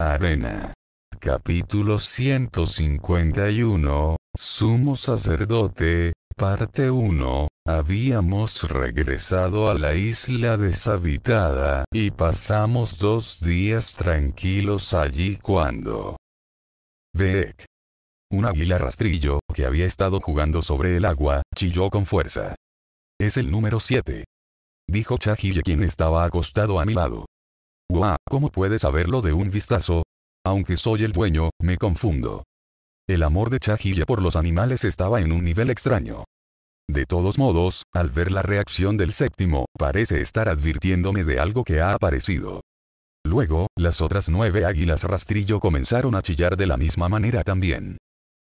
Arena. Capítulo 151, Sumo Sacerdote, Parte 1. Habíamos regresado a la isla deshabitada y pasamos dos días tranquilos allí cuando... Beck. Un águila rastrillo, que había estado jugando sobre el agua, chilló con fuerza. Es el número 7. Dijo Chahille quien estaba acostado a mi lado. Guau, ¿cómo puedes saberlo de un vistazo? Aunque soy el dueño, me confundo. El amor de Chajilla por los animales estaba en un nivel extraño. De todos modos, al ver la reacción del séptimo, parece estar advirtiéndome de algo que ha aparecido. Luego, las otras nueve águilas rastrillo comenzaron a chillar de la misma manera también.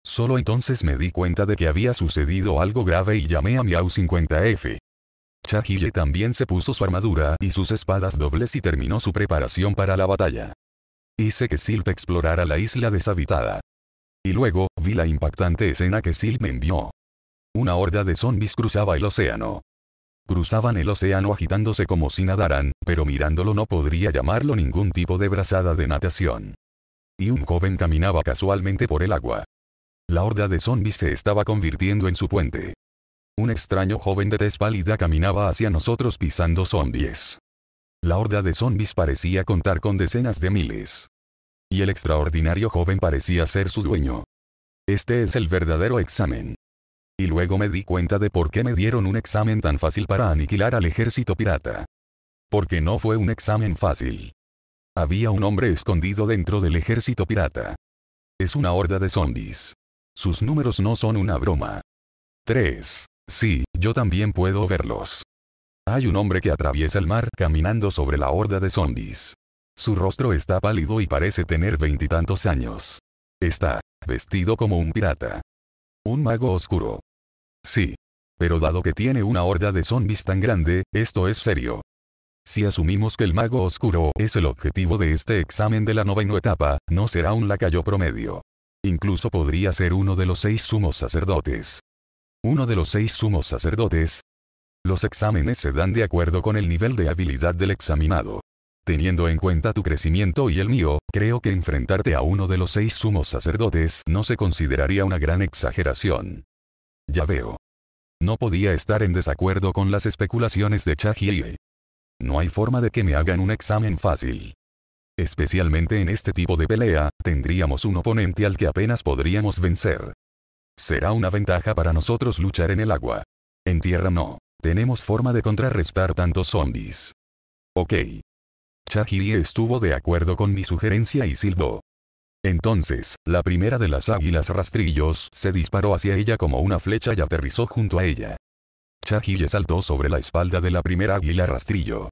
Solo entonces me di cuenta de que había sucedido algo grave y llamé a Miau 50F. Chahille también se puso su armadura y sus espadas dobles y terminó su preparación para la batalla. Hice que Silp explorara la isla deshabitada. Y luego, vi la impactante escena que Silp me envió. Una horda de zombies cruzaba el océano. Cruzaban el océano agitándose como si nadaran, pero mirándolo no podría llamarlo ningún tipo de brazada de natación. Y un joven caminaba casualmente por el agua. La horda de zombies se estaba convirtiendo en su puente. Un extraño joven de tez pálida caminaba hacia nosotros pisando zombies. La horda de zombies parecía contar con decenas de miles. Y el extraordinario joven parecía ser su dueño. Este es el verdadero examen. Y luego me di cuenta de por qué me dieron un examen tan fácil para aniquilar al ejército pirata. Porque no fue un examen fácil. Había un hombre escondido dentro del ejército pirata. Es una horda de zombies. Sus números no son una broma. 3. Sí, yo también puedo verlos. Hay un hombre que atraviesa el mar caminando sobre la horda de zombies. Su rostro está pálido y parece tener veintitantos años. Está vestido como un pirata. Un mago oscuro. Sí. Pero dado que tiene una horda de zombies tan grande, esto es serio. Si asumimos que el mago oscuro es el objetivo de este examen de la novena etapa, no será un lacayo promedio. Incluso podría ser uno de los seis sumos sacerdotes uno de los seis sumos sacerdotes. Los exámenes se dan de acuerdo con el nivel de habilidad del examinado. Teniendo en cuenta tu crecimiento y el mío, creo que enfrentarte a uno de los seis sumos sacerdotes no se consideraría una gran exageración. Ya veo. No podía estar en desacuerdo con las especulaciones de Chahie. No hay forma de que me hagan un examen fácil. Especialmente en este tipo de pelea, tendríamos un oponente al que apenas podríamos vencer. Será una ventaja para nosotros luchar en el agua. En tierra no. Tenemos forma de contrarrestar tantos zombies. Ok. Chahiri estuvo de acuerdo con mi sugerencia y silbó. Entonces, la primera de las águilas rastrillos se disparó hacia ella como una flecha y aterrizó junto a ella. Chahiri saltó sobre la espalda de la primera águila rastrillo.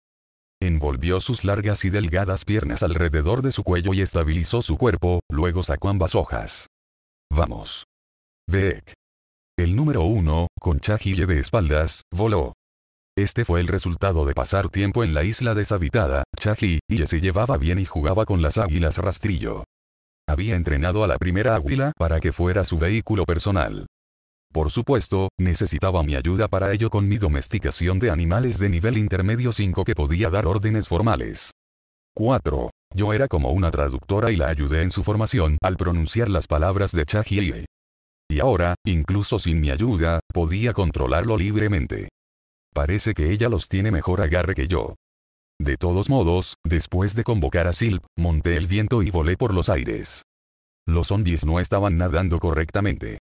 Envolvió sus largas y delgadas piernas alrededor de su cuello y estabilizó su cuerpo, luego sacó ambas hojas. Vamos. Beck. El número 1, con Chajille de espaldas, voló. Este fue el resultado de pasar tiempo en la isla deshabitada, Chaji, y se llevaba bien y jugaba con las águilas rastrillo. Había entrenado a la primera águila para que fuera su vehículo personal. Por supuesto, necesitaba mi ayuda para ello con mi domesticación de animales de nivel intermedio 5 que podía dar órdenes formales. 4. Yo era como una traductora y la ayudé en su formación al pronunciar las palabras de Chajiye y ahora, incluso sin mi ayuda, podía controlarlo libremente. Parece que ella los tiene mejor agarre que yo. De todos modos, después de convocar a Silp, monté el viento y volé por los aires. Los zombies no estaban nadando correctamente.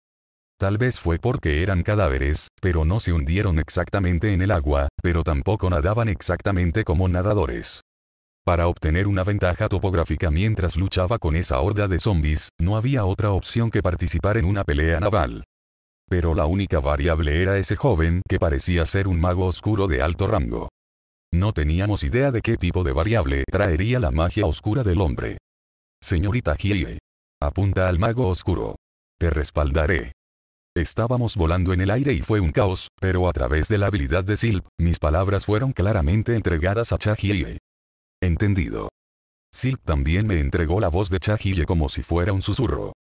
Tal vez fue porque eran cadáveres, pero no se hundieron exactamente en el agua, pero tampoco nadaban exactamente como nadadores. Para obtener una ventaja topográfica mientras luchaba con esa horda de zombies, no había otra opción que participar en una pelea naval. Pero la única variable era ese joven que parecía ser un mago oscuro de alto rango. No teníamos idea de qué tipo de variable traería la magia oscura del hombre. Señorita Hiei. Apunta al mago oscuro. Te respaldaré. Estábamos volando en el aire y fue un caos, pero a través de la habilidad de Silp, mis palabras fueron claramente entregadas a Chahiei. Entendido. Silp también me entregó la voz de Chahille como si fuera un susurro.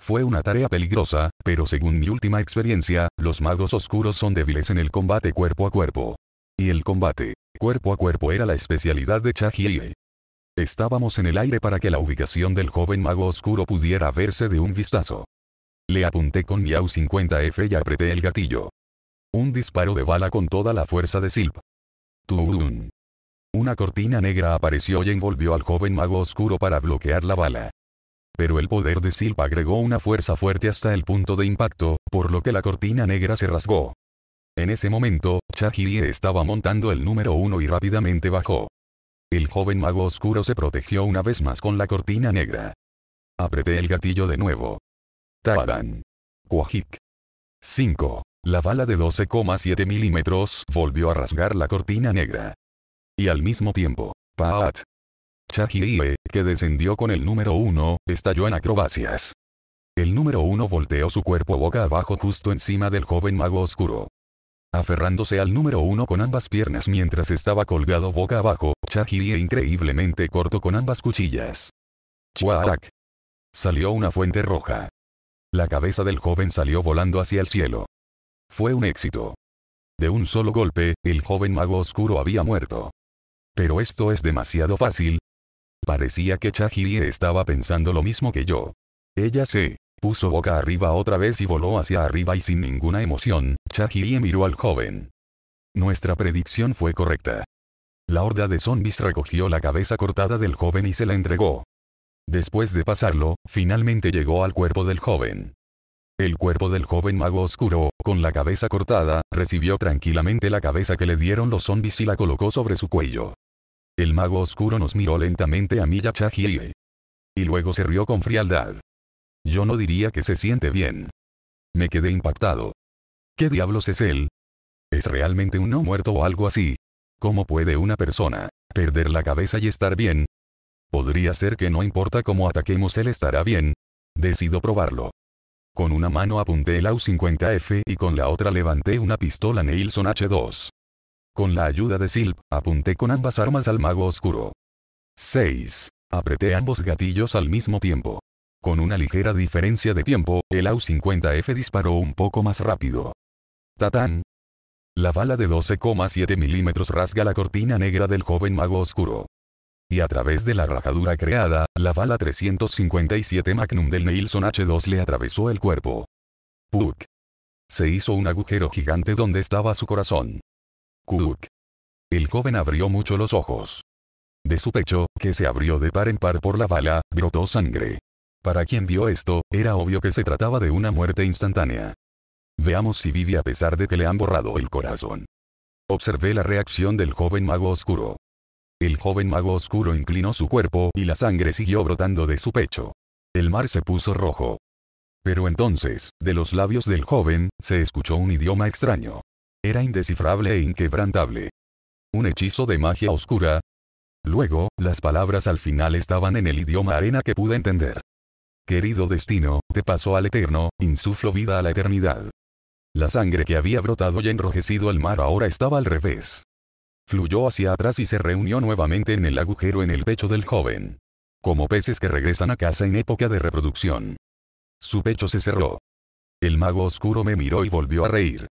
Fue una tarea peligrosa, pero según mi última experiencia, los magos oscuros son débiles en el combate cuerpo a cuerpo. Y el combate cuerpo a cuerpo era la especialidad de Chahille. Estábamos en el aire para que la ubicación del joven mago oscuro pudiera verse de un vistazo. Le apunté con mi AU-50F y apreté el gatillo. Un disparo de bala con toda la fuerza de Silp. Una cortina negra apareció y envolvió al joven mago oscuro para bloquear la bala. Pero el poder de Silpa agregó una fuerza fuerte hasta el punto de impacto, por lo que la cortina negra se rasgó. En ese momento, Chahiri estaba montando el número uno y rápidamente bajó. El joven mago oscuro se protegió una vez más con la cortina negra. Apreté el gatillo de nuevo. Tadan. Quahik. 5. La bala de 12,7 milímetros volvió a rasgar la cortina negra. Y al mismo tiempo, Paat. Chahirie, que descendió con el número uno, estalló en acrobacias. El número uno volteó su cuerpo boca abajo justo encima del joven mago oscuro. Aferrándose al número uno con ambas piernas mientras estaba colgado boca abajo, Chahirie increíblemente corto con ambas cuchillas. Chuaak. Salió una fuente roja. La cabeza del joven salió volando hacia el cielo. Fue un éxito. De un solo golpe, el joven mago oscuro había muerto. Pero esto es demasiado fácil. Parecía que Chahiri estaba pensando lo mismo que yo. Ella se puso boca arriba otra vez y voló hacia arriba y sin ninguna emoción, Chahiri miró al joven. Nuestra predicción fue correcta. La horda de zombies recogió la cabeza cortada del joven y se la entregó. Después de pasarlo, finalmente llegó al cuerpo del joven. El cuerpo del joven mago oscuro, con la cabeza cortada, recibió tranquilamente la cabeza que le dieron los zombies y la colocó sobre su cuello. El mago oscuro nos miró lentamente a mí y a Y luego se rió con frialdad. Yo no diría que se siente bien. Me quedé impactado. ¿Qué diablos es él? ¿Es realmente un no muerto o algo así? ¿Cómo puede una persona perder la cabeza y estar bien? Podría ser que no importa cómo ataquemos él estará bien. Decido probarlo. Con una mano apunté el AU-50F y con la otra levanté una pistola Nelson H2. Con la ayuda de Silp, apunté con ambas armas al mago oscuro. 6. Apreté ambos gatillos al mismo tiempo. Con una ligera diferencia de tiempo, el AU-50F disparó un poco más rápido. ¡Tatán! La bala de 12,7 milímetros rasga la cortina negra del joven mago oscuro. Y a través de la rajadura creada, la bala 357 Magnum del nelson H2 le atravesó el cuerpo. ¡Puck! Se hizo un agujero gigante donde estaba su corazón. Kuduk. El joven abrió mucho los ojos. De su pecho, que se abrió de par en par por la bala, brotó sangre. Para quien vio esto, era obvio que se trataba de una muerte instantánea. Veamos si vive a pesar de que le han borrado el corazón. Observé la reacción del joven mago oscuro. El joven mago oscuro inclinó su cuerpo y la sangre siguió brotando de su pecho. El mar se puso rojo. Pero entonces, de los labios del joven, se escuchó un idioma extraño. Era indescifrable e inquebrantable. Un hechizo de magia oscura. Luego, las palabras al final estaban en el idioma arena que pude entender. Querido destino, te paso al eterno, insuflo vida a la eternidad. La sangre que había brotado y enrojecido el mar ahora estaba al revés. Fluyó hacia atrás y se reunió nuevamente en el agujero en el pecho del joven. Como peces que regresan a casa en época de reproducción. Su pecho se cerró. El mago oscuro me miró y volvió a reír.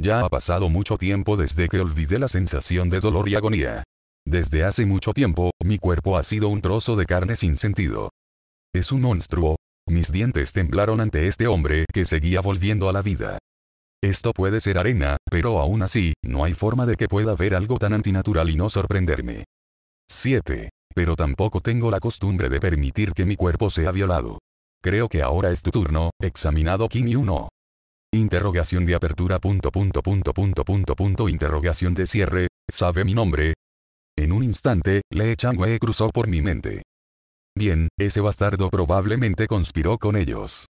Ya ha pasado mucho tiempo desde que olvidé la sensación de dolor y agonía. Desde hace mucho tiempo, mi cuerpo ha sido un trozo de carne sin sentido. Es un monstruo. Mis dientes temblaron ante este hombre que seguía volviendo a la vida. Esto puede ser arena, pero aún así, no hay forma de que pueda ver algo tan antinatural y no sorprenderme. 7. Pero tampoco tengo la costumbre de permitir que mi cuerpo sea violado. Creo que ahora es tu turno, examinado Kimi 1. Interrogación de apertura punto punto punto punto punto punto interrogación de cierre, ¿sabe mi nombre? En un instante, Le Changwe cruzó por mi mente. Bien, ese bastardo probablemente conspiró con ellos.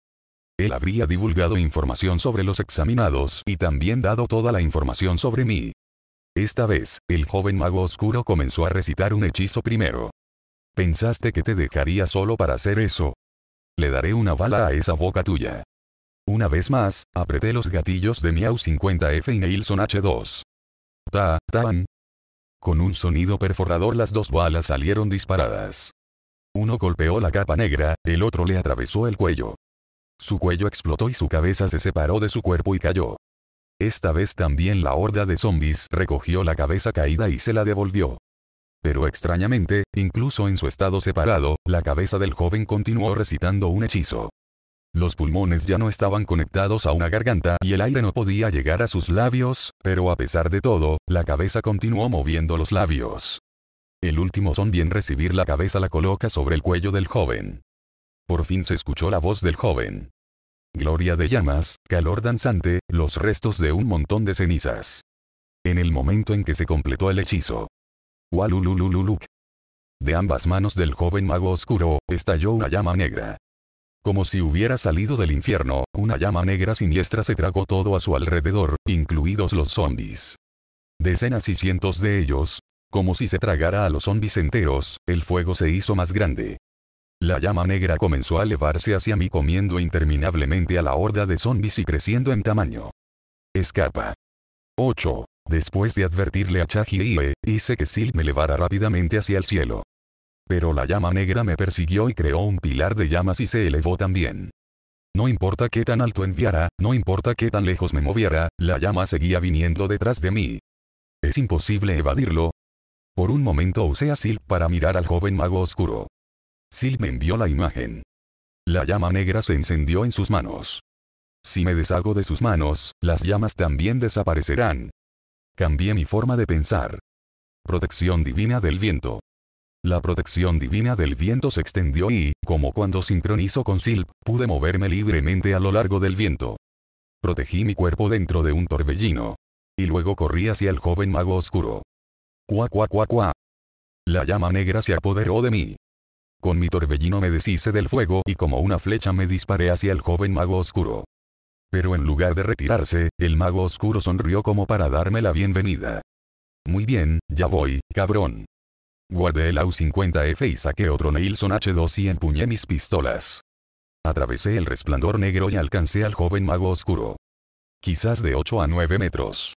Él habría divulgado información sobre los examinados y también dado toda la información sobre mí. Esta vez, el joven mago oscuro comenzó a recitar un hechizo primero. ¿Pensaste que te dejaría solo para hacer eso? Le daré una bala a esa boca tuya. Una vez más, apreté los gatillos de miau 50F y Neilson H2. Ta, tan. Con un sonido perforador las dos balas salieron disparadas. Uno golpeó la capa negra, el otro le atravesó el cuello. Su cuello explotó y su cabeza se separó de su cuerpo y cayó. Esta vez también la horda de zombies recogió la cabeza caída y se la devolvió. Pero extrañamente, incluso en su estado separado, la cabeza del joven continuó recitando un hechizo. Los pulmones ya no estaban conectados a una garganta y el aire no podía llegar a sus labios, pero a pesar de todo, la cabeza continuó moviendo los labios. El último son bien recibir la cabeza la coloca sobre el cuello del joven. Por fin se escuchó la voz del joven. Gloria de llamas, calor danzante, los restos de un montón de cenizas. En el momento en que se completó el hechizo. Walululululuk. De ambas manos del joven mago oscuro, estalló una llama negra. Como si hubiera salido del infierno, una llama negra siniestra se tragó todo a su alrededor, incluidos los zombies. Decenas y cientos de ellos. Como si se tragara a los zombies enteros, el fuego se hizo más grande. La llama negra comenzó a elevarse hacia mí comiendo interminablemente a la horda de zombies y creciendo en tamaño. Escapa. 8. Después de advertirle a y hice que Sil me levara rápidamente hacia el cielo pero la llama negra me persiguió y creó un pilar de llamas y se elevó también. No importa qué tan alto enviara, no importa qué tan lejos me moviera, la llama seguía viniendo detrás de mí. Es imposible evadirlo. Por un momento usé a Sil para mirar al joven mago oscuro. Sil me envió la imagen. La llama negra se encendió en sus manos. Si me deshago de sus manos, las llamas también desaparecerán. Cambié mi forma de pensar. Protección divina del viento. La protección divina del viento se extendió y, como cuando sincronizo con Silp, pude moverme libremente a lo largo del viento. Protegí mi cuerpo dentro de un torbellino. Y luego corrí hacia el joven mago oscuro. Cua cua cua cuá. La llama negra se apoderó de mí. Con mi torbellino me deshice del fuego y como una flecha me disparé hacia el joven mago oscuro. Pero en lugar de retirarse, el mago oscuro sonrió como para darme la bienvenida. Muy bien, ya voy, cabrón. Guardé el AU-50F y saqué otro Nelson H2 y empuñé mis pistolas. Atravesé el resplandor negro y alcancé al joven mago oscuro. Quizás de 8 a 9 metros.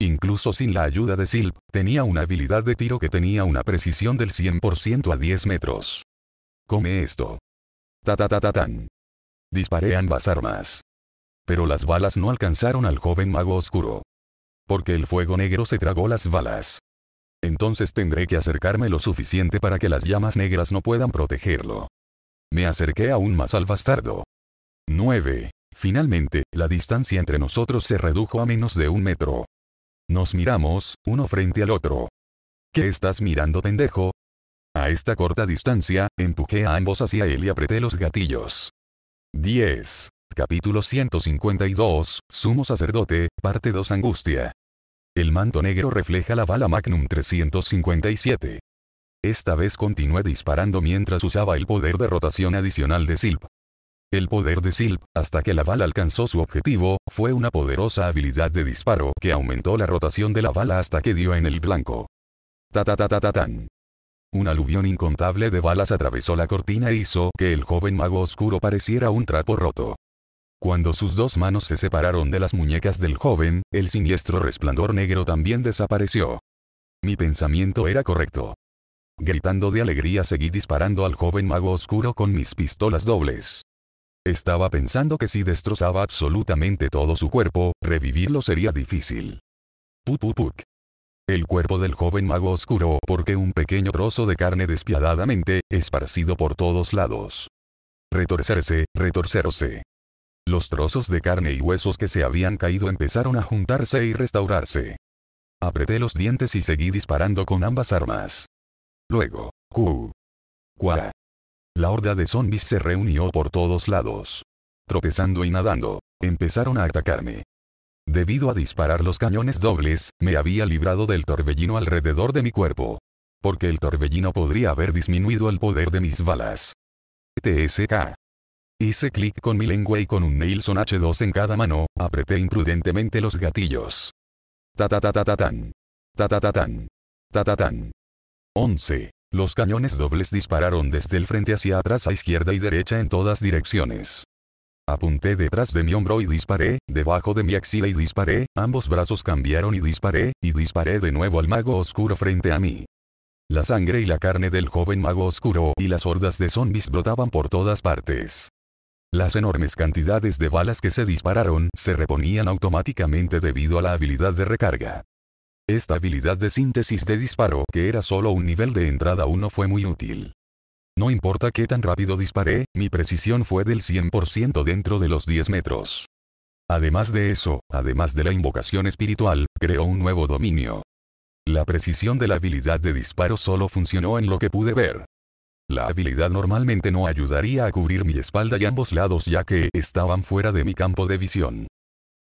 Incluso sin la ayuda de Silp, tenía una habilidad de tiro que tenía una precisión del 100% a 10 metros. Come esto. Ta ta ta ta tan. Disparé ambas armas. Pero las balas no alcanzaron al joven mago oscuro. Porque el fuego negro se tragó las balas. Entonces tendré que acercarme lo suficiente para que las llamas negras no puedan protegerlo. Me acerqué aún más al bastardo. 9. Finalmente, la distancia entre nosotros se redujo a menos de un metro. Nos miramos, uno frente al otro. ¿Qué estás mirando, pendejo? A esta corta distancia, empujé a ambos hacia él y apreté los gatillos. 10. Capítulo 152, Sumo Sacerdote, parte 2 Angustia. El manto negro refleja la bala Magnum 357. Esta vez continué disparando mientras usaba el poder de rotación adicional de Silp. El poder de Silp, hasta que la bala alcanzó su objetivo, fue una poderosa habilidad de disparo que aumentó la rotación de la bala hasta que dio en el blanco. Ta ta ta ta ta tan. Un aluvión incontable de balas atravesó la cortina e hizo que el joven mago oscuro pareciera un trapo roto. Cuando sus dos manos se separaron de las muñecas del joven, el siniestro resplandor negro también desapareció. Mi pensamiento era correcto. Gritando de alegría seguí disparando al joven mago oscuro con mis pistolas dobles. Estaba pensando que si destrozaba absolutamente todo su cuerpo, revivirlo sería difícil. Pupupuk. El cuerpo del joven mago oscuro porque un pequeño trozo de carne despiadadamente, esparcido por todos lados. Retorcerse, retorcerse. Los trozos de carne y huesos que se habían caído empezaron a juntarse y restaurarse. Apreté los dientes y seguí disparando con ambas armas. Luego, Q. Cuá. La horda de zombies se reunió por todos lados. Tropezando y nadando, empezaron a atacarme. Debido a disparar los cañones dobles, me había librado del torbellino alrededor de mi cuerpo. Porque el torbellino podría haber disminuido el poder de mis balas. TSK. Hice clic con mi lengua y con un Nelson H2 en cada mano, apreté imprudentemente los gatillos. Ta ta ta ta ta tan. Ta ta ta tan. Ta ta tan. 11. Los cañones dobles dispararon desde el frente hacia atrás a izquierda y derecha en todas direcciones. Apunté detrás de mi hombro y disparé, debajo de mi axila y disparé, ambos brazos cambiaron y disparé, y disparé de nuevo al mago oscuro frente a mí. La sangre y la carne del joven mago oscuro y las hordas de zombies brotaban por todas partes. Las enormes cantidades de balas que se dispararon se reponían automáticamente debido a la habilidad de recarga. Esta habilidad de síntesis de disparo que era solo un nivel de entrada 1 fue muy útil. No importa qué tan rápido disparé, mi precisión fue del 100% dentro de los 10 metros. Además de eso, además de la invocación espiritual, creó un nuevo dominio. La precisión de la habilidad de disparo solo funcionó en lo que pude ver, la habilidad normalmente no ayudaría a cubrir mi espalda y ambos lados ya que estaban fuera de mi campo de visión.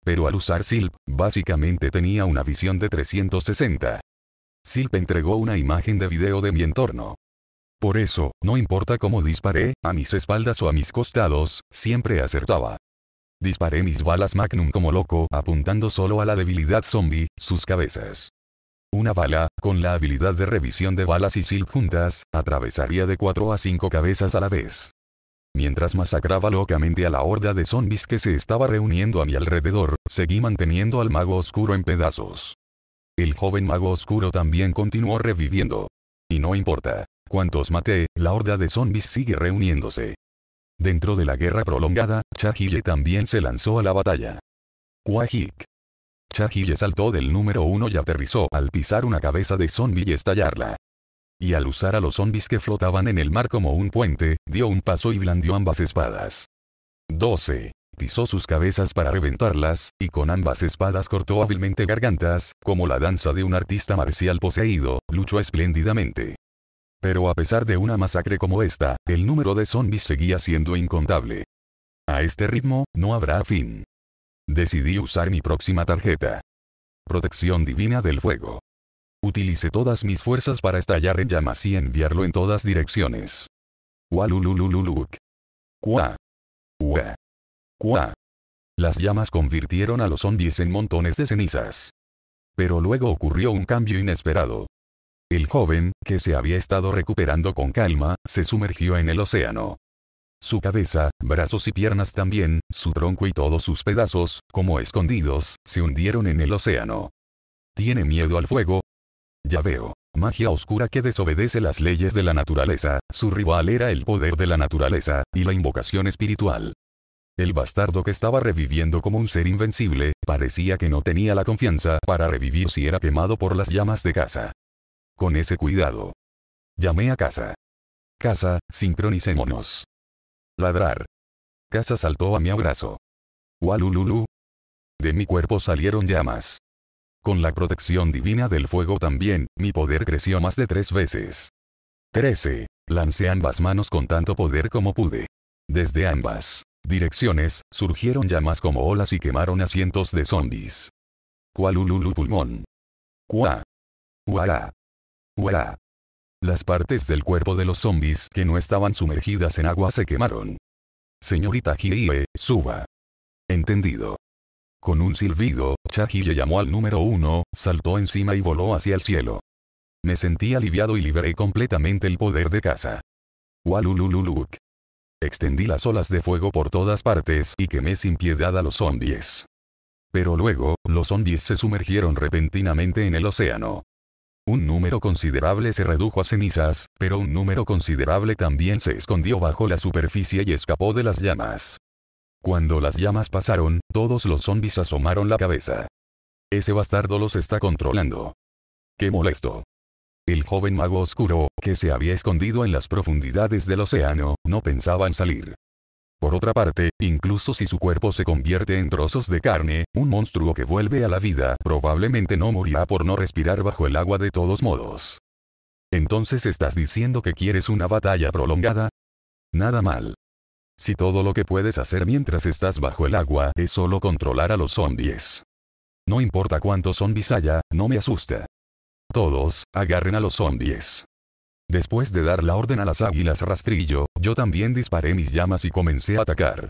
Pero al usar SILP, básicamente tenía una visión de 360. SILP entregó una imagen de video de mi entorno. Por eso, no importa cómo disparé, a mis espaldas o a mis costados, siempre acertaba. Disparé mis balas Magnum como loco, apuntando solo a la debilidad zombie, sus cabezas. Una bala, con la habilidad de revisión de balas y sil juntas, atravesaría de cuatro a cinco cabezas a la vez. Mientras masacraba locamente a la horda de zombies que se estaba reuniendo a mi alrededor, seguí manteniendo al mago oscuro en pedazos. El joven mago oscuro también continuó reviviendo. Y no importa. cuántos maté, la horda de zombies sigue reuniéndose. Dentro de la guerra prolongada, Chahile también se lanzó a la batalla. Quahic. Chahille saltó del número uno y aterrizó al pisar una cabeza de zombie y estallarla. Y al usar a los zombies que flotaban en el mar como un puente, dio un paso y blandió ambas espadas. 12. Pisó sus cabezas para reventarlas, y con ambas espadas cortó hábilmente gargantas, como la danza de un artista marcial poseído, luchó espléndidamente. Pero a pesar de una masacre como esta, el número de zombies seguía siendo incontable. A este ritmo, no habrá fin. Decidí usar mi próxima tarjeta. Protección divina del fuego. Utilicé todas mis fuerzas para estallar en llamas y enviarlo en todas direcciones. Walululululuk. Qua. Qua. Las llamas convirtieron a los zombies en montones de cenizas. Pero luego ocurrió un cambio inesperado. El joven, que se había estado recuperando con calma, se sumergió en el océano. Su cabeza, brazos y piernas también, su tronco y todos sus pedazos, como escondidos, se hundieron en el océano. ¿Tiene miedo al fuego? Ya veo. Magia oscura que desobedece las leyes de la naturaleza, su rival era el poder de la naturaleza, y la invocación espiritual. El bastardo que estaba reviviendo como un ser invencible, parecía que no tenía la confianza para revivir si era quemado por las llamas de casa. Con ese cuidado. Llamé a casa. Casa, sincronicémonos. Ladrar. Casa saltó a mi abrazo. Walululu. De mi cuerpo salieron llamas. Con la protección divina del fuego también, mi poder creció más de tres veces. 13. Lancé ambas manos con tanto poder como pude. Desde ambas direcciones, surgieron llamas como olas y quemaron a cientos de zombies. Kualululu pulmón. Kua. Wala. Wala. Las partes del cuerpo de los zombies que no estaban sumergidas en agua se quemaron. Señorita Hirie, suba. Entendido. Con un silbido, le llamó al número uno, saltó encima y voló hacia el cielo. Me sentí aliviado y liberé completamente el poder de casa. Walulululuk. Extendí las olas de fuego por todas partes y quemé sin piedad a los zombies. Pero luego, los zombies se sumergieron repentinamente en el océano. Un número considerable se redujo a cenizas, pero un número considerable también se escondió bajo la superficie y escapó de las llamas. Cuando las llamas pasaron, todos los zombis asomaron la cabeza. Ese bastardo los está controlando. ¡Qué molesto! El joven mago oscuro, que se había escondido en las profundidades del océano, no pensaba en salir. Por otra parte, incluso si su cuerpo se convierte en trozos de carne, un monstruo que vuelve a la vida probablemente no morirá por no respirar bajo el agua de todos modos. Entonces estás diciendo que quieres una batalla prolongada? Nada mal. Si todo lo que puedes hacer mientras estás bajo el agua es solo controlar a los zombies. No importa cuántos zombies haya, no me asusta. Todos, agarren a los zombies. Después de dar la orden a las águilas rastrillo, yo también disparé mis llamas y comencé a atacar.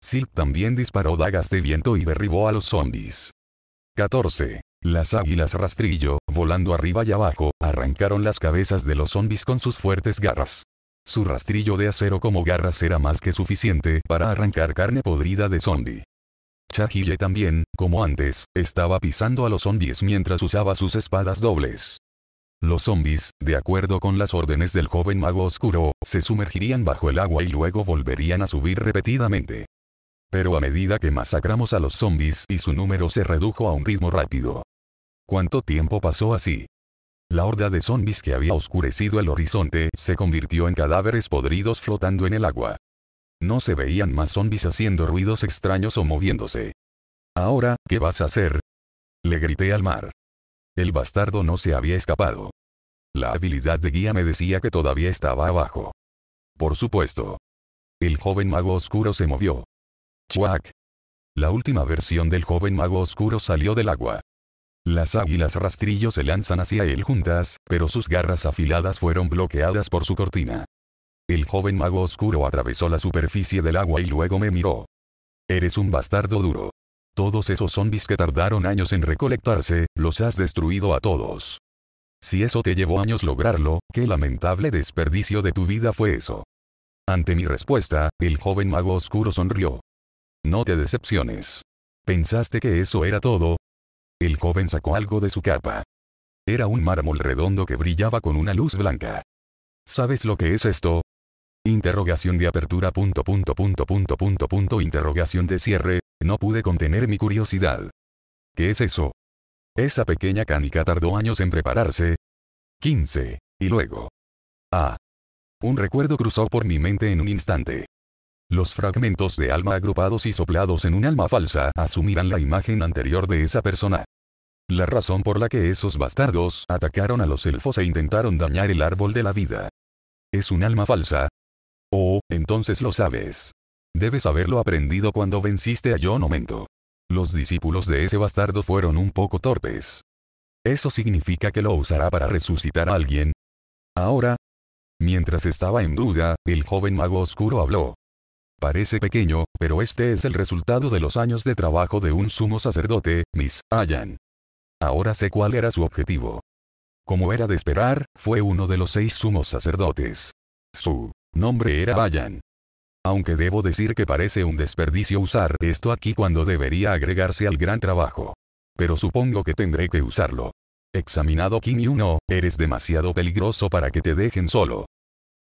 Silk también disparó dagas de viento y derribó a los zombies. 14. Las águilas rastrillo, volando arriba y abajo, arrancaron las cabezas de los zombies con sus fuertes garras. Su rastrillo de acero como garras era más que suficiente para arrancar carne podrida de zombie. Chahille también, como antes, estaba pisando a los zombies mientras usaba sus espadas dobles. Los zombies, de acuerdo con las órdenes del joven mago oscuro, se sumergirían bajo el agua y luego volverían a subir repetidamente. Pero a medida que masacramos a los zombies y su número se redujo a un ritmo rápido. ¿Cuánto tiempo pasó así? La horda de zombies que había oscurecido el horizonte se convirtió en cadáveres podridos flotando en el agua. No se veían más zombies haciendo ruidos extraños o moviéndose. Ahora, ¿qué vas a hacer? Le grité al mar. El bastardo no se había escapado. La habilidad de guía me decía que todavía estaba abajo. Por supuesto. El joven mago oscuro se movió. Chuac. La última versión del joven mago oscuro salió del agua. Las águilas rastrillos se lanzan hacia él juntas, pero sus garras afiladas fueron bloqueadas por su cortina. El joven mago oscuro atravesó la superficie del agua y luego me miró. Eres un bastardo duro. Todos esos zombies que tardaron años en recolectarse, los has destruido a todos. Si eso te llevó años lograrlo, qué lamentable desperdicio de tu vida fue eso. Ante mi respuesta, el joven mago oscuro sonrió. No te decepciones. ¿Pensaste que eso era todo? El joven sacó algo de su capa. Era un mármol redondo que brillaba con una luz blanca. ¿Sabes lo que es esto? Interrogación de apertura punto punto punto punto punto punto interrogación de cierre no pude contener mi curiosidad. ¿Qué es eso? Esa pequeña canica tardó años en prepararse. 15. Y luego. Ah. Un recuerdo cruzó por mi mente en un instante. Los fragmentos de alma agrupados y soplados en un alma falsa asumirán la imagen anterior de esa persona. La razón por la que esos bastardos atacaron a los elfos e intentaron dañar el árbol de la vida. Es un alma falsa. Oh, entonces lo sabes. Debes haberlo aprendido cuando venciste a Yonomento. Los discípulos de ese bastardo fueron un poco torpes. ¿Eso significa que lo usará para resucitar a alguien? Ahora, mientras estaba en duda, el joven mago oscuro habló. Parece pequeño, pero este es el resultado de los años de trabajo de un sumo sacerdote, Miss Ayan. Ahora sé cuál era su objetivo. Como era de esperar, fue uno de los seis sumos sacerdotes. Su nombre era Ayan aunque debo decir que parece un desperdicio usar esto aquí cuando debería agregarse al gran trabajo. Pero supongo que tendré que usarlo. Examinado Kimi 1, eres demasiado peligroso para que te dejen solo.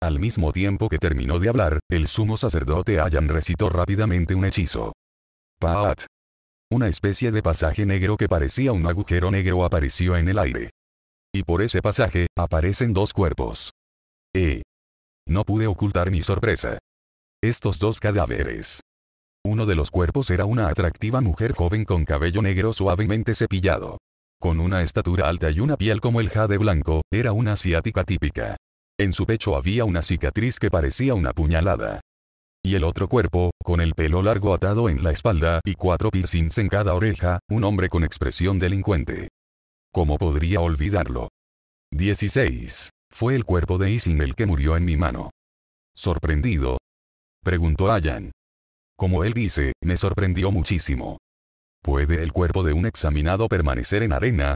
Al mismo tiempo que terminó de hablar, el sumo sacerdote Ayan recitó rápidamente un hechizo. Paat. Una especie de pasaje negro que parecía un agujero negro apareció en el aire. Y por ese pasaje, aparecen dos cuerpos. Eh. No pude ocultar mi sorpresa estos dos cadáveres. Uno de los cuerpos era una atractiva mujer joven con cabello negro suavemente cepillado. Con una estatura alta y una piel como el jade blanco, era una asiática típica. En su pecho había una cicatriz que parecía una puñalada. Y el otro cuerpo, con el pelo largo atado en la espalda y cuatro piercings en cada oreja, un hombre con expresión delincuente. ¿Cómo podría olvidarlo? 16. Fue el cuerpo de Isin el que murió en mi mano. Sorprendido, Preguntó Ayan. Como él dice, me sorprendió muchísimo. ¿Puede el cuerpo de un examinado permanecer en arena?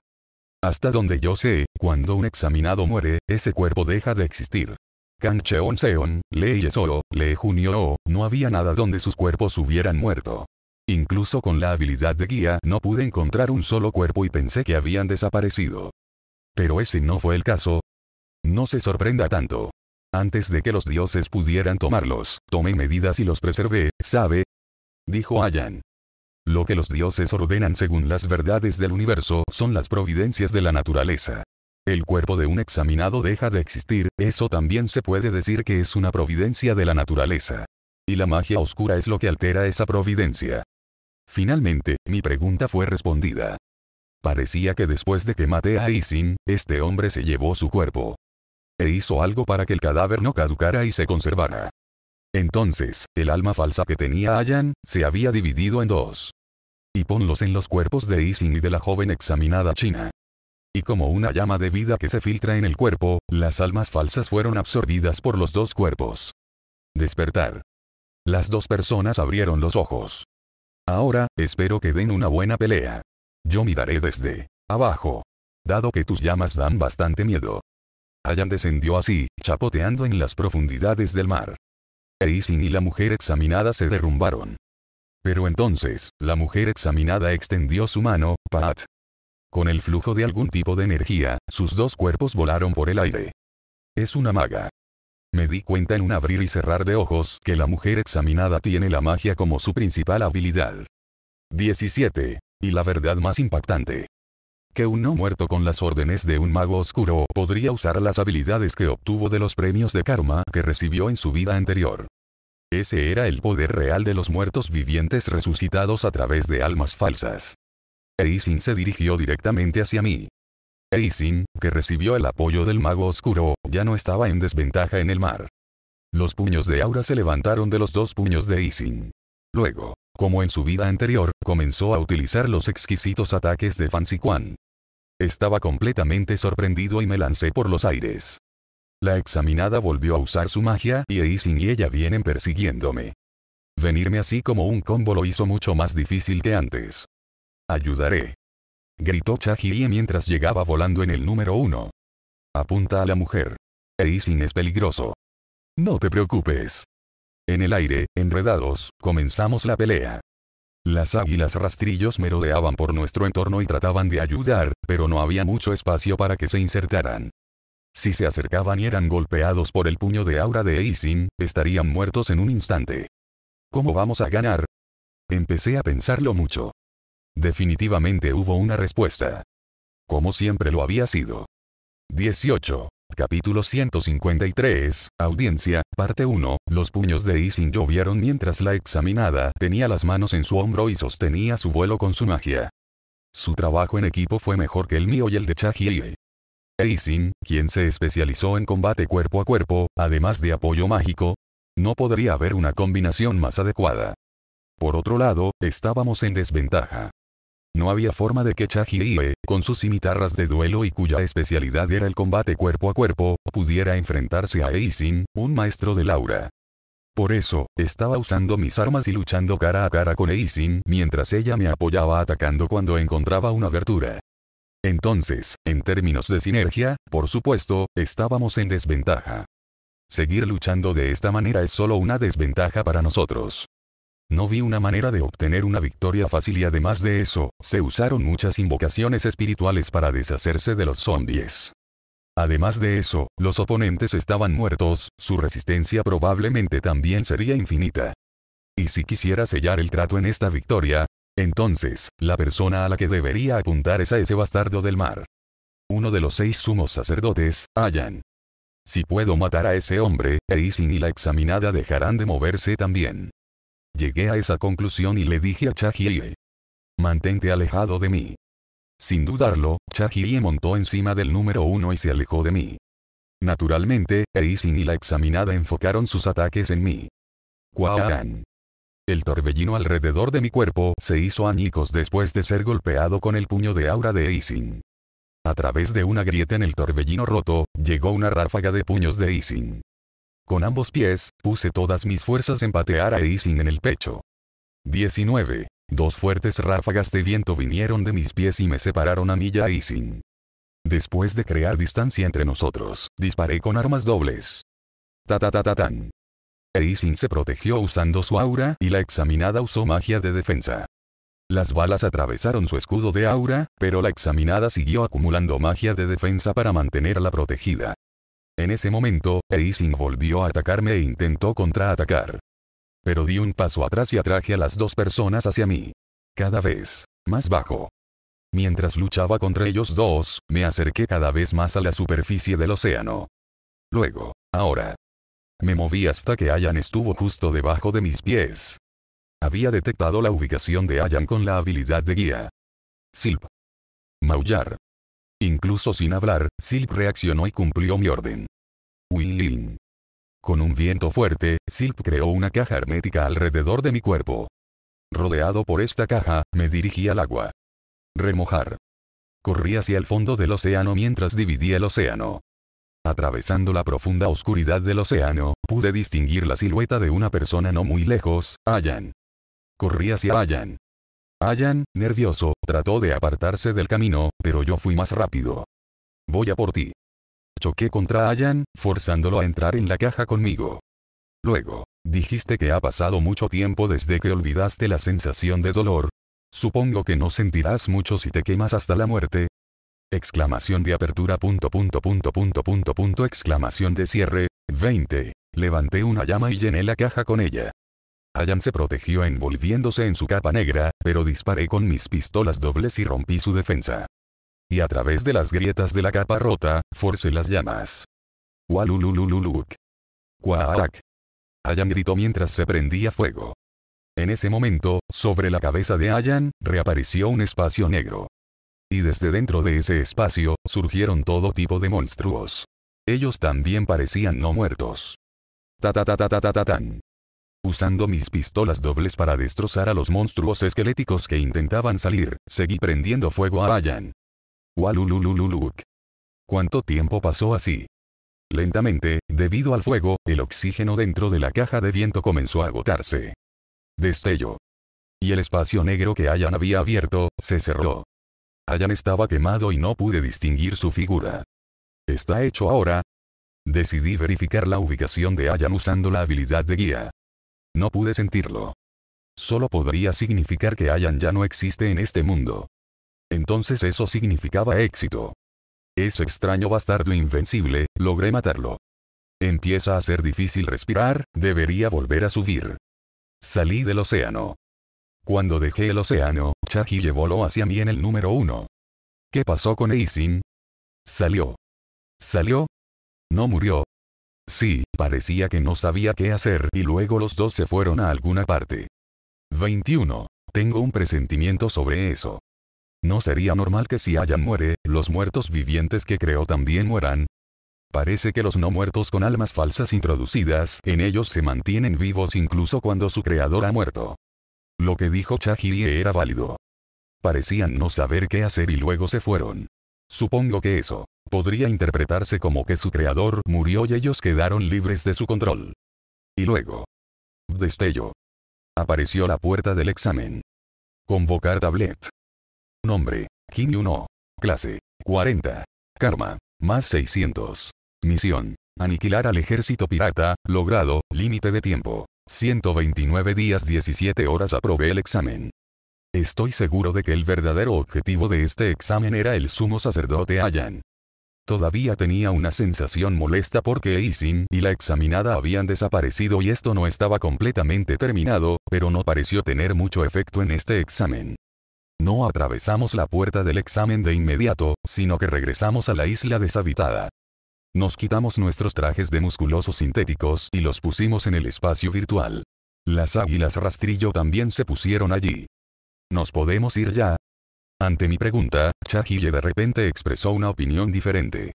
Hasta donde yo sé, cuando un examinado muere, ese cuerpo deja de existir. Kang Seon, Lee Lee Junio, no había nada donde sus cuerpos hubieran muerto. Incluso con la habilidad de guía no pude encontrar un solo cuerpo y pensé que habían desaparecido. Pero ese no fue el caso. No se sorprenda tanto. Antes de que los dioses pudieran tomarlos, tomé medidas y los preservé, ¿sabe? Dijo Ayan. Lo que los dioses ordenan según las verdades del universo son las providencias de la naturaleza. El cuerpo de un examinado deja de existir, eso también se puede decir que es una providencia de la naturaleza. Y la magia oscura es lo que altera esa providencia. Finalmente, mi pregunta fue respondida. Parecía que después de que maté a Isin, este hombre se llevó su cuerpo e hizo algo para que el cadáver no caducara y se conservara. Entonces, el alma falsa que tenía Ayan, se había dividido en dos. Y ponlos en los cuerpos de Isin y de la joven examinada china. Y como una llama de vida que se filtra en el cuerpo, las almas falsas fueron absorbidas por los dos cuerpos. Despertar. Las dos personas abrieron los ojos. Ahora, espero que den una buena pelea. Yo miraré desde abajo. Dado que tus llamas dan bastante miedo. Allan descendió así, chapoteando en las profundidades del mar. Eisin y la mujer examinada se derrumbaron. Pero entonces, la mujer examinada extendió su mano, Paat. Con el flujo de algún tipo de energía, sus dos cuerpos volaron por el aire. Es una maga. Me di cuenta en un abrir y cerrar de ojos que la mujer examinada tiene la magia como su principal habilidad. 17. Y la verdad más impactante que un no muerto con las órdenes de un mago oscuro podría usar las habilidades que obtuvo de los premios de karma que recibió en su vida anterior. Ese era el poder real de los muertos vivientes resucitados a través de almas falsas. Eising se dirigió directamente hacia mí. Eising, que recibió el apoyo del mago oscuro, ya no estaba en desventaja en el mar. Los puños de Aura se levantaron de los dos puños de Eising. Luego, como en su vida anterior, comenzó a utilizar los exquisitos ataques de Fancy Quan. Estaba completamente sorprendido y me lancé por los aires. La examinada volvió a usar su magia y Sin y ella vienen persiguiéndome. Venirme así como un combo lo hizo mucho más difícil que antes. Ayudaré. Gritó Chahirie mientras llegaba volando en el número uno. Apunta a la mujer. Sin es peligroso. No te preocupes. En el aire, enredados, comenzamos la pelea. Las águilas rastrillos merodeaban por nuestro entorno y trataban de ayudar, pero no había mucho espacio para que se insertaran. Si se acercaban y eran golpeados por el puño de aura de Aisin, estarían muertos en un instante. ¿Cómo vamos a ganar? Empecé a pensarlo mucho. Definitivamente hubo una respuesta. Como siempre lo había sido. 18. Capítulo 153, Audiencia, parte 1. Los puños de Isin llovieron mientras la examinada tenía las manos en su hombro y sostenía su vuelo con su magia. Su trabajo en equipo fue mejor que el mío y el de Chahie. E Isin, quien se especializó en combate cuerpo a cuerpo, además de apoyo mágico, no podría haber una combinación más adecuada. Por otro lado, estábamos en desventaja. No había forma de que Chajie, con sus imitarras de duelo y cuya especialidad era el combate cuerpo a cuerpo, pudiera enfrentarse a Eisin, un maestro de Laura. Por eso, estaba usando mis armas y luchando cara a cara con Eisin mientras ella me apoyaba atacando cuando encontraba una abertura. Entonces, en términos de sinergia, por supuesto, estábamos en desventaja. Seguir luchando de esta manera es solo una desventaja para nosotros. No vi una manera de obtener una victoria fácil y además de eso, se usaron muchas invocaciones espirituales para deshacerse de los zombies. Además de eso, los oponentes estaban muertos, su resistencia probablemente también sería infinita. Y si quisiera sellar el trato en esta victoria, entonces, la persona a la que debería apuntar es a ese bastardo del mar. Uno de los seis sumos sacerdotes, Ayan. Si puedo matar a ese hombre, Eisin y la examinada dejarán de moverse también. Llegué a esa conclusión y le dije a Chajie. Mantente alejado de mí. Sin dudarlo, Chajie montó encima del número uno y se alejó de mí. Naturalmente, Eisin y la examinada enfocaron sus ataques en mí. Quaran. El torbellino alrededor de mi cuerpo se hizo añicos después de ser golpeado con el puño de aura de Eisin. A través de una grieta en el torbellino roto, llegó una ráfaga de puños de Eisin. Con ambos pies, puse todas mis fuerzas en patear a Eising en el pecho. 19. Dos fuertes ráfagas de viento vinieron de mis pies y me separaron a mí y a Eising. Después de crear distancia entre nosotros, disparé con armas dobles. Ta ta ta ta tan. Aisin se protegió usando su aura y la examinada usó magia de defensa. Las balas atravesaron su escudo de aura, pero la examinada siguió acumulando magia de defensa para mantenerla protegida. En ese momento, Eising volvió a atacarme e intentó contraatacar. Pero di un paso atrás y atraje a las dos personas hacia mí. Cada vez más bajo. Mientras luchaba contra ellos dos, me acerqué cada vez más a la superficie del océano. Luego, ahora. Me moví hasta que Ayan estuvo justo debajo de mis pies. Había detectado la ubicación de Ayan con la habilidad de guía. Silp. Maullar. Incluso sin hablar, Silp reaccionó y cumplió mi orden. Win-Lin. Con un viento fuerte, Silp creó una caja hermética alrededor de mi cuerpo. Rodeado por esta caja, me dirigí al agua. Remojar. Corrí hacia el fondo del océano mientras dividía el océano. Atravesando la profunda oscuridad del océano, pude distinguir la silueta de una persona no muy lejos, Ayan. Corrí hacia Ayan. Allan, nervioso, trató de apartarse del camino, pero yo fui más rápido. Voy a por ti. Choqué contra Allan, forzándolo a entrar en la caja conmigo. Luego, dijiste que ha pasado mucho tiempo desde que olvidaste la sensación de dolor. Supongo que no sentirás mucho si te quemas hasta la muerte. Exclamación de apertura punto punto punto punto punto punto exclamación de cierre, 20. Levanté una llama y llené la caja con ella. Ayan se protegió envolviéndose en su capa negra, pero disparé con mis pistolas dobles y rompí su defensa. Y a través de las grietas de la capa rota, forcé las llamas. Walululululuk. Quaak. Ayan gritó mientras se prendía fuego. En ese momento, sobre la cabeza de Ayan, reapareció un espacio negro. Y desde dentro de ese espacio, surgieron todo tipo de monstruos. Ellos también parecían no muertos. Ta Usando mis pistolas dobles para destrozar a los monstruos esqueléticos que intentaban salir, seguí prendiendo fuego a Ayan. Walululululuk. ¿Cuánto tiempo pasó así? Lentamente, debido al fuego, el oxígeno dentro de la caja de viento comenzó a agotarse. Destello. Y el espacio negro que Ayan había abierto, se cerró. Ayan estaba quemado y no pude distinguir su figura. ¿Está hecho ahora? Decidí verificar la ubicación de Ayan usando la habilidad de guía. No pude sentirlo. Solo podría significar que Ayan ya no existe en este mundo. Entonces eso significaba éxito. Ese extraño bastardo invencible, logré matarlo. Empieza a ser difícil respirar, debería volver a subir. Salí del océano. Cuando dejé el océano, llevó llevólo hacia mí en el número uno. ¿Qué pasó con Aisin? Salió. ¿Salió? No murió, Sí, parecía que no sabía qué hacer y luego los dos se fueron a alguna parte. 21. Tengo un presentimiento sobre eso. ¿No sería normal que si Ayan muere, los muertos vivientes que creó también mueran? Parece que los no muertos con almas falsas introducidas en ellos se mantienen vivos incluso cuando su creador ha muerto. Lo que dijo Chahirie era válido. Parecían no saber qué hacer y luego se fueron. Supongo que eso podría interpretarse como que su creador murió y ellos quedaron libres de su control. Y luego. Destello. Apareció la puerta del examen. Convocar tablet. Nombre. Kim Uno. Clase. 40. Karma. Más 600. Misión. Aniquilar al ejército pirata, logrado, límite de tiempo. 129 días 17 horas aprobé el examen. Estoy seguro de que el verdadero objetivo de este examen era el sumo sacerdote Ayan. Todavía tenía una sensación molesta porque Isin y la examinada habían desaparecido y esto no estaba completamente terminado, pero no pareció tener mucho efecto en este examen. No atravesamos la puerta del examen de inmediato, sino que regresamos a la isla deshabitada. Nos quitamos nuestros trajes de musculosos sintéticos y los pusimos en el espacio virtual. Las águilas rastrillo también se pusieron allí. ¿Nos podemos ir ya? Ante mi pregunta, Chahille de repente expresó una opinión diferente.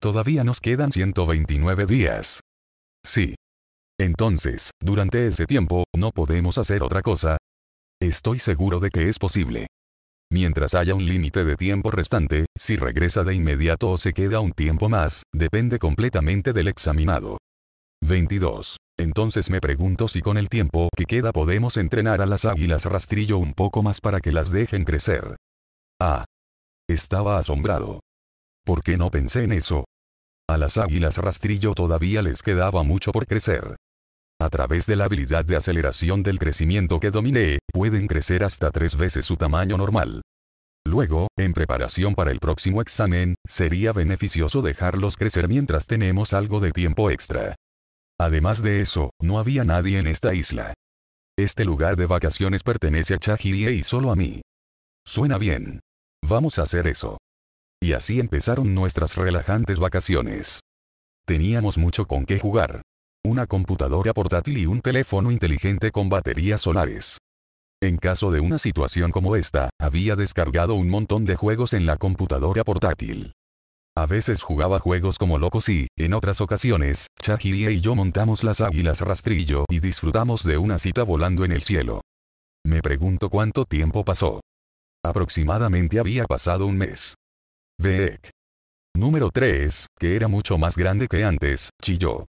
Todavía nos quedan 129 días. Sí. Entonces, durante ese tiempo, no podemos hacer otra cosa. Estoy seguro de que es posible. Mientras haya un límite de tiempo restante, si regresa de inmediato o se queda un tiempo más, depende completamente del examinado. 22. Entonces me pregunto si con el tiempo que queda podemos entrenar a las águilas rastrillo un poco más para que las dejen crecer. Ah. Estaba asombrado. ¿Por qué no pensé en eso? A las águilas rastrillo todavía les quedaba mucho por crecer. A través de la habilidad de aceleración del crecimiento que dominé, pueden crecer hasta tres veces su tamaño normal. Luego, en preparación para el próximo examen, sería beneficioso dejarlos crecer mientras tenemos algo de tiempo extra. Además de eso, no había nadie en esta isla. Este lugar de vacaciones pertenece a Chahirie y solo a mí. Suena bien. Vamos a hacer eso. Y así empezaron nuestras relajantes vacaciones. Teníamos mucho con qué jugar. Una computadora portátil y un teléfono inteligente con baterías solares. En caso de una situación como esta, había descargado un montón de juegos en la computadora portátil. A veces jugaba juegos como locos y, en otras ocasiones, Chahirie y yo montamos las águilas rastrillo y disfrutamos de una cita volando en el cielo. Me pregunto cuánto tiempo pasó. Aproximadamente había pasado un mes. Veek Número 3, que era mucho más grande que antes, chilló.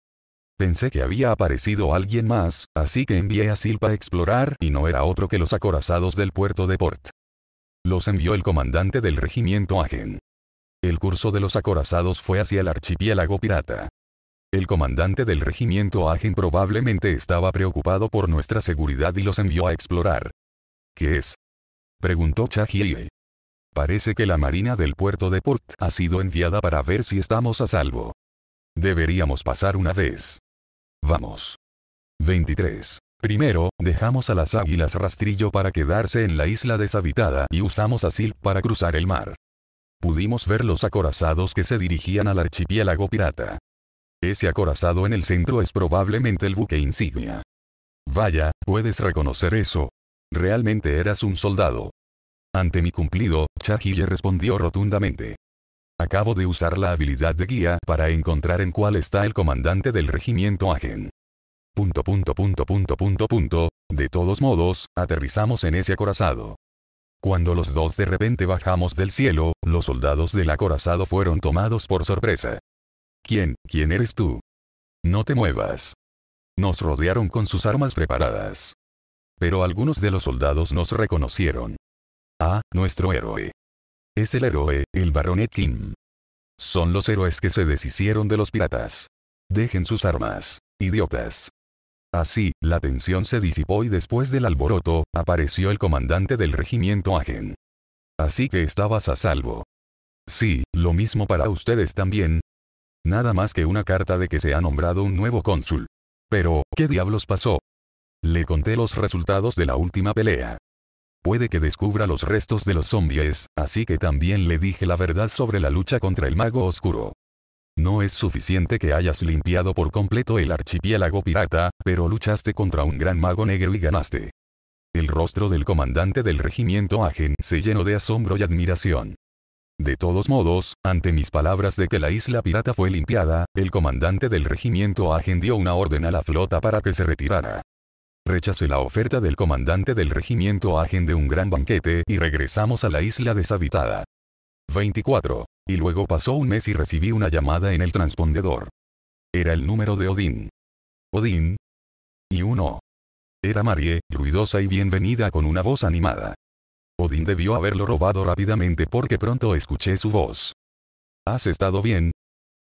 Pensé que había aparecido alguien más, así que envié a Silpa a explorar y no era otro que los acorazados del puerto de Port. Los envió el comandante del regimiento Agen. El curso de los acorazados fue hacia el archipiélago pirata. El comandante del regimiento Agen probablemente estaba preocupado por nuestra seguridad y los envió a explorar. ¿Qué es? Preguntó Chahie. Parece que la marina del puerto de Port ha sido enviada para ver si estamos a salvo. Deberíamos pasar una vez. Vamos. 23. Primero, dejamos a las águilas rastrillo para quedarse en la isla deshabitada y usamos a Silp para cruzar el mar. Pudimos ver los acorazados que se dirigían al archipiélago pirata. Ese acorazado en el centro es probablemente el buque insignia. Vaya, puedes reconocer eso. Realmente eras un soldado. Ante mi cumplido, Chahille respondió rotundamente. Acabo de usar la habilidad de guía para encontrar en cuál está el comandante del regimiento Agen. Punto punto punto punto punto punto. De todos modos, aterrizamos en ese acorazado. Cuando los dos de repente bajamos del cielo, los soldados del acorazado fueron tomados por sorpresa. ¿Quién, quién eres tú? No te muevas. Nos rodearon con sus armas preparadas. Pero algunos de los soldados nos reconocieron. Ah, nuestro héroe. Es el héroe, el baronet Kim. Son los héroes que se deshicieron de los piratas. Dejen sus armas, idiotas. Así, la tensión se disipó y después del alboroto, apareció el comandante del regimiento Agen. Así que estabas a salvo. Sí, lo mismo para ustedes también. Nada más que una carta de que se ha nombrado un nuevo cónsul. Pero, ¿qué diablos pasó? Le conté los resultados de la última pelea. Puede que descubra los restos de los zombies, así que también le dije la verdad sobre la lucha contra el mago oscuro. No es suficiente que hayas limpiado por completo el archipiélago pirata, pero luchaste contra un gran mago negro y ganaste. El rostro del comandante del regimiento Agen se llenó de asombro y admiración. De todos modos, ante mis palabras de que la isla pirata fue limpiada, el comandante del regimiento Agen dio una orden a la flota para que se retirara. Rechacé la oferta del comandante del regimiento Agen de un gran banquete y regresamos a la isla deshabitada. 24. Y luego pasó un mes y recibí una llamada en el transpondedor. Era el número de Odín. Odín. Y uno. Era Marie, ruidosa y bienvenida con una voz animada. Odín debió haberlo robado rápidamente porque pronto escuché su voz. ¿Has estado bien?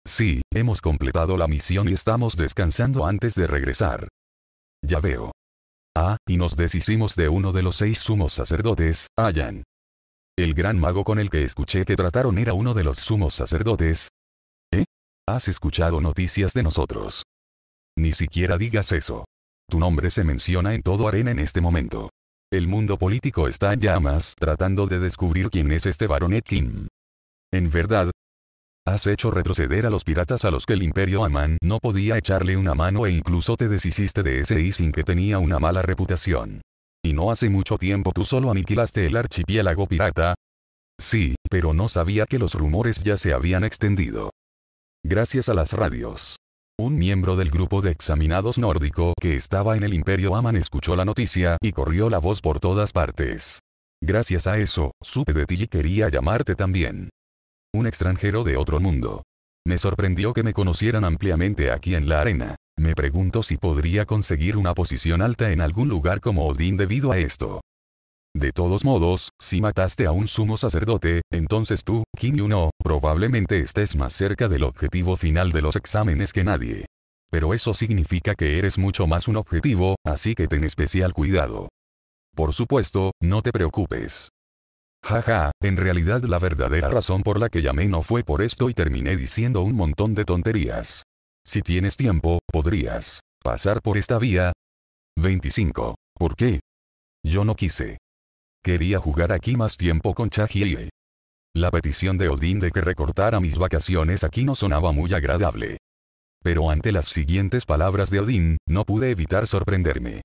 Sí, hemos completado la misión y estamos descansando antes de regresar. Ya veo. Ah, y nos deshicimos de uno de los seis sumos sacerdotes, Ayan. El gran mago con el que escuché que trataron era uno de los sumos sacerdotes. ¿Eh? ¿Has escuchado noticias de nosotros? Ni siquiera digas eso. Tu nombre se menciona en todo arena en este momento. El mundo político está en llamas tratando de descubrir quién es este baronet Kim. En verdad, Has hecho retroceder a los piratas a los que el imperio Aman no podía echarle una mano e incluso te deshiciste de ese y sin que tenía una mala reputación y no hace mucho tiempo tú solo aniquilaste el archipiélago pirata. Sí, pero no sabía que los rumores ya se habían extendido. Gracias a las radios. Un miembro del grupo de examinados nórdico que estaba en el Imperio Aman escuchó la noticia y corrió la voz por todas partes. Gracias a eso, supe de ti y quería llamarte también. Un extranjero de otro mundo. Me sorprendió que me conocieran ampliamente aquí en la arena. Me pregunto si podría conseguir una posición alta en algún lugar como Odín debido a esto. De todos modos, si mataste a un sumo sacerdote, entonces tú, Kim Yuno, probablemente estés más cerca del objetivo final de los exámenes que nadie. Pero eso significa que eres mucho más un objetivo, así que ten especial cuidado. Por supuesto, no te preocupes. Jaja, en realidad la verdadera razón por la que llamé no fue por esto y terminé diciendo un montón de tonterías. Si tienes tiempo, podrías pasar por esta vía. 25. ¿Por qué? Yo no quise. Quería jugar aquí más tiempo con Chajie. La petición de Odín de que recortara mis vacaciones aquí no sonaba muy agradable. Pero ante las siguientes palabras de Odín, no pude evitar sorprenderme.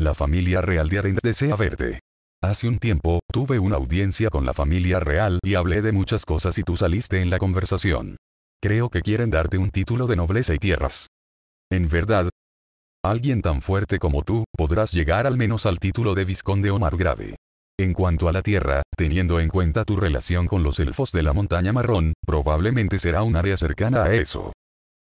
La familia real de Arendt desea verte. Hace un tiempo, tuve una audiencia con la familia real y hablé de muchas cosas y tú saliste en la conversación. Creo que quieren darte un título de nobleza y tierras. En verdad, alguien tan fuerte como tú, podrás llegar al menos al título de vizconde o margrave. En cuanto a la tierra, teniendo en cuenta tu relación con los elfos de la montaña marrón, probablemente será un área cercana a eso.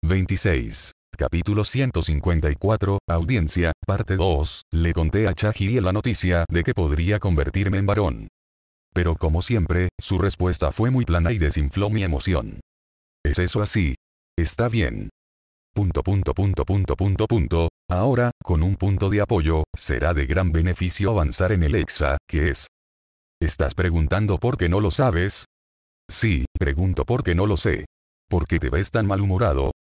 26. Capítulo 154, Audiencia, parte 2, le conté a Chahiri la noticia de que podría convertirme en varón. Pero como siempre, su respuesta fue muy plana y desinfló mi emoción. ¿Es eso así? Está bien. Punto punto punto punto punto punto. Ahora, con un punto de apoyo, será de gran beneficio avanzar en el EXA, que es. ¿Estás preguntando por qué no lo sabes? Sí, pregunto por qué no lo sé. ¿Por qué te ves tan malhumorado?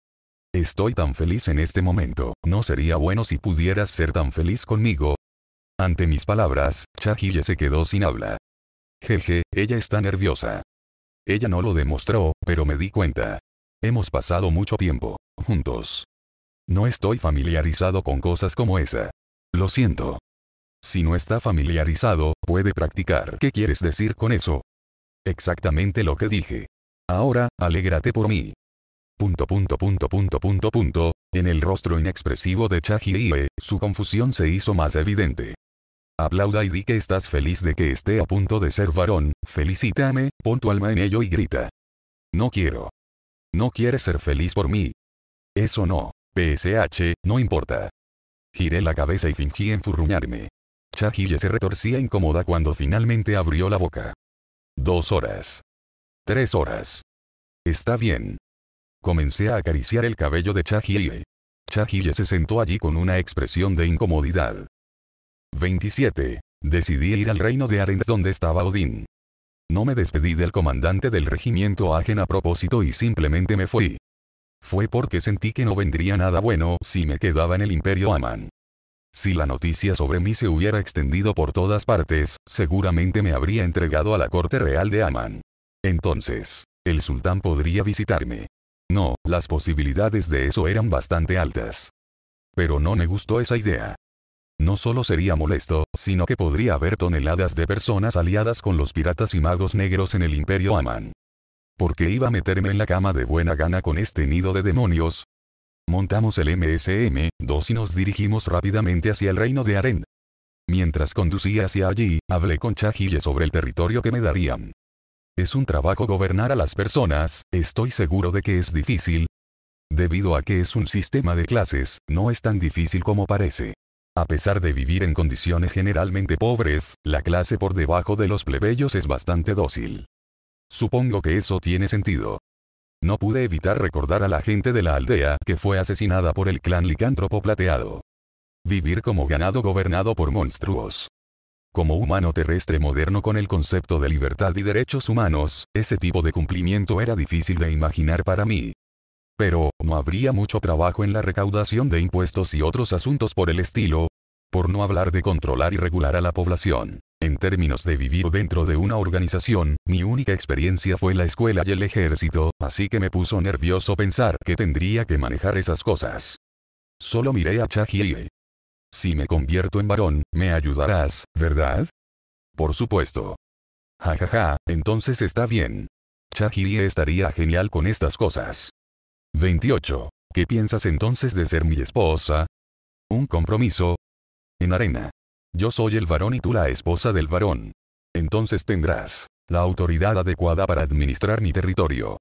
Estoy tan feliz en este momento, ¿no sería bueno si pudieras ser tan feliz conmigo? Ante mis palabras, Chahille se quedó sin habla. Jeje, ella está nerviosa. Ella no lo demostró, pero me di cuenta. Hemos pasado mucho tiempo, juntos. No estoy familiarizado con cosas como esa. Lo siento. Si no está familiarizado, puede practicar. ¿Qué quieres decir con eso? Exactamente lo que dije. Ahora, alégrate por mí. Punto punto punto punto punto punto. En el rostro inexpresivo de Chahiye, su confusión se hizo más evidente. Aplauda y di que estás feliz de que esté a punto de ser varón, felicítame, pon tu alma en ello y grita. No quiero. No quieres ser feliz por mí. Eso no. PSH, no importa. Giré la cabeza y fingí enfurruñarme. Chahille se retorcía incómoda cuando finalmente abrió la boca. Dos horas. Tres horas. Está bien. Comencé a acariciar el cabello de Chahille. Chahille se sentó allí con una expresión de incomodidad. 27. Decidí ir al reino de Arend donde estaba Odín. No me despedí del comandante del regimiento Agen a propósito y simplemente me fui. Fue porque sentí que no vendría nada bueno si me quedaba en el imperio Aman. Si la noticia sobre mí se hubiera extendido por todas partes, seguramente me habría entregado a la corte real de Aman. Entonces, el sultán podría visitarme. No, las posibilidades de eso eran bastante altas. Pero no me gustó esa idea. No solo sería molesto, sino que podría haber toneladas de personas aliadas con los piratas y magos negros en el imperio Aman. ¿Por qué iba a meterme en la cama de buena gana con este nido de demonios? Montamos el MSM-2 y nos dirigimos rápidamente hacia el reino de Arend. Mientras conducía hacia allí, hablé con Chahille sobre el territorio que me darían. Es un trabajo gobernar a las personas, estoy seguro de que es difícil. Debido a que es un sistema de clases, no es tan difícil como parece. A pesar de vivir en condiciones generalmente pobres, la clase por debajo de los plebeyos es bastante dócil. Supongo que eso tiene sentido. No pude evitar recordar a la gente de la aldea que fue asesinada por el clan licántropo plateado. Vivir como ganado gobernado por monstruos. Como humano terrestre moderno con el concepto de libertad y derechos humanos, ese tipo de cumplimiento era difícil de imaginar para mí. Pero, ¿no habría mucho trabajo en la recaudación de impuestos y otros asuntos por el estilo? Por no hablar de controlar y regular a la población. En términos de vivir dentro de una organización, mi única experiencia fue la escuela y el ejército, así que me puso nervioso pensar que tendría que manejar esas cosas. Solo miré a Chahiye. Si me convierto en varón, me ayudarás, ¿verdad? Por supuesto. Jajaja, ja, ja, entonces está bien. Chahiye estaría genial con estas cosas. 28. ¿Qué piensas entonces de ser mi esposa? Un compromiso. En arena. Yo soy el varón y tú la esposa del varón. Entonces tendrás la autoridad adecuada para administrar mi territorio.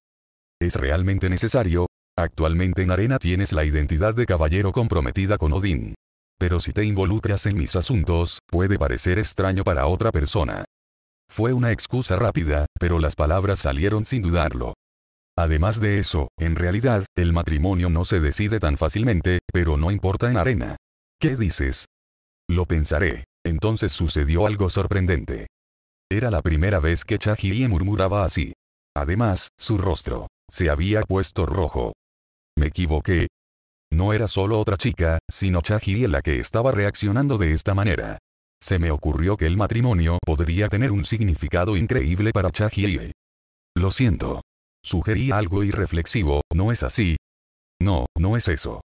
¿Es realmente necesario? Actualmente en arena tienes la identidad de caballero comprometida con Odín. Pero si te involucras en mis asuntos, puede parecer extraño para otra persona. Fue una excusa rápida, pero las palabras salieron sin dudarlo. Además de eso, en realidad, el matrimonio no se decide tan fácilmente, pero no importa en arena. ¿Qué dices? Lo pensaré. Entonces sucedió algo sorprendente. Era la primera vez que Chahirie murmuraba así. Además, su rostro se había puesto rojo. Me equivoqué. No era solo otra chica, sino Chahirie la que estaba reaccionando de esta manera. Se me ocurrió que el matrimonio podría tener un significado increíble para Chahirie. Lo siento, Sugerí algo irreflexivo, ¿no es así? No, no es eso.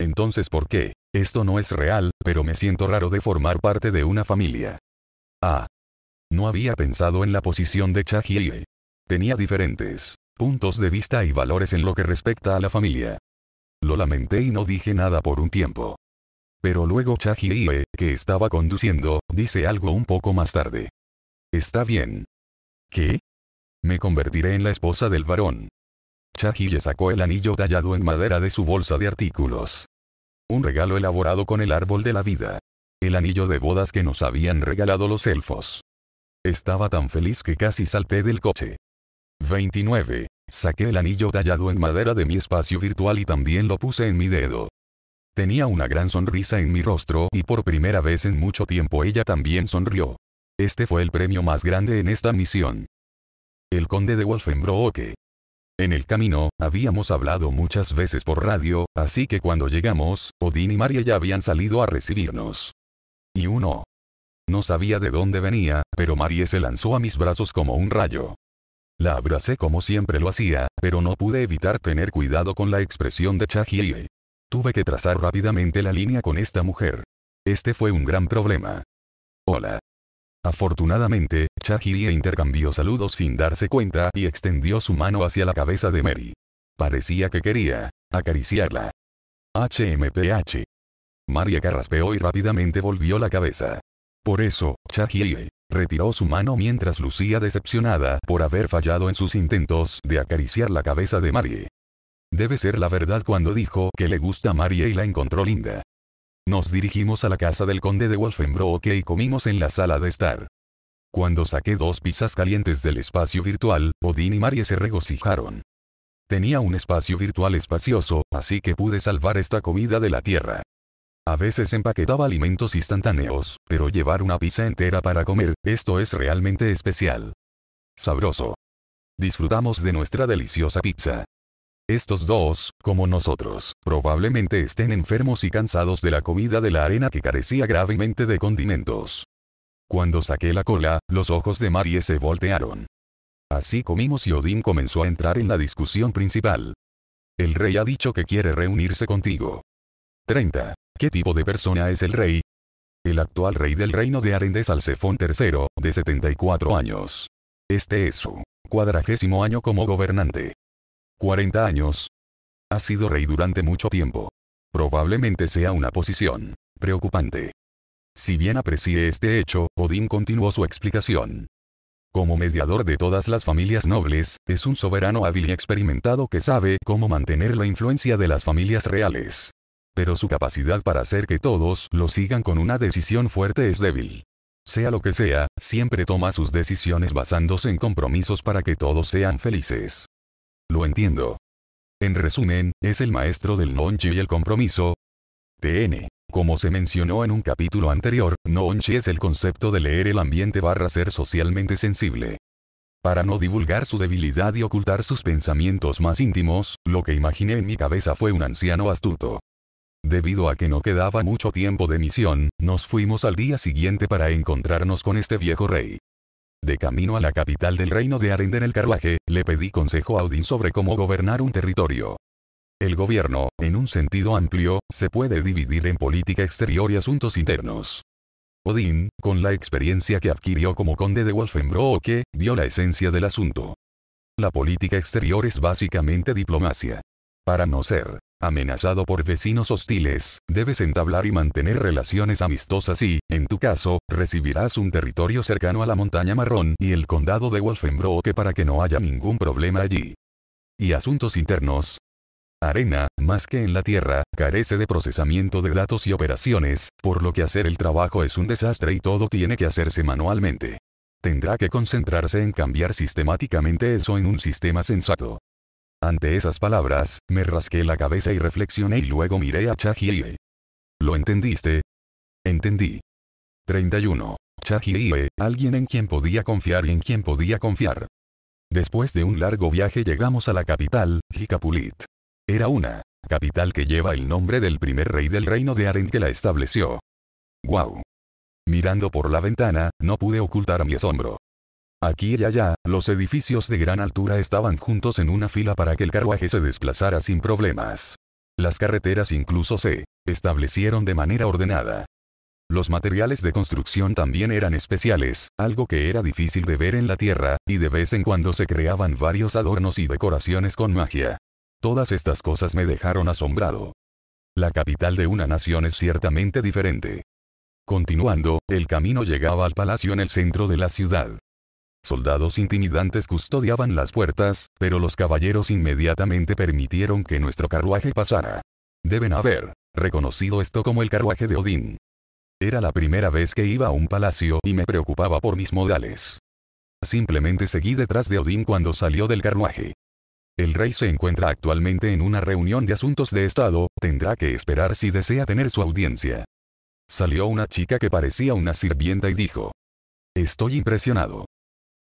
Entonces, ¿por qué? Esto no es real, pero me siento raro de formar parte de una familia. Ah. No había pensado en la posición de Chahie. Tenía diferentes puntos de vista y valores en lo que respecta a la familia. Lo lamenté y no dije nada por un tiempo. Pero luego Chahie, que estaba conduciendo, dice algo un poco más tarde. Está bien. ¿Qué? me convertiré en la esposa del varón. Chahille sacó el anillo tallado en madera de su bolsa de artículos. Un regalo elaborado con el árbol de la vida. El anillo de bodas que nos habían regalado los elfos. Estaba tan feliz que casi salté del coche. 29. Saqué el anillo tallado en madera de mi espacio virtual y también lo puse en mi dedo. Tenía una gran sonrisa en mi rostro y por primera vez en mucho tiempo ella también sonrió. Este fue el premio más grande en esta misión el conde de Wolfenbrock. En el camino, habíamos hablado muchas veces por radio, así que cuando llegamos, Odín y María ya habían salido a recibirnos. Y uno. No sabía de dónde venía, pero María se lanzó a mis brazos como un rayo. La abracé como siempre lo hacía, pero no pude evitar tener cuidado con la expresión de Chahie. Tuve que trazar rápidamente la línea con esta mujer. Este fue un gran problema. Hola. Afortunadamente, Chahirie intercambió saludos sin darse cuenta y extendió su mano hacia la cabeza de Mary. Parecía que quería acariciarla. HMPH. María carraspeó y rápidamente volvió la cabeza. Por eso, Chahirie retiró su mano mientras lucía decepcionada por haber fallado en sus intentos de acariciar la cabeza de Mary. Debe ser la verdad cuando dijo que le gusta Marie y la encontró linda. Nos dirigimos a la casa del conde de Wolfenbrock y comimos en la sala de estar. Cuando saqué dos pizzas calientes del espacio virtual, Odín y Marie se regocijaron. Tenía un espacio virtual espacioso, así que pude salvar esta comida de la tierra. A veces empaquetaba alimentos instantáneos, pero llevar una pizza entera para comer, esto es realmente especial. Sabroso. Disfrutamos de nuestra deliciosa pizza. Estos dos, como nosotros, probablemente estén enfermos y cansados de la comida de la arena que carecía gravemente de condimentos. Cuando saqué la cola, los ojos de Marie se voltearon. Así comimos y Odín comenzó a entrar en la discusión principal. El rey ha dicho que quiere reunirse contigo. 30. ¿Qué tipo de persona es el rey? El actual rey del reino de Arendes Alcefón III, de 74 años. Este es su cuadragésimo año como gobernante. 40 años. Ha sido rey durante mucho tiempo. Probablemente sea una posición preocupante. Si bien aprecie este hecho, Odín continuó su explicación. Como mediador de todas las familias nobles, es un soberano hábil y experimentado que sabe cómo mantener la influencia de las familias reales. Pero su capacidad para hacer que todos lo sigan con una decisión fuerte es débil. Sea lo que sea, siempre toma sus decisiones basándose en compromisos para que todos sean felices. Lo entiendo. En resumen, es el maestro del Nonchi y el compromiso. TN. Como se mencionó en un capítulo anterior, Nonchi es el concepto de leer el ambiente barra ser socialmente sensible. Para no divulgar su debilidad y ocultar sus pensamientos más íntimos, lo que imaginé en mi cabeza fue un anciano astuto. Debido a que no quedaba mucho tiempo de misión, nos fuimos al día siguiente para encontrarnos con este viejo rey. De camino a la capital del reino de Arend en el carruaje, le pedí consejo a Odín sobre cómo gobernar un territorio. El gobierno, en un sentido amplio, se puede dividir en política exterior y asuntos internos. Odín, con la experiencia que adquirió como conde de Wolfenbroke, vio la esencia del asunto. La política exterior es básicamente diplomacia. Para no ser amenazado por vecinos hostiles, debes entablar y mantener relaciones amistosas y, en tu caso, recibirás un territorio cercano a la montaña marrón y el condado de Wolfenbroke para que no haya ningún problema allí. Y asuntos internos. Arena, más que en la Tierra, carece de procesamiento de datos y operaciones, por lo que hacer el trabajo es un desastre y todo tiene que hacerse manualmente. Tendrá que concentrarse en cambiar sistemáticamente eso en un sistema sensato. Ante esas palabras, me rasqué la cabeza y reflexioné y luego miré a Chahie. ¿Lo entendiste? Entendí. 31. Chahie, alguien en quien podía confiar y en quien podía confiar. Después de un largo viaje llegamos a la capital, Hikapulit. Era una capital que lleva el nombre del primer rey del reino de Aren que la estableció. ¡Guau! Mirando por la ventana, no pude ocultar mi asombro. Aquí y allá, los edificios de gran altura estaban juntos en una fila para que el carruaje se desplazara sin problemas. Las carreteras incluso se establecieron de manera ordenada. Los materiales de construcción también eran especiales, algo que era difícil de ver en la tierra, y de vez en cuando se creaban varios adornos y decoraciones con magia. Todas estas cosas me dejaron asombrado. La capital de una nación es ciertamente diferente. Continuando, el camino llegaba al palacio en el centro de la ciudad. Soldados intimidantes custodiaban las puertas, pero los caballeros inmediatamente permitieron que nuestro carruaje pasara. Deben haber reconocido esto como el carruaje de Odín. Era la primera vez que iba a un palacio y me preocupaba por mis modales. Simplemente seguí detrás de Odín cuando salió del carruaje. El rey se encuentra actualmente en una reunión de asuntos de Estado, tendrá que esperar si desea tener su audiencia. Salió una chica que parecía una sirvienta y dijo. Estoy impresionado.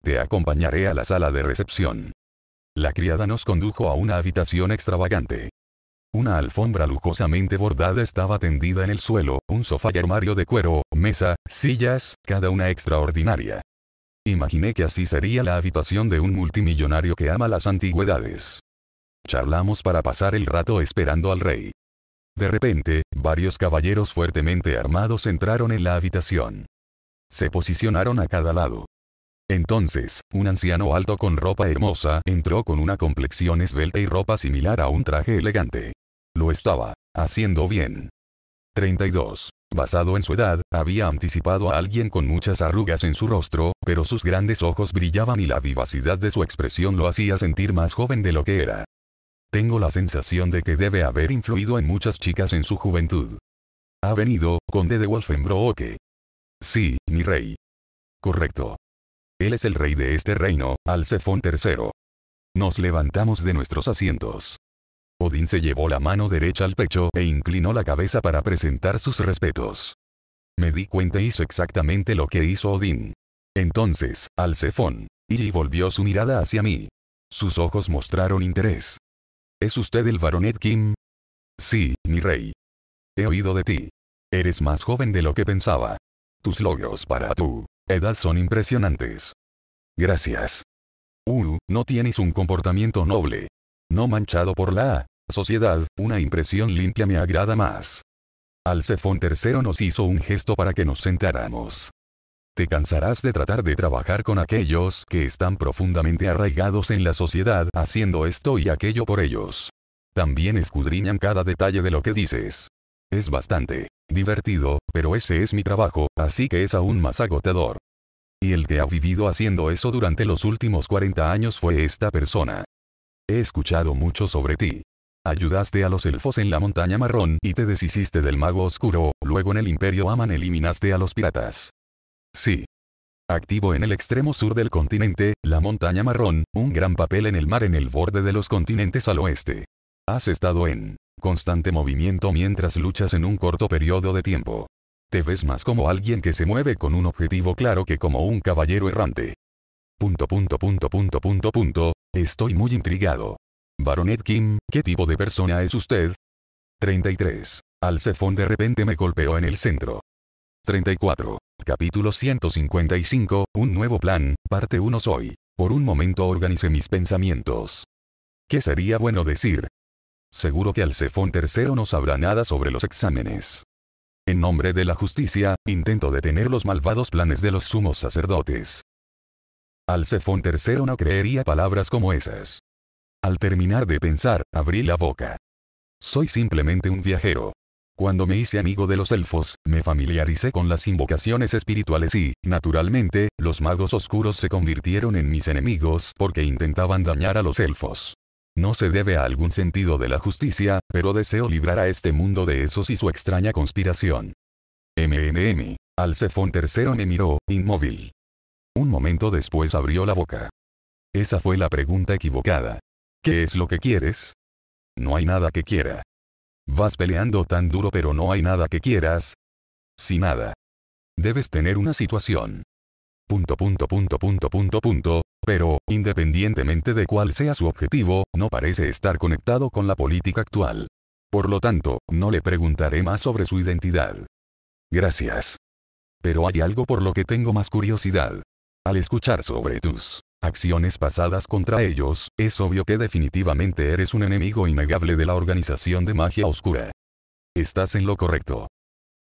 Te acompañaré a la sala de recepción. La criada nos condujo a una habitación extravagante. Una alfombra lujosamente bordada estaba tendida en el suelo, un sofá y armario de cuero, mesa, sillas, cada una extraordinaria. Imaginé que así sería la habitación de un multimillonario que ama las antigüedades. Charlamos para pasar el rato esperando al rey. De repente, varios caballeros fuertemente armados entraron en la habitación. Se posicionaron a cada lado. Entonces, un anciano alto con ropa hermosa entró con una complexión esbelta y ropa similar a un traje elegante. Lo estaba haciendo bien. 32. Basado en su edad, había anticipado a alguien con muchas arrugas en su rostro, pero sus grandes ojos brillaban y la vivacidad de su expresión lo hacía sentir más joven de lo que era. Tengo la sensación de que debe haber influido en muchas chicas en su juventud. Ha venido, conde de Wolfenbrock. Sí, mi rey. Correcto. Él es el rey de este reino, Alcefón III. Nos levantamos de nuestros asientos. Odín se llevó la mano derecha al pecho e inclinó la cabeza para presentar sus respetos. Me di cuenta hizo exactamente lo que hizo Odín. Entonces, Alcefón, y volvió su mirada hacia mí. Sus ojos mostraron interés. ¿Es usted el baronet Kim? Sí, mi rey. He oído de ti. Eres más joven de lo que pensaba. Tus logros para tú edad son impresionantes. Gracias. Uh, no tienes un comportamiento noble. No manchado por la sociedad, una impresión limpia me agrada más. Alcefón III nos hizo un gesto para que nos sentáramos. Te cansarás de tratar de trabajar con aquellos que están profundamente arraigados en la sociedad haciendo esto y aquello por ellos. También escudriñan cada detalle de lo que dices. Es bastante divertido, pero ese es mi trabajo, así que es aún más agotador. Y el que ha vivido haciendo eso durante los últimos 40 años fue esta persona. He escuchado mucho sobre ti. Ayudaste a los elfos en la montaña marrón y te deshiciste del mago oscuro, luego en el imperio Aman eliminaste a los piratas. Sí. Activo en el extremo sur del continente, la montaña marrón, un gran papel en el mar en el borde de los continentes al oeste. Has estado en constante movimiento mientras luchas en un corto periodo de tiempo. Te ves más como alguien que se mueve con un objetivo claro que como un caballero errante. Punto punto punto punto punto punto, estoy muy intrigado. Baronet Kim, ¿qué tipo de persona es usted? 33. Alcefón de repente me golpeó en el centro. 34. Capítulo 155, Un nuevo plan, parte 1 soy. Por un momento organicé mis pensamientos. ¿Qué sería bueno decir? Seguro que Alcefón III no sabrá nada sobre los exámenes. En nombre de la justicia, intento detener los malvados planes de los sumos sacerdotes. Alcefón III no creería palabras como esas. Al terminar de pensar, abrí la boca. Soy simplemente un viajero. Cuando me hice amigo de los elfos, me familiaricé con las invocaciones espirituales y, naturalmente, los magos oscuros se convirtieron en mis enemigos porque intentaban dañar a los elfos. No se debe a algún sentido de la justicia, pero deseo librar a este mundo de esos y su extraña conspiración. MMM. Alcefón III me miró, inmóvil. Un momento después abrió la boca. Esa fue la pregunta equivocada. ¿Qué es lo que quieres? No hay nada que quiera. Vas peleando tan duro pero no hay nada que quieras. Si nada. Debes tener una situación. Punto punto punto punto punto punto pero, independientemente de cuál sea su objetivo, no parece estar conectado con la política actual. Por lo tanto, no le preguntaré más sobre su identidad. Gracias. Pero hay algo por lo que tengo más curiosidad. Al escuchar sobre tus acciones pasadas contra ellos, es obvio que definitivamente eres un enemigo innegable de la organización de magia oscura. Estás en lo correcto.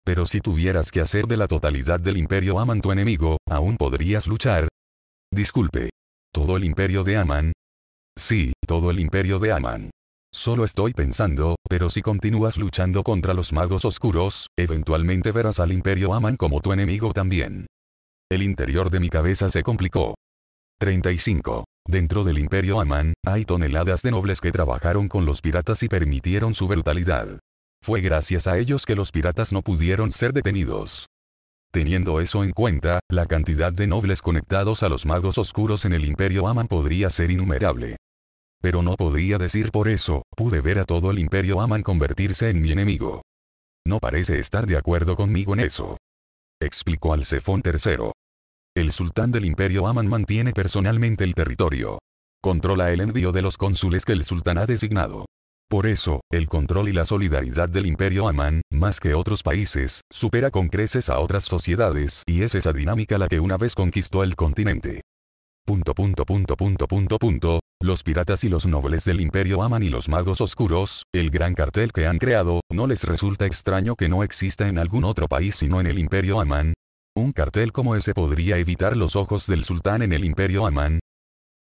Pero si tuvieras que hacer de la totalidad del imperio Aman tu enemigo, ¿aún podrías luchar? Disculpe, ¿Todo el imperio de Aman? Sí, todo el imperio de Aman. Solo estoy pensando, pero si continúas luchando contra los magos oscuros, eventualmente verás al imperio Aman como tu enemigo también. El interior de mi cabeza se complicó. 35. Dentro del imperio Aman, hay toneladas de nobles que trabajaron con los piratas y permitieron su brutalidad. Fue gracias a ellos que los piratas no pudieron ser detenidos. Teniendo eso en cuenta, la cantidad de nobles conectados a los magos oscuros en el imperio Aman podría ser innumerable. Pero no podría decir por eso, pude ver a todo el imperio Aman convertirse en mi enemigo. No parece estar de acuerdo conmigo en eso. Explicó al III. El sultán del imperio Aman mantiene personalmente el territorio. Controla el envío de los cónsules que el sultán ha designado. Por eso, el control y la solidaridad del imperio Amán, más que otros países, supera con creces a otras sociedades y es esa dinámica la que una vez conquistó el continente. Punto punto punto punto punto punto. Los piratas y los nobles del imperio Aman y los magos oscuros, el gran cartel que han creado, no les resulta extraño que no exista en algún otro país sino en el imperio Aman. Un cartel como ese podría evitar los ojos del sultán en el imperio Aman.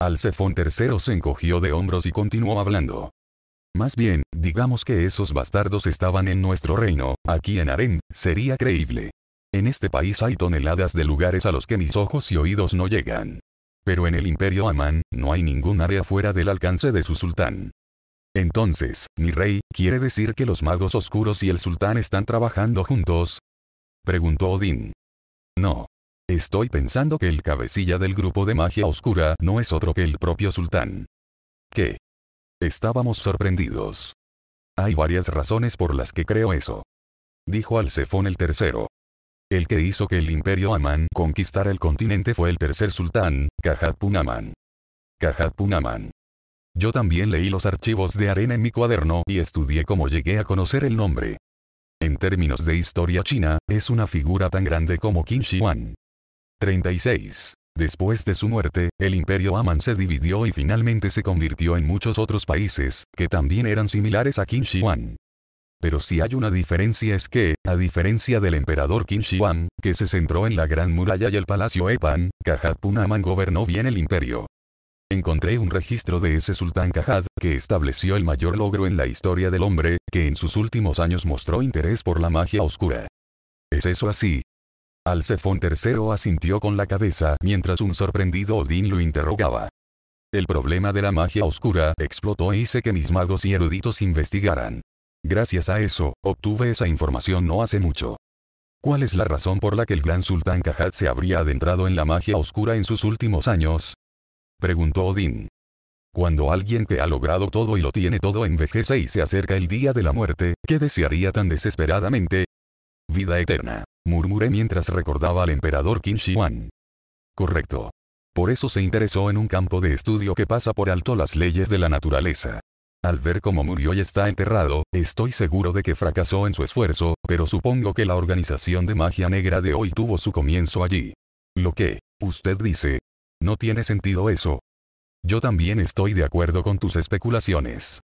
Alcefón III se encogió de hombros y continuó hablando. Más bien, digamos que esos bastardos estaban en nuestro reino, aquí en Arend sería creíble. En este país hay toneladas de lugares a los que mis ojos y oídos no llegan. Pero en el imperio Amán, no hay ningún área fuera del alcance de su sultán. Entonces, mi rey, ¿quiere decir que los magos oscuros y el sultán están trabajando juntos? Preguntó Odín. No. Estoy pensando que el cabecilla del grupo de magia oscura no es otro que el propio sultán. ¿Qué? Estábamos sorprendidos. Hay varias razones por las que creo eso. Dijo Alcefón el tercero. El que hizo que el imperio Aman conquistara el continente fue el tercer sultán, Kajadpun Amán. Yo también leí los archivos de arena en mi cuaderno y estudié cómo llegué a conocer el nombre. En términos de historia china, es una figura tan grande como Qin Shi Huang. 36. Después de su muerte, el imperio Aman se dividió y finalmente se convirtió en muchos otros países, que también eran similares a Qin Shi Huang. Pero si hay una diferencia es que, a diferencia del emperador Qin Shi Huang, que se centró en la Gran Muralla y el Palacio Epan, Pun Aman gobernó bien el imperio. Encontré un registro de ese sultán Kajad, que estableció el mayor logro en la historia del hombre, que en sus últimos años mostró interés por la magia oscura. ¿Es eso así? Alcefón III asintió con la cabeza mientras un sorprendido Odín lo interrogaba. El problema de la magia oscura explotó e hice que mis magos y eruditos investigaran. Gracias a eso, obtuve esa información no hace mucho. ¿Cuál es la razón por la que el gran sultán Kajat se habría adentrado en la magia oscura en sus últimos años? Preguntó Odín. Cuando alguien que ha logrado todo y lo tiene todo envejece y se acerca el día de la muerte, ¿qué desearía tan desesperadamente? Vida eterna. Murmuré mientras recordaba al emperador Qin Shi Huang. Correcto. Por eso se interesó en un campo de estudio que pasa por alto las leyes de la naturaleza. Al ver cómo murió y está enterrado, estoy seguro de que fracasó en su esfuerzo, pero supongo que la organización de magia negra de hoy tuvo su comienzo allí. Lo que, usted dice. No tiene sentido eso. Yo también estoy de acuerdo con tus especulaciones.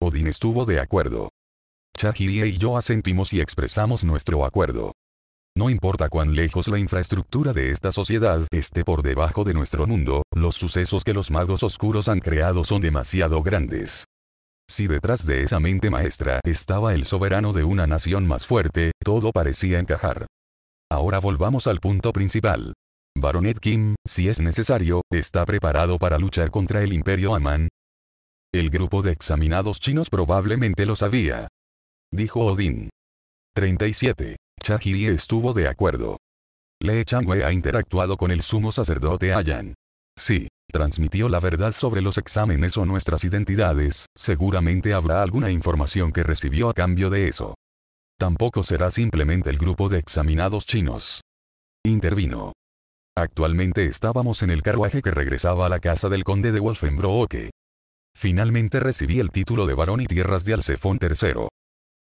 Odin estuvo de acuerdo. Chahirie y yo asentimos y expresamos nuestro acuerdo. No importa cuán lejos la infraestructura de esta sociedad esté por debajo de nuestro mundo, los sucesos que los magos oscuros han creado son demasiado grandes. Si detrás de esa mente maestra estaba el soberano de una nación más fuerte, todo parecía encajar. Ahora volvamos al punto principal. Baronet Kim, si es necesario, está preparado para luchar contra el imperio Aman. El grupo de examinados chinos probablemente lo sabía, dijo Odín. 37. Chahiri estuvo de acuerdo. Le Changwe ha interactuado con el sumo sacerdote Ayan. Sí, transmitió la verdad sobre los exámenes o nuestras identidades, seguramente habrá alguna información que recibió a cambio de eso. Tampoco será simplemente el grupo de examinados chinos. Intervino. Actualmente estábamos en el carruaje que regresaba a la casa del conde de Wolfenbrooke. Finalmente recibí el título de barón y tierras de Alcefón III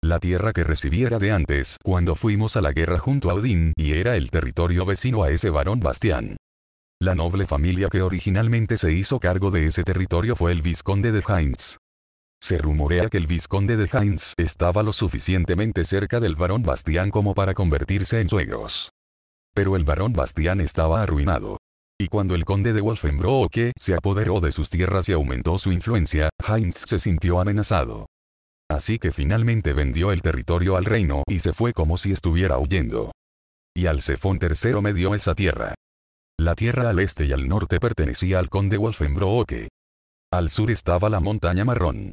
la tierra que recibiera de antes cuando fuimos a la guerra junto a Odín y era el territorio vecino a ese varón Bastián. La noble familia que originalmente se hizo cargo de ese territorio fue el vizconde de Heinz. Se rumorea que el vizconde de Heinz estaba lo suficientemente cerca del varón Bastián como para convertirse en suegros. Pero el varón Bastián estaba arruinado. Y cuando el conde de Wolfenbrock se apoderó de sus tierras y aumentó su influencia, Heinz se sintió amenazado. Así que finalmente vendió el territorio al reino y se fue como si estuviera huyendo. Y al Cefón III me dio esa tierra. La tierra al este y al norte pertenecía al conde Wolfenbrooke. Al sur estaba la montaña marrón.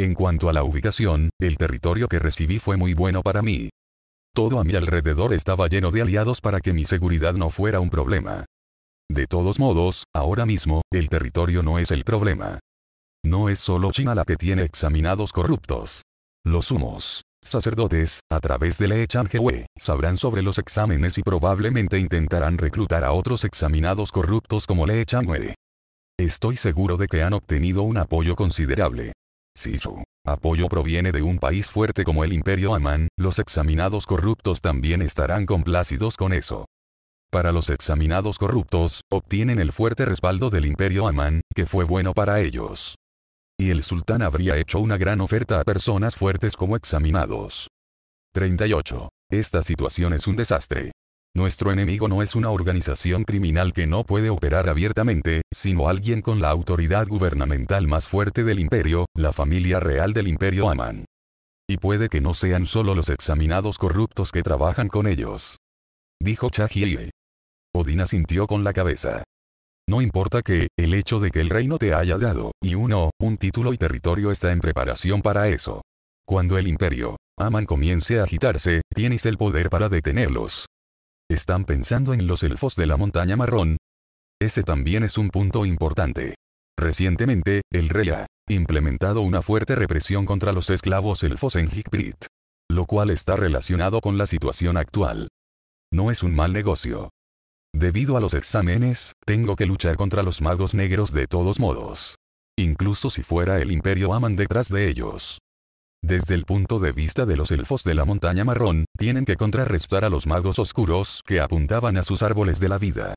En cuanto a la ubicación, el territorio que recibí fue muy bueno para mí. Todo a mi alrededor estaba lleno de aliados para que mi seguridad no fuera un problema. De todos modos, ahora mismo, el territorio no es el problema. No es solo China la que tiene examinados corruptos. Los sumos sacerdotes, a través de la Changhewe, sabrán sobre los exámenes y probablemente intentarán reclutar a otros examinados corruptos como la hue Estoy seguro de que han obtenido un apoyo considerable. Si su apoyo proviene de un país fuerte como el Imperio Amán, los examinados corruptos también estarán complacidos con eso. Para los examinados corruptos, obtienen el fuerte respaldo del Imperio Amán, que fue bueno para ellos y el sultán habría hecho una gran oferta a personas fuertes como examinados. 38. Esta situación es un desastre. Nuestro enemigo no es una organización criminal que no puede operar abiertamente, sino alguien con la autoridad gubernamental más fuerte del imperio, la familia real del imperio Aman. Y puede que no sean solo los examinados corruptos que trabajan con ellos. Dijo Chahie. Odina sintió con la cabeza. No importa que, el hecho de que el reino te haya dado, y uno, un título y territorio está en preparación para eso. Cuando el imperio, Aman comience a agitarse, tienes el poder para detenerlos. ¿Están pensando en los elfos de la montaña marrón? Ese también es un punto importante. Recientemente, el rey ha implementado una fuerte represión contra los esclavos elfos en Hikprit. Lo cual está relacionado con la situación actual. No es un mal negocio. Debido a los exámenes, tengo que luchar contra los magos negros de todos modos. Incluso si fuera el imperio Aman detrás de ellos. Desde el punto de vista de los elfos de la montaña marrón, tienen que contrarrestar a los magos oscuros que apuntaban a sus árboles de la vida.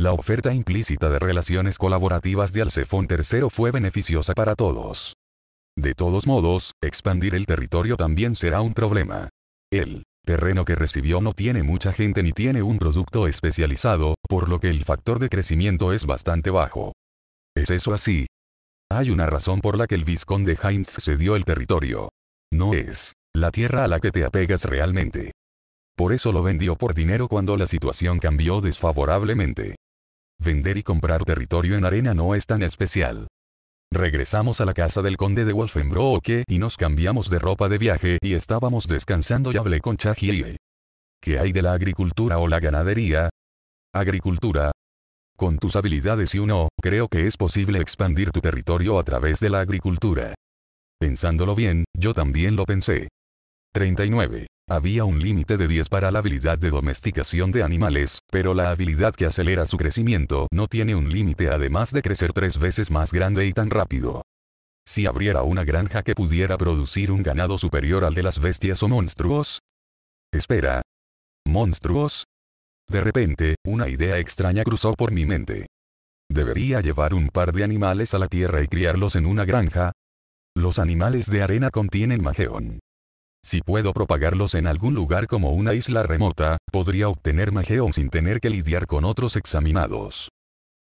La oferta implícita de relaciones colaborativas de Alcefón III fue beneficiosa para todos. De todos modos, expandir el territorio también será un problema. Él terreno que recibió no tiene mucha gente ni tiene un producto especializado, por lo que el factor de crecimiento es bastante bajo. ¿Es eso así? Hay una razón por la que el vizconde Heinz cedió el territorio. No es la tierra a la que te apegas realmente. Por eso lo vendió por dinero cuando la situación cambió desfavorablemente. Vender y comprar territorio en arena no es tan especial. Regresamos a la casa del conde de Wolfenbroke y nos cambiamos de ropa de viaje y estábamos descansando y hablé con Chahie. ¿Qué hay de la agricultura o la ganadería? Agricultura. Con tus habilidades y uno, creo que es posible expandir tu territorio a través de la agricultura. Pensándolo bien, yo también lo pensé. 39. Había un límite de 10 para la habilidad de domesticación de animales, pero la habilidad que acelera su crecimiento no tiene un límite además de crecer tres veces más grande y tan rápido. Si abriera una granja que pudiera producir un ganado superior al de las bestias o monstruos. Espera. ¿Monstruos? De repente, una idea extraña cruzó por mi mente. ¿Debería llevar un par de animales a la tierra y criarlos en una granja? Los animales de arena contienen mageón. Si puedo propagarlos en algún lugar como una isla remota, podría obtener Mageon sin tener que lidiar con otros examinados.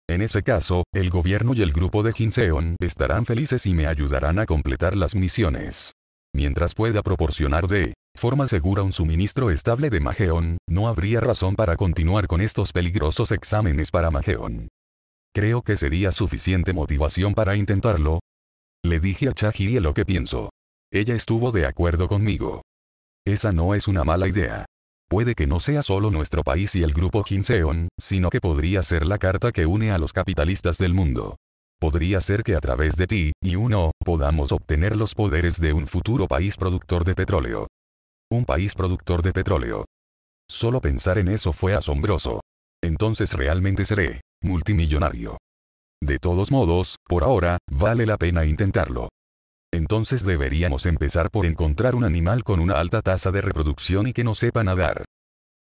En ese caso, el gobierno y el grupo de Jinseon estarán felices y me ayudarán a completar las misiones. Mientras pueda proporcionar de forma segura un suministro estable de Mageon, no habría razón para continuar con estos peligrosos exámenes para Mageon. Creo que sería suficiente motivación para intentarlo. Le dije a Chahiri lo que pienso. Ella estuvo de acuerdo conmigo. Esa no es una mala idea. Puede que no sea solo nuestro país y el grupo Jinseon, sino que podría ser la carta que une a los capitalistas del mundo. Podría ser que a través de ti, y uno, podamos obtener los poderes de un futuro país productor de petróleo. Un país productor de petróleo. Solo pensar en eso fue asombroso. Entonces realmente seré multimillonario. De todos modos, por ahora, vale la pena intentarlo entonces deberíamos empezar por encontrar un animal con una alta tasa de reproducción y que no sepa nadar.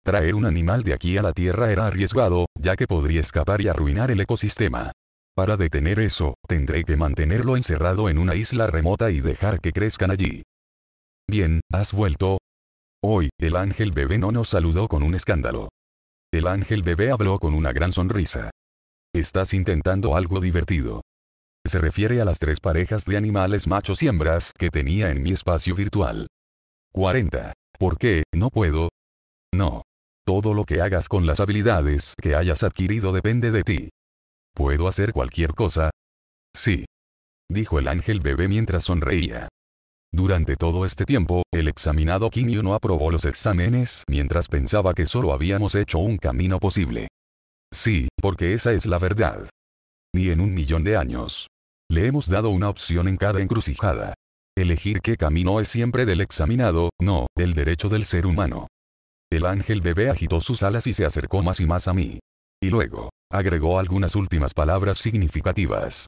Traer un animal de aquí a la Tierra era arriesgado, ya que podría escapar y arruinar el ecosistema. Para detener eso, tendré que mantenerlo encerrado en una isla remota y dejar que crezcan allí. Bien, has vuelto. Hoy, el ángel bebé no nos saludó con un escándalo. El ángel bebé habló con una gran sonrisa. Estás intentando algo divertido se refiere a las tres parejas de animales machos y hembras que tenía en mi espacio virtual. 40. ¿Por qué, no puedo? No. Todo lo que hagas con las habilidades que hayas adquirido depende de ti. ¿Puedo hacer cualquier cosa? Sí. Dijo el ángel bebé mientras sonreía. Durante todo este tiempo, el examinado Kimio no aprobó los exámenes mientras pensaba que solo habíamos hecho un camino posible. Sí, porque esa es la verdad. Ni en un millón de años. Le hemos dado una opción en cada encrucijada. Elegir qué camino es siempre del examinado, no, el derecho del ser humano. El ángel bebé agitó sus alas y se acercó más y más a mí. Y luego, agregó algunas últimas palabras significativas.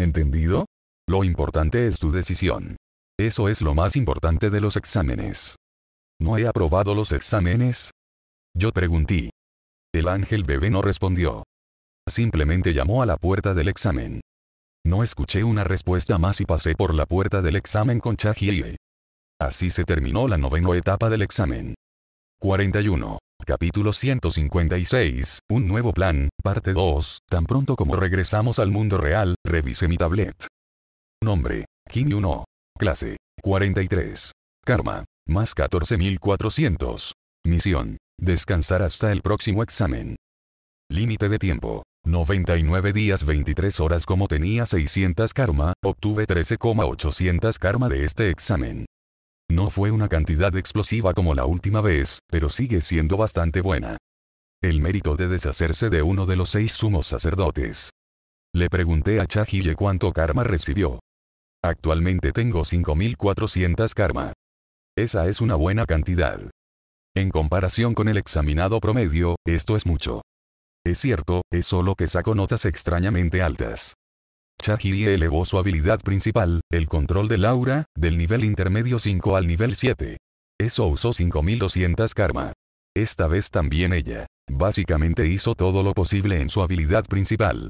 ¿Entendido? Lo importante es tu decisión. Eso es lo más importante de los exámenes. ¿No he aprobado los exámenes? Yo pregunté. El ángel bebé no respondió. Simplemente llamó a la puerta del examen. No escuché una respuesta más y pasé por la puerta del examen con Chahiye. Así se terminó la novena etapa del examen. 41. Capítulo 156. Un nuevo plan, parte 2. Tan pronto como regresamos al mundo real, revisé mi tablet. Nombre. Kim Yuno. Clase. 43. Karma. Más 14400. Misión. Descansar hasta el próximo examen. Límite de tiempo. 99 días 23 horas como tenía 600 karma, obtuve 13,800 karma de este examen. No fue una cantidad explosiva como la última vez, pero sigue siendo bastante buena. El mérito de deshacerse de uno de los seis sumos sacerdotes. Le pregunté a Chajille cuánto karma recibió. Actualmente tengo 5400 karma. Esa es una buena cantidad. En comparación con el examinado promedio, esto es mucho. Es cierto, es solo que sacó notas extrañamente altas. Chahiri elevó su habilidad principal, el control del aura, del nivel intermedio 5 al nivel 7. Eso usó 5200 karma. Esta vez también ella. Básicamente hizo todo lo posible en su habilidad principal.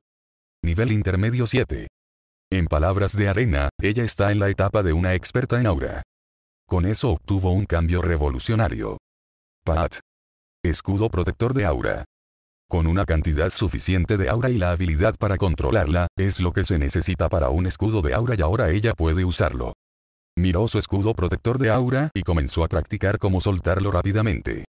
Nivel intermedio 7. En palabras de Arena, ella está en la etapa de una experta en aura. Con eso obtuvo un cambio revolucionario. Pat. Escudo protector de aura. Con una cantidad suficiente de aura y la habilidad para controlarla, es lo que se necesita para un escudo de aura y ahora ella puede usarlo. Miró su escudo protector de aura y comenzó a practicar cómo soltarlo rápidamente.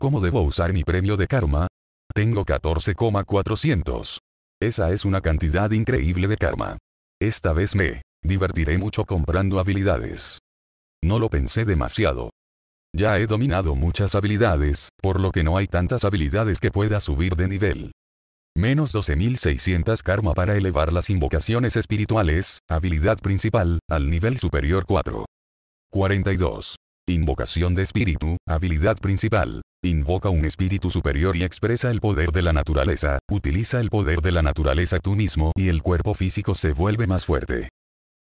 ¿Cómo debo usar mi premio de karma? Tengo 14,400. Esa es una cantidad increíble de karma. Esta vez me divertiré mucho comprando habilidades. No lo pensé demasiado. Ya he dominado muchas habilidades, por lo que no hay tantas habilidades que pueda subir de nivel. Menos 12.600 karma para elevar las invocaciones espirituales, habilidad principal, al nivel superior 4. 42. Invocación de espíritu, habilidad principal. Invoca un espíritu superior y expresa el poder de la naturaleza, utiliza el poder de la naturaleza tú mismo y el cuerpo físico se vuelve más fuerte.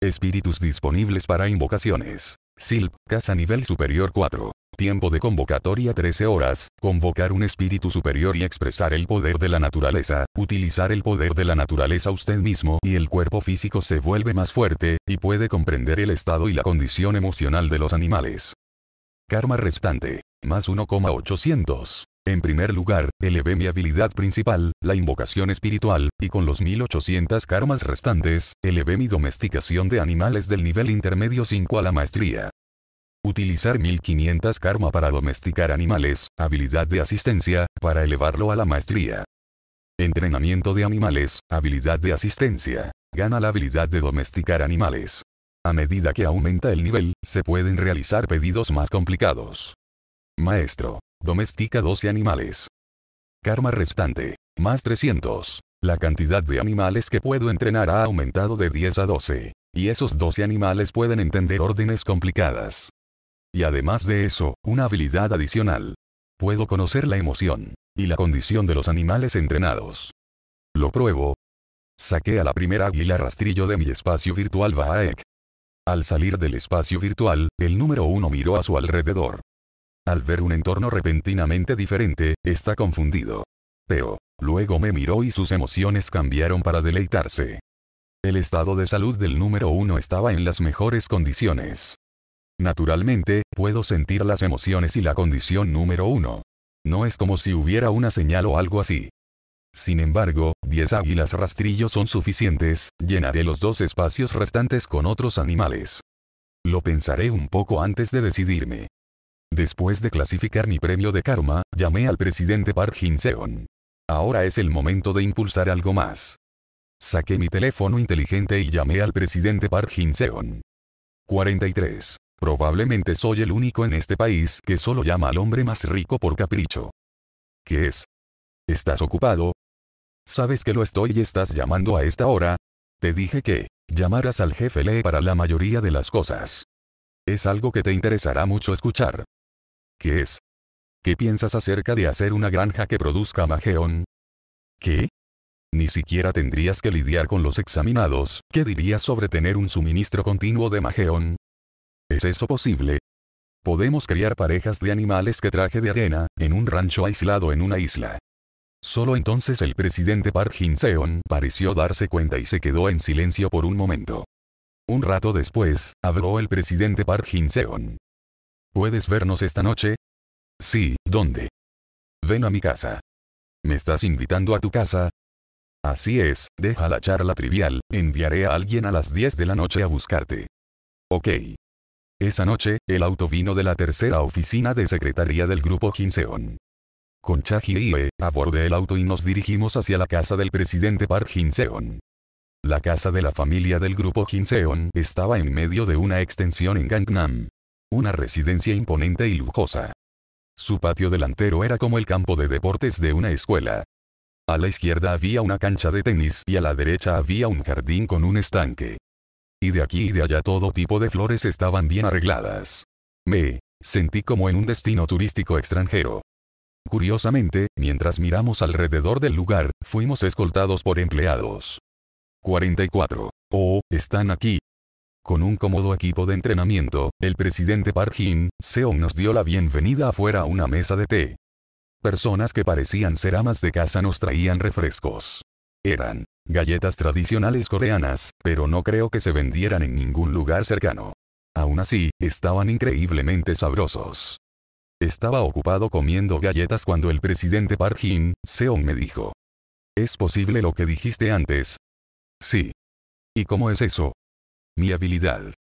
Espíritus disponibles para invocaciones. Silp, casa nivel superior 4. Tiempo de convocatoria 13 horas, convocar un espíritu superior y expresar el poder de la naturaleza, utilizar el poder de la naturaleza usted mismo y el cuerpo físico se vuelve más fuerte, y puede comprender el estado y la condición emocional de los animales. Karma restante. Más 1,800. En primer lugar, elevé mi habilidad principal, la invocación espiritual, y con los 1800 karmas restantes, elevé mi domesticación de animales del nivel intermedio 5 a la maestría. Utilizar 1500 karma para domesticar animales, habilidad de asistencia, para elevarlo a la maestría. Entrenamiento de animales, habilidad de asistencia. Gana la habilidad de domesticar animales. A medida que aumenta el nivel, se pueden realizar pedidos más complicados. Maestro, Domestica 12 animales. Karma restante. Más 300. La cantidad de animales que puedo entrenar ha aumentado de 10 a 12. Y esos 12 animales pueden entender órdenes complicadas. Y además de eso, una habilidad adicional. Puedo conocer la emoción y la condición de los animales entrenados. Lo pruebo. Saqué a la primera águila rastrillo de mi espacio virtual vaek. Al salir del espacio virtual, el número uno miró a su alrededor. Al ver un entorno repentinamente diferente, está confundido. Pero, luego me miró y sus emociones cambiaron para deleitarse. El estado de salud del número uno estaba en las mejores condiciones. Naturalmente, puedo sentir las emociones y la condición número uno. No es como si hubiera una señal o algo así. Sin embargo, 10 águilas rastrillos son suficientes, llenaré los dos espacios restantes con otros animales. Lo pensaré un poco antes de decidirme. Después de clasificar mi premio de karma, llamé al presidente Park jin Ahora es el momento de impulsar algo más. Saqué mi teléfono inteligente y llamé al presidente Park jin 43. Probablemente soy el único en este país que solo llama al hombre más rico por capricho. ¿Qué es? ¿Estás ocupado? ¿Sabes que lo estoy y estás llamando a esta hora? Te dije que llamarás al jefe Lee para la mayoría de las cosas. Es algo que te interesará mucho escuchar. ¿Qué es? ¿Qué piensas acerca de hacer una granja que produzca mageón? ¿Qué? Ni siquiera tendrías que lidiar con los examinados, ¿qué dirías sobre tener un suministro continuo de mageón? ¿Es eso posible? Podemos criar parejas de animales que traje de arena, en un rancho aislado en una isla. Solo entonces el presidente Park jin pareció darse cuenta y se quedó en silencio por un momento. Un rato después, habló el presidente Park jin ¿Puedes vernos esta noche? Sí, ¿dónde? Ven a mi casa. ¿Me estás invitando a tu casa? Así es, deja la charla trivial, enviaré a alguien a las 10 de la noche a buscarte. Ok. Esa noche, el auto vino de la tercera oficina de secretaría del grupo Jinseon. Con Cha y abordé el auto y nos dirigimos hacia la casa del presidente Park Jinseon. La casa de la familia del grupo Jinseon estaba en medio de una extensión en Gangnam una residencia imponente y lujosa. Su patio delantero era como el campo de deportes de una escuela. A la izquierda había una cancha de tenis y a la derecha había un jardín con un estanque. Y de aquí y de allá todo tipo de flores estaban bien arregladas. Me sentí como en un destino turístico extranjero. Curiosamente, mientras miramos alrededor del lugar, fuimos escoltados por empleados. 44. Oh, están aquí, con un cómodo equipo de entrenamiento, el presidente Park Jin, Seong nos dio la bienvenida afuera a una mesa de té. Personas que parecían ser amas de casa nos traían refrescos. Eran galletas tradicionales coreanas, pero no creo que se vendieran en ningún lugar cercano. Aún así, estaban increíblemente sabrosos. Estaba ocupado comiendo galletas cuando el presidente Park Jin, Seong me dijo. ¿Es posible lo que dijiste antes? Sí. ¿Y cómo es eso? Mi habilidad.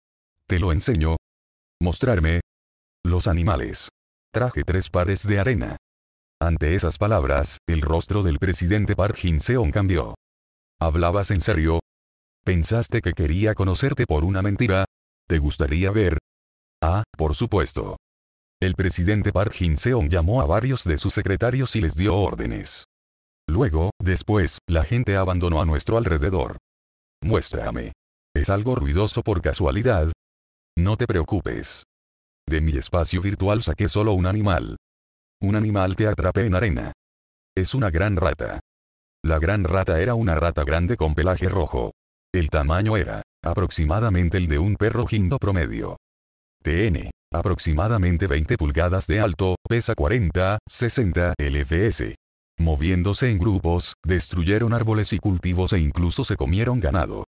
Te lo enseño. Mostrarme. Los animales. Traje tres pares de arena. Ante esas palabras, el rostro del presidente Park Jin-seon cambió. ¿Hablabas en serio? ¿Pensaste que quería conocerte por una mentira? ¿Te gustaría ver? Ah, por supuesto. El presidente Park Jin-seon llamó a varios de sus secretarios y les dio órdenes. Luego, después, la gente abandonó a nuestro alrededor. Muéstrame. ¿Es algo ruidoso por casualidad? No te preocupes. De mi espacio virtual saqué solo un animal. Un animal que atrapé en arena. Es una gran rata. La gran rata era una rata grande con pelaje rojo. El tamaño era, aproximadamente el de un perro jindo promedio. TN, aproximadamente 20 pulgadas de alto, pesa 40, 60 LFS. Moviéndose en grupos, destruyeron árboles y cultivos e incluso se comieron ganado.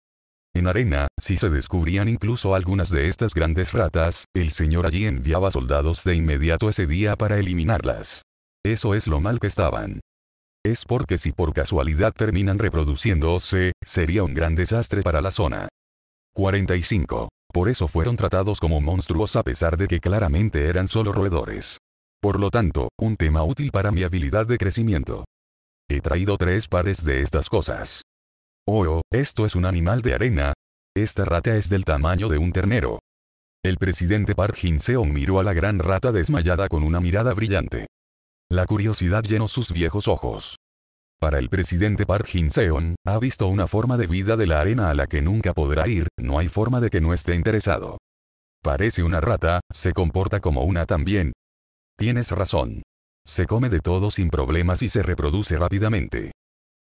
En arena, si se descubrían incluso algunas de estas grandes ratas, el señor allí enviaba soldados de inmediato ese día para eliminarlas. Eso es lo mal que estaban. Es porque si por casualidad terminan reproduciéndose, sería un gran desastre para la zona. 45. Por eso fueron tratados como monstruos a pesar de que claramente eran solo roedores. Por lo tanto, un tema útil para mi habilidad de crecimiento. He traído tres pares de estas cosas. Oh, oh, esto es un animal de arena. Esta rata es del tamaño de un ternero. El presidente Park Jin-seon miró a la gran rata desmayada con una mirada brillante. La curiosidad llenó sus viejos ojos. Para el presidente Park Jin-seon, ha visto una forma de vida de la arena a la que nunca podrá ir, no hay forma de que no esté interesado. Parece una rata, se comporta como una también. Tienes razón. Se come de todo sin problemas y se reproduce rápidamente.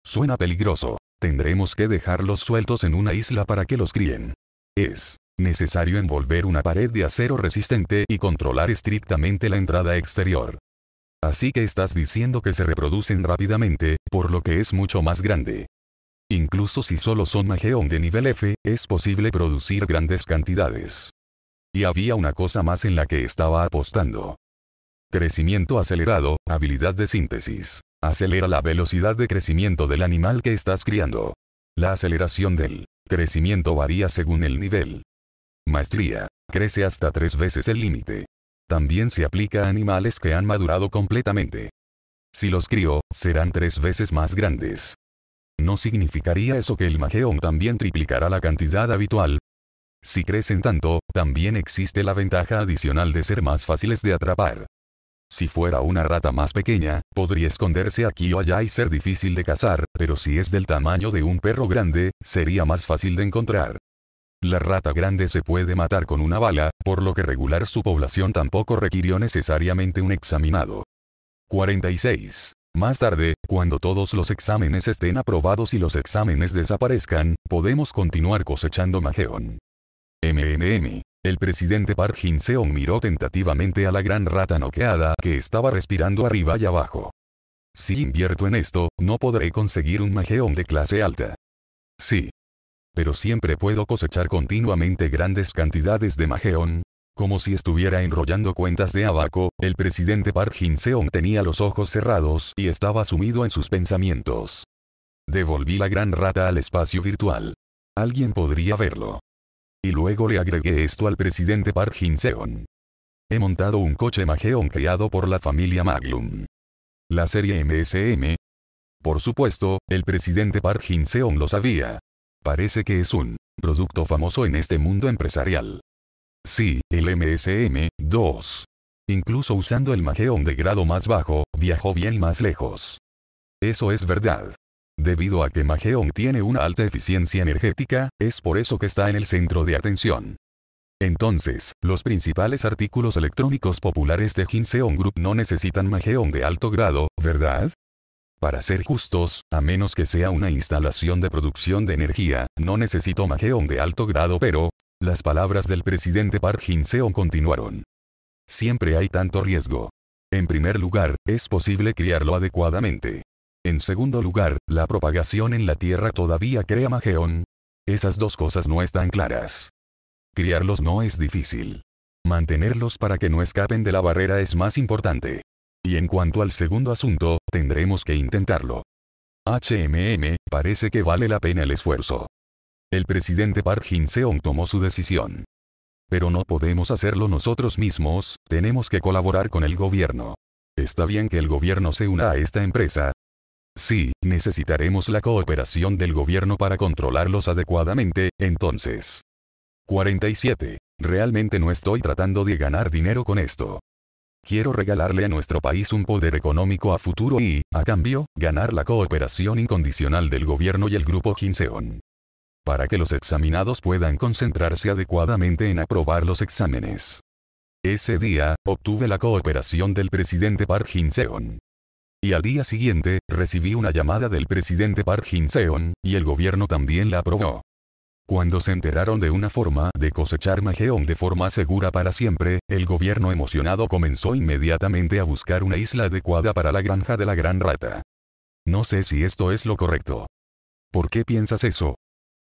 Suena peligroso tendremos que dejarlos sueltos en una isla para que los críen. Es necesario envolver una pared de acero resistente y controlar estrictamente la entrada exterior. Así que estás diciendo que se reproducen rápidamente, por lo que es mucho más grande. Incluso si solo son mageón de nivel F, es posible producir grandes cantidades. Y había una cosa más en la que estaba apostando. Crecimiento acelerado, habilidad de síntesis. Acelera la velocidad de crecimiento del animal que estás criando. La aceleración del crecimiento varía según el nivel. Maestría. Crece hasta tres veces el límite. También se aplica a animales que han madurado completamente. Si los crío, serán tres veces más grandes. ¿No significaría eso que el majeón también triplicará la cantidad habitual? Si crecen tanto, también existe la ventaja adicional de ser más fáciles de atrapar. Si fuera una rata más pequeña, podría esconderse aquí o allá y ser difícil de cazar, pero si es del tamaño de un perro grande, sería más fácil de encontrar. La rata grande se puede matar con una bala, por lo que regular su población tampoco requirió necesariamente un examinado. 46. Más tarde, cuando todos los exámenes estén aprobados y los exámenes desaparezcan, podemos continuar cosechando mageón. MMM. El presidente Park Jin-seong miró tentativamente a la gran rata noqueada que estaba respirando arriba y abajo. Si invierto en esto, no podré conseguir un Majeón de clase alta. Sí. Pero siempre puedo cosechar continuamente grandes cantidades de Majeón. Como si estuviera enrollando cuentas de abaco, el presidente Park Jin-seong tenía los ojos cerrados y estaba sumido en sus pensamientos. Devolví la gran rata al espacio virtual. Alguien podría verlo. Y luego le agregué esto al presidente Park jin He montado un coche Mageon creado por la familia Maglum. La serie MSM. Por supuesto, el presidente Park jin lo sabía. Parece que es un producto famoso en este mundo empresarial. Sí, el MSM, 2. Incluso usando el Mageon de grado más bajo, viajó bien más lejos. Eso es verdad. Debido a que Majeong tiene una alta eficiencia energética, es por eso que está en el centro de atención. Entonces, los principales artículos electrónicos populares de Ginseon Group no necesitan Maheon de alto grado, ¿verdad? Para ser justos, a menos que sea una instalación de producción de energía, no necesito Maheon de alto grado pero... Las palabras del presidente Park Jinseong continuaron. Siempre hay tanto riesgo. En primer lugar, es posible criarlo adecuadamente. En segundo lugar, la propagación en la Tierra todavía crea majeón? Esas dos cosas no están claras. Criarlos no es difícil. Mantenerlos para que no escapen de la barrera es más importante. Y en cuanto al segundo asunto, tendremos que intentarlo. HMM, parece que vale la pena el esfuerzo. El presidente Park Jin-seong tomó su decisión. Pero no podemos hacerlo nosotros mismos, tenemos que colaborar con el gobierno. Está bien que el gobierno se una a esta empresa, Sí, necesitaremos la cooperación del gobierno para controlarlos adecuadamente, entonces. 47. Realmente no estoy tratando de ganar dinero con esto. Quiero regalarle a nuestro país un poder económico a futuro y, a cambio, ganar la cooperación incondicional del gobierno y el grupo Ginseon. Para que los examinados puedan concentrarse adecuadamente en aprobar los exámenes. Ese día, obtuve la cooperación del presidente Park jin y al día siguiente, recibí una llamada del presidente Park Jin-seon, y el gobierno también la aprobó. Cuando se enteraron de una forma de cosechar Mageon de forma segura para siempre, el gobierno emocionado comenzó inmediatamente a buscar una isla adecuada para la granja de la gran rata. No sé si esto es lo correcto. ¿Por qué piensas eso?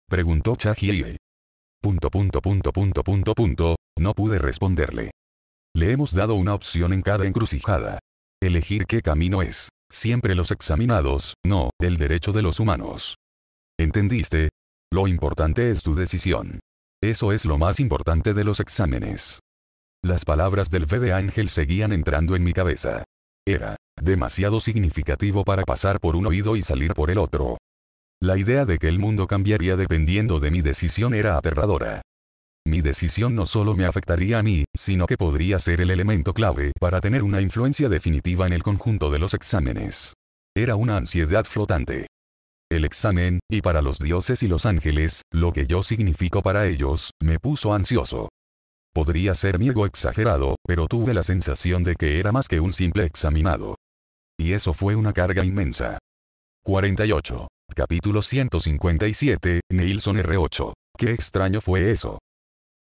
Preguntó Cha Punto punto punto punto punto punto, no pude responderle. Le hemos dado una opción en cada encrucijada. Elegir qué camino es, siempre los examinados, no, el derecho de los humanos. ¿Entendiste? Lo importante es tu decisión. Eso es lo más importante de los exámenes. Las palabras del bebé ángel seguían entrando en mi cabeza. Era, demasiado significativo para pasar por un oído y salir por el otro. La idea de que el mundo cambiaría dependiendo de mi decisión era aterradora. Mi decisión no solo me afectaría a mí, sino que podría ser el elemento clave para tener una influencia definitiva en el conjunto de los exámenes. Era una ansiedad flotante. El examen, y para los dioses y los ángeles, lo que yo significo para ellos, me puso ansioso. Podría ser mi ego exagerado, pero tuve la sensación de que era más que un simple examinado. Y eso fue una carga inmensa. 48. Capítulo 157, Nilsson R8. Qué extraño fue eso.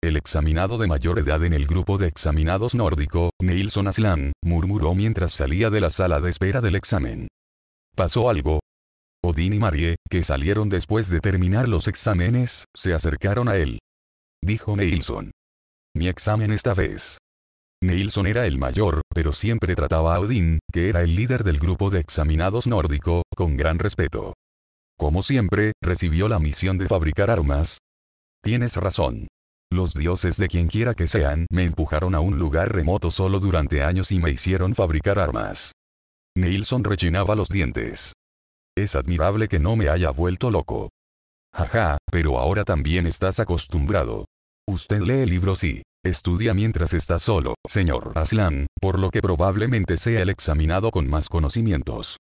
El examinado de mayor edad en el grupo de examinados nórdico, Neilson Aslan, murmuró mientras salía de la sala de espera del examen. ¿Pasó algo? Odín y Marie, que salieron después de terminar los exámenes, se acercaron a él. Dijo Neilson: Mi examen esta vez. Neilson era el mayor, pero siempre trataba a Odín, que era el líder del grupo de examinados nórdico, con gran respeto. Como siempre, recibió la misión de fabricar armas. Tienes razón, los dioses de quien quiera que sean me empujaron a un lugar remoto solo durante años y me hicieron fabricar armas. Nilsson rechinaba los dientes. Es admirable que no me haya vuelto loco. Jaja, pero ahora también estás acostumbrado. Usted lee libros y estudia mientras está solo, señor Aslan, por lo que probablemente sea el examinado con más conocimientos.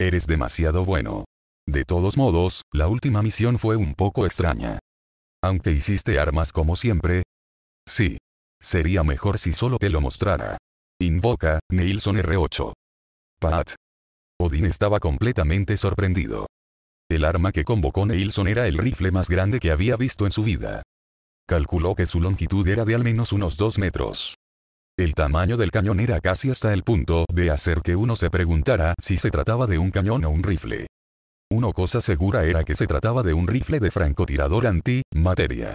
Eres demasiado bueno. De todos modos, la última misión fue un poco extraña. Aunque hiciste armas como siempre. Sí. Sería mejor si solo te lo mostrara. Invoca, Nilsson R8. Pat. Odin estaba completamente sorprendido. El arma que convocó Nilsson era el rifle más grande que había visto en su vida. Calculó que su longitud era de al menos unos 2 metros. El tamaño del cañón era casi hasta el punto de hacer que uno se preguntara si se trataba de un cañón o un rifle. Una cosa segura era que se trataba de un rifle de francotirador anti-materia.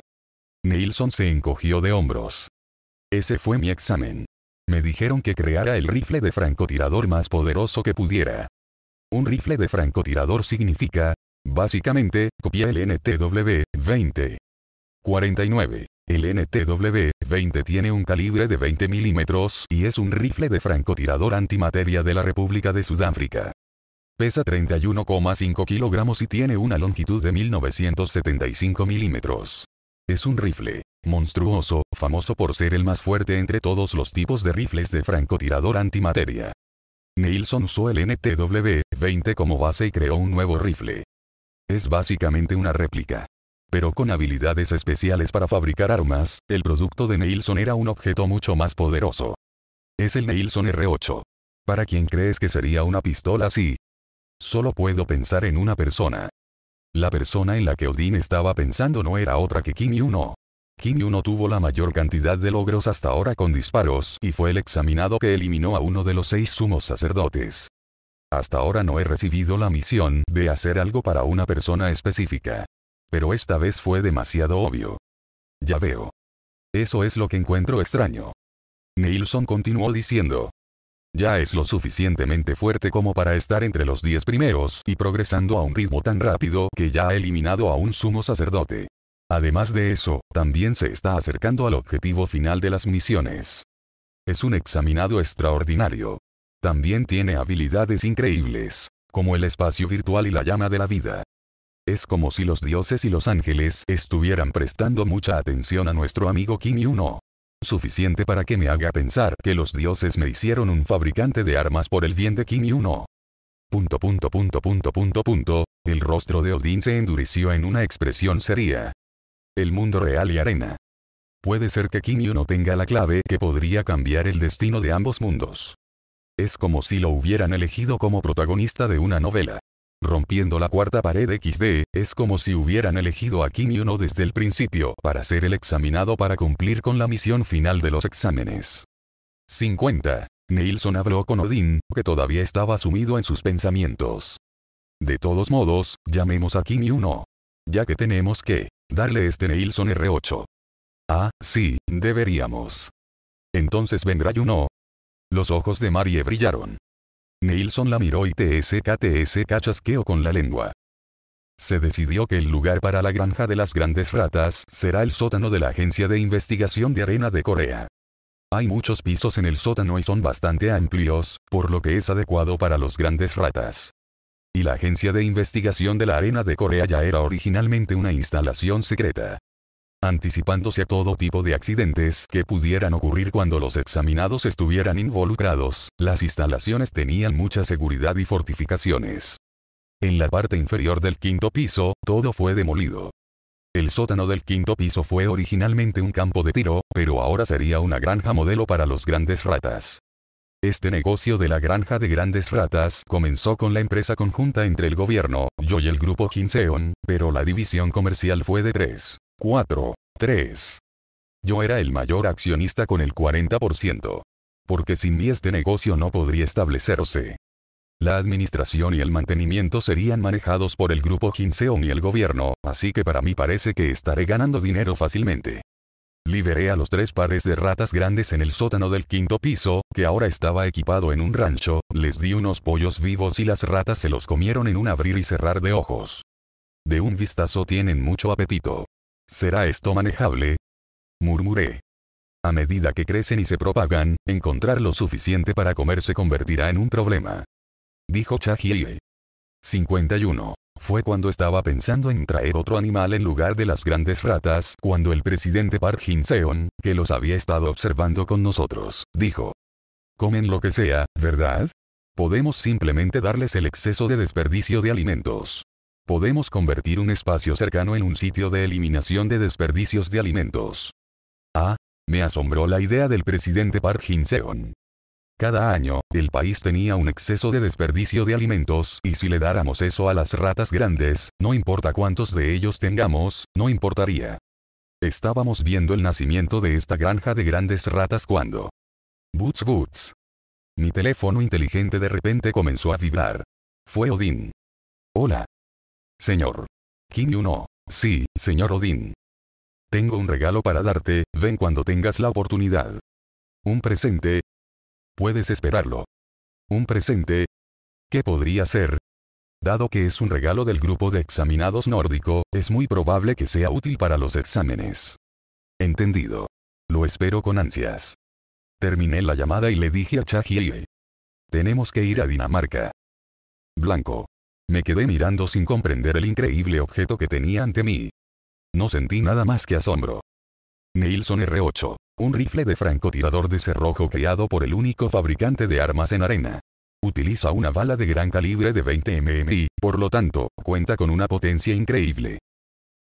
se encogió de hombros. Ese fue mi examen. Me dijeron que creara el rifle de francotirador más poderoso que pudiera. Un rifle de francotirador significa, básicamente, copia el NTW-20. 49. El NTW-20 tiene un calibre de 20 milímetros y es un rifle de francotirador antimateria de la República de Sudáfrica pesa 31,5 kilogramos y tiene una longitud de 1975 milímetros. Es un rifle monstruoso, famoso por ser el más fuerte entre todos los tipos de rifles de francotirador antimateria. Nielsen usó el NTW-20 como base y creó un nuevo rifle. Es básicamente una réplica. Pero con habilidades especiales para fabricar armas, el producto de Nielsen era un objeto mucho más poderoso. Es el Nielsen R8. Para quien crees que sería una pistola así, solo puedo pensar en una persona. La persona en la que Odin estaba pensando no era otra que Kim Yuno. Kim Yuno tuvo la mayor cantidad de logros hasta ahora con disparos y fue el examinado que eliminó a uno de los seis sumos sacerdotes. Hasta ahora no he recibido la misión de hacer algo para una persona específica. Pero esta vez fue demasiado obvio. Ya veo. Eso es lo que encuentro extraño. Nilsson continuó diciendo, ya es lo suficientemente fuerte como para estar entre los 10 primeros y progresando a un ritmo tan rápido que ya ha eliminado a un sumo sacerdote. Además de eso, también se está acercando al objetivo final de las misiones. Es un examinado extraordinario. También tiene habilidades increíbles, como el espacio virtual y la llama de la vida. Es como si los dioses y los ángeles estuvieran prestando mucha atención a nuestro amigo Kim Yuno. Suficiente para que me haga pensar que los dioses me hicieron un fabricante de armas por el bien de Kim uno. Punto punto punto punto punto punto, el rostro de Odín se endureció en una expresión seria. El mundo real y arena. Puede ser que Kimi no tenga la clave que podría cambiar el destino de ambos mundos. Es como si lo hubieran elegido como protagonista de una novela. Rompiendo la cuarta pared XD, es como si hubieran elegido a Kim Uno desde el principio para ser el examinado para cumplir con la misión final de los exámenes. 50. Nilsson habló con Odín, que todavía estaba sumido en sus pensamientos. De todos modos, llamemos a Kim Uno. Ya que tenemos que darle este Nilsson R8. Ah, sí, deberíamos. Entonces vendrá Yuno. Los ojos de Marie brillaron. Nilsson la miró y TSKTS cachasqueó con la lengua. Se decidió que el lugar para la granja de las grandes ratas será el sótano de la Agencia de Investigación de Arena de Corea. Hay muchos pisos en el sótano y son bastante amplios, por lo que es adecuado para los grandes ratas. Y la Agencia de Investigación de la Arena de Corea ya era originalmente una instalación secreta anticipándose a todo tipo de accidentes que pudieran ocurrir cuando los examinados estuvieran involucrados, las instalaciones tenían mucha seguridad y fortificaciones. En la parte inferior del quinto piso, todo fue demolido. El sótano del quinto piso fue originalmente un campo de tiro, pero ahora sería una granja modelo para los grandes ratas. Este negocio de la granja de grandes ratas comenzó con la empresa conjunta entre el gobierno, yo y el grupo Ginseon, pero la división comercial fue de tres. 4. 3. Yo era el mayor accionista con el 40%. Porque sin mí este negocio no podría establecerse. La administración y el mantenimiento serían manejados por el grupo Ginseon y el gobierno, así que para mí parece que estaré ganando dinero fácilmente. Liberé a los tres pares de ratas grandes en el sótano del quinto piso, que ahora estaba equipado en un rancho, les di unos pollos vivos y las ratas se los comieron en un abrir y cerrar de ojos. De un vistazo tienen mucho apetito. ¿Será esto manejable? Murmuré. A medida que crecen y se propagan, encontrar lo suficiente para comer se convertirá en un problema. Dijo Chahie. 51. Fue cuando estaba pensando en traer otro animal en lugar de las grandes ratas, cuando el presidente Park Jin-seon, que los había estado observando con nosotros, dijo. Comen lo que sea, ¿verdad? Podemos simplemente darles el exceso de desperdicio de alimentos. Podemos convertir un espacio cercano en un sitio de eliminación de desperdicios de alimentos. Ah, me asombró la idea del presidente Park Jin-seon. Cada año, el país tenía un exceso de desperdicio de alimentos y si le dáramos eso a las ratas grandes, no importa cuántos de ellos tengamos, no importaría. Estábamos viendo el nacimiento de esta granja de grandes ratas cuando... Boots Boots. Mi teléfono inteligente de repente comenzó a vibrar. Fue Odín. Hola, Señor. Kinyuno. Sí, señor Odín. Tengo un regalo para darte, ven cuando tengas la oportunidad. Un presente. Puedes esperarlo. Un presente. ¿Qué podría ser? Dado que es un regalo del grupo de examinados nórdico, es muy probable que sea útil para los exámenes. Entendido. Lo espero con ansias. Terminé la llamada y le dije a Chagiye. Tenemos que ir a Dinamarca. Blanco. Me quedé mirando sin comprender el increíble objeto que tenía ante mí. No sentí nada más que asombro. Nilsson R8. Un rifle de francotirador de cerrojo creado por el único fabricante de armas en arena. Utiliza una bala de gran calibre de 20 mm y, por lo tanto, cuenta con una potencia increíble.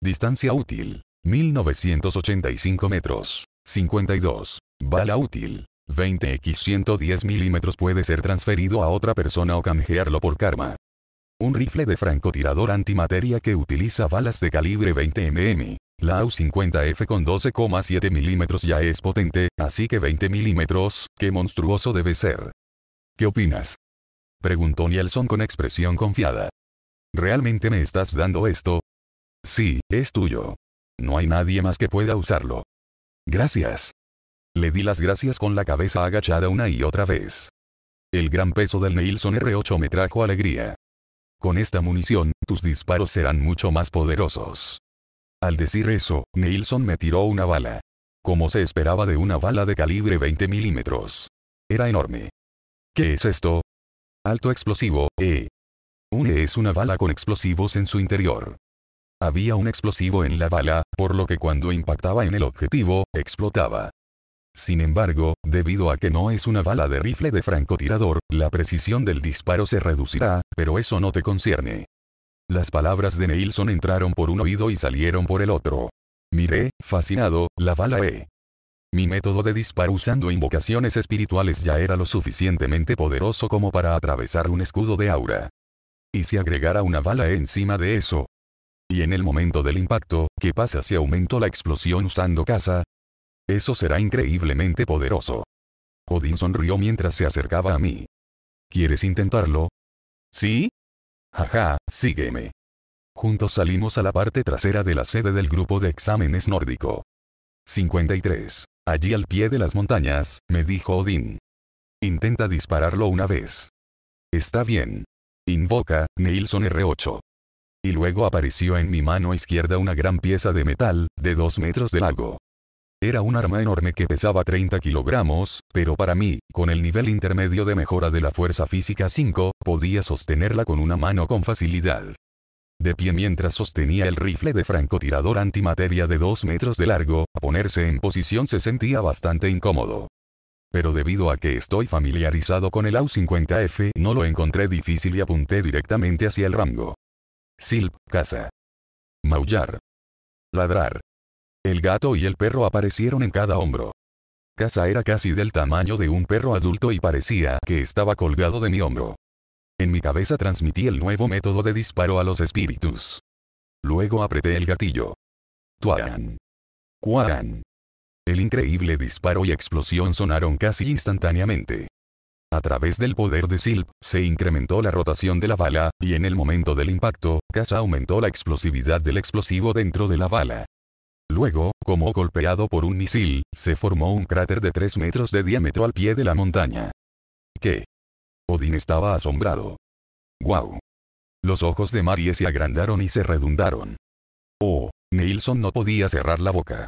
Distancia útil. 1985 metros. 52. Bala útil. 20x 110 mm puede ser transferido a otra persona o canjearlo por karma un rifle de francotirador antimateria que utiliza balas de calibre 20 mm. La AU-50F con 12,7 milímetros ya es potente, así que 20 milímetros, qué monstruoso debe ser. ¿Qué opinas? Preguntó Nielson con expresión confiada. ¿Realmente me estás dando esto? Sí, es tuyo. No hay nadie más que pueda usarlo. Gracias. Le di las gracias con la cabeza agachada una y otra vez. El gran peso del Nielsen R8 me trajo alegría. Con esta munición, tus disparos serán mucho más poderosos. Al decir eso, Nilsson me tiró una bala. Como se esperaba de una bala de calibre 20 milímetros. Era enorme. ¿Qué es esto? Alto explosivo, E. Un e es una bala con explosivos en su interior. Había un explosivo en la bala, por lo que cuando impactaba en el objetivo, explotaba. Sin embargo, debido a que no es una bala de rifle de francotirador, la precisión del disparo se reducirá, pero eso no te concierne. Las palabras de Neilson entraron por un oído y salieron por el otro. Miré, fascinado, la bala E. Mi método de disparo usando invocaciones espirituales ya era lo suficientemente poderoso como para atravesar un escudo de aura. ¿Y si agregara una bala E encima de eso? Y en el momento del impacto, ¿qué pasa si aumento la explosión usando casa? Eso será increíblemente poderoso. Odín sonrió mientras se acercaba a mí. ¿Quieres intentarlo? ¿Sí? Jaja, sígueme. Juntos salimos a la parte trasera de la sede del grupo de exámenes nórdico. 53. Allí al pie de las montañas, me dijo Odín. Intenta dispararlo una vez. Está bien. Invoca, Nilsson R8. Y luego apareció en mi mano izquierda una gran pieza de metal, de dos metros de largo. Era un arma enorme que pesaba 30 kilogramos, pero para mí, con el nivel intermedio de mejora de la fuerza física 5, podía sostenerla con una mano con facilidad. De pie mientras sostenía el rifle de francotirador antimateria de 2 metros de largo, a ponerse en posición se sentía bastante incómodo. Pero debido a que estoy familiarizado con el AU-50F no lo encontré difícil y apunté directamente hacia el rango. Silp, casa, Maullar. Ladrar. El gato y el perro aparecieron en cada hombro. Casa era casi del tamaño de un perro adulto y parecía que estaba colgado de mi hombro. En mi cabeza transmití el nuevo método de disparo a los espíritus. Luego apreté el gatillo. Tuan. Cuan. El increíble disparo y explosión sonaron casi instantáneamente. A través del poder de Silp, se incrementó la rotación de la bala, y en el momento del impacto, Casa aumentó la explosividad del explosivo dentro de la bala. Luego, como golpeado por un misil, se formó un cráter de 3 metros de diámetro al pie de la montaña. ¿Qué? Odin estaba asombrado. ¡Guau! Los ojos de Marie se agrandaron y se redundaron. Oh, Nilsson no podía cerrar la boca.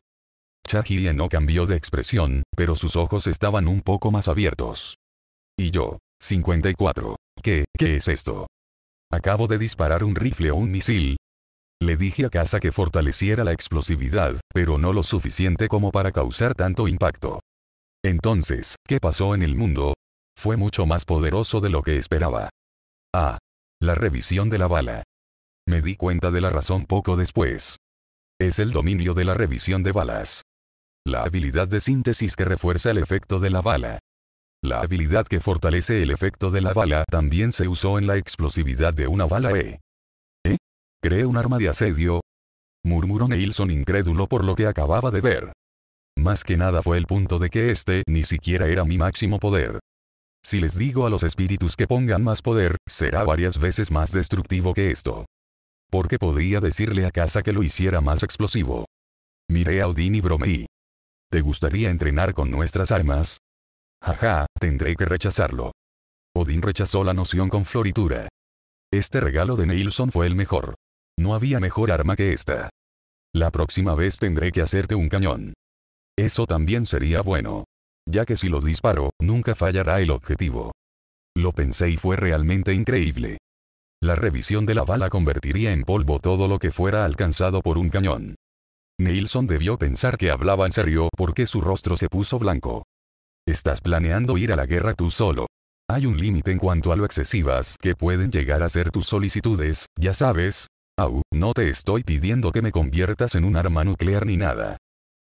Chahiria no cambió de expresión, pero sus ojos estaban un poco más abiertos. Y yo, 54. ¿Qué, qué es esto? Acabo de disparar un rifle o un misil, le dije a Casa que fortaleciera la explosividad, pero no lo suficiente como para causar tanto impacto. Entonces, ¿qué pasó en el mundo? Fue mucho más poderoso de lo que esperaba. Ah. La revisión de la bala. Me di cuenta de la razón poco después. Es el dominio de la revisión de balas. La habilidad de síntesis que refuerza el efecto de la bala. La habilidad que fortalece el efecto de la bala también se usó en la explosividad de una bala E. ¿Cree un arma de asedio? Murmuró Neilson incrédulo por lo que acababa de ver. Más que nada fue el punto de que este ni siquiera era mi máximo poder. Si les digo a los espíritus que pongan más poder, será varias veces más destructivo que esto. Porque podría decirle a Casa que lo hiciera más explosivo. Miré a Odín y bromeí. ¿Te gustaría entrenar con nuestras armas? Jaja, tendré que rechazarlo. Odín rechazó la noción con floritura. Este regalo de Nilsson fue el mejor. No había mejor arma que esta. La próxima vez tendré que hacerte un cañón. Eso también sería bueno. Ya que si lo disparo, nunca fallará el objetivo. Lo pensé y fue realmente increíble. La revisión de la bala convertiría en polvo todo lo que fuera alcanzado por un cañón. Nilsson debió pensar que hablaba en serio porque su rostro se puso blanco. Estás planeando ir a la guerra tú solo. Hay un límite en cuanto a lo excesivas que pueden llegar a ser tus solicitudes, ya sabes, Au, no te estoy pidiendo que me conviertas en un arma nuclear ni nada.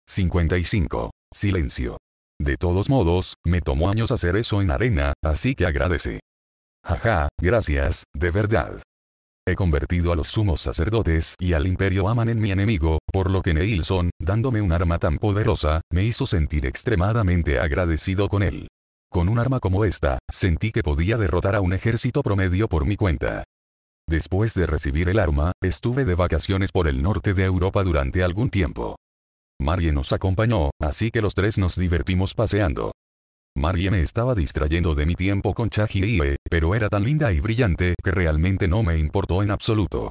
55. Silencio. De todos modos, me tomó años hacer eso en arena, así que agradece. Jaja, gracias, de verdad. He convertido a los sumos sacerdotes y al imperio Aman en mi enemigo, por lo que Neilson, dándome un arma tan poderosa, me hizo sentir extremadamente agradecido con él. Con un arma como esta, sentí que podía derrotar a un ejército promedio por mi cuenta. Después de recibir el arma, estuve de vacaciones por el norte de Europa durante algún tiempo. Marie nos acompañó, así que los tres nos divertimos paseando. Marie me estaba distrayendo de mi tiempo con Ie, pero era tan linda y brillante que realmente no me importó en absoluto.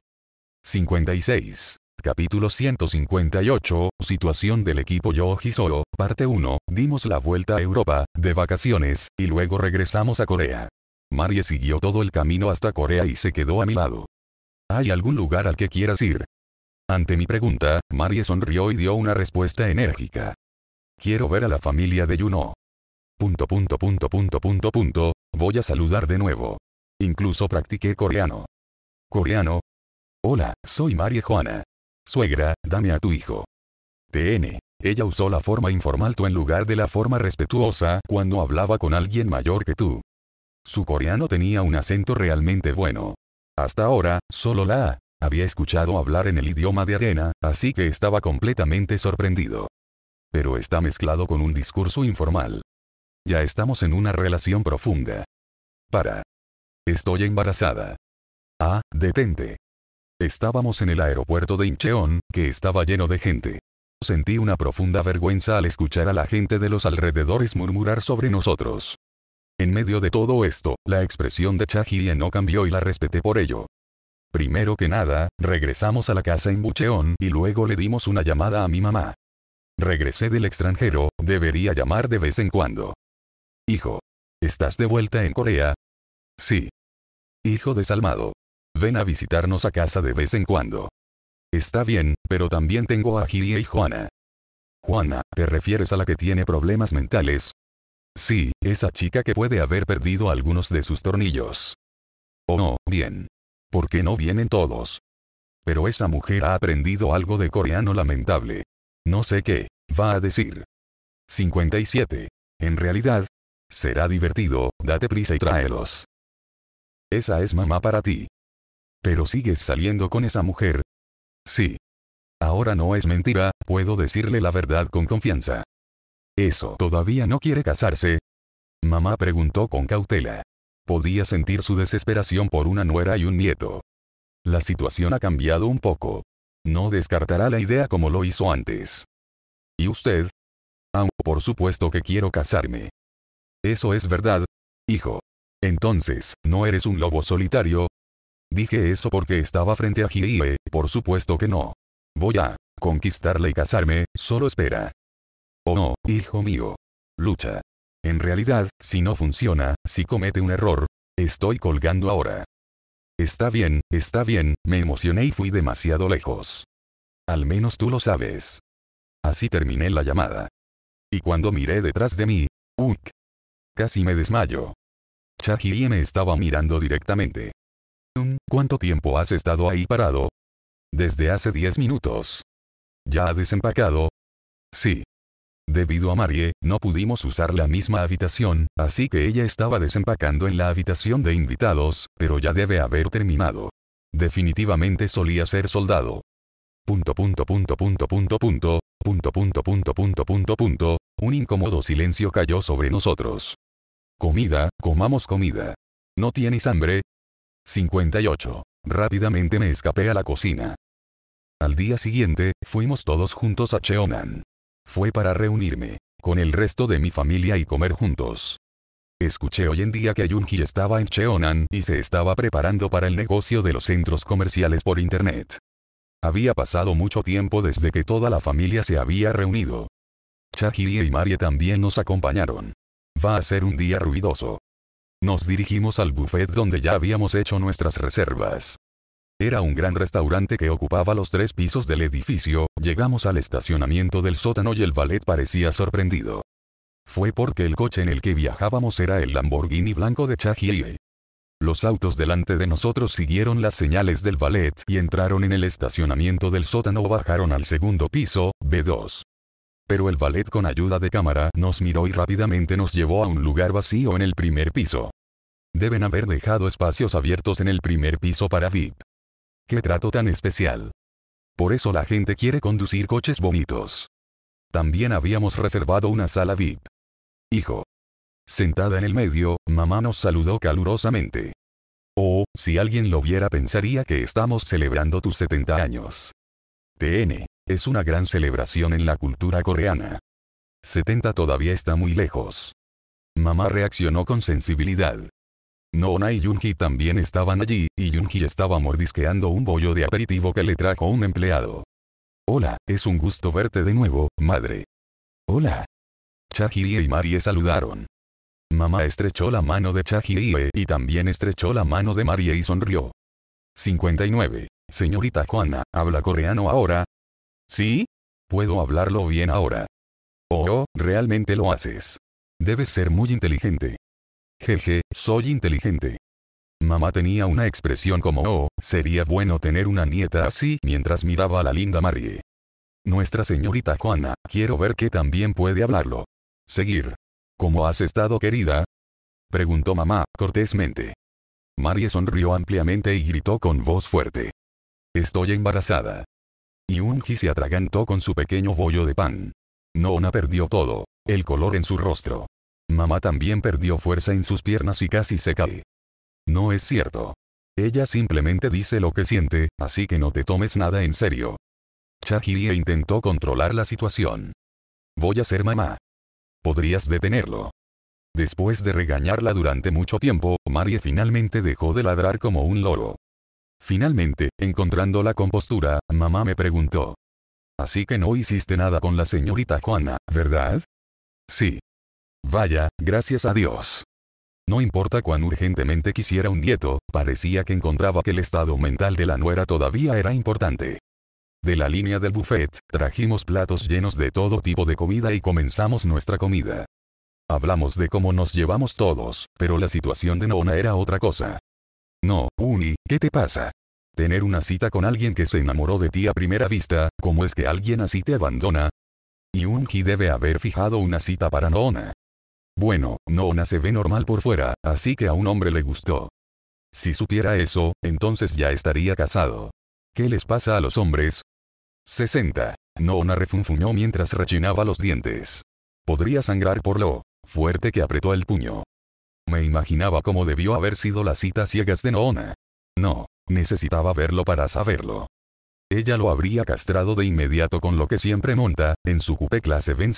56. Capítulo 158, Situación del equipo yoji solo. parte 1, dimos la vuelta a Europa, de vacaciones, y luego regresamos a Corea. Marie siguió todo el camino hasta Corea y se quedó a mi lado. ¿Hay algún lugar al que quieras ir? Ante mi pregunta, Marie sonrió y dio una respuesta enérgica. Quiero ver a la familia de Juno. Punto punto punto punto punto punto, voy a saludar de nuevo. Incluso practiqué coreano. ¿Coreano? Hola, soy Marie Juana. Suegra, dame a tu hijo. TN. Ella usó la forma informal tú en lugar de la forma respetuosa cuando hablaba con alguien mayor que tú. Su coreano tenía un acento realmente bueno. Hasta ahora, solo la había escuchado hablar en el idioma de arena, así que estaba completamente sorprendido. Pero está mezclado con un discurso informal. Ya estamos en una relación profunda. Para. Estoy embarazada. Ah, detente. Estábamos en el aeropuerto de Incheon, que estaba lleno de gente. Sentí una profunda vergüenza al escuchar a la gente de los alrededores murmurar sobre nosotros. En medio de todo esto, la expresión de Chahirie no cambió y la respeté por ello. Primero que nada, regresamos a la casa en Bucheón y luego le dimos una llamada a mi mamá. Regresé del extranjero, debería llamar de vez en cuando. Hijo. ¿Estás de vuelta en Corea? Sí. Hijo desalmado. Ven a visitarnos a casa de vez en cuando. Está bien, pero también tengo a Jiria y Juana. Juana, ¿te refieres a la que tiene problemas mentales? Sí, esa chica que puede haber perdido algunos de sus tornillos. Oh no, bien. ¿Por qué no vienen todos? Pero esa mujer ha aprendido algo de coreano lamentable. No sé qué, va a decir. 57. En realidad, será divertido, date prisa y tráelos. Esa es mamá para ti. Pero sigues saliendo con esa mujer. Sí. Ahora no es mentira, puedo decirle la verdad con confianza. ¿Eso todavía no quiere casarse? Mamá preguntó con cautela. Podía sentir su desesperación por una nuera y un nieto. La situación ha cambiado un poco. No descartará la idea como lo hizo antes. ¿Y usted? Ah, por supuesto que quiero casarme. Eso es verdad, hijo. Entonces, ¿no eres un lobo solitario? Dije eso porque estaba frente a Jiribe, por supuesto que no. Voy a conquistarla y casarme, solo espera. Oh, hijo mío. Lucha. En realidad, si no funciona, si comete un error, estoy colgando ahora. Está bien, está bien, me emocioné y fui demasiado lejos. Al menos tú lo sabes. Así terminé la llamada. Y cuando miré detrás de mí, ¡uy! Casi me desmayo. Chahiri me estaba mirando directamente. Mm, ¿Cuánto tiempo has estado ahí parado? Desde hace 10 minutos. ¿Ya ha desempacado? Sí. Debido a Marie, no pudimos usar la misma habitación, así que ella estaba desempacando en la habitación de invitados, pero ya debe haber terminado. Definitivamente solía ser soldado. Punto punto punto punto punto punto, punto punto punto punto punto un incómodo silencio cayó sobre nosotros. Comida, comamos comida. ¿No tienes hambre? 58. Rápidamente me escapé a la cocina. Al día siguiente, fuimos todos juntos a Cheonan fue para reunirme con el resto de mi familia y comer juntos. Escuché hoy en día que Junji estaba en Cheonan y se estaba preparando para el negocio de los centros comerciales por internet. Había pasado mucho tiempo desde que toda la familia se había reunido. Chahiri y Marie también nos acompañaron. Va a ser un día ruidoso. Nos dirigimos al buffet donde ya habíamos hecho nuestras reservas. Era un gran restaurante que ocupaba los tres pisos del edificio, llegamos al estacionamiento del sótano y el ballet parecía sorprendido. Fue porque el coche en el que viajábamos era el Lamborghini blanco de Chaglie. Los autos delante de nosotros siguieron las señales del ballet y entraron en el estacionamiento del sótano o bajaron al segundo piso, B2. Pero el ballet con ayuda de cámara nos miró y rápidamente nos llevó a un lugar vacío en el primer piso. Deben haber dejado espacios abiertos en el primer piso para VIP. Qué trato tan especial. Por eso la gente quiere conducir coches bonitos. También habíamos reservado una sala VIP. Hijo. Sentada en el medio, mamá nos saludó calurosamente. Oh, si alguien lo viera pensaría que estamos celebrando tus 70 años. TN, es una gran celebración en la cultura coreana. 70 todavía está muy lejos. Mamá reaccionó con sensibilidad. Nona y Junji también estaban allí, y Junji estaba mordisqueando un bollo de aperitivo que le trajo un empleado. Hola, es un gusto verte de nuevo, madre. Hola. Chahirie y Marie saludaron. Mamá estrechó la mano de Chahirie y también estrechó la mano de Marie y sonrió. 59. Señorita Juana, ¿habla coreano ahora? ¿Sí? Puedo hablarlo bien ahora. Oh, oh realmente lo haces. Debes ser muy inteligente. Jeje, soy inteligente. Mamá tenía una expresión como oh, sería bueno tener una nieta así mientras miraba a la linda Marie. Nuestra señorita Juana, quiero ver que también puede hablarlo. Seguir. ¿Cómo has estado querida? Preguntó mamá, cortésmente. Marie sonrió ampliamente y gritó con voz fuerte. Estoy embarazada. Y Unji se atragantó con su pequeño bollo de pan. Nona perdió todo, el color en su rostro. Mamá también perdió fuerza en sus piernas y casi se cae. No es cierto. Ella simplemente dice lo que siente, así que no te tomes nada en serio. Chahidie intentó controlar la situación. Voy a ser mamá. Podrías detenerlo. Después de regañarla durante mucho tiempo, Marie finalmente dejó de ladrar como un loro. Finalmente, encontrando la compostura, mamá me preguntó. Así que no hiciste nada con la señorita Juana, ¿verdad? Sí. Vaya, gracias a Dios. No importa cuán urgentemente quisiera un nieto, parecía que encontraba que el estado mental de la nuera todavía era importante. De la línea del buffet, trajimos platos llenos de todo tipo de comida y comenzamos nuestra comida. Hablamos de cómo nos llevamos todos, pero la situación de Nona era otra cosa. No, Uni, ¿qué te pasa? Tener una cita con alguien que se enamoró de ti a primera vista, ¿cómo es que alguien así te abandona? Y Unki debe haber fijado una cita para Nona. Bueno, Noona se ve normal por fuera, así que a un hombre le gustó. Si supiera eso, entonces ya estaría casado. ¿Qué les pasa a los hombres? 60. Noona refunfuñó mientras rechinaba los dientes. Podría sangrar por lo fuerte que apretó el puño. Me imaginaba cómo debió haber sido la cita ciegas de Noona. No, necesitaba verlo para saberlo. Ella lo habría castrado de inmediato con lo que siempre monta, en su cupé clase Ben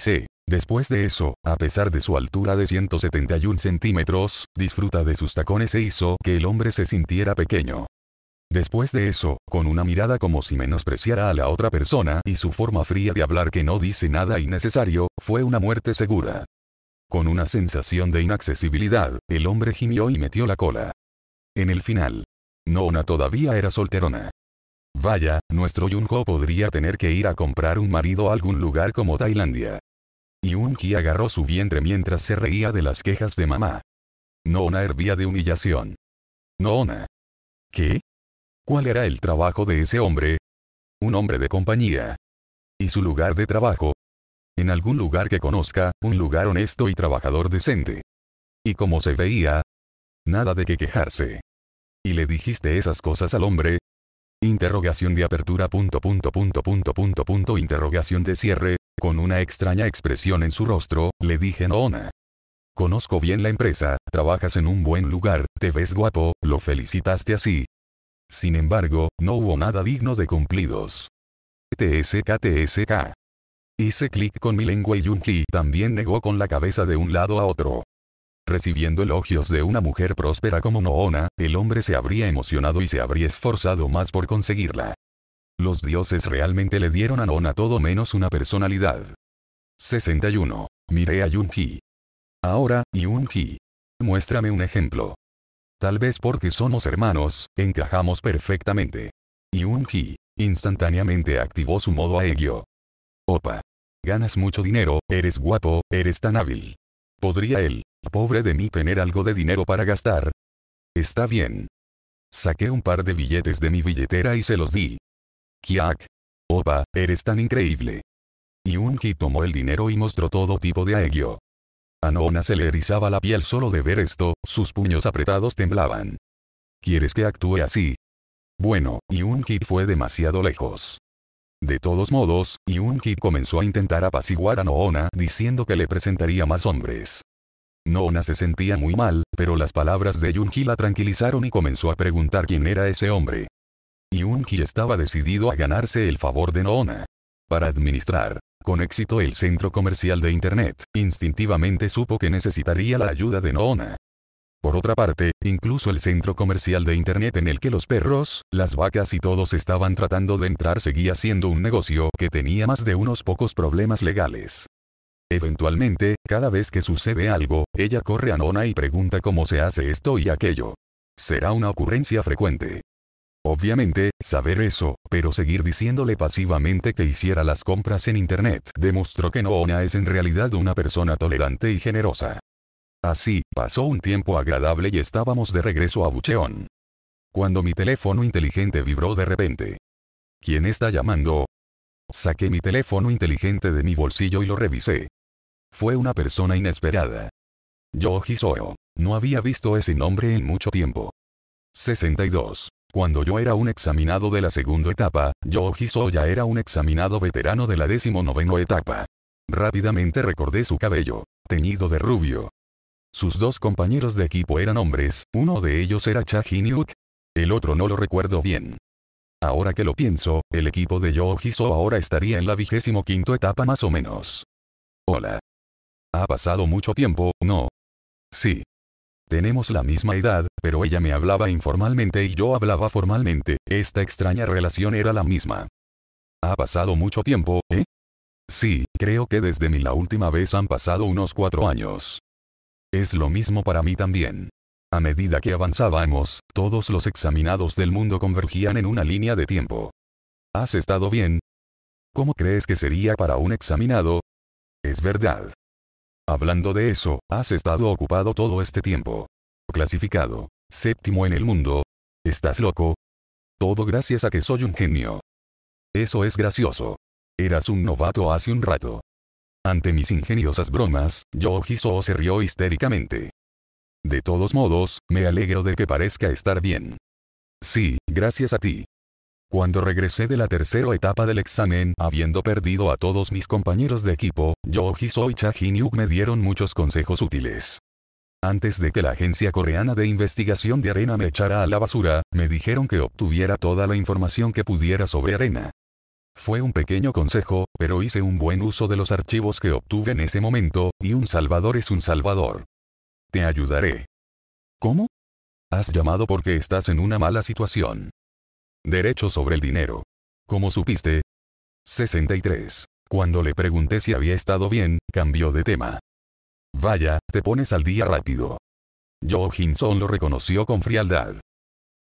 Después de eso, a pesar de su altura de 171 centímetros, disfruta de sus tacones e hizo que el hombre se sintiera pequeño. Después de eso, con una mirada como si menospreciara a la otra persona y su forma fría de hablar que no dice nada innecesario, fue una muerte segura. Con una sensación de inaccesibilidad, el hombre gimió y metió la cola. En el final. Nona todavía era solterona. Vaya, nuestro Yunho podría tener que ir a comprar un marido a algún lugar como Tailandia y Unki agarró su vientre mientras se reía de las quejas de mamá. Nona hervía de humillación. Nona. ¿Qué? ¿Cuál era el trabajo de ese hombre? Un hombre de compañía. ¿Y su lugar de trabajo? En algún lugar que conozca, un lugar honesto y trabajador decente. Y como se veía, nada de que quejarse. ¿Y le dijiste esas cosas al hombre? Interrogación de apertura punto punto punto punto punto punto interrogación de cierre con una extraña expresión en su rostro, le dije Noona. Conozco bien la empresa, trabajas en un buen lugar, te ves guapo, lo felicitaste así. Sin embargo, no hubo nada digno de cumplidos. TSK TSK. Hice clic con mi lengua y Yunji también negó con la cabeza de un lado a otro. Recibiendo elogios de una mujer próspera como Noona, el hombre se habría emocionado y se habría esforzado más por conseguirla. Los dioses realmente le dieron a Nona todo menos una personalidad. 61. Miré a yun Ahora, yun Muéstrame un ejemplo. Tal vez porque somos hermanos, encajamos perfectamente. yun Instantáneamente activó su modo aegyo. Opa. Ganas mucho dinero, eres guapo, eres tan hábil. ¿Podría él, pobre de mí, tener algo de dinero para gastar? Está bien. Saqué un par de billetes de mi billetera y se los di. Kiak. Opa, eres tan increíble. Ki tomó el dinero y mostró todo tipo de aegyo. A Nona se le erizaba la piel solo de ver esto, sus puños apretados temblaban. ¿Quieres que actúe así? Bueno, Ki fue demasiado lejos. De todos modos, Ki comenzó a intentar apaciguar a Noona diciendo que le presentaría más hombres. Noona se sentía muy mal, pero las palabras de Ki la tranquilizaron y comenzó a preguntar quién era ese hombre y estaba decidido a ganarse el favor de Noona. Para administrar, con éxito el centro comercial de Internet, instintivamente supo que necesitaría la ayuda de Noona. Por otra parte, incluso el centro comercial de Internet en el que los perros, las vacas y todos estaban tratando de entrar seguía siendo un negocio que tenía más de unos pocos problemas legales. Eventualmente, cada vez que sucede algo, ella corre a Nona y pregunta cómo se hace esto y aquello. Será una ocurrencia frecuente. Obviamente, saber eso, pero seguir diciéndole pasivamente que hiciera las compras en Internet demostró que Noona es en realidad una persona tolerante y generosa. Así, pasó un tiempo agradable y estábamos de regreso a Bucheón. Cuando mi teléfono inteligente vibró de repente. ¿Quién está llamando? Saqué mi teléfono inteligente de mi bolsillo y lo revisé. Fue una persona inesperada. Yo Hisoyo. No había visto ese nombre en mucho tiempo. 62. Cuando yo era un examinado de la segunda etapa, Yoji ya era un examinado veterano de la noveno etapa. Rápidamente recordé su cabello, teñido de rubio. Sus dos compañeros de equipo eran hombres, uno de ellos era Cha El otro no lo recuerdo bien. Ahora que lo pienso, el equipo de So ahora estaría en la vigésimo quinto etapa más o menos. Hola. Ha pasado mucho tiempo, ¿no? Sí. Tenemos la misma edad, pero ella me hablaba informalmente y yo hablaba formalmente, esta extraña relación era la misma. Ha pasado mucho tiempo, ¿eh? Sí, creo que desde mi la última vez han pasado unos cuatro años. Es lo mismo para mí también. A medida que avanzábamos, todos los examinados del mundo convergían en una línea de tiempo. ¿Has estado bien? ¿Cómo crees que sería para un examinado? Es verdad. Hablando de eso, has estado ocupado todo este tiempo. Clasificado. Séptimo en el mundo. ¿Estás loco? Todo gracias a que soy un genio. Eso es gracioso. Eras un novato hace un rato. Ante mis ingeniosas bromas, Yoji se rió histéricamente. De todos modos, me alegro de que parezca estar bien. Sí, gracias a ti. Cuando regresé de la tercera etapa del examen, habiendo perdido a todos mis compañeros de equipo, yo y Cha yuk me dieron muchos consejos útiles. Antes de que la agencia coreana de investigación de arena me echara a la basura, me dijeron que obtuviera toda la información que pudiera sobre arena. Fue un pequeño consejo, pero hice un buen uso de los archivos que obtuve en ese momento, y un salvador es un salvador. Te ayudaré. ¿Cómo? Has llamado porque estás en una mala situación. Derecho sobre el dinero. Como supiste? 63. Cuando le pregunté si había estado bien, cambió de tema. Vaya, te pones al día rápido. Joe Hinson lo reconoció con frialdad.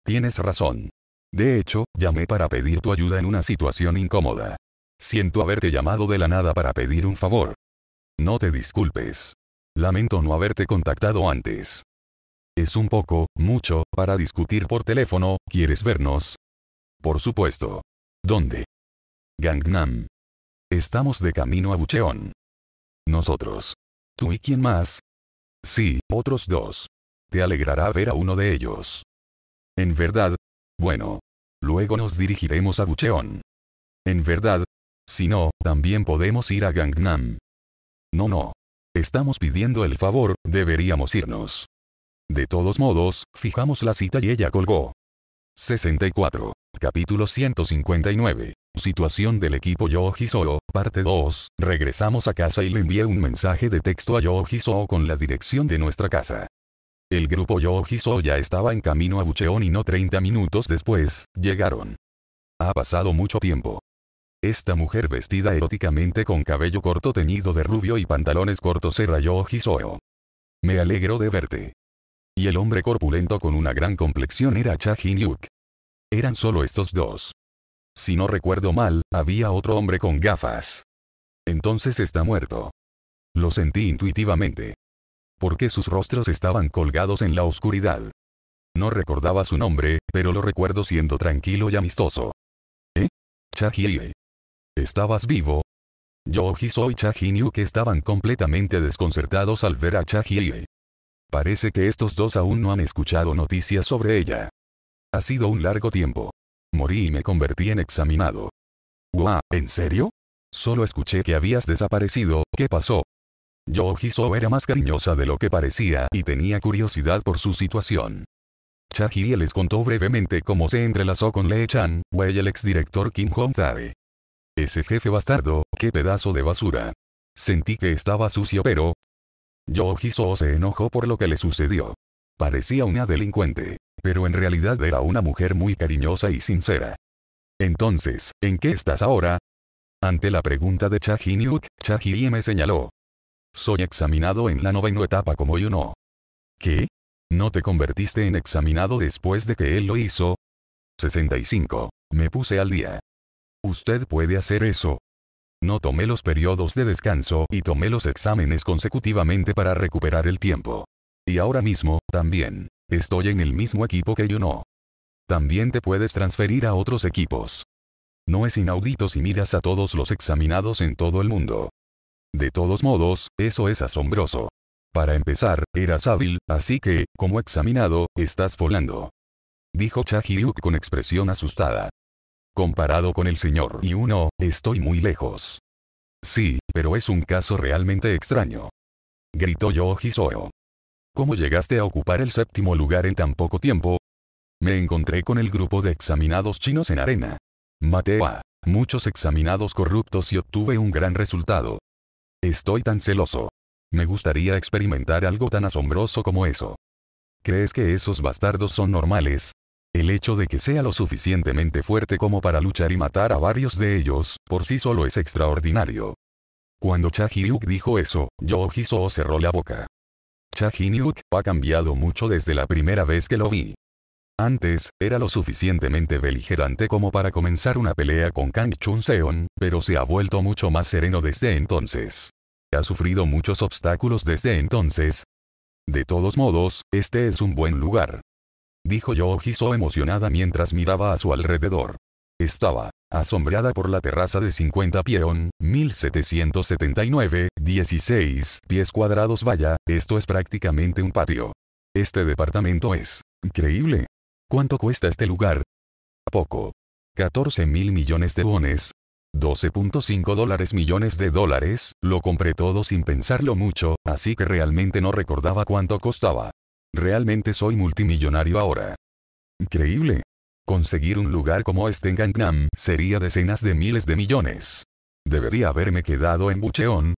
Tienes razón. De hecho, llamé para pedir tu ayuda en una situación incómoda. Siento haberte llamado de la nada para pedir un favor. No te disculpes. Lamento no haberte contactado antes. Es un poco, mucho, para discutir por teléfono, ¿quieres vernos? Por supuesto. ¿Dónde? Gangnam. Estamos de camino a Bucheon. Nosotros. ¿Tú y quién más? Sí, otros dos. Te alegrará ver a uno de ellos. En verdad. Bueno. Luego nos dirigiremos a Bucheon. En verdad. Si no, también podemos ir a Gangnam. No, no. Estamos pidiendo el favor, deberíamos irnos. De todos modos, fijamos la cita y ella colgó. 64. Capítulo 159. Situación del equipo Yohisoo, parte 2. Regresamos a casa y le envié un mensaje de texto a Yohisoo con la dirección de nuestra casa. El grupo Yohisoo ya estaba en camino a Bucheon y no 30 minutos después, llegaron. Ha pasado mucho tiempo. Esta mujer vestida eróticamente con cabello corto teñido de rubio y pantalones cortos era yo Me alegro de verte. Y el hombre corpulento con una gran complexión era Cha eran solo estos dos. Si no recuerdo mal, había otro hombre con gafas. Entonces está muerto. Lo sentí intuitivamente. Porque sus rostros estaban colgados en la oscuridad. No recordaba su nombre, pero lo recuerdo siendo tranquilo y amistoso. ¿Eh? Chahie. ¿Estabas vivo? Yo Hiso y que estaban completamente desconcertados al ver a Chahie. Parece que estos dos aún no han escuchado noticias sobre ella. Ha sido un largo tiempo. Morí y me convertí en examinado. ¡Guau! ¿En serio? Solo escuché que habías desaparecido, ¿qué pasó? Hiso era más cariñosa de lo que parecía y tenía curiosidad por su situación. Chahiri les contó brevemente cómo se entrelazó con Lee Chan, Wei el exdirector Kim Hong-tae. Ese jefe bastardo, qué pedazo de basura. Sentí que estaba sucio pero... Hiso se enojó por lo que le sucedió. Parecía una delincuente pero en realidad era una mujer muy cariñosa y sincera. Entonces, ¿en qué estás ahora? Ante la pregunta de Chahiniuk, Chahirie me señaló. Soy examinado en la novena etapa como yo no. ¿Qué? ¿No te convertiste en examinado después de que él lo hizo? 65. Me puse al día. Usted puede hacer eso. No tomé los periodos de descanso y tomé los exámenes consecutivamente para recuperar el tiempo. Y ahora mismo, también. Estoy en el mismo equipo que yo no. También te puedes transferir a otros equipos. No es inaudito si miras a todos los examinados en todo el mundo. De todos modos, eso es asombroso. Para empezar, eras hábil, así que, como examinado, estás volando. Dijo Chahiruk con expresión asustada. Comparado con el señor Yuno, estoy muy lejos. Sí, pero es un caso realmente extraño. Gritó Yo ¿Cómo llegaste a ocupar el séptimo lugar en tan poco tiempo? Me encontré con el grupo de examinados chinos en arena. Maté a muchos examinados corruptos y obtuve un gran resultado. Estoy tan celoso. Me gustaría experimentar algo tan asombroso como eso. ¿Crees que esos bastardos son normales? El hecho de que sea lo suficientemente fuerte como para luchar y matar a varios de ellos, por sí solo es extraordinario. Cuando Cha dijo eso, Yo cerró la boca. Cha ha cambiado mucho desde la primera vez que lo vi. Antes, era lo suficientemente beligerante como para comenzar una pelea con Kang Chun-seon, pero se ha vuelto mucho más sereno desde entonces. Ha sufrido muchos obstáculos desde entonces. De todos modos, este es un buen lugar. Dijo yo so emocionada mientras miraba a su alrededor. Estaba asombrada por la terraza de 50 pieón, 1779, 16 pies cuadrados vaya, esto es prácticamente un patio. Este departamento es increíble. ¿Cuánto cuesta este lugar? Poco. 14 mil millones de bones. 12.5 dólares millones de dólares, lo compré todo sin pensarlo mucho, así que realmente no recordaba cuánto costaba. Realmente soy multimillonario ahora. Increíble. Conseguir un lugar como este en Gangnam sería decenas de miles de millones. ¿Debería haberme quedado en Bucheon?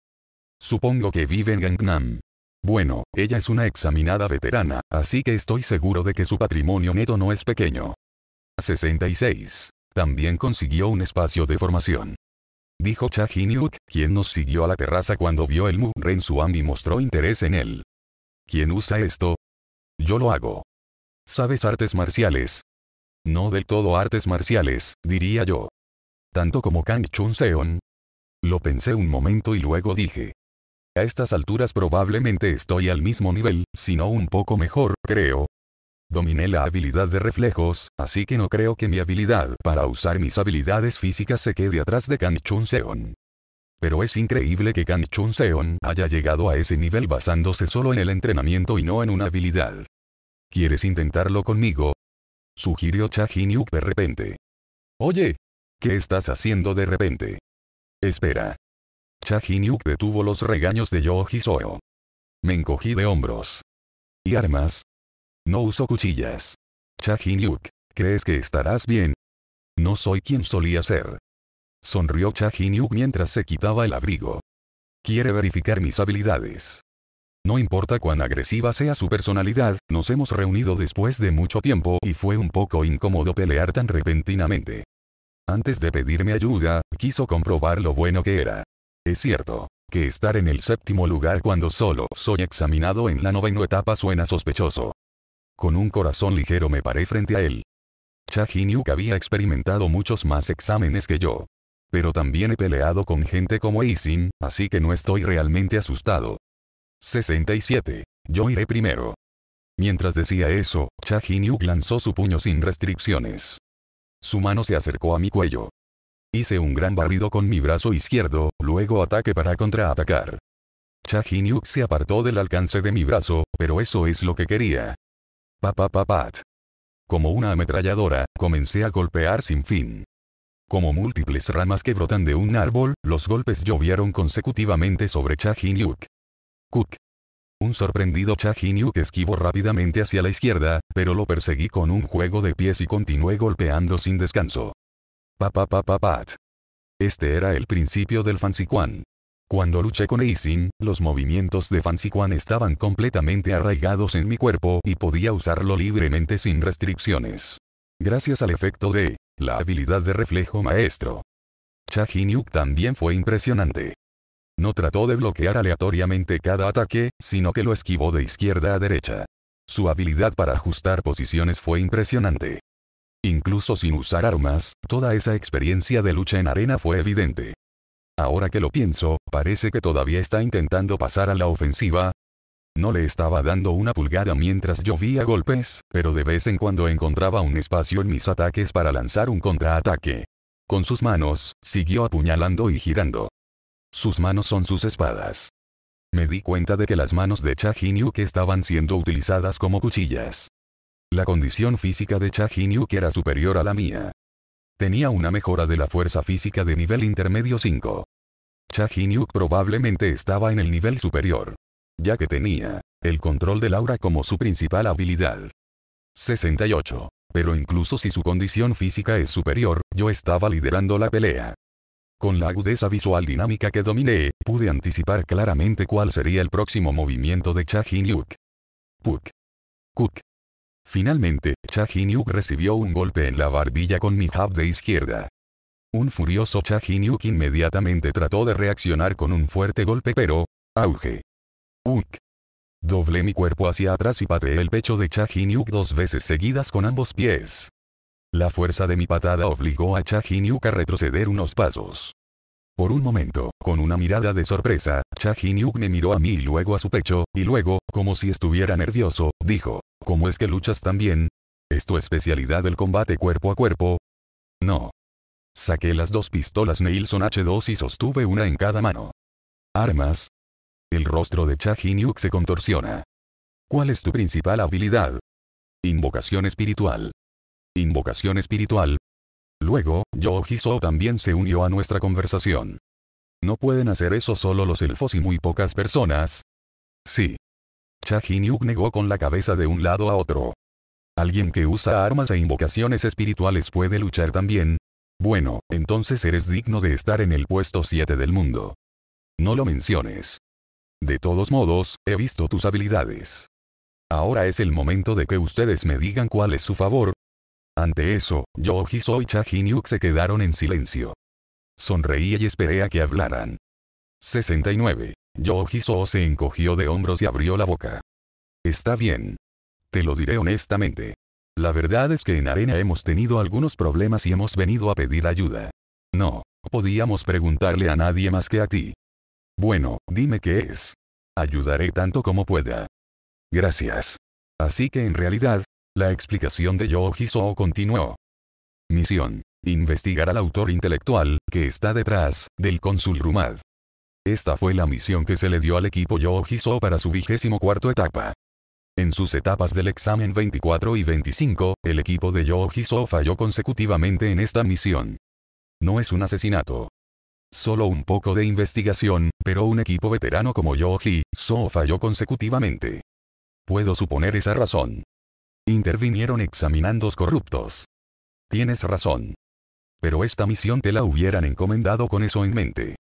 Supongo que vive en Gangnam. Bueno, ella es una examinada veterana, así que estoy seguro de que su patrimonio neto no es pequeño. 66. También consiguió un espacio de formación. Dijo Cha quien nos siguió a la terraza cuando vio el Mu Ren Suam y mostró interés en él. ¿Quién usa esto? Yo lo hago. ¿Sabes artes marciales? No del todo artes marciales, diría yo. Tanto como Kang Chun Seon. Lo pensé un momento y luego dije. A estas alturas probablemente estoy al mismo nivel, si no un poco mejor, creo. Dominé la habilidad de reflejos, así que no creo que mi habilidad para usar mis habilidades físicas se quede atrás de Kang Chun Seon. Pero es increíble que Kang Chun Seon haya llegado a ese nivel basándose solo en el entrenamiento y no en una habilidad. ¿Quieres intentarlo conmigo? sugirió Cha de repente. Oye, ¿qué estás haciendo de repente? Espera. Cha detuvo los regaños de Yo Me encogí de hombros. ¿Y armas? No uso cuchillas. Cha ¿crees que estarás bien? No soy quien solía ser. Sonrió Cha mientras se quitaba el abrigo. Quiere verificar mis habilidades. No importa cuán agresiva sea su personalidad, nos hemos reunido después de mucho tiempo y fue un poco incómodo pelear tan repentinamente. Antes de pedirme ayuda, quiso comprobar lo bueno que era. Es cierto, que estar en el séptimo lugar cuando solo soy examinado en la novena etapa suena sospechoso. Con un corazón ligero me paré frente a él. Cha había experimentado muchos más exámenes que yo. Pero también he peleado con gente como Aisin, así que no estoy realmente asustado. 67. Yo iré primero. Mientras decía eso, Cha Yuk lanzó su puño sin restricciones. Su mano se acercó a mi cuello. Hice un gran barrido con mi brazo izquierdo, luego ataque para contraatacar. Cha Yuk se apartó del alcance de mi brazo, pero eso es lo que quería. Papapapat. Como una ametralladora, comencé a golpear sin fin. Como múltiples ramas que brotan de un árbol, los golpes llovieron consecutivamente sobre Cha Cook. Un sorprendido Chahiniuk esquivó rápidamente hacia la izquierda, pero lo perseguí con un juego de pies y continué golpeando sin descanso. Pa pa pat. Este era el principio del Fancy Quan. Cuando luché con Aisin, los movimientos de Fancy Quan estaban completamente arraigados en mi cuerpo y podía usarlo libremente sin restricciones. Gracias al efecto de la habilidad de reflejo maestro. Chahiniuk también fue impresionante. No trató de bloquear aleatoriamente cada ataque, sino que lo esquivó de izquierda a derecha. Su habilidad para ajustar posiciones fue impresionante. Incluso sin usar armas, toda esa experiencia de lucha en arena fue evidente. Ahora que lo pienso, parece que todavía está intentando pasar a la ofensiva. No le estaba dando una pulgada mientras llovía golpes, pero de vez en cuando encontraba un espacio en mis ataques para lanzar un contraataque. Con sus manos, siguió apuñalando y girando. Sus manos son sus espadas. Me di cuenta de que las manos de Cha que estaban siendo utilizadas como cuchillas. La condición física de Cha que era superior a la mía. Tenía una mejora de la fuerza física de nivel intermedio 5. Cha probablemente estaba en el nivel superior. Ya que tenía el control de aura como su principal habilidad. 68. Pero incluso si su condición física es superior, yo estaba liderando la pelea. Con la agudeza visual dinámica que dominé, pude anticipar claramente cuál sería el próximo movimiento de Cha Jin Puk. Kuk. Finalmente, Cha recibió un golpe en la barbilla con mi jab de izquierda. Un furioso Cha inmediatamente trató de reaccionar con un fuerte golpe pero... Auge. Uk. Doblé mi cuerpo hacia atrás y pateé el pecho de Cha dos veces seguidas con ambos pies. La fuerza de mi patada obligó a Chajiniuk a retroceder unos pasos. Por un momento, con una mirada de sorpresa, Chajiniuk me miró a mí y luego a su pecho, y luego, como si estuviera nervioso, dijo, ¿Cómo es que luchas tan bien? ¿Es tu especialidad el combate cuerpo a cuerpo? No. Saqué las dos pistolas Neilson H2 y sostuve una en cada mano. ¿Armas? El rostro de yuk se contorsiona. ¿Cuál es tu principal habilidad? Invocación espiritual. Invocación espiritual. Luego, Yohiso también se unió a nuestra conversación. ¿No pueden hacer eso solo los elfos y muy pocas personas? Sí. Chajin-yuk negó con la cabeza de un lado a otro. ¿Alguien que usa armas e invocaciones espirituales puede luchar también? Bueno, entonces eres digno de estar en el puesto 7 del mundo. No lo menciones. De todos modos, he visto tus habilidades. Ahora es el momento de que ustedes me digan cuál es su favor, ante eso, cha y yuk se quedaron en silencio. Sonreí y esperé a que hablaran. 69. Yoji se encogió de hombros y abrió la boca. Está bien. Te lo diré honestamente. La verdad es que en Arena hemos tenido algunos problemas y hemos venido a pedir ayuda. No, podíamos preguntarle a nadie más que a ti. Bueno, dime qué es. Ayudaré tanto como pueda. Gracias. Así que en realidad, la explicación de Yoji Soo continuó. Misión. Investigar al autor intelectual, que está detrás, del cónsul Rumad. Esta fue la misión que se le dio al equipo Yoji Soo para su vigésimo cuarto etapa. En sus etapas del examen 24 y 25, el equipo de Yoji Soo falló consecutivamente en esta misión. No es un asesinato, Solo un poco de investigación, pero un equipo veterano como Yoji, So falló consecutivamente. Puedo suponer esa razón. Intervinieron examinandos corruptos. Tienes razón. Pero esta misión te la hubieran encomendado con eso en mente.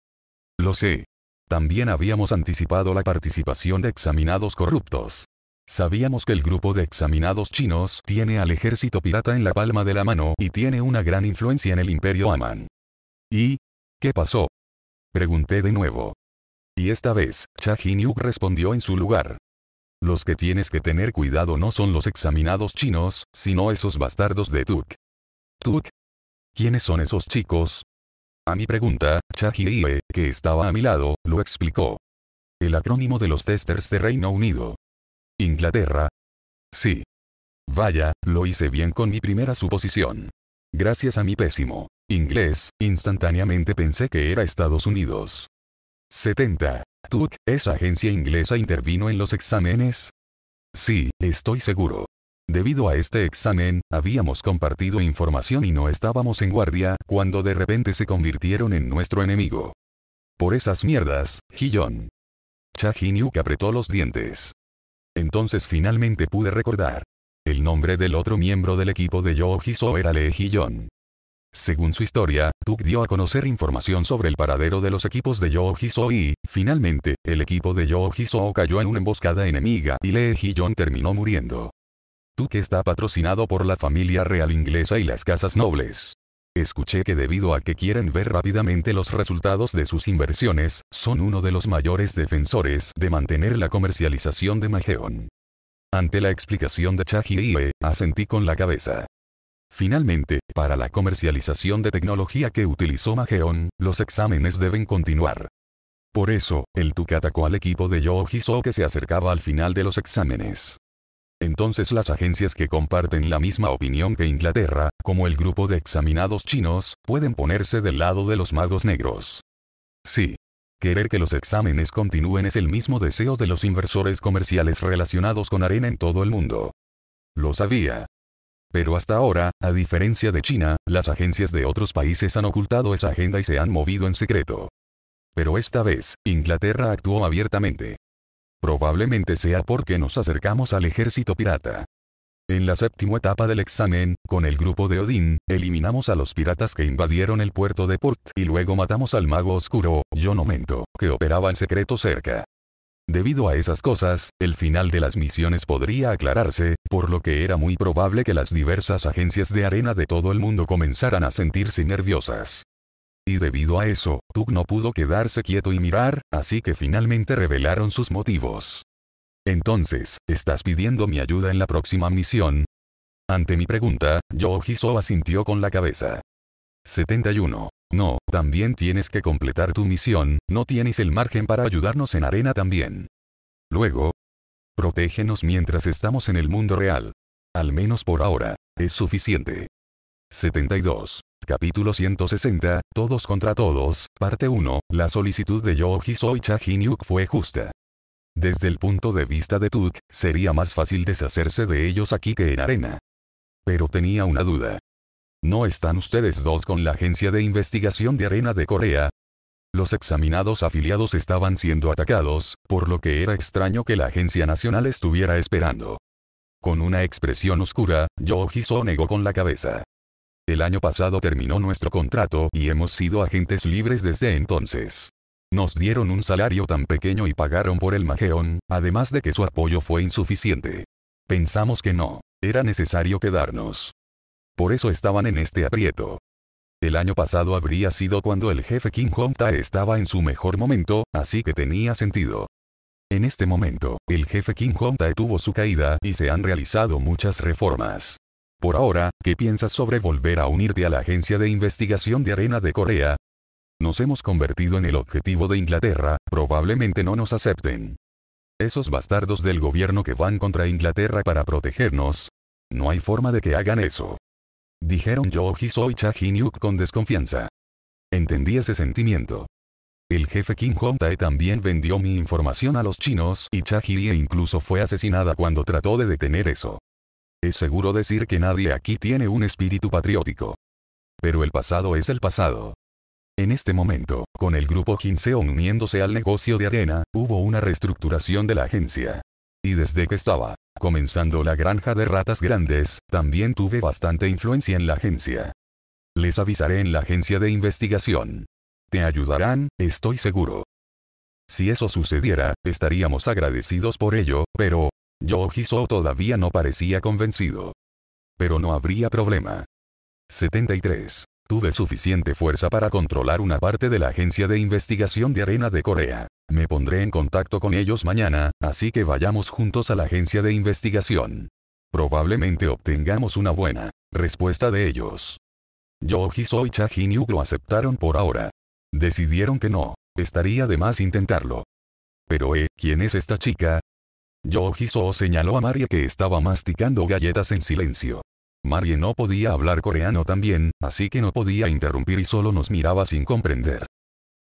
Lo sé. También habíamos anticipado la participación de examinados corruptos. Sabíamos que el grupo de examinados chinos tiene al ejército pirata en la palma de la mano y tiene una gran influencia en el imperio Aman. ¿Y? ¿Qué pasó? Pregunté de nuevo. Y esta vez, Cha Hin-yuk respondió en su lugar. Los que tienes que tener cuidado no son los examinados chinos, sino esos bastardos de Tuk. Tuk. ¿Quiénes son esos chicos? A mi pregunta, Ie, que estaba a mi lado, lo explicó. El acrónimo de los testers de Reino Unido. Inglaterra. Sí. Vaya, lo hice bien con mi primera suposición. Gracias a mi pésimo inglés, instantáneamente pensé que era Estados Unidos. 70 esa agencia inglesa intervino en los exámenes? Sí, estoy seguro. Debido a este examen, habíamos compartido información y no estábamos en guardia, cuando de repente se convirtieron en nuestro enemigo. Por esas mierdas, Cha Hinyuk apretó los dientes. Entonces finalmente pude recordar. El nombre del otro miembro del equipo de Yoji era Lee según su historia, Tuk dio a conocer información sobre el paradero de los equipos de Yoji-Soo y, finalmente, el equipo de yoji cayó en una emboscada enemiga y Lee hee terminó muriendo. Tuk está patrocinado por la familia real inglesa y las casas nobles. Escuché que debido a que quieren ver rápidamente los resultados de sus inversiones, son uno de los mayores defensores de mantener la comercialización de Maheon. Ante la explicación de Ibe, asentí con la cabeza. Finalmente, para la comercialización de tecnología que utilizó Mageon, los exámenes deben continuar. Por eso, el Tuca atacó al equipo de Yo-Hi-So que se acercaba al final de los exámenes. Entonces las agencias que comparten la misma opinión que Inglaterra, como el grupo de examinados chinos, pueden ponerse del lado de los magos negros. Sí. Querer que los exámenes continúen es el mismo deseo de los inversores comerciales relacionados con arena en todo el mundo. Lo sabía. Pero hasta ahora, a diferencia de China, las agencias de otros países han ocultado esa agenda y se han movido en secreto. Pero esta vez, Inglaterra actuó abiertamente. Probablemente sea porque nos acercamos al ejército pirata. En la séptima etapa del examen, con el grupo de Odín, eliminamos a los piratas que invadieron el puerto de Port y luego matamos al mago oscuro, no que operaba en secreto cerca. Debido a esas cosas, el final de las misiones podría aclararse, por lo que era muy probable que las diversas agencias de arena de todo el mundo comenzaran a sentirse nerviosas. Y debido a eso, Tuk no pudo quedarse quieto y mirar, así que finalmente revelaron sus motivos. Entonces, ¿estás pidiendo mi ayuda en la próxima misión? Ante mi pregunta, Yoji asintió con la cabeza. 71. No, también tienes que completar tu misión, no tienes el margen para ayudarnos en arena también. Luego, protégenos mientras estamos en el mundo real. Al menos por ahora, es suficiente. 72. Capítulo 160, Todos contra Todos, Parte 1, La solicitud de Yoji Soicha Hinyuk fue justa. Desde el punto de vista de Tuk, sería más fácil deshacerse de ellos aquí que en arena. Pero tenía una duda. ¿No están ustedes dos con la agencia de investigación de Arena de Corea? Los examinados afiliados estaban siendo atacados, por lo que era extraño que la agencia nacional estuviera esperando. Con una expresión oscura, Hiso negó con la cabeza. El año pasado terminó nuestro contrato y hemos sido agentes libres desde entonces. Nos dieron un salario tan pequeño y pagaron por el majeón, además de que su apoyo fue insuficiente. Pensamos que no, era necesario quedarnos. Por eso estaban en este aprieto. El año pasado habría sido cuando el jefe King tae estaba en su mejor momento, así que tenía sentido. En este momento, el jefe King tae tuvo su caída y se han realizado muchas reformas. Por ahora, ¿qué piensas sobre volver a unirte a la agencia de investigación de arena de Corea? Nos hemos convertido en el objetivo de Inglaterra, probablemente no nos acepten. Esos bastardos del gobierno que van contra Inglaterra para protegernos. No hay forma de que hagan eso. Dijeron y Soicha Hinyuk con desconfianza. Entendí ese sentimiento. El jefe Kim hong tae también vendió mi información a los chinos y Cha incluso fue asesinada cuando trató de detener eso. Es seguro decir que nadie aquí tiene un espíritu patriótico. Pero el pasado es el pasado. En este momento, con el grupo Hinseon uniéndose al negocio de arena, hubo una reestructuración de la agencia. Y desde que estaba Comenzando la granja de ratas grandes, también tuve bastante influencia en la agencia. Les avisaré en la agencia de investigación. Te ayudarán, estoy seguro. Si eso sucediera, estaríamos agradecidos por ello, pero... hizo todavía no parecía convencido. Pero no habría problema. 73. Tuve suficiente fuerza para controlar una parte de la agencia de investigación de arena de Corea. Me pondré en contacto con ellos mañana, así que vayamos juntos a la agencia de investigación. Probablemente obtengamos una buena respuesta de ellos. yo Soy y Cha-Hin-Yu lo aceptaron por ahora. Decidieron que no, estaría de más intentarlo. Pero eh, ¿quién es esta chica? yo señaló a Maria que estaba masticando galletas en silencio. Marie no podía hablar coreano también, así que no podía interrumpir y solo nos miraba sin comprender.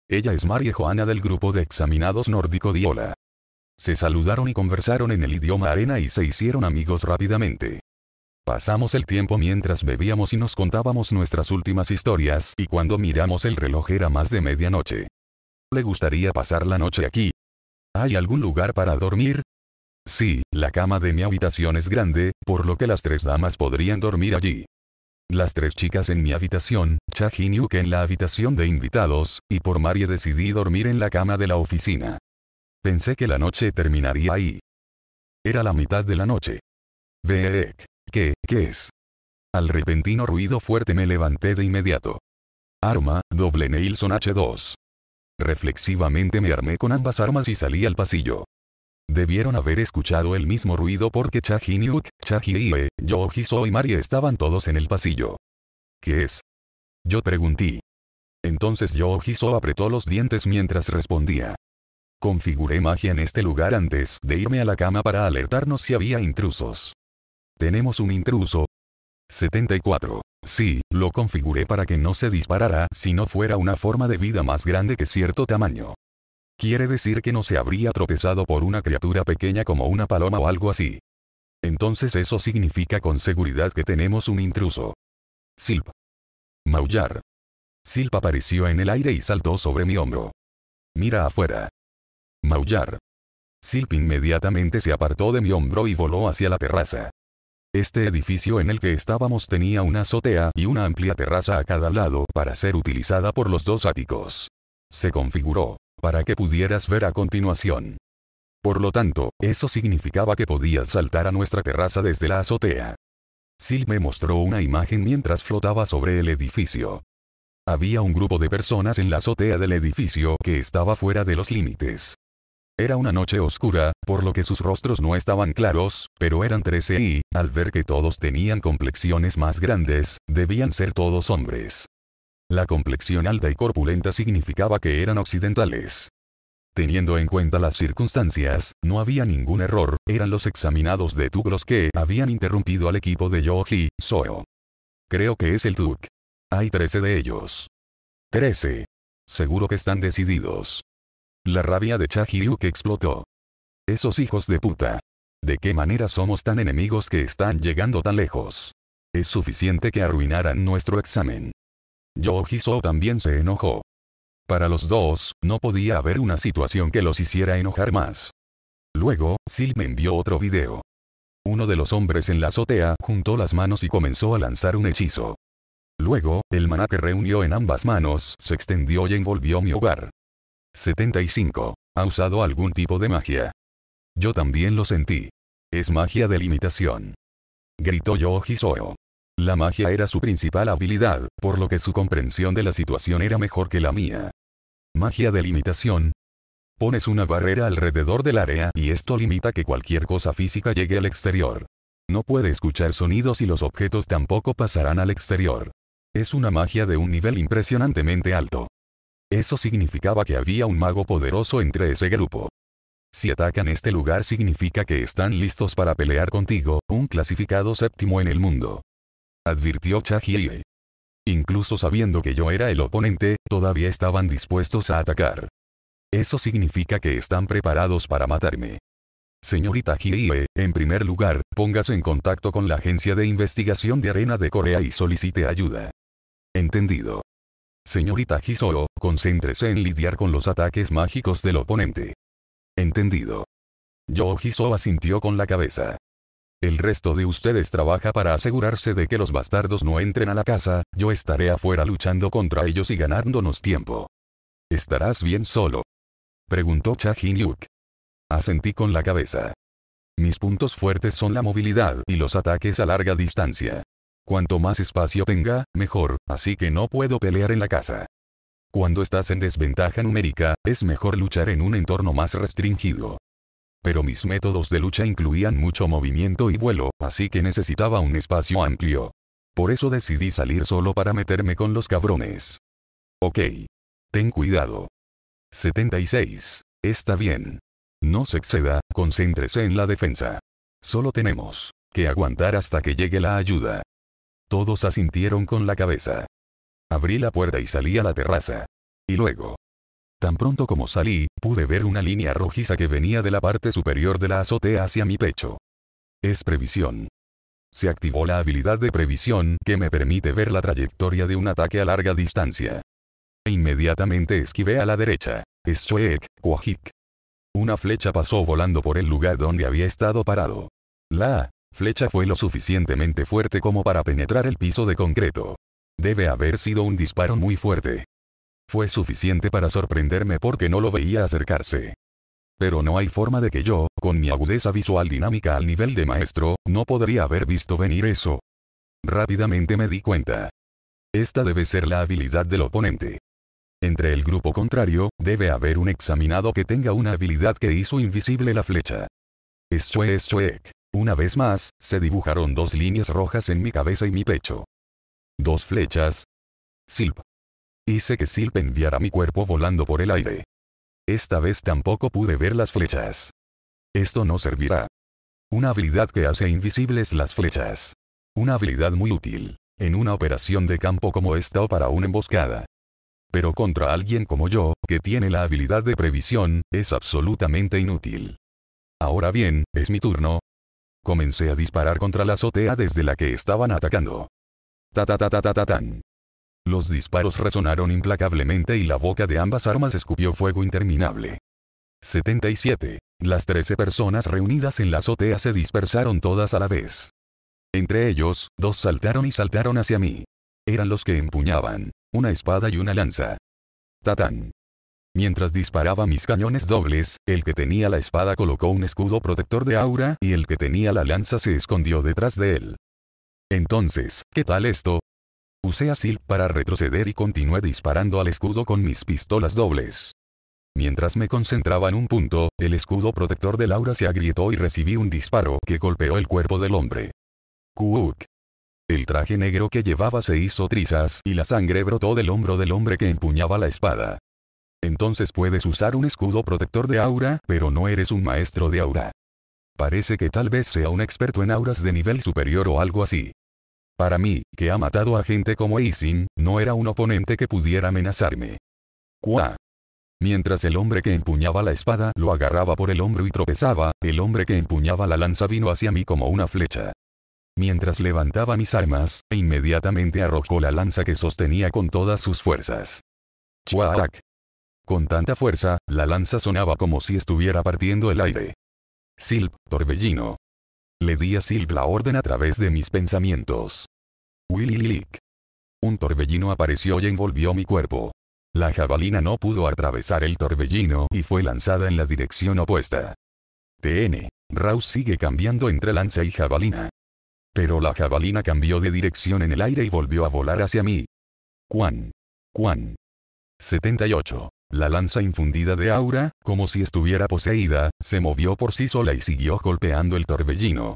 Ella es Marie Joana del grupo de examinados nórdico Diola. Se saludaron y conversaron en el idioma arena y se hicieron amigos rápidamente. Pasamos el tiempo mientras bebíamos y nos contábamos nuestras últimas historias y cuando miramos el reloj era más de medianoche. ¿Le gustaría pasar la noche aquí? ¿Hay algún lugar para dormir? Sí, la cama de mi habitación es grande, por lo que las tres damas podrían dormir allí. Las tres chicas en mi habitación, Cha en la habitación de invitados, y por Marie decidí dormir en la cama de la oficina. Pensé que la noche terminaría ahí. Era la mitad de la noche. Veek, ¿Qué, qué es? Al repentino ruido fuerte me levanté de inmediato. Arma, doble nailson H2. Reflexivamente me armé con ambas armas y salí al pasillo. Debieron haber escuchado el mismo ruido porque yo Iwe, Yojiso y Mari estaban todos en el pasillo. ¿Qué es? Yo pregunté. Entonces Yojiso apretó los dientes mientras respondía. Configuré magia en este lugar antes de irme a la cama para alertarnos si había intrusos. ¿Tenemos un intruso? 74. Sí, lo configuré para que no se disparara si no fuera una forma de vida más grande que cierto tamaño. Quiere decir que no se habría tropezado por una criatura pequeña como una paloma o algo así. Entonces eso significa con seguridad que tenemos un intruso. Silp. Maullar. Silp apareció en el aire y saltó sobre mi hombro. Mira afuera. Maullar. Silp inmediatamente se apartó de mi hombro y voló hacia la terraza. Este edificio en el que estábamos tenía una azotea y una amplia terraza a cada lado para ser utilizada por los dos áticos. Se configuró para que pudieras ver a continuación. Por lo tanto, eso significaba que podías saltar a nuestra terraza desde la azotea. Sil me mostró una imagen mientras flotaba sobre el edificio. Había un grupo de personas en la azotea del edificio que estaba fuera de los límites. Era una noche oscura, por lo que sus rostros no estaban claros, pero eran 13 y, al ver que todos tenían complexiones más grandes, debían ser todos hombres. La complexión alta y corpulenta significaba que eran occidentales. Teniendo en cuenta las circunstancias, no había ningún error, eran los examinados de Tuk los que habían interrumpido al equipo de Yoji, Soo. Creo que es el Tuk. Hay 13 de ellos. 13. Seguro que están decididos. La rabia de Chahiyuki explotó. Esos hijos de puta. ¿De qué manera somos tan enemigos que están llegando tan lejos? Es suficiente que arruinaran nuestro examen. Yojiso también se enojó. Para los dos, no podía haber una situación que los hiciera enojar más. Luego, Sil me envió otro video. Uno de los hombres en la azotea juntó las manos y comenzó a lanzar un hechizo. Luego, el maná que reunió en ambas manos se extendió y envolvió mi hogar. 75. ¿Ha usado algún tipo de magia? Yo también lo sentí. Es magia de limitación. Gritó yo la magia era su principal habilidad, por lo que su comprensión de la situación era mejor que la mía. Magia de limitación. Pones una barrera alrededor del área y esto limita que cualquier cosa física llegue al exterior. No puede escuchar sonidos y los objetos tampoco pasarán al exterior. Es una magia de un nivel impresionantemente alto. Eso significaba que había un mago poderoso entre ese grupo. Si atacan este lugar significa que están listos para pelear contigo, un clasificado séptimo en el mundo advirtió Chahiye. Incluso sabiendo que yo era el oponente, todavía estaban dispuestos a atacar. Eso significa que están preparados para matarme. Señorita Hiei, en primer lugar, póngase en contacto con la Agencia de Investigación de Arena de Corea y solicite ayuda. Entendido. Señorita Hisoo, concéntrese en lidiar con los ataques mágicos del oponente. Entendido. Yo Hisoo asintió con la cabeza. El resto de ustedes trabaja para asegurarse de que los bastardos no entren a la casa, yo estaré afuera luchando contra ellos y ganándonos tiempo. ¿Estarás bien solo? Preguntó Cha Yuk. Asentí con la cabeza. Mis puntos fuertes son la movilidad y los ataques a larga distancia. Cuanto más espacio tenga, mejor, así que no puedo pelear en la casa. Cuando estás en desventaja numérica, es mejor luchar en un entorno más restringido. Pero mis métodos de lucha incluían mucho movimiento y vuelo, así que necesitaba un espacio amplio. Por eso decidí salir solo para meterme con los cabrones. Ok. Ten cuidado. 76. Está bien. No se exceda, concéntrese en la defensa. Solo tenemos que aguantar hasta que llegue la ayuda. Todos asintieron con la cabeza. Abrí la puerta y salí a la terraza. Y luego, Tan pronto como salí, pude ver una línea rojiza que venía de la parte superior de la azotea hacia mi pecho. Es previsión. Se activó la habilidad de previsión que me permite ver la trayectoria de un ataque a larga distancia. E inmediatamente esquivé a la derecha. Schoek, Quahik. Una flecha pasó volando por el lugar donde había estado parado. La flecha fue lo suficientemente fuerte como para penetrar el piso de concreto. Debe haber sido un disparo muy fuerte. Fue suficiente para sorprenderme porque no lo veía acercarse. Pero no hay forma de que yo, con mi agudeza visual dinámica al nivel de maestro, no podría haber visto venir eso. Rápidamente me di cuenta. Esta debe ser la habilidad del oponente. Entre el grupo contrario, debe haber un examinado que tenga una habilidad que hizo invisible la flecha. es Eschweek. Una vez más, se dibujaron dos líneas rojas en mi cabeza y mi pecho. Dos flechas. Silp. Hice que Silp enviara mi cuerpo volando por el aire. Esta vez tampoco pude ver las flechas. Esto no servirá. Una habilidad que hace invisibles las flechas. Una habilidad muy útil, en una operación de campo como esta o para una emboscada. Pero contra alguien como yo, que tiene la habilidad de previsión, es absolutamente inútil. Ahora bien, es mi turno. Comencé a disparar contra la azotea desde la que estaban atacando. Ta ta ta ta ta los disparos resonaron implacablemente y la boca de ambas armas escupió fuego interminable. 77. Las 13 personas reunidas en la azotea se dispersaron todas a la vez. Entre ellos, dos saltaron y saltaron hacia mí. Eran los que empuñaban una espada y una lanza. Tatán. Mientras disparaba mis cañones dobles, el que tenía la espada colocó un escudo protector de aura y el que tenía la lanza se escondió detrás de él. Entonces, ¿qué tal esto? Usé así para retroceder y continué disparando al escudo con mis pistolas dobles. Mientras me concentraba en un punto, el escudo protector de aura se agrietó y recibí un disparo que golpeó el cuerpo del hombre. Kuuk. El traje negro que llevaba se hizo trizas y la sangre brotó del hombro del hombre que empuñaba la espada. Entonces puedes usar un escudo protector de aura, pero no eres un maestro de aura. Parece que tal vez sea un experto en auras de nivel superior o algo así. Para mí, que ha matado a gente como Aisin, no era un oponente que pudiera amenazarme. ¡Cuá! Mientras el hombre que empuñaba la espada lo agarraba por el hombro y tropezaba, el hombre que empuñaba la lanza vino hacia mí como una flecha. Mientras levantaba mis armas, e inmediatamente arrojó la lanza que sostenía con todas sus fuerzas. ¡Chuac! Con tanta fuerza, la lanza sonaba como si estuviera partiendo el aire. Silp, torbellino. Le di a Silv la orden a través de mis pensamientos. Willy Lick. Un torbellino apareció y envolvió mi cuerpo. La jabalina no pudo atravesar el torbellino y fue lanzada en la dirección opuesta. TN. Raus sigue cambiando entre lanza y jabalina. Pero la jabalina cambió de dirección en el aire y volvió a volar hacia mí. Juan. Juan. 78. La lanza infundida de aura, como si estuviera poseída, se movió por sí sola y siguió golpeando el torbellino.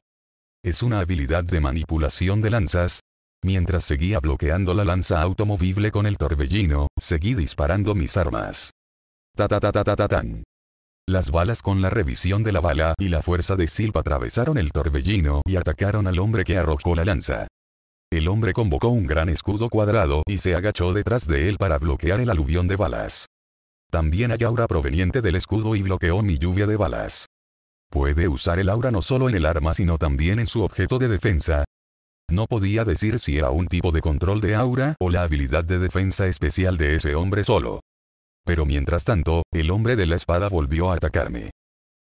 Es una habilidad de manipulación de lanzas. Mientras seguía bloqueando la lanza automovible con el torbellino, seguí disparando mis armas. Ta ta ta ta ta, ta tan. Las balas con la revisión de la bala y la fuerza de silpa atravesaron el torbellino y atacaron al hombre que arrojó la lanza. El hombre convocó un gran escudo cuadrado y se agachó detrás de él para bloquear el aluvión de balas. También hay aura proveniente del escudo y bloqueó mi lluvia de balas. Puede usar el aura no solo en el arma sino también en su objeto de defensa. No podía decir si era un tipo de control de aura o la habilidad de defensa especial de ese hombre solo. Pero mientras tanto, el hombre de la espada volvió a atacarme.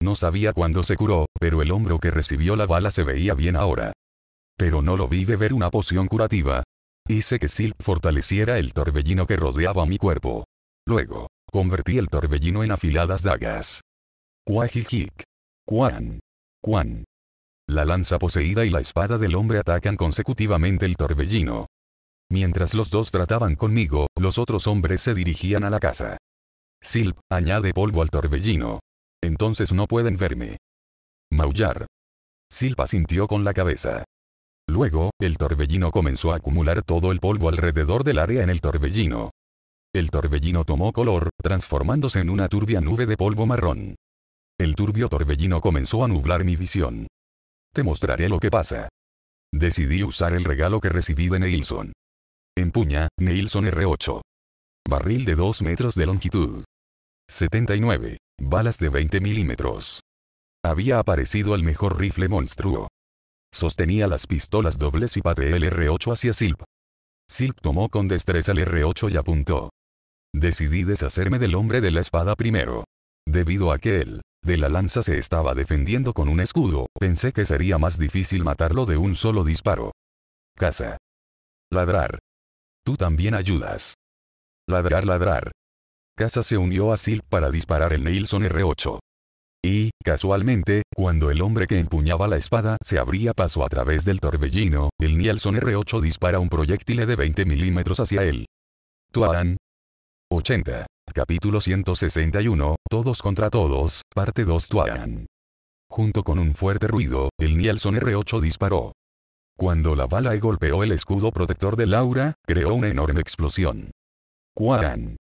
No sabía cuándo se curó, pero el hombro que recibió la bala se veía bien ahora. Pero no lo vi beber una poción curativa. Hice que Silp fortaleciera el torbellino que rodeaba mi cuerpo. Luego, Convertí el torbellino en afiladas dagas. Cuajijic. Quan, Quan. La lanza poseída y la espada del hombre atacan consecutivamente el torbellino. Mientras los dos trataban conmigo, los otros hombres se dirigían a la casa. Silp, añade polvo al torbellino. Entonces no pueden verme. Maullar. silpa sintió con la cabeza. Luego, el torbellino comenzó a acumular todo el polvo alrededor del área en el torbellino. El torbellino tomó color, transformándose en una turbia nube de polvo marrón. El turbio torbellino comenzó a nublar mi visión. Te mostraré lo que pasa. Decidí usar el regalo que recibí de Neilson. Empuña, Neilson R8. Barril de 2 metros de longitud. 79. Balas de 20 milímetros. Había aparecido el mejor rifle monstruo. Sostenía las pistolas dobles y pateé el R8 hacia Silp. Silp tomó con destreza el R8 y apuntó decidí deshacerme del hombre de la espada primero. Debido a que él, de la lanza se estaba defendiendo con un escudo, pensé que sería más difícil matarlo de un solo disparo. Casa. Ladrar. Tú también ayudas. Ladrar, ladrar. Casa se unió a Silk para disparar el Nilsson R8. Y, casualmente, cuando el hombre que empuñaba la espada se abría paso a través del torbellino, el Nielsen R8 dispara un proyectil de 20 milímetros hacia él. Tuan, 80. Capítulo 161, Todos contra Todos, Parte 2 Tuan. Junto con un fuerte ruido, el Nielsen R8 disparó. Cuando la bala golpeó el escudo protector de Laura, creó una enorme explosión. Quan.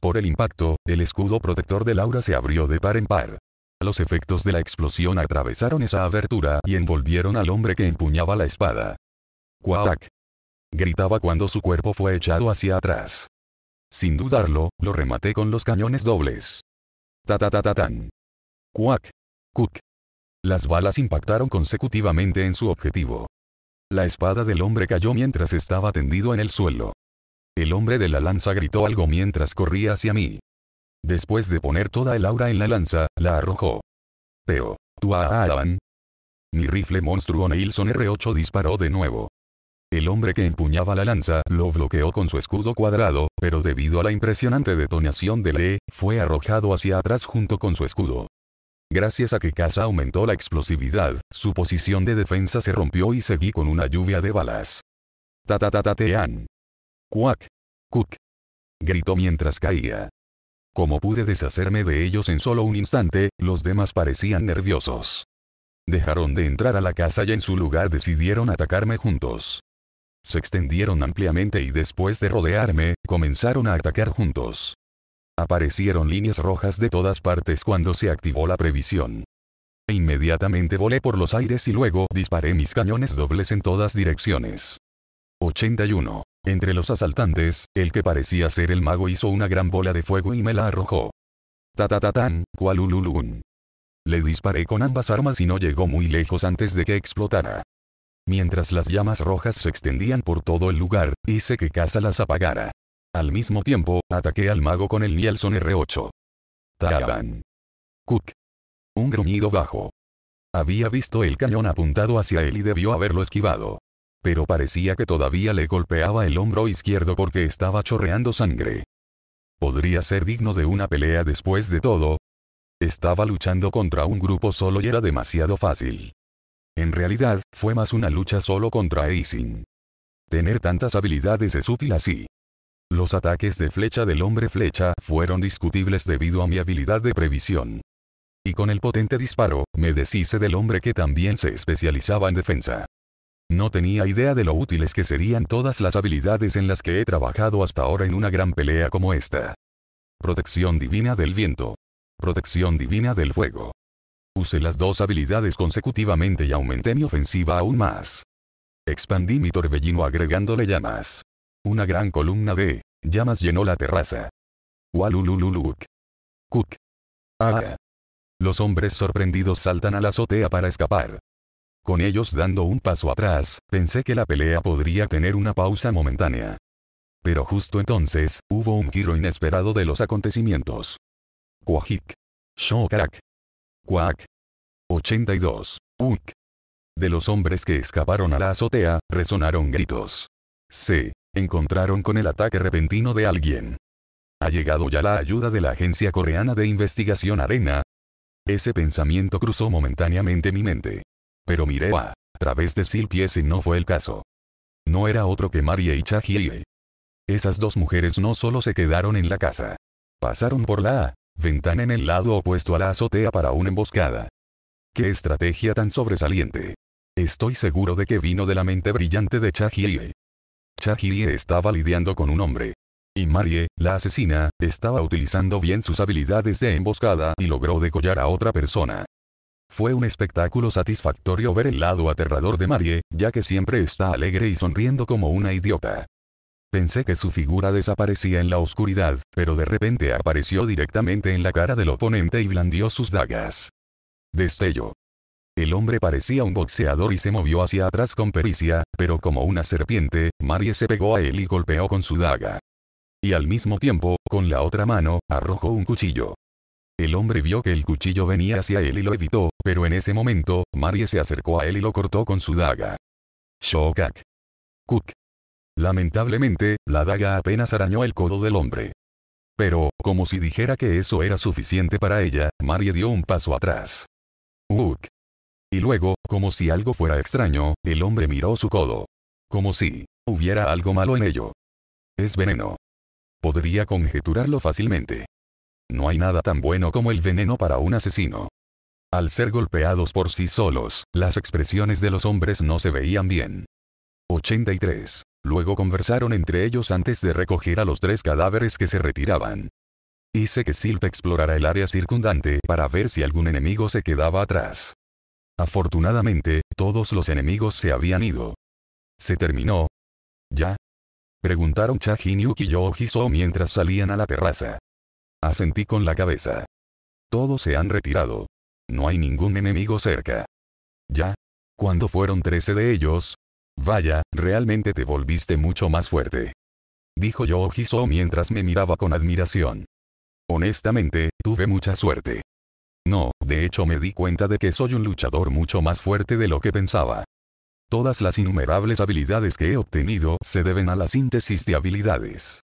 Por el impacto, el escudo protector de Laura se abrió de par en par. Los efectos de la explosión atravesaron esa abertura y envolvieron al hombre que empuñaba la espada. Quack. Gritaba cuando su cuerpo fue echado hacia atrás. Sin dudarlo, lo rematé con los cañones dobles. Ta ta ta ta tan. Cuac. Cuc. Las balas impactaron consecutivamente en su objetivo. La espada del hombre cayó mientras estaba tendido en el suelo. El hombre de la lanza gritó algo mientras corría hacia mí. Después de poner toda el aura en la lanza, la arrojó. Pero, tu Mi rifle monstruo Nilson R8 disparó de nuevo. El hombre que empuñaba la lanza lo bloqueó con su escudo cuadrado, pero debido a la impresionante detonación de E, fue arrojado hacia atrás junto con su escudo. Gracias a que Casa aumentó la explosividad, su posición de defensa se rompió y seguí con una lluvia de balas. tean, Cuac. Cuc. Gritó mientras caía. Como pude deshacerme de ellos en solo un instante, los demás parecían nerviosos. Dejaron de entrar a la casa y en su lugar decidieron atacarme juntos. Se extendieron ampliamente y después de rodearme, comenzaron a atacar juntos. Aparecieron líneas rojas de todas partes cuando se activó la previsión. Inmediatamente volé por los aires y luego disparé mis cañones dobles en todas direcciones. 81. Entre los asaltantes, el que parecía ser el mago hizo una gran bola de fuego y me la arrojó. Tatatatán, cualululun. Le disparé con ambas armas y no llegó muy lejos antes de que explotara mientras las llamas rojas se extendían por todo el lugar, hice que Casa las apagara. Al mismo tiempo, ataqué al mago con el Nielson R8. Taban. Cook. Un gruñido bajo. Había visto el cañón apuntado hacia él y debió haberlo esquivado. Pero parecía que todavía le golpeaba el hombro izquierdo porque estaba chorreando sangre. ¿Podría ser digno de una pelea después de todo? Estaba luchando contra un grupo solo y era demasiado fácil. En realidad, fue más una lucha solo contra Aisin. Tener tantas habilidades es útil así. Los ataques de flecha del hombre flecha fueron discutibles debido a mi habilidad de previsión. Y con el potente disparo, me deshice del hombre que también se especializaba en defensa. No tenía idea de lo útiles que serían todas las habilidades en las que he trabajado hasta ahora en una gran pelea como esta. Protección divina del viento. Protección divina del fuego. Usé las dos habilidades consecutivamente y aumenté mi ofensiva aún más. Expandí mi torbellino agregándole llamas. Una gran columna de llamas llenó la terraza. Walulululuk. Kuk. Ah. Los hombres sorprendidos saltan a la azotea para escapar. Con ellos dando un paso atrás, pensé que la pelea podría tener una pausa momentánea. Pero justo entonces, hubo un giro inesperado de los acontecimientos. Quajik. crack. 82. Uc. De los hombres que escaparon a la azotea, resonaron gritos. Se encontraron con el ataque repentino de alguien. ¿Ha llegado ya la ayuda de la Agencia Coreana de Investigación Arena? Ese pensamiento cruzó momentáneamente mi mente. Pero miré a través de Silpies y no fue el caso. No era otro que Marie y Chahie. Esas dos mujeres no solo se quedaron en la casa. Pasaron por la Ventana en el lado opuesto a la azotea para una emboscada. ¡Qué estrategia tan sobresaliente! Estoy seguro de que vino de la mente brillante de Chahirie. Chahirie estaba lidiando con un hombre. Y Marie, la asesina, estaba utilizando bien sus habilidades de emboscada y logró decollar a otra persona. Fue un espectáculo satisfactorio ver el lado aterrador de Marie, ya que siempre está alegre y sonriendo como una idiota. Pensé que su figura desaparecía en la oscuridad, pero de repente apareció directamente en la cara del oponente y blandió sus dagas. Destello. El hombre parecía un boxeador y se movió hacia atrás con pericia, pero como una serpiente, Marie se pegó a él y golpeó con su daga. Y al mismo tiempo, con la otra mano, arrojó un cuchillo. El hombre vio que el cuchillo venía hacia él y lo evitó, pero en ese momento, Marie se acercó a él y lo cortó con su daga. Shokak. Kuk. Lamentablemente, la daga apenas arañó el codo del hombre. Pero, como si dijera que eso era suficiente para ella, Marie dio un paso atrás. ¡Ugh! Y luego, como si algo fuera extraño, el hombre miró su codo. Como si hubiera algo malo en ello. Es veneno. Podría conjeturarlo fácilmente. No hay nada tan bueno como el veneno para un asesino. Al ser golpeados por sí solos, las expresiones de los hombres no se veían bien. 83. Luego conversaron entre ellos antes de recoger a los tres cadáveres que se retiraban. Hice que Silp explorara el área circundante para ver si algún enemigo se quedaba atrás. Afortunadamente, todos los enemigos se habían ido. ¿Se terminó? ¿Ya? Preguntaron Cha y Yojiso mientras salían a la terraza. Asentí con la cabeza. Todos se han retirado. No hay ningún enemigo cerca. ¿Ya? Cuando fueron 13 de ellos, Vaya, realmente te volviste mucho más fuerte. Dijo Yohiso mientras me miraba con admiración. Honestamente, tuve mucha suerte. No, de hecho me di cuenta de que soy un luchador mucho más fuerte de lo que pensaba. Todas las innumerables habilidades que he obtenido se deben a la síntesis de habilidades.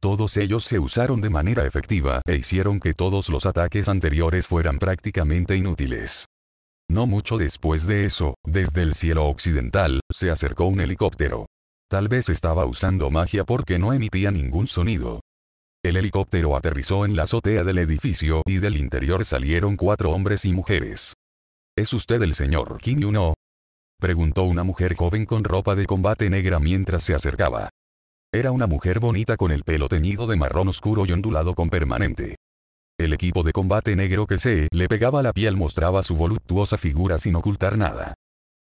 Todos ellos se usaron de manera efectiva e hicieron que todos los ataques anteriores fueran prácticamente inútiles. No mucho después de eso, desde el cielo occidental, se acercó un helicóptero. Tal vez estaba usando magia porque no emitía ningún sonido. El helicóptero aterrizó en la azotea del edificio y del interior salieron cuatro hombres y mujeres. ¿Es usted el señor Kim Yuno? Preguntó una mujer joven con ropa de combate negra mientras se acercaba. Era una mujer bonita con el pelo teñido de marrón oscuro y ondulado con permanente. El equipo de combate negro que se le pegaba la piel mostraba su voluptuosa figura sin ocultar nada.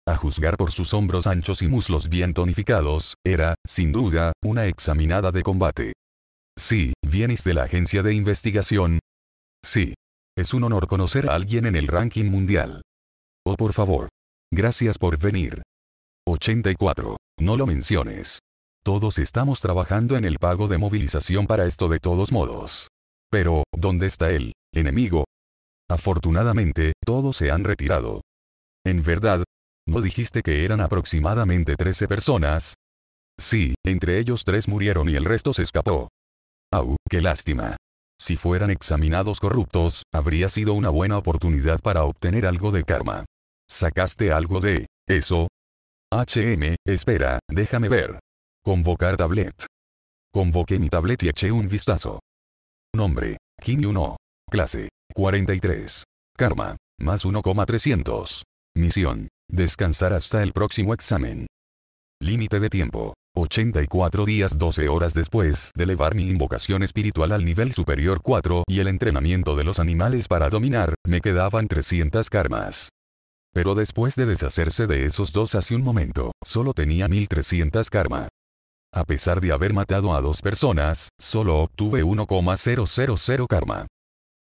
A juzgar por sus hombros anchos y muslos bien tonificados, era, sin duda, una examinada de combate. Sí, vienes de la agencia de investigación. Sí. Es un honor conocer a alguien en el ranking mundial. Oh por favor. Gracias por venir. 84. No lo menciones. Todos estamos trabajando en el pago de movilización para esto de todos modos. Pero, ¿dónde está el enemigo? Afortunadamente, todos se han retirado. En verdad, ¿no dijiste que eran aproximadamente 13 personas? Sí, entre ellos tres murieron y el resto se escapó. ¡Au, qué lástima! Si fueran examinados corruptos, habría sido una buena oportunidad para obtener algo de karma. ¿Sacaste algo de eso? HM, espera, déjame ver. Convocar tablet. Convoqué mi tablet y eché un vistazo. Nombre, Kim 1. Clase, 43. Karma, más 1,300. Misión, descansar hasta el próximo examen. Límite de tiempo, 84 días 12 horas después de elevar mi invocación espiritual al nivel superior 4 y el entrenamiento de los animales para dominar, me quedaban 300 karmas. Pero después de deshacerse de esos dos hace un momento, solo tenía 1300 karma. A pesar de haber matado a dos personas, solo obtuve 1,000 karma.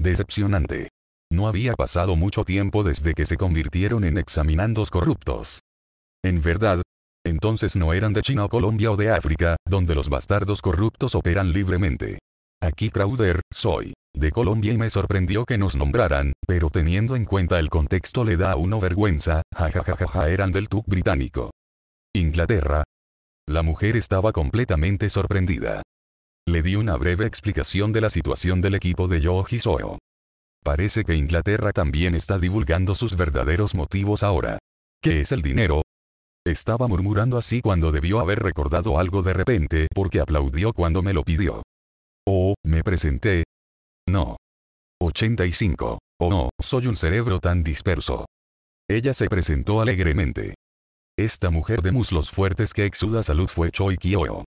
Decepcionante. No había pasado mucho tiempo desde que se convirtieron en examinandos corruptos. En verdad, entonces no eran de China o Colombia o de África, donde los bastardos corruptos operan libremente. Aquí Crowder, soy de Colombia y me sorprendió que nos nombraran, pero teniendo en cuenta el contexto le da a uno vergüenza, jajajajaja eran del Tuk británico. Inglaterra, la mujer estaba completamente sorprendida. Le di una breve explicación de la situación del equipo de Yoji Soho. Parece que Inglaterra también está divulgando sus verdaderos motivos ahora. ¿Qué es el dinero? Estaba murmurando así cuando debió haber recordado algo de repente porque aplaudió cuando me lo pidió. Oh, me presenté. No. 85. Oh no, soy un cerebro tan disperso. Ella se presentó alegremente. Esta mujer de muslos fuertes que exuda salud fue Choi Kyo.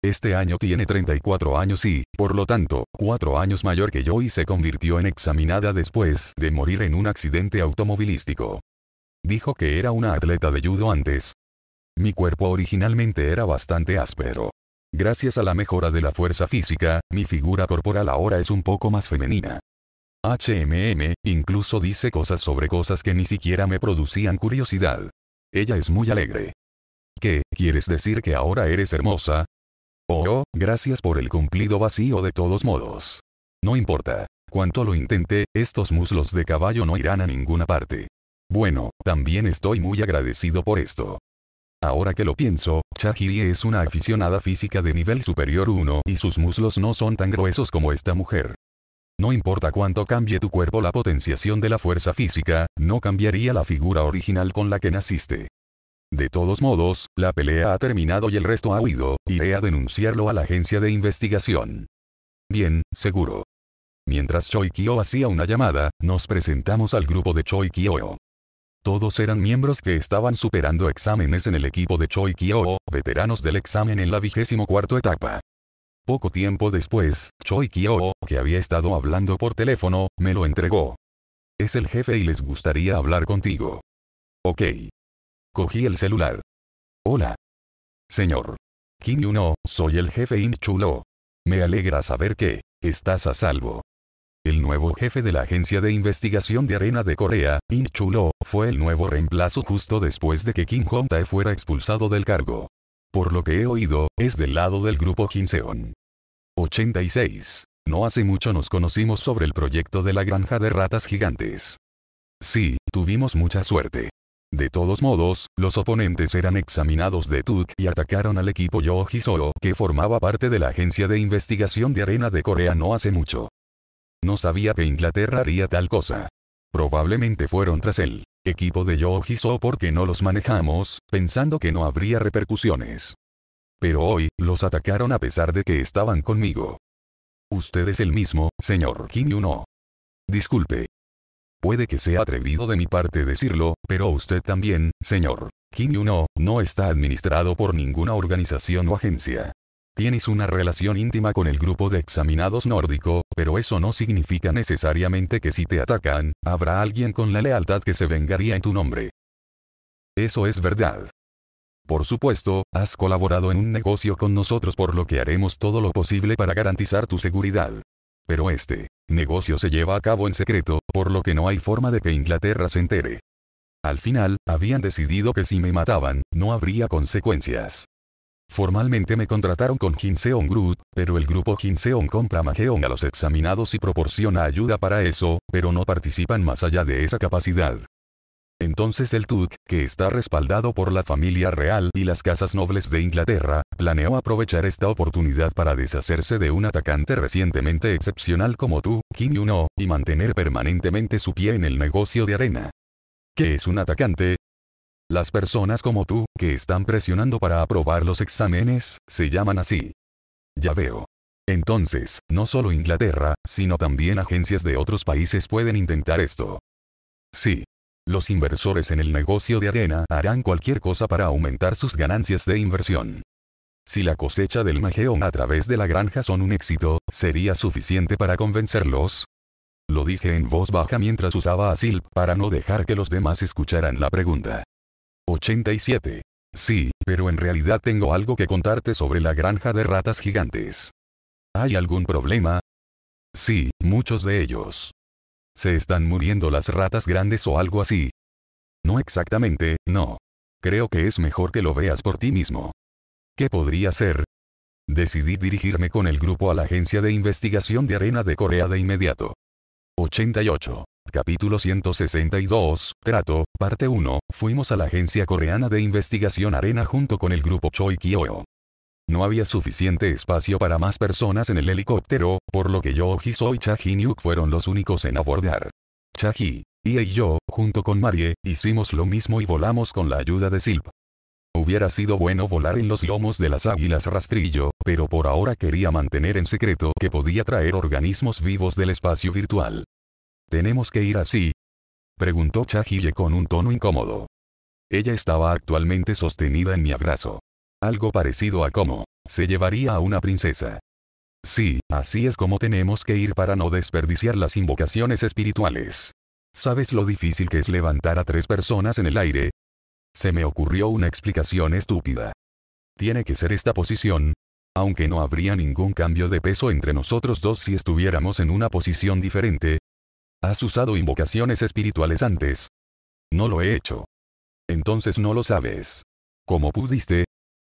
Este año tiene 34 años y, por lo tanto, 4 años mayor que yo y se convirtió en examinada después de morir en un accidente automovilístico. Dijo que era una atleta de judo antes. Mi cuerpo originalmente era bastante áspero. Gracias a la mejora de la fuerza física, mi figura corporal ahora es un poco más femenina. HMM incluso dice cosas sobre cosas que ni siquiera me producían curiosidad. Ella es muy alegre. ¿Qué, quieres decir que ahora eres hermosa? Oh, oh, gracias por el cumplido vacío de todos modos. No importa. Cuanto lo intente, estos muslos de caballo no irán a ninguna parte. Bueno, también estoy muy agradecido por esto. Ahora que lo pienso, Chahiri es una aficionada física de nivel superior 1 y sus muslos no son tan gruesos como esta mujer. No importa cuánto cambie tu cuerpo la potenciación de la fuerza física, no cambiaría la figura original con la que naciste. De todos modos, la pelea ha terminado y el resto ha huido, iré a denunciarlo a la agencia de investigación. Bien, seguro. Mientras Choi Kyo hacía una llamada, nos presentamos al grupo de Choi Kyo. Todos eran miembros que estaban superando exámenes en el equipo de Choi Kyo, veteranos del examen en la vigésimo cuarto etapa. Poco tiempo después, Choi Kyo, que había estado hablando por teléfono, me lo entregó. Es el jefe y les gustaría hablar contigo. Ok. Cogí el celular. Hola. Señor. Kim Yuno, soy el jefe In Chulo. Me alegra saber que, estás a salvo. El nuevo jefe de la Agencia de Investigación de Arena de Corea, In Chulo, fue el nuevo reemplazo justo después de que Kim Jong-tae fuera expulsado del cargo. Por lo que he oído, es del lado del grupo Ginseon. 86. No hace mucho nos conocimos sobre el proyecto de la granja de ratas gigantes. Sí, tuvimos mucha suerte. De todos modos, los oponentes eran examinados de Tuk y atacaron al equipo Yoji que formaba parte de la agencia de investigación de arena de Corea no hace mucho. No sabía que Inglaterra haría tal cosa. Probablemente fueron tras él equipo de Yoji porque no los manejamos, pensando que no habría repercusiones. Pero hoy, los atacaron a pesar de que estaban conmigo. Usted es el mismo, señor Kim Disculpe. Puede que sea atrevido de mi parte decirlo, pero usted también, señor Kim no está administrado por ninguna organización o agencia. Tienes una relación íntima con el grupo de examinados nórdico, pero eso no significa necesariamente que si te atacan, habrá alguien con la lealtad que se vengaría en tu nombre. Eso es verdad. Por supuesto, has colaborado en un negocio con nosotros por lo que haremos todo lo posible para garantizar tu seguridad. Pero este negocio se lleva a cabo en secreto, por lo que no hay forma de que Inglaterra se entere. Al final, habían decidido que si me mataban, no habría consecuencias. Formalmente me contrataron con Jinseong Group, pero el grupo Jinseong compra Mageon a los examinados y proporciona ayuda para eso, pero no participan más allá de esa capacidad. Entonces el Tuk, que está respaldado por la familia real y las casas nobles de Inglaterra, planeó aprovechar esta oportunidad para deshacerse de un atacante recientemente excepcional como tú, Kim Yuno, y mantener permanentemente su pie en el negocio de arena. ¿Qué es un atacante? Las personas como tú, que están presionando para aprobar los exámenes, se llaman así. Ya veo. Entonces, no solo Inglaterra, sino también agencias de otros países pueden intentar esto. Sí. Los inversores en el negocio de arena harán cualquier cosa para aumentar sus ganancias de inversión. Si la cosecha del Majeón a través de la granja son un éxito, ¿sería suficiente para convencerlos? Lo dije en voz baja mientras usaba a Silp para no dejar que los demás escucharan la pregunta. 87. Sí, pero en realidad tengo algo que contarte sobre la granja de ratas gigantes. ¿Hay algún problema? Sí, muchos de ellos. ¿Se están muriendo las ratas grandes o algo así? No exactamente, no. Creo que es mejor que lo veas por ti mismo. ¿Qué podría ser? Decidí dirigirme con el grupo a la agencia de investigación de arena de Corea de inmediato. 88. Capítulo 162, Trato, parte 1, fuimos a la agencia coreana de investigación Arena junto con el grupo Choi Kyo. No había suficiente espacio para más personas en el helicóptero, por lo que yo, Hiso y Nyuk fueron los únicos en abordar. Chahi, Ie y yo, junto con Marie, hicimos lo mismo y volamos con la ayuda de Silp. Hubiera sido bueno volar en los lomos de las águilas rastrillo, pero por ahora quería mantener en secreto que podía traer organismos vivos del espacio virtual. ¿Tenemos que ir así? Preguntó Chahille con un tono incómodo. Ella estaba actualmente sostenida en mi abrazo. Algo parecido a cómo se llevaría a una princesa. Sí, así es como tenemos que ir para no desperdiciar las invocaciones espirituales. ¿Sabes lo difícil que es levantar a tres personas en el aire? Se me ocurrió una explicación estúpida. Tiene que ser esta posición. Aunque no habría ningún cambio de peso entre nosotros dos si estuviéramos en una posición diferente, ¿Has usado invocaciones espirituales antes? No lo he hecho. Entonces no lo sabes. ¿Cómo pudiste?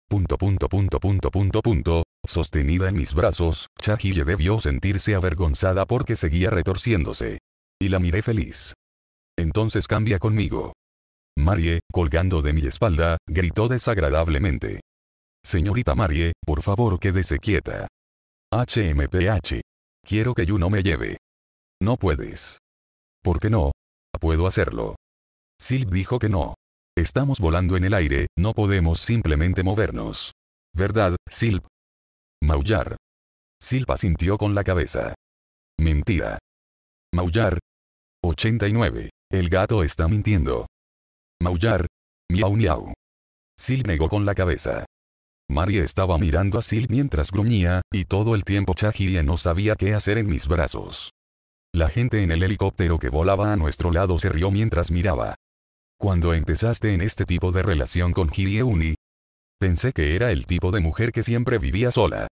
Punto punto punto punto punto punto, sostenida en mis brazos, Chahille debió sentirse avergonzada porque seguía retorciéndose. Y la miré feliz. Entonces cambia conmigo. Marie, colgando de mi espalda, gritó desagradablemente. Señorita Marie, por favor quédese quieta. HMPH. Quiero que yo no me lleve. No puedes. ¿Por qué no? Puedo hacerlo. Silp dijo que no. Estamos volando en el aire, no podemos simplemente movernos. ¿Verdad, Silp? Maullar. Silp asintió con la cabeza. Mentira. Maullar. 89. El gato está mintiendo. Maullar. Miau miau. Silp negó con la cabeza. Mari estaba mirando a Silp mientras gruñía, y todo el tiempo Chagiria no sabía qué hacer en mis brazos. La gente en el helicóptero que volaba a nuestro lado se rió mientras miraba. Cuando empezaste en este tipo de relación con Uni, pensé que era el tipo de mujer que siempre vivía sola.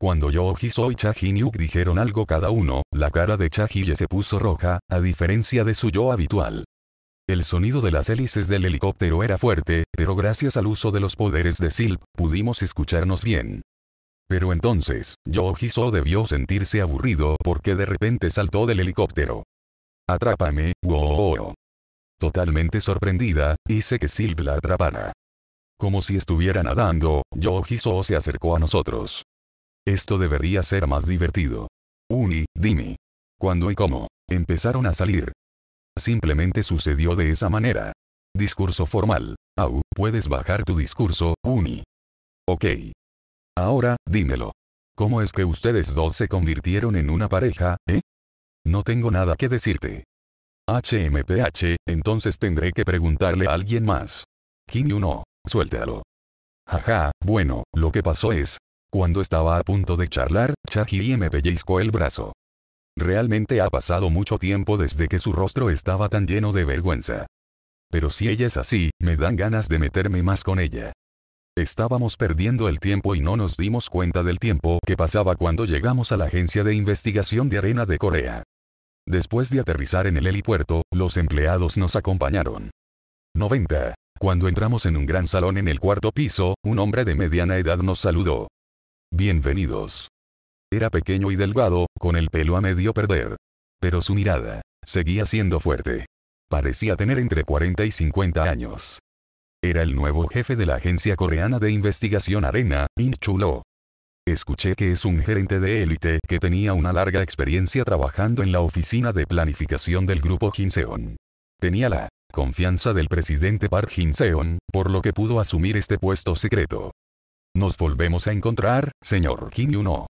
Cuando yo Hiso y Hinyuk dijeron algo cada uno, la cara de Chajiye se puso roja, a diferencia de su yo habitual. El sonido de las hélices del helicóptero era fuerte, pero gracias al uso de los poderes de Silp, pudimos escucharnos bien. Pero entonces, Jojiso debió sentirse aburrido porque de repente saltó del helicóptero. Atrápame, wow. Totalmente sorprendida, hice que Silv la atrapara. Como si estuviera nadando, Jojiso se acercó a nosotros. Esto debería ser más divertido. Uni, dime. ¿Cuándo y cómo? Empezaron a salir. Simplemente sucedió de esa manera. Discurso formal. Au, puedes bajar tu discurso, Uni. Ok. Ahora, dímelo. ¿Cómo es que ustedes dos se convirtieron en una pareja, eh? No tengo nada que decirte. HMPH, entonces tendré que preguntarle a alguien más. Kim no, suéltalo. Jaja, bueno, lo que pasó es. Cuando estaba a punto de charlar, Chahiri me pellizcó el brazo. Realmente ha pasado mucho tiempo desde que su rostro estaba tan lleno de vergüenza. Pero si ella es así, me dan ganas de meterme más con ella. Estábamos perdiendo el tiempo y no nos dimos cuenta del tiempo que pasaba cuando llegamos a la agencia de investigación de arena de Corea. Después de aterrizar en el helipuerto, los empleados nos acompañaron. 90. Cuando entramos en un gran salón en el cuarto piso, un hombre de mediana edad nos saludó. Bienvenidos. Era pequeño y delgado, con el pelo a medio perder. Pero su mirada, seguía siendo fuerte. Parecía tener entre 40 y 50 años. Era el nuevo jefe de la agencia coreana de investigación Arena, In Chulo. Escuché que es un gerente de élite que tenía una larga experiencia trabajando en la oficina de planificación del grupo Jinseon. Tenía la confianza del presidente Park Jinseon, por lo que pudo asumir este puesto secreto. Nos volvemos a encontrar, señor Kim Yuno.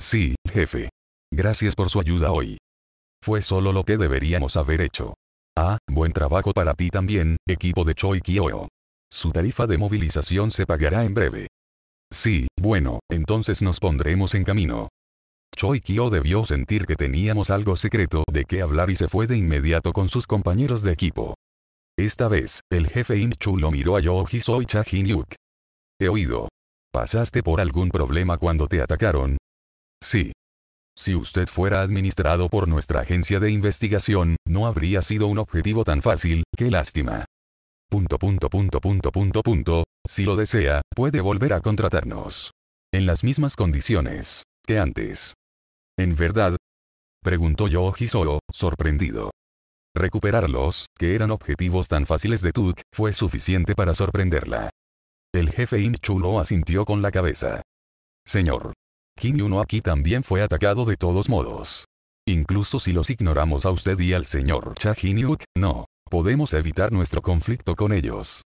Sí, jefe. Gracias por su ayuda hoy. Fue solo lo que deberíamos haber hecho. Ah, buen trabajo para ti también, equipo de Choi Kyo. Su tarifa de movilización se pagará en breve. Sí, bueno, entonces nos pondremos en camino. Choi Kyo debió sentir que teníamos algo secreto de qué hablar y se fue de inmediato con sus compañeros de equipo. Esta vez, el jefe In Chu lo miró a Cha jin Yuk. He oído. ¿Pasaste por algún problema cuando te atacaron? Sí. Si usted fuera administrado por nuestra agencia de investigación, no habría sido un objetivo tan fácil, qué lástima. Punto punto punto punto punto punto, si lo desea, puede volver a contratarnos. En las mismas condiciones que antes. ¿En verdad? Preguntó yo sorprendido. Recuperarlos, que eran objetivos tan fáciles de Tuk, fue suficiente para sorprenderla. El jefe Inchu asintió con la cabeza. Señor. Kim Yuno aquí también fue atacado de todos modos. Incluso si los ignoramos a usted y al señor Cha no podemos evitar nuestro conflicto con ellos.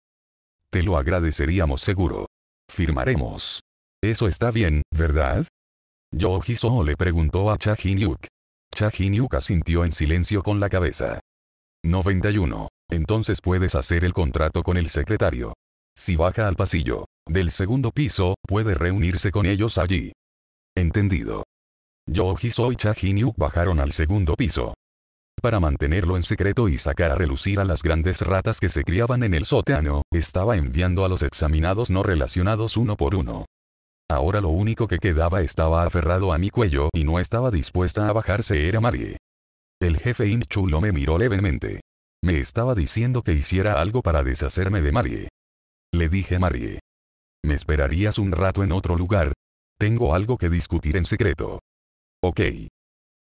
Te lo agradeceríamos seguro. Firmaremos. Eso está bien, ¿verdad? yo so le preguntó a Cha Hin-yuk. Cha yuk asintió en silencio con la cabeza. 91. Entonces puedes hacer el contrato con el secretario. Si baja al pasillo del segundo piso, puede reunirse con ellos allí. Entendido. yo so y Cha yuk bajaron al segundo piso para mantenerlo en secreto y sacar a relucir a las grandes ratas que se criaban en el sótano, estaba enviando a los examinados no relacionados uno por uno. Ahora lo único que quedaba estaba aferrado a mi cuello y no estaba dispuesta a bajarse era Marie. El jefe Inchulo me miró levemente. Me estaba diciendo que hiciera algo para deshacerme de Marie. Le dije Marie. ¿Me esperarías un rato en otro lugar? Tengo algo que discutir en secreto. Ok.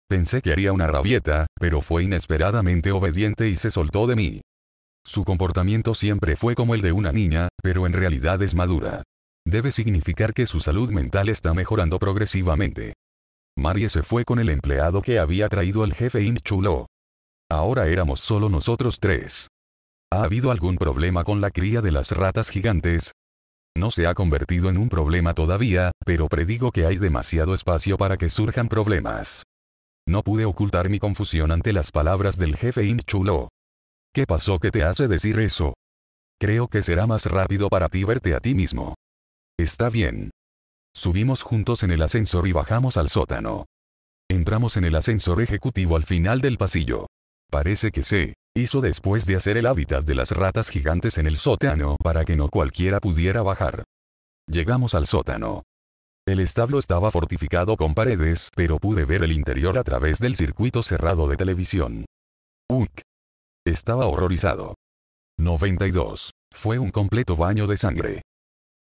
Pensé que haría una rabieta, pero fue inesperadamente obediente y se soltó de mí. Su comportamiento siempre fue como el de una niña, pero en realidad es madura. Debe significar que su salud mental está mejorando progresivamente. Marie se fue con el empleado que había traído el jefe Inchulo. Ahora éramos solo nosotros tres. ¿Ha habido algún problema con la cría de las ratas gigantes? No se ha convertido en un problema todavía, pero predigo que hay demasiado espacio para que surjan problemas. No pude ocultar mi confusión ante las palabras del jefe Inchulo. ¿Qué pasó que te hace decir eso? Creo que será más rápido para ti verte a ti mismo. Está bien. Subimos juntos en el ascensor y bajamos al sótano. Entramos en el ascensor ejecutivo al final del pasillo. Parece que se hizo después de hacer el hábitat de las ratas gigantes en el sótano para que no cualquiera pudiera bajar. Llegamos al sótano. El establo estaba fortificado con paredes, pero pude ver el interior a través del circuito cerrado de televisión. Uy. Estaba horrorizado. 92. Fue un completo baño de sangre.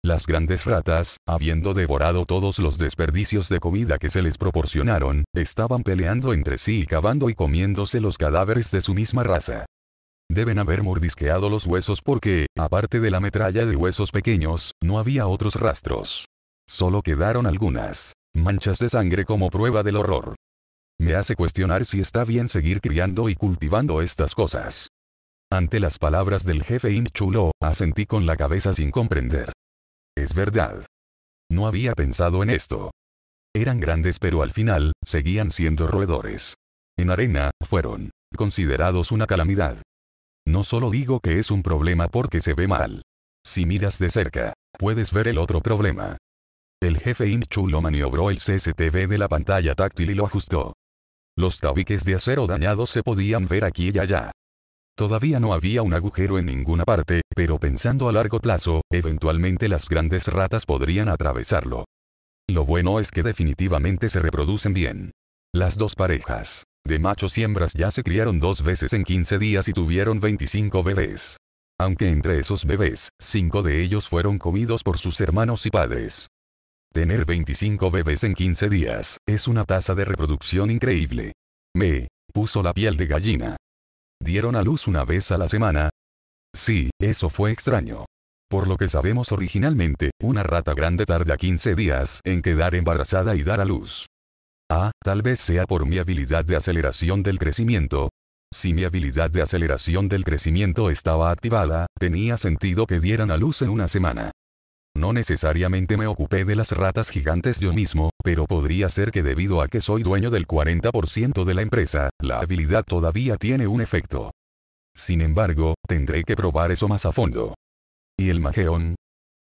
Las grandes ratas, habiendo devorado todos los desperdicios de comida que se les proporcionaron, estaban peleando entre sí y cavando y comiéndose los cadáveres de su misma raza. Deben haber mordisqueado los huesos porque, aparte de la metralla de huesos pequeños, no había otros rastros. Solo quedaron algunas manchas de sangre como prueba del horror. Me hace cuestionar si está bien seguir criando y cultivando estas cosas. Ante las palabras del jefe Inchulo, asentí con la cabeza sin comprender. Es verdad. No había pensado en esto. Eran grandes pero al final, seguían siendo roedores. En arena, fueron considerados una calamidad. No solo digo que es un problema porque se ve mal. Si miras de cerca, puedes ver el otro problema, el jefe Inchulo maniobró el CCTV de la pantalla táctil y lo ajustó. Los tabiques de acero dañados se podían ver aquí y allá. Todavía no había un agujero en ninguna parte, pero pensando a largo plazo, eventualmente las grandes ratas podrían atravesarlo. Lo bueno es que definitivamente se reproducen bien. Las dos parejas de machos y hembras ya se criaron dos veces en 15 días y tuvieron 25 bebés. Aunque entre esos bebés, cinco de ellos fueron comidos por sus hermanos y padres. Tener 25 bebés en 15 días, es una tasa de reproducción increíble. Me puso la piel de gallina. ¿Dieron a luz una vez a la semana? Sí, eso fue extraño. Por lo que sabemos originalmente, una rata grande tarda 15 días en quedar embarazada y dar a luz. Ah, tal vez sea por mi habilidad de aceleración del crecimiento. Si mi habilidad de aceleración del crecimiento estaba activada, tenía sentido que dieran a luz en una semana. No necesariamente me ocupé de las ratas gigantes yo mismo, pero podría ser que debido a que soy dueño del 40% de la empresa, la habilidad todavía tiene un efecto. Sin embargo, tendré que probar eso más a fondo. ¿Y el mageón?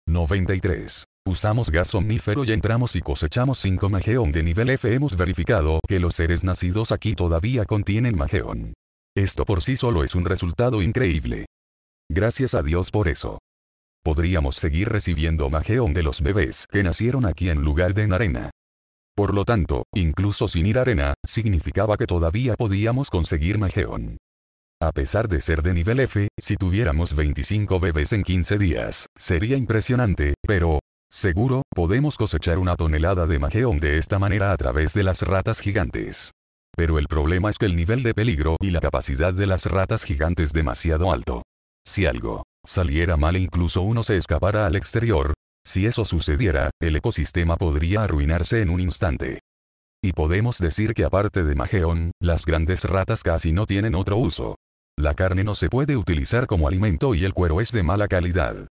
93. Usamos gas omnífero y entramos y cosechamos 5 mageón de nivel F. Hemos verificado que los seres nacidos aquí todavía contienen mageón. Esto por sí solo es un resultado increíble. Gracias a Dios por eso podríamos seguir recibiendo Mageon de los bebés que nacieron aquí en lugar de en arena. Por lo tanto, incluso sin ir a arena, significaba que todavía podíamos conseguir Mageon. A pesar de ser de nivel F, si tuviéramos 25 bebés en 15 días, sería impresionante, pero... Seguro, podemos cosechar una tonelada de Mageon de esta manera a través de las ratas gigantes. Pero el problema es que el nivel de peligro y la capacidad de las ratas gigantes es demasiado alto. Si algo saliera mal e incluso uno se escapara al exterior, si eso sucediera, el ecosistema podría arruinarse en un instante. Y podemos decir que aparte de Majeón, las grandes ratas casi no tienen otro uso. La carne no se puede utilizar como alimento y el cuero es de mala calidad.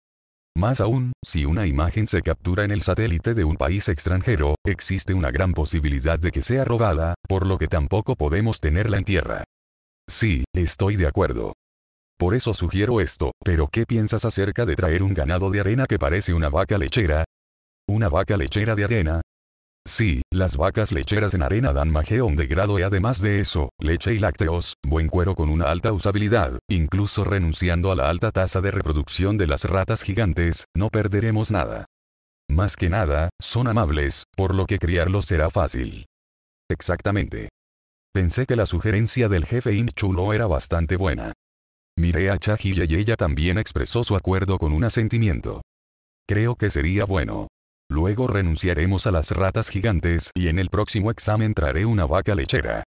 Más aún, si una imagen se captura en el satélite de un país extranjero, existe una gran posibilidad de que sea robada, por lo que tampoco podemos tenerla en tierra. Sí, estoy de acuerdo. Por eso sugiero esto, pero ¿qué piensas acerca de traer un ganado de arena que parece una vaca lechera? ¿Una vaca lechera de arena? Sí, las vacas lecheras en arena dan majeón de grado y e. además de eso, leche y lácteos, buen cuero con una alta usabilidad, incluso renunciando a la alta tasa de reproducción de las ratas gigantes, no perderemos nada. Más que nada, son amables, por lo que criarlos será fácil. Exactamente. Pensé que la sugerencia del jefe Inchulo era bastante buena. Miré a Chajille y ella también expresó su acuerdo con un asentimiento. Creo que sería bueno. Luego renunciaremos a las ratas gigantes y en el próximo examen traeré una vaca lechera.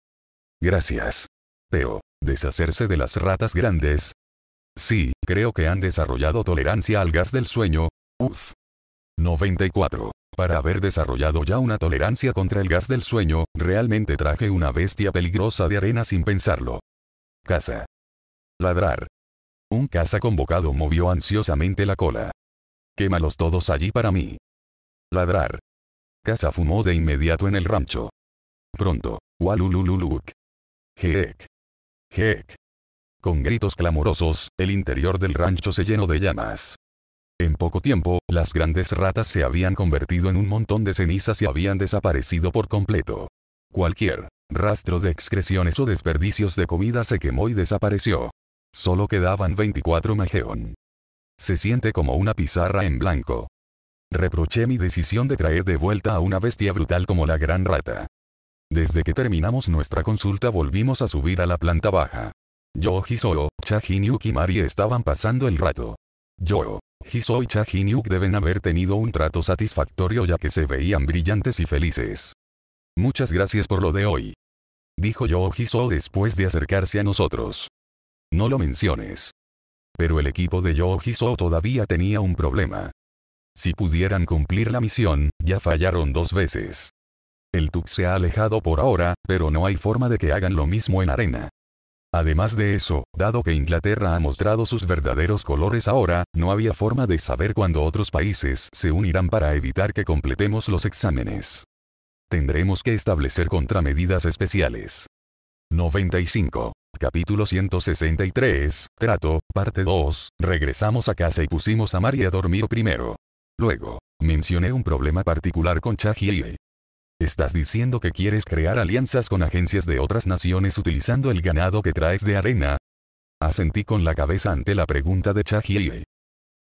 Gracias. Pero, ¿deshacerse de las ratas grandes? Sí, creo que han desarrollado tolerancia al gas del sueño. Uf. 94. Para haber desarrollado ya una tolerancia contra el gas del sueño, realmente traje una bestia peligrosa de arena sin pensarlo. Casa. Ladrar. Un caza convocado movió ansiosamente la cola. Quémalos todos allí para mí. Ladrar. Casa fumó de inmediato en el rancho. Pronto. Walulululuk. Jeek. Jeek. Con gritos clamorosos, el interior del rancho se llenó de llamas. En poco tiempo, las grandes ratas se habían convertido en un montón de cenizas y habían desaparecido por completo. Cualquier rastro de excreciones o desperdicios de comida se quemó y desapareció. Solo quedaban 24 Majeón. Se siente como una pizarra en blanco. Reproché mi decisión de traer de vuelta a una bestia brutal como la gran rata. Desde que terminamos nuestra consulta volvimos a subir a la planta baja. Yo, Hisoo, y Mari estaban pasando el rato. Yo, Hiso y Chahinuk deben haber tenido un trato satisfactorio ya que se veían brillantes y felices. Muchas gracias por lo de hoy. Dijo yo Hiso después de acercarse a nosotros. No lo menciones. Pero el equipo de yoji so todavía tenía un problema. Si pudieran cumplir la misión, ya fallaron dos veces. El TUC se ha alejado por ahora, pero no hay forma de que hagan lo mismo en arena. Además de eso, dado que Inglaterra ha mostrado sus verdaderos colores ahora, no había forma de saber cuándo otros países se unirán para evitar que completemos los exámenes. Tendremos que establecer contramedidas especiales. 95. Capítulo 163, Trato, parte 2, regresamos a casa y pusimos a María a dormir primero. Luego, mencioné un problema particular con Chajie. Estás diciendo que quieres crear alianzas con agencias de otras naciones utilizando el ganado que traes de arena. Asentí con la cabeza ante la pregunta de Chajie.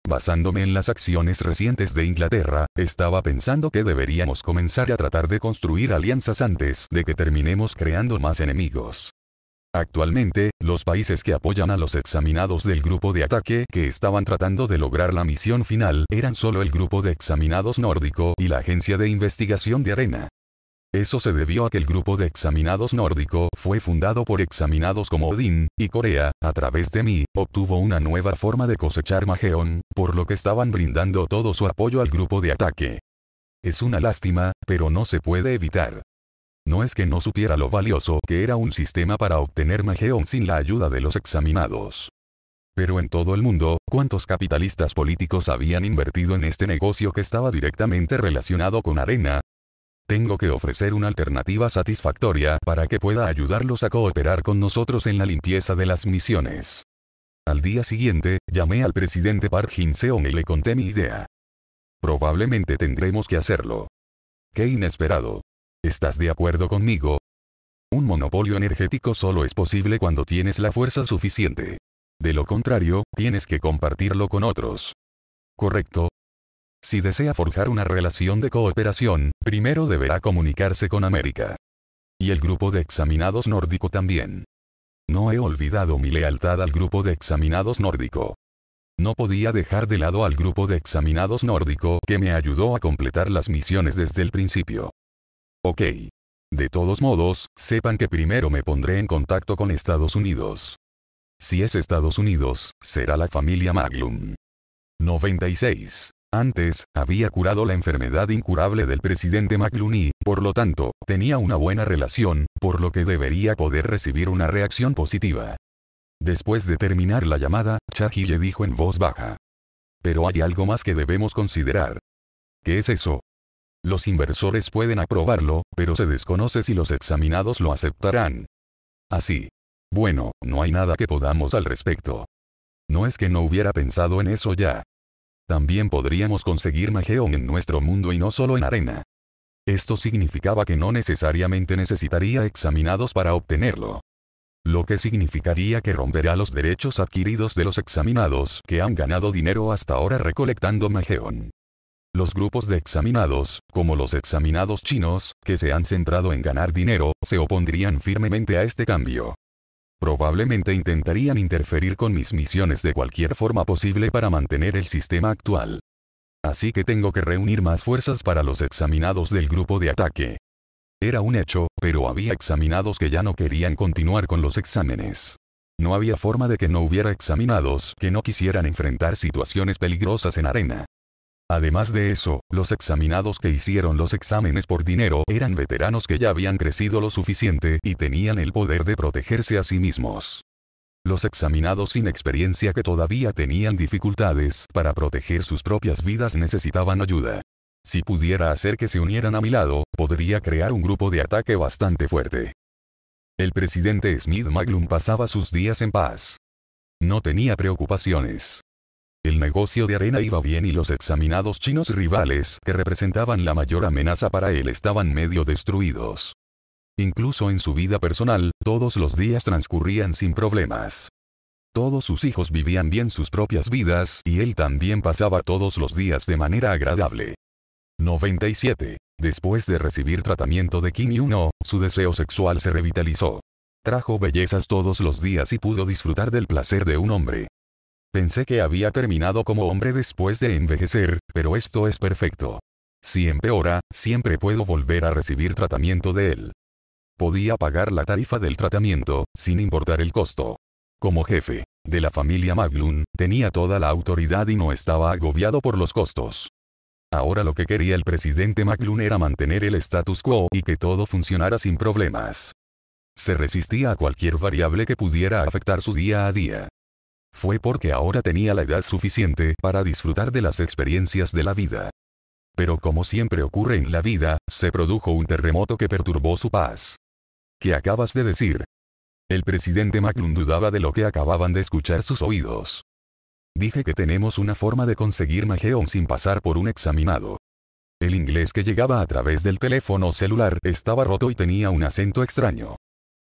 Basándome en las acciones recientes de Inglaterra, estaba pensando que deberíamos comenzar a tratar de construir alianzas antes de que terminemos creando más enemigos. Actualmente, los países que apoyan a los examinados del grupo de ataque que estaban tratando de lograr la misión final eran solo el grupo de examinados nórdico y la agencia de investigación de arena. Eso se debió a que el grupo de examinados nórdico fue fundado por examinados como Odín, y Corea, a través de mí, obtuvo una nueva forma de cosechar majeón, por lo que estaban brindando todo su apoyo al grupo de ataque. Es una lástima, pero no se puede evitar. No es que no supiera lo valioso que era un sistema para obtener majeón sin la ayuda de los examinados. Pero en todo el mundo, ¿cuántos capitalistas políticos habían invertido en este negocio que estaba directamente relacionado con arena? Tengo que ofrecer una alternativa satisfactoria para que pueda ayudarlos a cooperar con nosotros en la limpieza de las misiones. Al día siguiente, llamé al presidente Park jin y le conté mi idea. Probablemente tendremos que hacerlo. ¡Qué inesperado! ¿Estás de acuerdo conmigo? Un monopolio energético solo es posible cuando tienes la fuerza suficiente. De lo contrario, tienes que compartirlo con otros. Correcto, si desea forjar una relación de cooperación, primero deberá comunicarse con América. Y el grupo de examinados nórdico también. No he olvidado mi lealtad al grupo de examinados nórdico. No podía dejar de lado al grupo de examinados nórdico que me ayudó a completar las misiones desde el principio. Ok. De todos modos, sepan que primero me pondré en contacto con Estados Unidos. Si es Estados Unidos, será la familia Maglum. 96. Antes, había curado la enfermedad incurable del presidente McLuny, por lo tanto, tenía una buena relación, por lo que debería poder recibir una reacción positiva. Después de terminar la llamada, le dijo en voz baja. Pero hay algo más que debemos considerar. ¿Qué es eso? Los inversores pueden aprobarlo, pero se desconoce si los examinados lo aceptarán. Así. Bueno, no hay nada que podamos al respecto. No es que no hubiera pensado en eso ya. También podríamos conseguir Mageon en nuestro mundo y no solo en arena. Esto significaba que no necesariamente necesitaría examinados para obtenerlo. Lo que significaría que romperá los derechos adquiridos de los examinados que han ganado dinero hasta ahora recolectando Mageon. Los grupos de examinados, como los examinados chinos, que se han centrado en ganar dinero, se opondrían firmemente a este cambio. Probablemente intentarían interferir con mis misiones de cualquier forma posible para mantener el sistema actual. Así que tengo que reunir más fuerzas para los examinados del grupo de ataque. Era un hecho, pero había examinados que ya no querían continuar con los exámenes. No había forma de que no hubiera examinados que no quisieran enfrentar situaciones peligrosas en arena. Además de eso, los examinados que hicieron los exámenes por dinero eran veteranos que ya habían crecido lo suficiente y tenían el poder de protegerse a sí mismos. Los examinados sin experiencia que todavía tenían dificultades para proteger sus propias vidas necesitaban ayuda. Si pudiera hacer que se unieran a mi lado, podría crear un grupo de ataque bastante fuerte. El presidente Smith Maglum pasaba sus días en paz. No tenía preocupaciones. El negocio de arena iba bien y los examinados chinos rivales que representaban la mayor amenaza para él estaban medio destruidos. Incluso en su vida personal, todos los días transcurrían sin problemas. Todos sus hijos vivían bien sus propias vidas y él también pasaba todos los días de manera agradable. 97. Después de recibir tratamiento de Kim Yuno, su deseo sexual se revitalizó. Trajo bellezas todos los días y pudo disfrutar del placer de un hombre. Pensé que había terminado como hombre después de envejecer, pero esto es perfecto. Si empeora, siempre puedo volver a recibir tratamiento de él. Podía pagar la tarifa del tratamiento, sin importar el costo. Como jefe de la familia Maglun, tenía toda la autoridad y no estaba agobiado por los costos. Ahora lo que quería el presidente Maglun era mantener el status quo y que todo funcionara sin problemas. Se resistía a cualquier variable que pudiera afectar su día a día fue porque ahora tenía la edad suficiente para disfrutar de las experiencias de la vida. Pero como siempre ocurre en la vida, se produjo un terremoto que perturbó su paz. ¿Qué acabas de decir? El presidente McLuhan dudaba de lo que acababan de escuchar sus oídos. Dije que tenemos una forma de conseguir Mageon sin pasar por un examinado. El inglés que llegaba a través del teléfono celular estaba roto y tenía un acento extraño.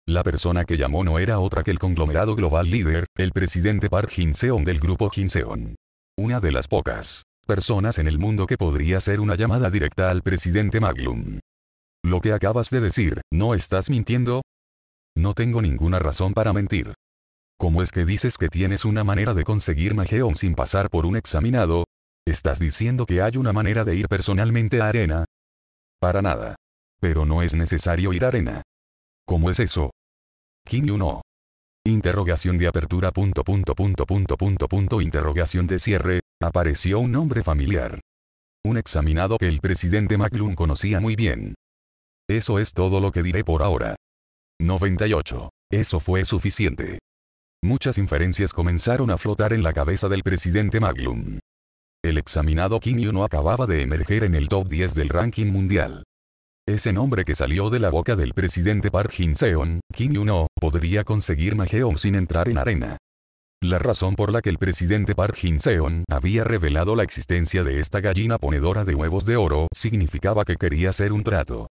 La persona que llamó no era otra que el conglomerado global líder, el presidente Park jin del grupo jin Una de las pocas personas en el mundo que podría ser una llamada directa al presidente Maglum. Lo que acabas de decir, ¿no estás mintiendo? No tengo ninguna razón para mentir. ¿Cómo es que dices que tienes una manera de conseguir Mageon sin pasar por un examinado? ¿Estás diciendo que hay una manera de ir personalmente a Arena? Para nada. Pero no es necesario ir a Arena. ¿Cómo es eso? Kim Yuno. Interrogación de apertura punto punto punto punto punto interrogación de cierre, apareció un nombre familiar. Un examinado que el presidente Maglum conocía muy bien. Eso es todo lo que diré por ahora. 98. Eso fue suficiente. Muchas inferencias comenzaron a flotar en la cabeza del presidente Maglum. El examinado Kim Yuno acababa de emerger en el top 10 del ranking mundial. Ese nombre que salió de la boca del presidente Park Jin-seon, Kim Yuno, podría conseguir majeón sin entrar en arena. La razón por la que el presidente Park Jin-seon había revelado la existencia de esta gallina ponedora de huevos de oro significaba que quería hacer un trato.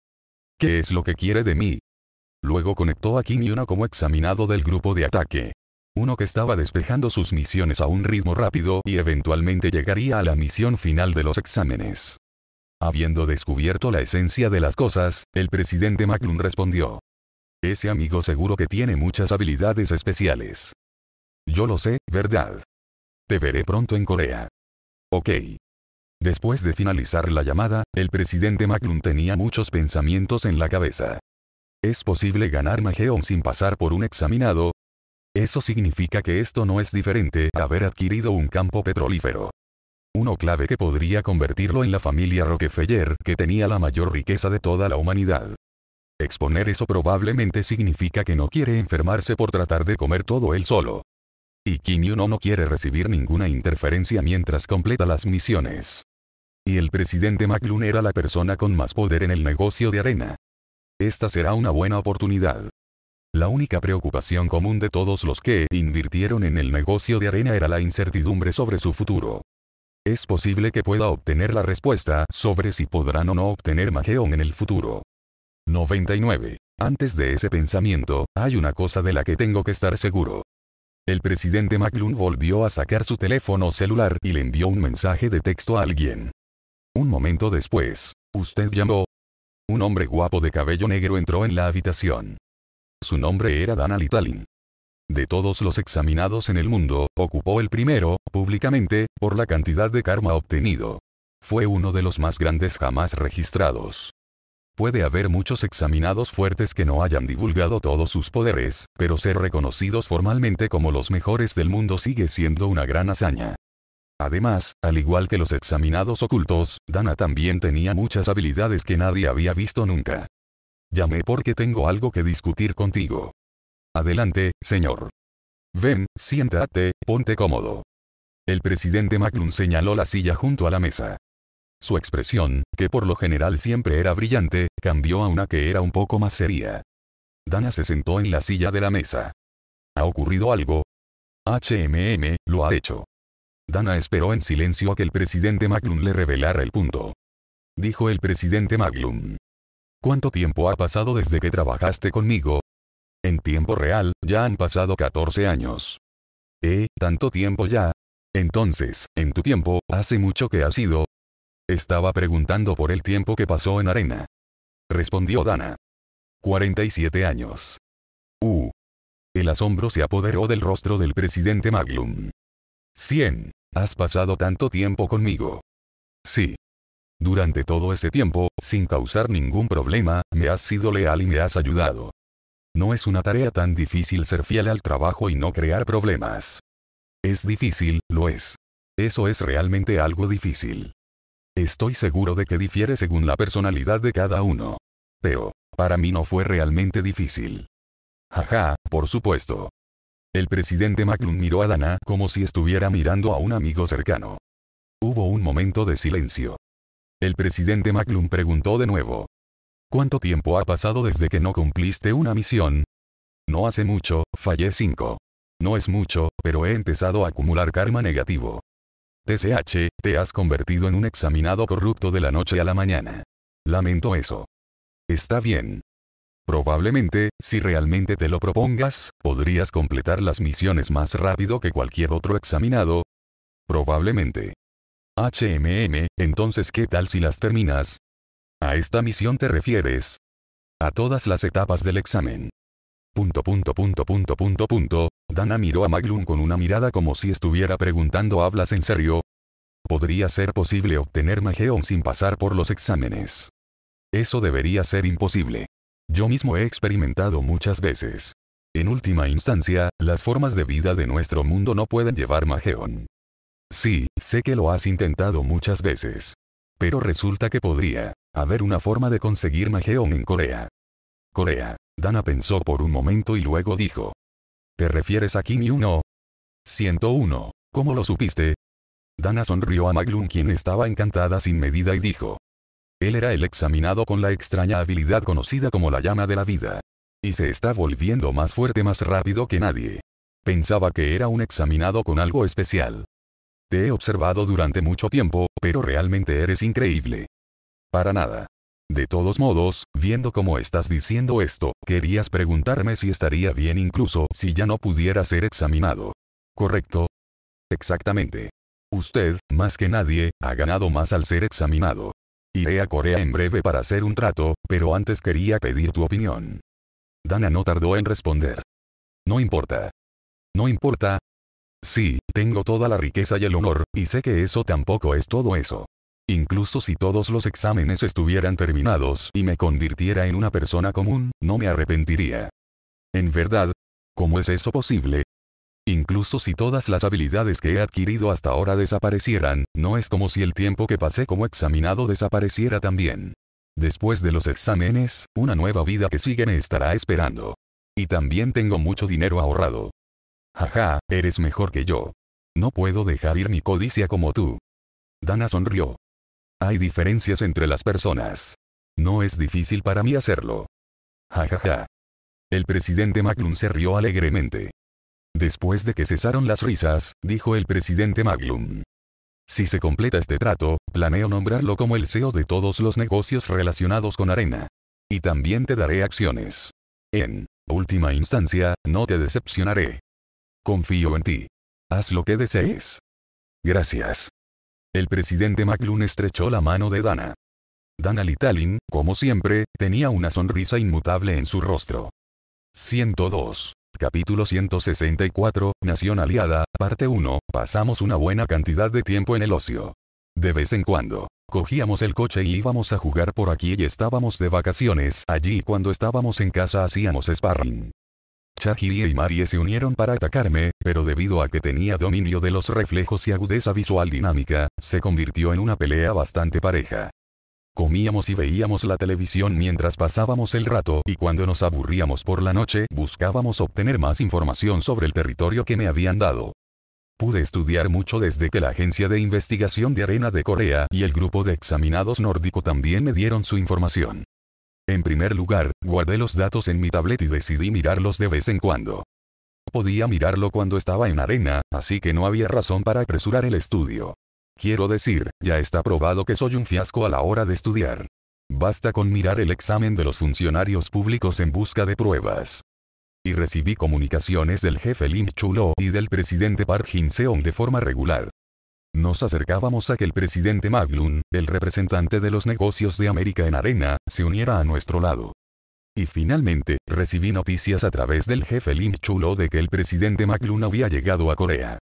¿Qué es lo que quiere de mí? Luego conectó a Kim Yuno como examinado del grupo de ataque. Uno que estaba despejando sus misiones a un ritmo rápido y eventualmente llegaría a la misión final de los exámenes. Habiendo descubierto la esencia de las cosas, el presidente Maclun respondió. Ese amigo seguro que tiene muchas habilidades especiales. Yo lo sé, ¿verdad? Te veré pronto en Corea. Ok. Después de finalizar la llamada, el presidente Maclun tenía muchos pensamientos en la cabeza. ¿Es posible ganar Mageon sin pasar por un examinado? Eso significa que esto no es diferente a haber adquirido un campo petrolífero. Uno clave que podría convertirlo en la familia Rockefeller que tenía la mayor riqueza de toda la humanidad. Exponer eso probablemente significa que no quiere enfermarse por tratar de comer todo él solo. Y Kim no quiere recibir ninguna interferencia mientras completa las misiones. Y el presidente McLuhan era la persona con más poder en el negocio de arena. Esta será una buena oportunidad. La única preocupación común de todos los que invirtieron en el negocio de arena era la incertidumbre sobre su futuro. Es posible que pueda obtener la respuesta sobre si podrán o no obtener Mageón en el futuro. 99. Antes de ese pensamiento, hay una cosa de la que tengo que estar seguro. El presidente McLuhan volvió a sacar su teléfono celular y le envió un mensaje de texto a alguien. Un momento después, usted llamó. Un hombre guapo de cabello negro entró en la habitación. Su nombre era Dan Alitalin. De todos los examinados en el mundo, ocupó el primero, públicamente, por la cantidad de karma obtenido. Fue uno de los más grandes jamás registrados. Puede haber muchos examinados fuertes que no hayan divulgado todos sus poderes, pero ser reconocidos formalmente como los mejores del mundo sigue siendo una gran hazaña. Además, al igual que los examinados ocultos, Dana también tenía muchas habilidades que nadie había visto nunca. Llamé porque tengo algo que discutir contigo. Adelante, señor. Ven, siéntate, ponte cómodo. El presidente Maglum señaló la silla junto a la mesa. Su expresión, que por lo general siempre era brillante, cambió a una que era un poco más seria. Dana se sentó en la silla de la mesa. ¿Ha ocurrido algo? HMM, lo ha hecho. Dana esperó en silencio a que el presidente Maglum le revelara el punto. Dijo el presidente Maglum. ¿Cuánto tiempo ha pasado desde que trabajaste conmigo? En tiempo real, ya han pasado 14 años. ¿Eh? ¿Tanto tiempo ya? Entonces, en tu tiempo, ¿hace mucho que ha sido. Estaba preguntando por el tiempo que pasó en arena. Respondió Dana. 47 años. Uh. El asombro se apoderó del rostro del presidente Maglum. 100. ¿Has pasado tanto tiempo conmigo? Sí. Durante todo ese tiempo, sin causar ningún problema, me has sido leal y me has ayudado. No es una tarea tan difícil ser fiel al trabajo y no crear problemas. Es difícil, lo es. Eso es realmente algo difícil. Estoy seguro de que difiere según la personalidad de cada uno. Pero, para mí no fue realmente difícil. Ajá, por supuesto. El presidente McLuhan miró a Dana como si estuviera mirando a un amigo cercano. Hubo un momento de silencio. El presidente McLuhan preguntó de nuevo, ¿Cuánto tiempo ha pasado desde que no cumpliste una misión? No hace mucho, fallé 5. No es mucho, pero he empezado a acumular karma negativo. TCH, te has convertido en un examinado corrupto de la noche a la mañana. Lamento eso. Está bien. Probablemente, si realmente te lo propongas, podrías completar las misiones más rápido que cualquier otro examinado. Probablemente. HMM, entonces ¿qué tal si las terminas, a esta misión te refieres. A todas las etapas del examen. Punto punto punto punto punto punto. Dana miró a Maglum con una mirada como si estuviera preguntando ¿hablas en serio? Podría ser posible obtener Mageon sin pasar por los exámenes. Eso debería ser imposible. Yo mismo he experimentado muchas veces. En última instancia, las formas de vida de nuestro mundo no pueden llevar Mageon. Sí, sé que lo has intentado muchas veces. Pero resulta que podría. Haber una forma de conseguir Mageon en Corea. Corea. Dana pensó por un momento y luego dijo. ¿Te refieres a Kim 1? 101. ¿Cómo lo supiste? Dana sonrió a Maglun quien estaba encantada sin medida y dijo. Él era el examinado con la extraña habilidad conocida como la llama de la vida. Y se está volviendo más fuerte más rápido que nadie. Pensaba que era un examinado con algo especial. Te he observado durante mucho tiempo, pero realmente eres increíble. Para nada. De todos modos, viendo cómo estás diciendo esto, querías preguntarme si estaría bien incluso si ya no pudiera ser examinado. ¿Correcto? Exactamente. Usted, más que nadie, ha ganado más al ser examinado. Iré a Corea en breve para hacer un trato, pero antes quería pedir tu opinión. Dana no tardó en responder. No importa. No importa. Sí, tengo toda la riqueza y el honor, y sé que eso tampoco es todo eso. Incluso si todos los exámenes estuvieran terminados y me convirtiera en una persona común, no me arrepentiría. En verdad, ¿cómo es eso posible? Incluso si todas las habilidades que he adquirido hasta ahora desaparecieran, no es como si el tiempo que pasé como examinado desapareciera también. Después de los exámenes, una nueva vida que sigue me estará esperando. Y también tengo mucho dinero ahorrado. Jaja, eres mejor que yo. No puedo dejar ir mi codicia como tú. Dana sonrió. Hay diferencias entre las personas. No es difícil para mí hacerlo. Ja ja ja. El presidente Maglum se rió alegremente. Después de que cesaron las risas, dijo el presidente Maglum. Si se completa este trato, planeo nombrarlo como el CEO de todos los negocios relacionados con arena. Y también te daré acciones. En última instancia, no te decepcionaré. Confío en ti. Haz lo que desees. Gracias. El presidente McLuhan estrechó la mano de Dana. Dana Litalin, como siempre, tenía una sonrisa inmutable en su rostro. 102. Capítulo 164, Nación Aliada, parte 1, pasamos una buena cantidad de tiempo en el ocio. De vez en cuando, cogíamos el coche y íbamos a jugar por aquí y estábamos de vacaciones allí cuando estábamos en casa hacíamos sparring. Chahiri y Marie se unieron para atacarme, pero debido a que tenía dominio de los reflejos y agudeza visual dinámica, se convirtió en una pelea bastante pareja. Comíamos y veíamos la televisión mientras pasábamos el rato y cuando nos aburríamos por la noche buscábamos obtener más información sobre el territorio que me habían dado. Pude estudiar mucho desde que la Agencia de Investigación de Arena de Corea y el grupo de examinados nórdico también me dieron su información. En primer lugar, guardé los datos en mi tablet y decidí mirarlos de vez en cuando. Podía mirarlo cuando estaba en arena, así que no había razón para apresurar el estudio. Quiero decir, ya está probado que soy un fiasco a la hora de estudiar. Basta con mirar el examen de los funcionarios públicos en busca de pruebas. Y recibí comunicaciones del jefe Lim Chulo y del presidente Park Jin-seong de forma regular. Nos acercábamos a que el presidente Maglun, el representante de los negocios de América en Arena, se uniera a nuestro lado. Y finalmente, recibí noticias a través del jefe Lim Chulo de que el presidente Maglun había llegado a Corea.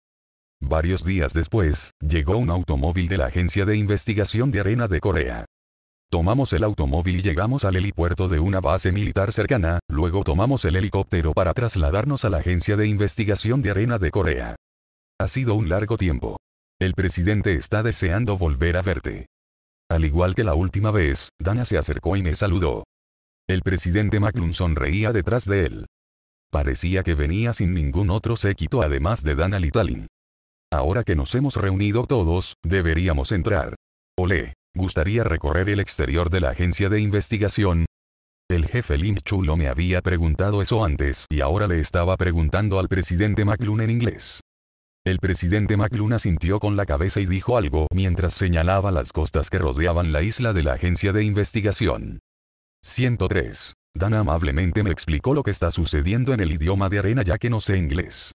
Varios días después, llegó un automóvil de la Agencia de Investigación de Arena de Corea. Tomamos el automóvil y llegamos al helipuerto de una base militar cercana, luego tomamos el helicóptero para trasladarnos a la Agencia de Investigación de Arena de Corea. Ha sido un largo tiempo. El presidente está deseando volver a verte. Al igual que la última vez, Dana se acercó y me saludó. El presidente McLuhan sonreía detrás de él. Parecía que venía sin ningún otro séquito además de Dana Litalin. Ahora que nos hemos reunido todos, deberíamos entrar. Olé, ¿gustaría recorrer el exterior de la agencia de investigación? El jefe Lim Chulo me había preguntado eso antes y ahora le estaba preguntando al presidente Maclun en inglés. El presidente MacLuna asintió con la cabeza y dijo algo mientras señalaba las costas que rodeaban la isla de la agencia de investigación. 103. Dan amablemente me explicó lo que está sucediendo en el idioma de arena ya que no sé inglés.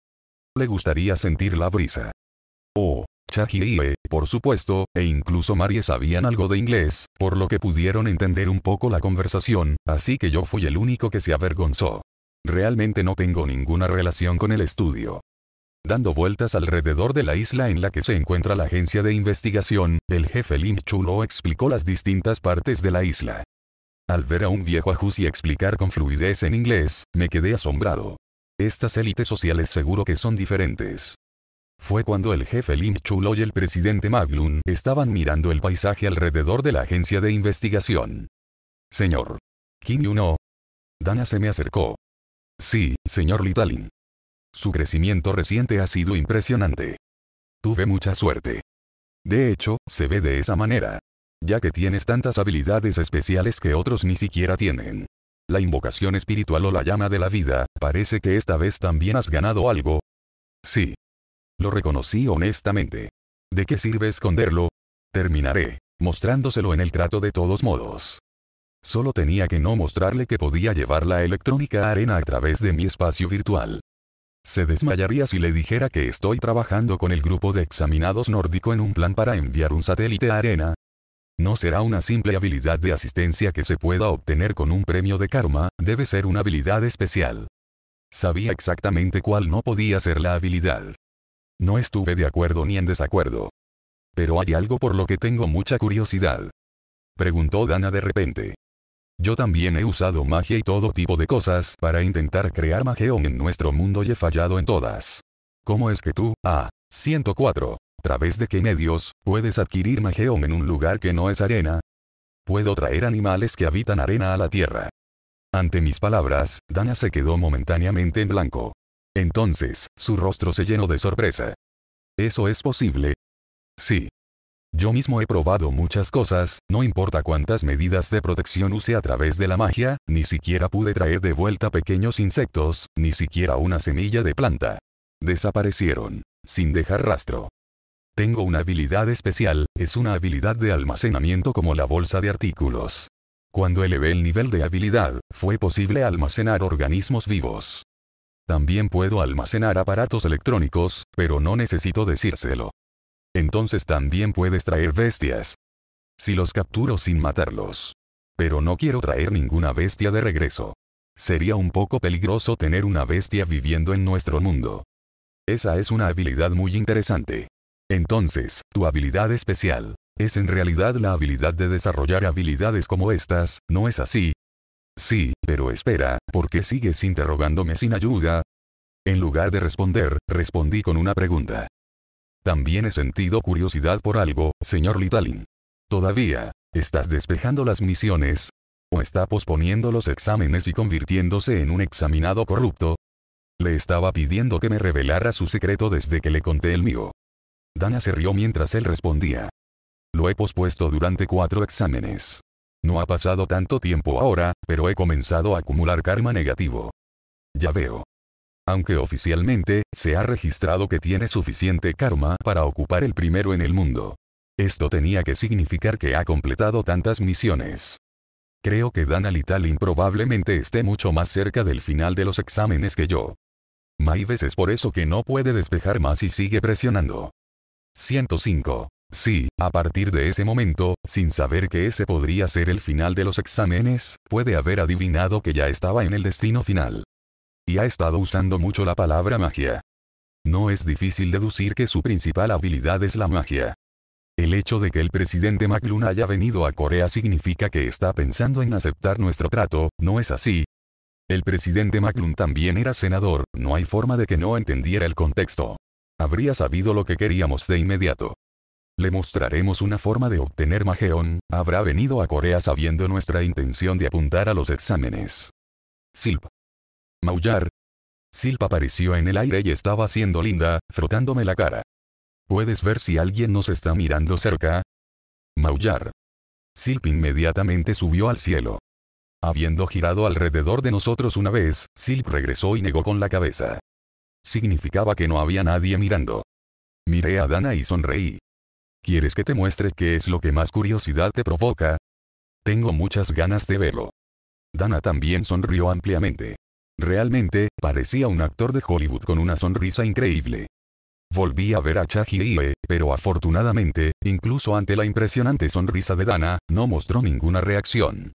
Le gustaría sentir la brisa. Oh, Chahie, por supuesto, e incluso Marie sabían algo de inglés, por lo que pudieron entender un poco la conversación, así que yo fui el único que se avergonzó. Realmente no tengo ninguna relación con el estudio dando vueltas alrededor de la isla en la que se encuentra la agencia de investigación, el jefe Lim Chulo explicó las distintas partes de la isla. Al ver a un viejo ajus y explicar con fluidez en inglés, me quedé asombrado. Estas élites sociales seguro que son diferentes. Fue cuando el jefe Lim Chulo y el presidente Maglun estaban mirando el paisaje alrededor de la agencia de investigación. Señor. Kim Yuno. Dana se me acercó. Sí, señor Litalin. Su crecimiento reciente ha sido impresionante. Tuve mucha suerte. De hecho, se ve de esa manera. Ya que tienes tantas habilidades especiales que otros ni siquiera tienen. La invocación espiritual o la llama de la vida, parece que esta vez también has ganado algo. Sí. Lo reconocí honestamente. ¿De qué sirve esconderlo? Terminaré, mostrándoselo en el trato de todos modos. Solo tenía que no mostrarle que podía llevar la electrónica arena a través de mi espacio virtual. Se desmayaría si le dijera que estoy trabajando con el grupo de examinados nórdico en un plan para enviar un satélite a arena. No será una simple habilidad de asistencia que se pueda obtener con un premio de karma, debe ser una habilidad especial. Sabía exactamente cuál no podía ser la habilidad. No estuve de acuerdo ni en desacuerdo. Pero hay algo por lo que tengo mucha curiosidad. Preguntó Dana de repente. Yo también he usado magia y todo tipo de cosas para intentar crear majeón en nuestro mundo y he fallado en todas. ¿Cómo es que tú, ah, 104, través de qué medios, puedes adquirir majeón en un lugar que no es arena? Puedo traer animales que habitan arena a la tierra. Ante mis palabras, Dana se quedó momentáneamente en blanco. Entonces, su rostro se llenó de sorpresa. ¿Eso es posible? Sí. Yo mismo he probado muchas cosas, no importa cuántas medidas de protección use a través de la magia, ni siquiera pude traer de vuelta pequeños insectos, ni siquiera una semilla de planta. Desaparecieron. Sin dejar rastro. Tengo una habilidad especial, es una habilidad de almacenamiento como la bolsa de artículos. Cuando elevé el nivel de habilidad, fue posible almacenar organismos vivos. También puedo almacenar aparatos electrónicos, pero no necesito decírselo entonces también puedes traer bestias. Si los capturo sin matarlos. Pero no quiero traer ninguna bestia de regreso. Sería un poco peligroso tener una bestia viviendo en nuestro mundo. Esa es una habilidad muy interesante. Entonces, tu habilidad especial, es en realidad la habilidad de desarrollar habilidades como estas, ¿no es así? Sí, pero espera, ¿por qué sigues interrogándome sin ayuda? En lugar de responder, respondí con una pregunta. También he sentido curiosidad por algo, señor Litalin. Todavía, ¿estás despejando las misiones? ¿O está posponiendo los exámenes y convirtiéndose en un examinado corrupto? Le estaba pidiendo que me revelara su secreto desde que le conté el mío. Dana se rió mientras él respondía. Lo he pospuesto durante cuatro exámenes. No ha pasado tanto tiempo ahora, pero he comenzado a acumular karma negativo. Ya veo aunque oficialmente, se ha registrado que tiene suficiente karma para ocupar el primero en el mundo. Esto tenía que significar que ha completado tantas misiones. Creo que Dan Alitalin probablemente esté mucho más cerca del final de los exámenes que yo. Maibes es por eso que no puede despejar más y sigue presionando. 105. Sí, a partir de ese momento, sin saber que ese podría ser el final de los exámenes, puede haber adivinado que ya estaba en el destino final y ha estado usando mucho la palabra magia. No es difícil deducir que su principal habilidad es la magia. El hecho de que el presidente Maclun haya venido a Corea significa que está pensando en aceptar nuestro trato, ¿no es así? El presidente Maclun también era senador, no hay forma de que no entendiera el contexto. Habría sabido lo que queríamos de inmediato. Le mostraremos una forma de obtener Mageon, habrá venido a Corea sabiendo nuestra intención de apuntar a los exámenes. Silp. Maullar. Silp apareció en el aire y estaba siendo linda, frotándome la cara. ¿Puedes ver si alguien nos está mirando cerca? Maullar. Silp inmediatamente subió al cielo. Habiendo girado alrededor de nosotros una vez, Silp regresó y negó con la cabeza. Significaba que no había nadie mirando. Miré a Dana y sonreí. ¿Quieres que te muestre qué es lo que más curiosidad te provoca? Tengo muchas ganas de verlo. Dana también sonrió ampliamente. Realmente, parecía un actor de Hollywood con una sonrisa increíble. Volví a ver a Chahiye, pero afortunadamente, incluso ante la impresionante sonrisa de Dana, no mostró ninguna reacción.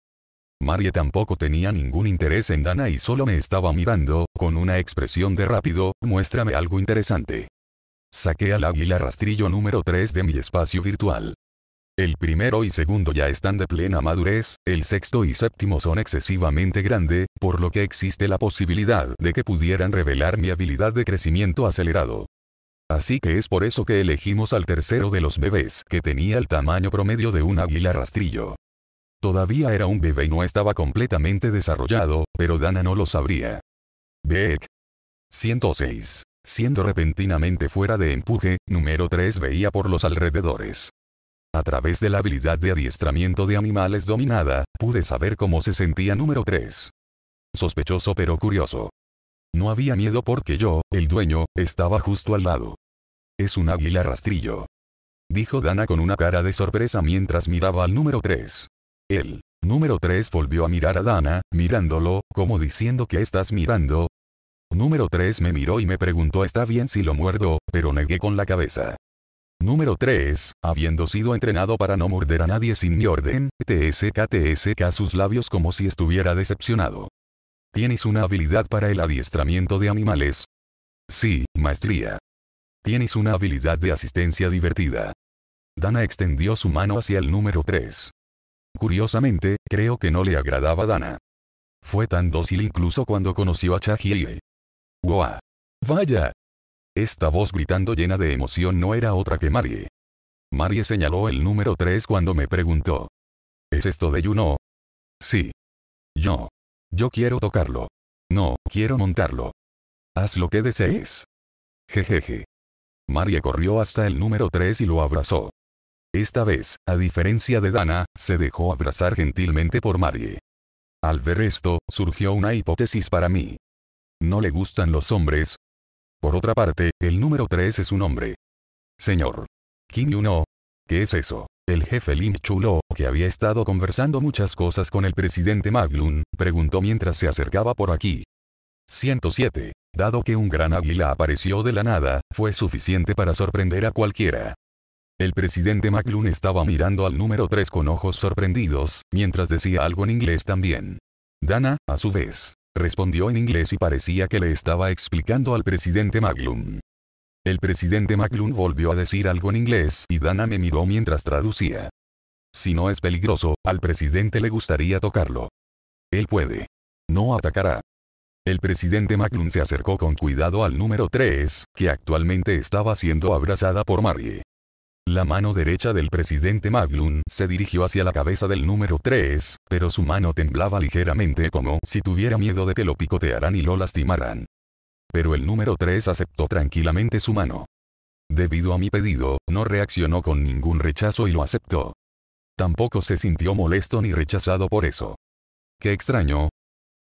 Marie tampoco tenía ningún interés en Dana y solo me estaba mirando, con una expresión de rápido, muéstrame algo interesante. Saqué al águila rastrillo número 3 de mi espacio virtual. El primero y segundo ya están de plena madurez, el sexto y séptimo son excesivamente grande, por lo que existe la posibilidad de que pudieran revelar mi habilidad de crecimiento acelerado. Así que es por eso que elegimos al tercero de los bebés que tenía el tamaño promedio de un águila rastrillo. Todavía era un bebé y no estaba completamente desarrollado, pero Dana no lo sabría. Beck. 106. Siendo repentinamente fuera de empuje, número 3 veía por los alrededores. A través de la habilidad de adiestramiento de animales dominada, pude saber cómo se sentía número 3. Sospechoso pero curioso. No había miedo porque yo, el dueño, estaba justo al lado. Es un águila rastrillo. Dijo Dana con una cara de sorpresa mientras miraba al número 3. El número 3 volvió a mirar a Dana, mirándolo, como diciendo que estás mirando. Número 3 me miró y me preguntó ¿está bien si lo muerdo? Pero negué con la cabeza. Número 3. Habiendo sido entrenado para no morder a nadie sin mi orden, TSK TSK sus labios como si estuviera decepcionado. ¿Tienes una habilidad para el adiestramiento de animales? Sí, maestría. Tienes una habilidad de asistencia divertida. Dana extendió su mano hacia el número 3. Curiosamente, creo que no le agradaba Dana. Fue tan dócil incluso cuando conoció a Chahie. ¡Wow! ¡Vaya! Esta voz gritando llena de emoción no era otra que Marie. Marie señaló el número 3 cuando me preguntó. ¿Es esto de Juno? Sí. Yo. Yo quiero tocarlo. No, quiero montarlo. Haz lo que desees. Jejeje. Marie corrió hasta el número 3 y lo abrazó. Esta vez, a diferencia de Dana, se dejó abrazar gentilmente por Marie. Al ver esto, surgió una hipótesis para mí. No le gustan los hombres, por otra parte, el número 3 es un hombre. Señor. Kim Yuno. ¿Qué es eso? El jefe Lim Chulo, que había estado conversando muchas cosas con el presidente Maglun, preguntó mientras se acercaba por aquí. 107. Dado que un gran águila apareció de la nada, fue suficiente para sorprender a cualquiera. El presidente Maglun estaba mirando al número 3 con ojos sorprendidos, mientras decía algo en inglés también. Dana, a su vez, Respondió en inglés y parecía que le estaba explicando al presidente Maglum. El presidente Maglum volvió a decir algo en inglés y Dana me miró mientras traducía. Si no es peligroso, al presidente le gustaría tocarlo. Él puede. No atacará. El presidente Maglum se acercó con cuidado al número 3, que actualmente estaba siendo abrazada por Marie. La mano derecha del presidente Maglun se dirigió hacia la cabeza del número 3, pero su mano temblaba ligeramente como si tuviera miedo de que lo picotearan y lo lastimaran. Pero el número 3 aceptó tranquilamente su mano. Debido a mi pedido, no reaccionó con ningún rechazo y lo aceptó. Tampoco se sintió molesto ni rechazado por eso. Qué extraño.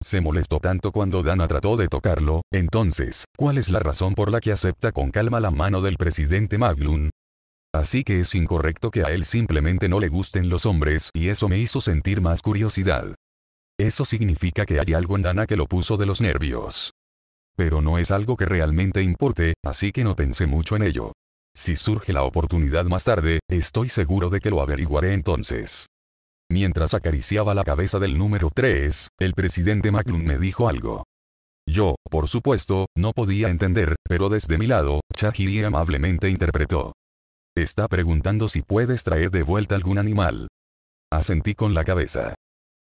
Se molestó tanto cuando Dana trató de tocarlo, entonces, ¿cuál es la razón por la que acepta con calma la mano del presidente Maglun? Así que es incorrecto que a él simplemente no le gusten los hombres y eso me hizo sentir más curiosidad. Eso significa que hay algo en Dana que lo puso de los nervios. Pero no es algo que realmente importe, así que no pensé mucho en ello. Si surge la oportunidad más tarde, estoy seguro de que lo averiguaré entonces. Mientras acariciaba la cabeza del número 3, el presidente McLuhan me dijo algo. Yo, por supuesto, no podía entender, pero desde mi lado, Chahiri amablemente interpretó. Está preguntando si puedes traer de vuelta algún animal. Asentí con la cabeza.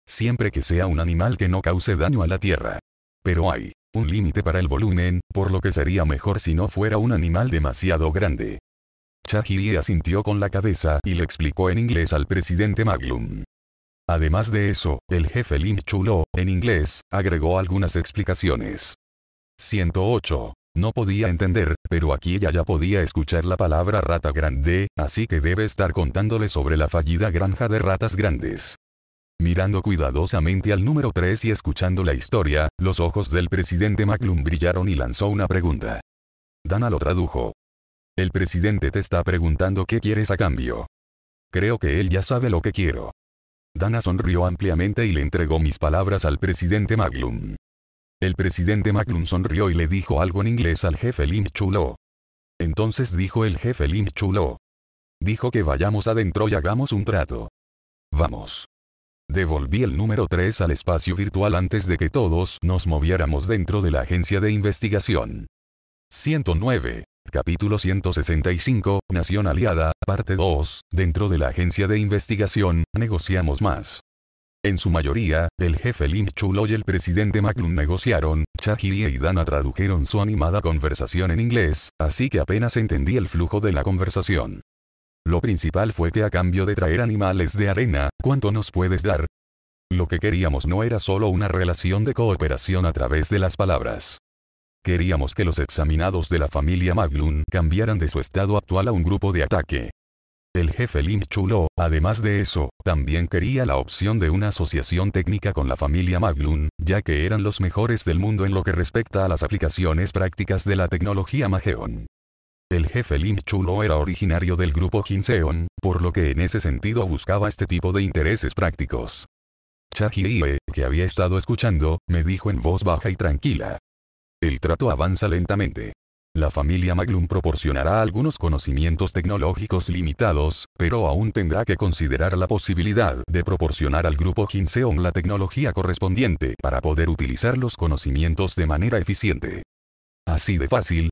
Siempre que sea un animal que no cause daño a la tierra. Pero hay un límite para el volumen, por lo que sería mejor si no fuera un animal demasiado grande. Chahiri asintió con la cabeza y le explicó en inglés al presidente Maglum. Además de eso, el jefe Lim Chulo, en inglés, agregó algunas explicaciones. 108. No podía entender, pero aquí ella ya podía escuchar la palabra rata grande, así que debe estar contándole sobre la fallida granja de ratas grandes. Mirando cuidadosamente al número 3 y escuchando la historia, los ojos del presidente Maglum brillaron y lanzó una pregunta. Dana lo tradujo. El presidente te está preguntando qué quieres a cambio. Creo que él ya sabe lo que quiero. Dana sonrió ampliamente y le entregó mis palabras al presidente Maglum. El presidente Macron sonrió y le dijo algo en inglés al jefe Lim Chulo. Entonces dijo el jefe Lim Chulo. Dijo que vayamos adentro y hagamos un trato. Vamos. Devolví el número 3 al espacio virtual antes de que todos nos moviéramos dentro de la agencia de investigación. 109. Capítulo 165, Nación Aliada, parte 2, dentro de la agencia de investigación, negociamos más. En su mayoría, el jefe Lim Chulo y el presidente Maglun negociaron, Chahiri y Dana tradujeron su animada conversación en inglés, así que apenas entendí el flujo de la conversación. Lo principal fue que a cambio de traer animales de arena, ¿cuánto nos puedes dar? Lo que queríamos no era solo una relación de cooperación a través de las palabras. Queríamos que los examinados de la familia Maglun cambiaran de su estado actual a un grupo de ataque. El jefe Lim Chulo, además de eso, también quería la opción de una asociación técnica con la familia Maglun, ya que eran los mejores del mundo en lo que respecta a las aplicaciones prácticas de la tecnología Mageon. El jefe Lim Chulo era originario del grupo Jinseon, por lo que en ese sentido buscaba este tipo de intereses prácticos. Chahie, que había estado escuchando, me dijo en voz baja y tranquila. El trato avanza lentamente. La familia Maglum proporcionará algunos conocimientos tecnológicos limitados, pero aún tendrá que considerar la posibilidad de proporcionar al grupo Ginseon la tecnología correspondiente para poder utilizar los conocimientos de manera eficiente. Así de fácil.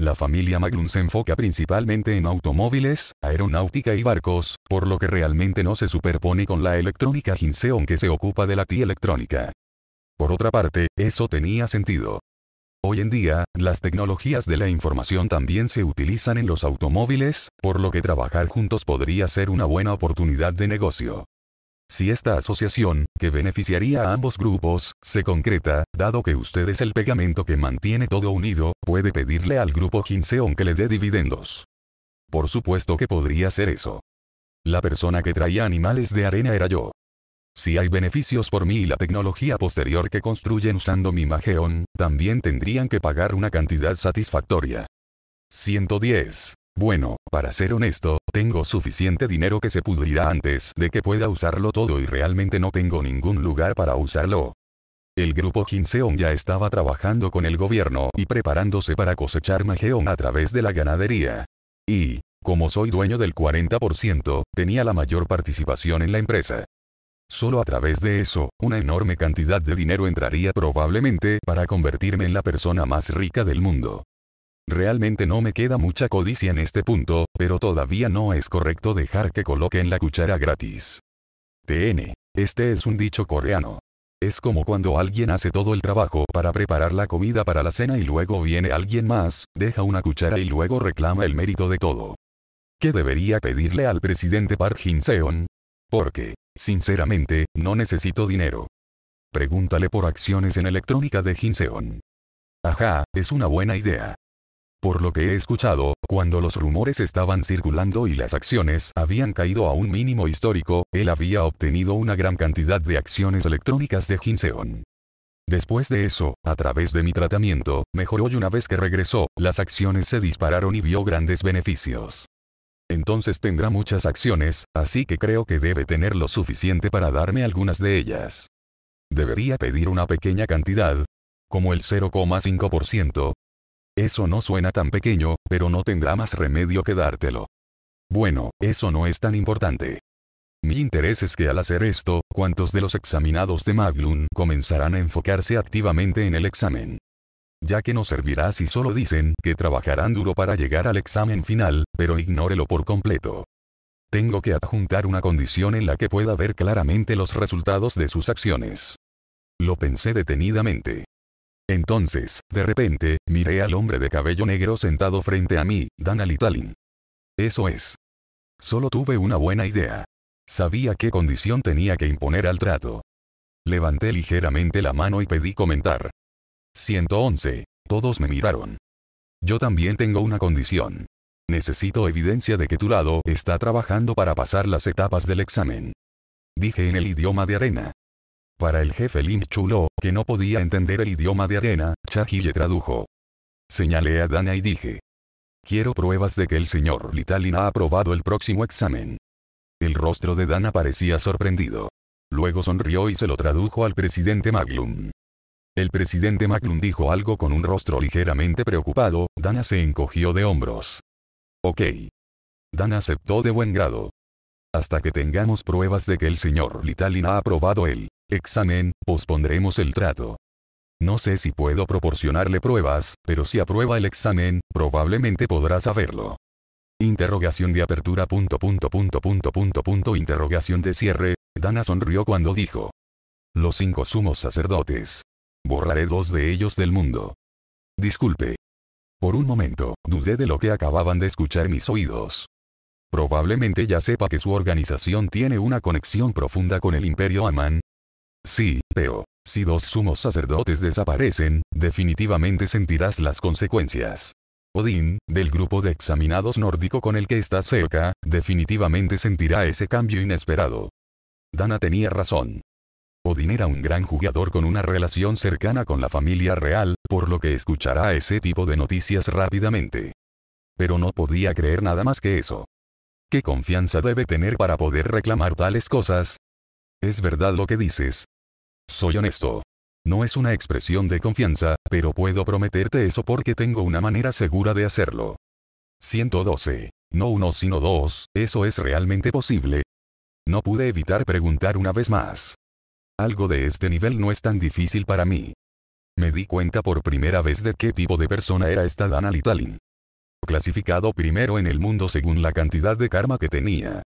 La familia Maglum se enfoca principalmente en automóviles, aeronáutica y barcos, por lo que realmente no se superpone con la electrónica Ginseon que se ocupa de la TI electrónica. Por otra parte, eso tenía sentido. Hoy en día, las tecnologías de la información también se utilizan en los automóviles, por lo que trabajar juntos podría ser una buena oportunidad de negocio. Si esta asociación, que beneficiaría a ambos grupos, se concreta, dado que usted es el pegamento que mantiene todo unido, puede pedirle al grupo Ginseon que le dé dividendos. Por supuesto que podría ser eso. La persona que traía animales de arena era yo. Si hay beneficios por mí y la tecnología posterior que construyen usando mi Mageon, también tendrían que pagar una cantidad satisfactoria. 110. Bueno, para ser honesto, tengo suficiente dinero que se pudrirá antes de que pueda usarlo todo y realmente no tengo ningún lugar para usarlo. El grupo Ginseon ya estaba trabajando con el gobierno y preparándose para cosechar Mageon a través de la ganadería. Y, como soy dueño del 40%, tenía la mayor participación en la empresa. Solo a través de eso, una enorme cantidad de dinero entraría probablemente para convertirme en la persona más rica del mundo. Realmente no me queda mucha codicia en este punto, pero todavía no es correcto dejar que coloquen la cuchara gratis. TN. Este es un dicho coreano. Es como cuando alguien hace todo el trabajo para preparar la comida para la cena y luego viene alguien más, deja una cuchara y luego reclama el mérito de todo. ¿Qué debería pedirle al presidente Park Jin-seon? qué? Sinceramente, no necesito dinero. Pregúntale por acciones en electrónica de Ginseon. Ajá, es una buena idea. Por lo que he escuchado, cuando los rumores estaban circulando y las acciones habían caído a un mínimo histórico, él había obtenido una gran cantidad de acciones electrónicas de Ginseon. Después de eso, a través de mi tratamiento, mejoró y una vez que regresó, las acciones se dispararon y vio grandes beneficios. Entonces tendrá muchas acciones, así que creo que debe tener lo suficiente para darme algunas de ellas. Debería pedir una pequeña cantidad, como el 0,5%. Eso no suena tan pequeño, pero no tendrá más remedio que dártelo. Bueno, eso no es tan importante. Mi interés es que al hacer esto, ¿cuántos de los examinados de Maglun comenzarán a enfocarse activamente en el examen ya que no servirá si solo dicen que trabajarán duro para llegar al examen final, pero ignórelo por completo. Tengo que adjuntar una condición en la que pueda ver claramente los resultados de sus acciones. Lo pensé detenidamente. Entonces, de repente, miré al hombre de cabello negro sentado frente a mí, Danalitalin. Talin. Eso es. Solo tuve una buena idea. Sabía qué condición tenía que imponer al trato. Levanté ligeramente la mano y pedí comentar. 111. Todos me miraron. Yo también tengo una condición. Necesito evidencia de que tu lado está trabajando para pasar las etapas del examen. Dije en el idioma de arena. Para el jefe Lim Chulo, que no podía entender el idioma de arena, le tradujo. Señalé a Dana y dije. Quiero pruebas de que el señor Litalin ha aprobado el próximo examen. El rostro de Dana parecía sorprendido. Luego sonrió y se lo tradujo al presidente Maglum. El presidente maclun dijo algo con un rostro ligeramente preocupado, Dana se encogió de hombros. Ok. Dana aceptó de buen grado. Hasta que tengamos pruebas de que el señor Litalin ha aprobado el examen, pospondremos el trato. No sé si puedo proporcionarle pruebas, pero si aprueba el examen, probablemente podrá saberlo. Interrogación de apertura punto punto punto punto punto punto interrogación de cierre, Dana sonrió cuando dijo. Los cinco sumos sacerdotes, borraré dos de ellos del mundo. Disculpe. Por un momento, dudé de lo que acababan de escuchar mis oídos. Probablemente ya sepa que su organización tiene una conexión profunda con el imperio Aman. Sí, pero, si dos sumos sacerdotes desaparecen, definitivamente sentirás las consecuencias. Odín, del grupo de examinados nórdico con el que estás cerca, definitivamente sentirá ese cambio inesperado. Dana tenía razón. Odin era un gran jugador con una relación cercana con la familia real, por lo que escuchará ese tipo de noticias rápidamente. Pero no podía creer nada más que eso. ¿Qué confianza debe tener para poder reclamar tales cosas? Es verdad lo que dices. Soy honesto. No es una expresión de confianza, pero puedo prometerte eso porque tengo una manera segura de hacerlo. 112. No uno sino dos, eso es realmente posible. No pude evitar preguntar una vez más. Algo de este nivel no es tan difícil para mí. Me di cuenta por primera vez de qué tipo de persona era esta Dana Litalin. Clasificado primero en el mundo según la cantidad de karma que tenía.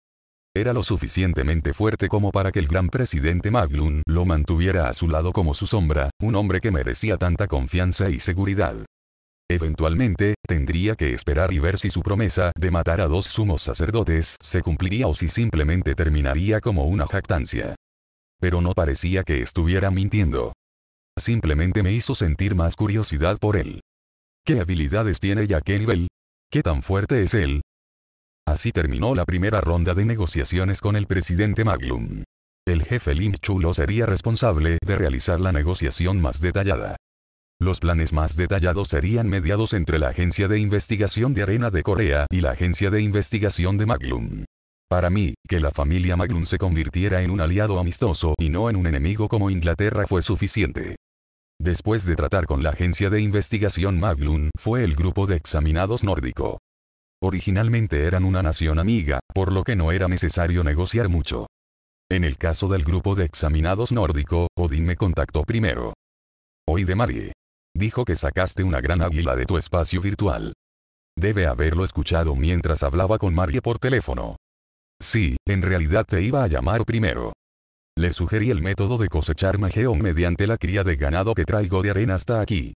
Era lo suficientemente fuerte como para que el gran presidente Maglun lo mantuviera a su lado como su sombra, un hombre que merecía tanta confianza y seguridad. Eventualmente, tendría que esperar y ver si su promesa de matar a dos sumos sacerdotes se cumpliría o si simplemente terminaría como una jactancia pero no parecía que estuviera mintiendo. Simplemente me hizo sentir más curiosidad por él. ¿Qué habilidades tiene y a qué nivel? ¿Qué tan fuerte es él? Así terminó la primera ronda de negociaciones con el presidente Maglum. El jefe Lim Chulo sería responsable de realizar la negociación más detallada. Los planes más detallados serían mediados entre la Agencia de Investigación de Arena de Corea y la Agencia de Investigación de Maglum. Para mí, que la familia Maglun se convirtiera en un aliado amistoso y no en un enemigo como Inglaterra fue suficiente. Después de tratar con la agencia de investigación Maglun, fue el grupo de examinados nórdico. Originalmente eran una nación amiga, por lo que no era necesario negociar mucho. En el caso del grupo de examinados nórdico, Odín me contactó primero. Hoy de Marie, Dijo que sacaste una gran águila de tu espacio virtual. Debe haberlo escuchado mientras hablaba con Marie por teléfono. Sí, en realidad te iba a llamar primero. Le sugerí el método de cosechar mageón mediante la cría de ganado que traigo de arena hasta aquí.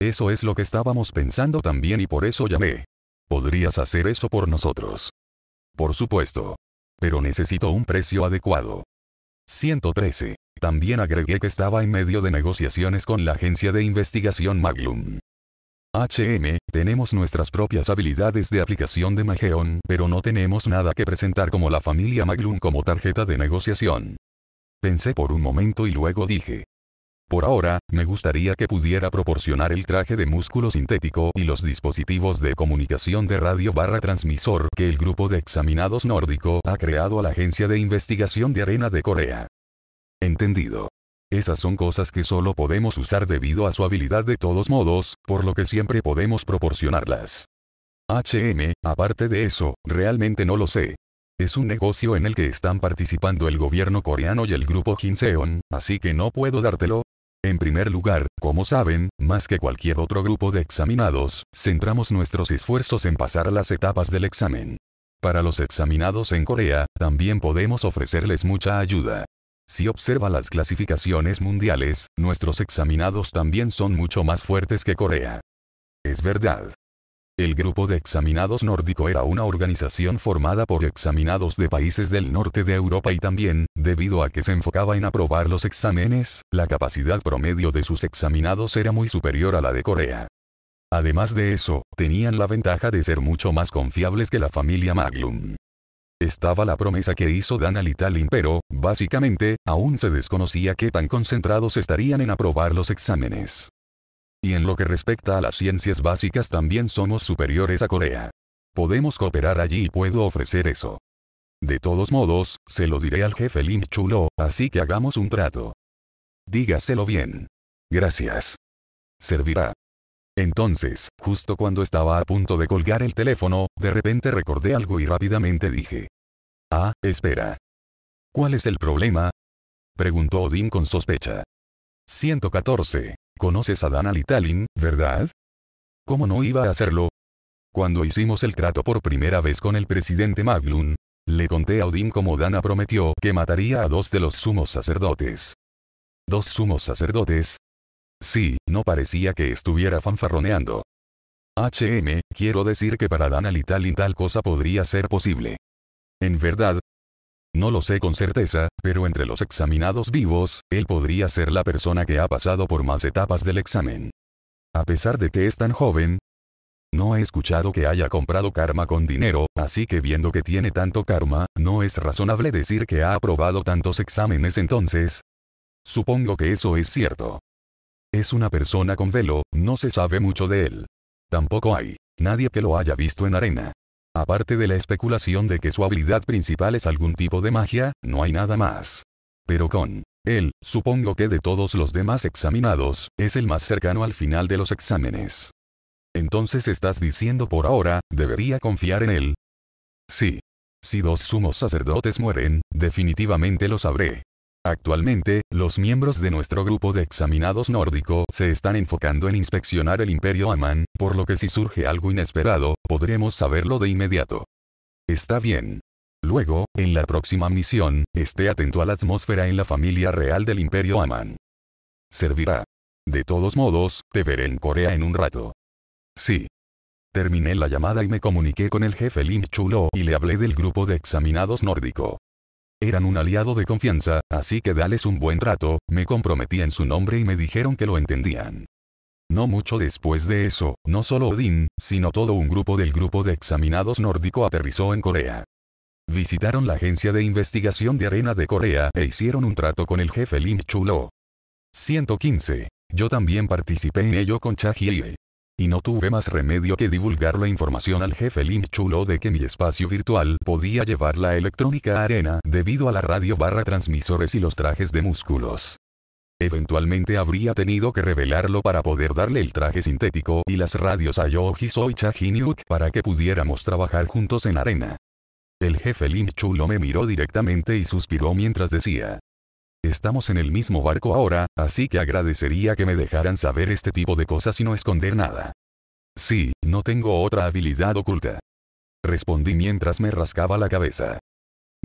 Eso es lo que estábamos pensando también y por eso llamé. ¿Podrías hacer eso por nosotros? Por supuesto. Pero necesito un precio adecuado. 113. También agregué que estaba en medio de negociaciones con la agencia de investigación Maglum. HM, tenemos nuestras propias habilidades de aplicación de Mageon, pero no tenemos nada que presentar como la familia Maglum como tarjeta de negociación. Pensé por un momento y luego dije. Por ahora, me gustaría que pudiera proporcionar el traje de músculo sintético y los dispositivos de comunicación de radio barra transmisor que el grupo de examinados nórdico ha creado a la Agencia de Investigación de Arena de Corea. Entendido. Esas son cosas que solo podemos usar debido a su habilidad de todos modos, por lo que siempre podemos proporcionarlas. HM, aparte de eso, realmente no lo sé. Es un negocio en el que están participando el gobierno coreano y el grupo Seon, así que no puedo dártelo. En primer lugar, como saben, más que cualquier otro grupo de examinados, centramos nuestros esfuerzos en pasar las etapas del examen. Para los examinados en Corea, también podemos ofrecerles mucha ayuda. Si observa las clasificaciones mundiales, nuestros examinados también son mucho más fuertes que Corea. Es verdad. El grupo de examinados nórdico era una organización formada por examinados de países del norte de Europa y también, debido a que se enfocaba en aprobar los exámenes, la capacidad promedio de sus examinados era muy superior a la de Corea. Además de eso, tenían la ventaja de ser mucho más confiables que la familia Maglum. Estaba la promesa que hizo Dan al Italin pero, básicamente, aún se desconocía qué tan concentrados estarían en aprobar los exámenes. Y en lo que respecta a las ciencias básicas también somos superiores a Corea. Podemos cooperar allí y puedo ofrecer eso. De todos modos, se lo diré al jefe Lim Chulo, así que hagamos un trato. Dígaselo bien. Gracias. Servirá. Entonces, justo cuando estaba a punto de colgar el teléfono, de repente recordé algo y rápidamente dije. Ah, espera. ¿Cuál es el problema? Preguntó Odín con sospecha. 114. ¿Conoces a Dana Litalin, verdad? ¿Cómo no iba a hacerlo? Cuando hicimos el trato por primera vez con el presidente Maglun, le conté a Odín cómo Dana prometió que mataría a dos de los sumos sacerdotes. Dos sumos sacerdotes, Sí, no parecía que estuviera fanfarroneando. HM, quiero decir que para y tal y tal cosa podría ser posible. En verdad, no lo sé con certeza, pero entre los examinados vivos, él podría ser la persona que ha pasado por más etapas del examen. A pesar de que es tan joven, no he escuchado que haya comprado karma con dinero, así que viendo que tiene tanto karma, no es razonable decir que ha aprobado tantos exámenes entonces. Supongo que eso es cierto. Es una persona con velo, no se sabe mucho de él. Tampoco hay nadie que lo haya visto en arena. Aparte de la especulación de que su habilidad principal es algún tipo de magia, no hay nada más. Pero con él, supongo que de todos los demás examinados, es el más cercano al final de los exámenes. Entonces estás diciendo por ahora, debería confiar en él. Sí. Si dos sumos sacerdotes mueren, definitivamente lo sabré. Actualmente, los miembros de nuestro grupo de examinados nórdico se están enfocando en inspeccionar el Imperio Aman, por lo que si surge algo inesperado, podremos saberlo de inmediato. Está bien. Luego, en la próxima misión, esté atento a la atmósfera en la familia real del Imperio Aman. Servirá. De todos modos, te veré en Corea en un rato. Sí. Terminé la llamada y me comuniqué con el jefe Lim Chulo y le hablé del grupo de examinados nórdico eran un aliado de confianza, así que dales un buen trato, me comprometí en su nombre y me dijeron que lo entendían. No mucho después de eso, no solo Odín, sino todo un grupo del grupo de examinados nórdico aterrizó en Corea. Visitaron la agencia de investigación de arena de Corea e hicieron un trato con el jefe Lim Chulo. 115. Yo también participé en ello con Cha y no tuve más remedio que divulgar la información al jefe Lim Chulo de que mi espacio virtual podía llevar la electrónica arena debido a la radio barra transmisores y los trajes de músculos. Eventualmente habría tenido que revelarlo para poder darle el traje sintético y las radios a Yoji y para que pudiéramos trabajar juntos en arena. El jefe Lim Chulo me miró directamente y suspiró mientras decía, Estamos en el mismo barco ahora, así que agradecería que me dejaran saber este tipo de cosas y no esconder nada. Sí, no tengo otra habilidad oculta. Respondí mientras me rascaba la cabeza.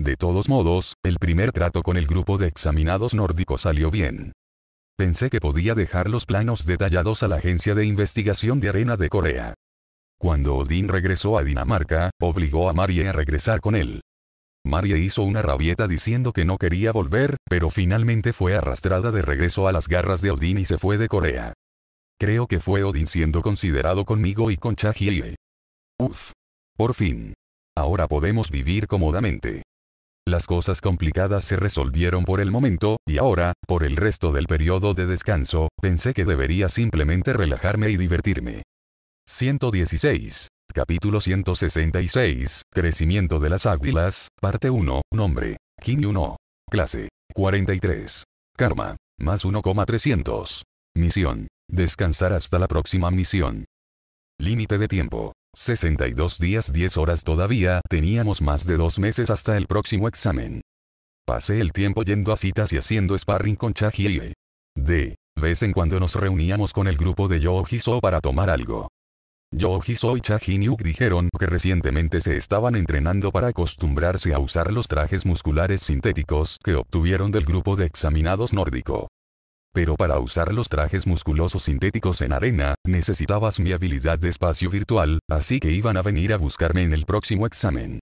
De todos modos, el primer trato con el grupo de examinados nórdicos salió bien. Pensé que podía dejar los planos detallados a la Agencia de Investigación de Arena de Corea. Cuando Odín regresó a Dinamarca, obligó a Marie a regresar con él. Marie hizo una rabieta diciendo que no quería volver, pero finalmente fue arrastrada de regreso a las garras de Odín y se fue de Corea. Creo que fue Odín siendo considerado conmigo y con Chahile. Uf. Por fin. Ahora podemos vivir cómodamente. Las cosas complicadas se resolvieron por el momento, y ahora, por el resto del periodo de descanso, pensé que debería simplemente relajarme y divertirme. 116. Capítulo 166, Crecimiento de las Águilas, Parte 1, Nombre, kim 1. Clase, 43. Karma, más 1,300. Misión, descansar hasta la próxima misión. Límite de tiempo, 62 días 10 horas todavía, teníamos más de dos meses hasta el próximo examen. Pasé el tiempo yendo a citas y haciendo sparring con Chahie. De vez en cuando nos reuníamos con el grupo de yohiso para tomar algo y y Hinyuk dijeron que recientemente se estaban entrenando para acostumbrarse a usar los trajes musculares sintéticos que obtuvieron del grupo de examinados nórdico. Pero para usar los trajes musculosos sintéticos en arena, necesitabas mi habilidad de espacio virtual, así que iban a venir a buscarme en el próximo examen.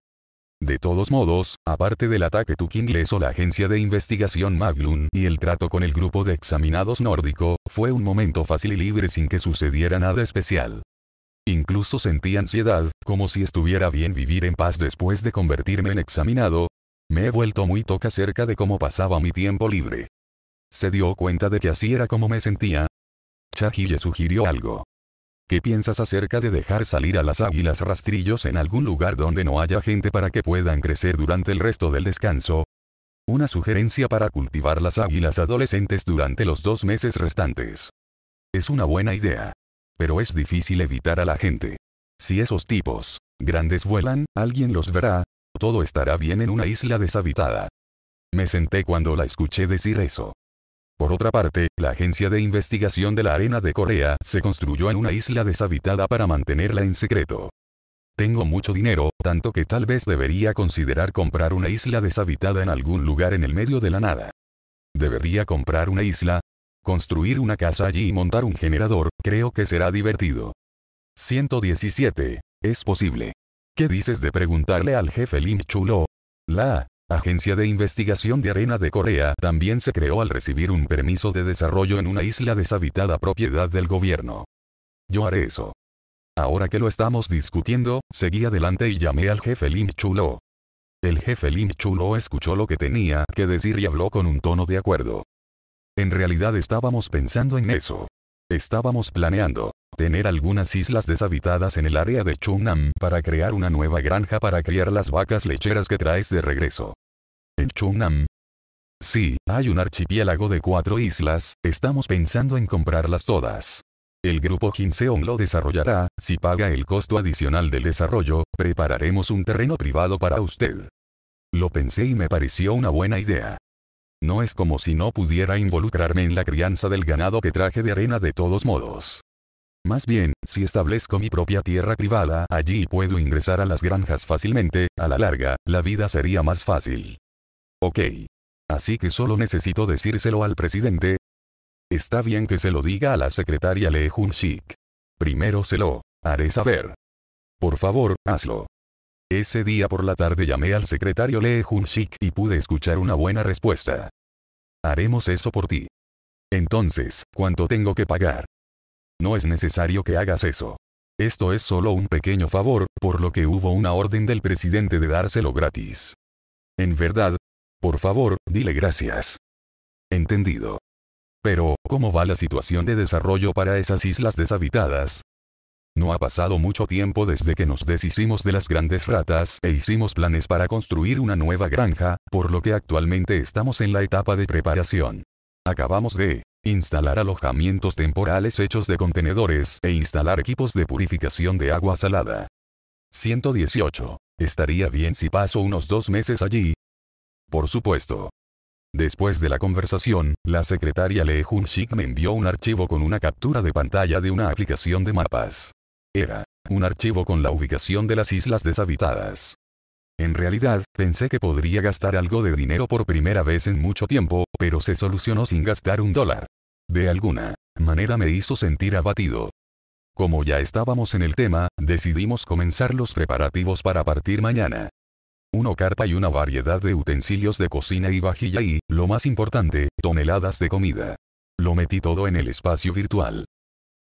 De todos modos, aparte del ataque Tuk inglés o la agencia de investigación Maglun y el trato con el grupo de examinados nórdico, fue un momento fácil y libre sin que sucediera nada especial. Incluso sentí ansiedad, como si estuviera bien vivir en paz después de convertirme en examinado. Me he vuelto muy toca acerca de cómo pasaba mi tiempo libre. Se dio cuenta de que así era como me sentía. Chaji le sugirió algo. ¿Qué piensas acerca de dejar salir a las águilas rastrillos en algún lugar donde no haya gente para que puedan crecer durante el resto del descanso? Una sugerencia para cultivar las águilas adolescentes durante los dos meses restantes. Es una buena idea pero es difícil evitar a la gente. Si esos tipos, grandes vuelan, alguien los verá, todo estará bien en una isla deshabitada. Me senté cuando la escuché decir eso. Por otra parte, la agencia de investigación de la Arena de Corea se construyó en una isla deshabitada para mantenerla en secreto. Tengo mucho dinero, tanto que tal vez debería considerar comprar una isla deshabitada en algún lugar en el medio de la nada. Debería comprar una isla, Construir una casa allí y montar un generador, creo que será divertido. 117. Es posible. ¿Qué dices de preguntarle al jefe Lim Chulo? La Agencia de Investigación de Arena de Corea también se creó al recibir un permiso de desarrollo en una isla deshabitada propiedad del gobierno. Yo haré eso. Ahora que lo estamos discutiendo, seguí adelante y llamé al jefe Lim Chulo. El jefe Lim Chulo escuchó lo que tenía que decir y habló con un tono de acuerdo. En realidad estábamos pensando en eso. Estábamos planeando tener algunas islas deshabitadas en el área de Chungnam para crear una nueva granja para criar las vacas lecheras que traes de regreso. En Chungnam. Sí, hay un archipiélago de cuatro islas, estamos pensando en comprarlas todas. El grupo Jinseong lo desarrollará, si paga el costo adicional del desarrollo, prepararemos un terreno privado para usted. Lo pensé y me pareció una buena idea. No es como si no pudiera involucrarme en la crianza del ganado que traje de arena de todos modos. Más bien, si establezco mi propia tierra privada, allí puedo ingresar a las granjas fácilmente, a la larga, la vida sería más fácil. Ok. Así que solo necesito decírselo al presidente. Está bien que se lo diga a la secretaria Lee hun Sik. Primero se lo haré saber. Por favor, hazlo. Ese día por la tarde llamé al secretario Lee Jun-sik y pude escuchar una buena respuesta. Haremos eso por ti. Entonces, ¿cuánto tengo que pagar? No es necesario que hagas eso. Esto es solo un pequeño favor, por lo que hubo una orden del presidente de dárselo gratis. En verdad, por favor, dile gracias. Entendido. Pero, ¿cómo va la situación de desarrollo para esas islas deshabitadas? No ha pasado mucho tiempo desde que nos deshicimos de las grandes ratas e hicimos planes para construir una nueva granja, por lo que actualmente estamos en la etapa de preparación. Acabamos de instalar alojamientos temporales hechos de contenedores e instalar equipos de purificación de agua salada. 118. Estaría bien si paso unos dos meses allí. Por supuesto. Después de la conversación, la secretaria Lee Jun-sik me envió un archivo con una captura de pantalla de una aplicación de mapas. Era un archivo con la ubicación de las islas deshabitadas. En realidad, pensé que podría gastar algo de dinero por primera vez en mucho tiempo, pero se solucionó sin gastar un dólar. De alguna manera me hizo sentir abatido. Como ya estábamos en el tema, decidimos comenzar los preparativos para partir mañana. Una carpa y una variedad de utensilios de cocina y vajilla y, lo más importante, toneladas de comida. Lo metí todo en el espacio virtual.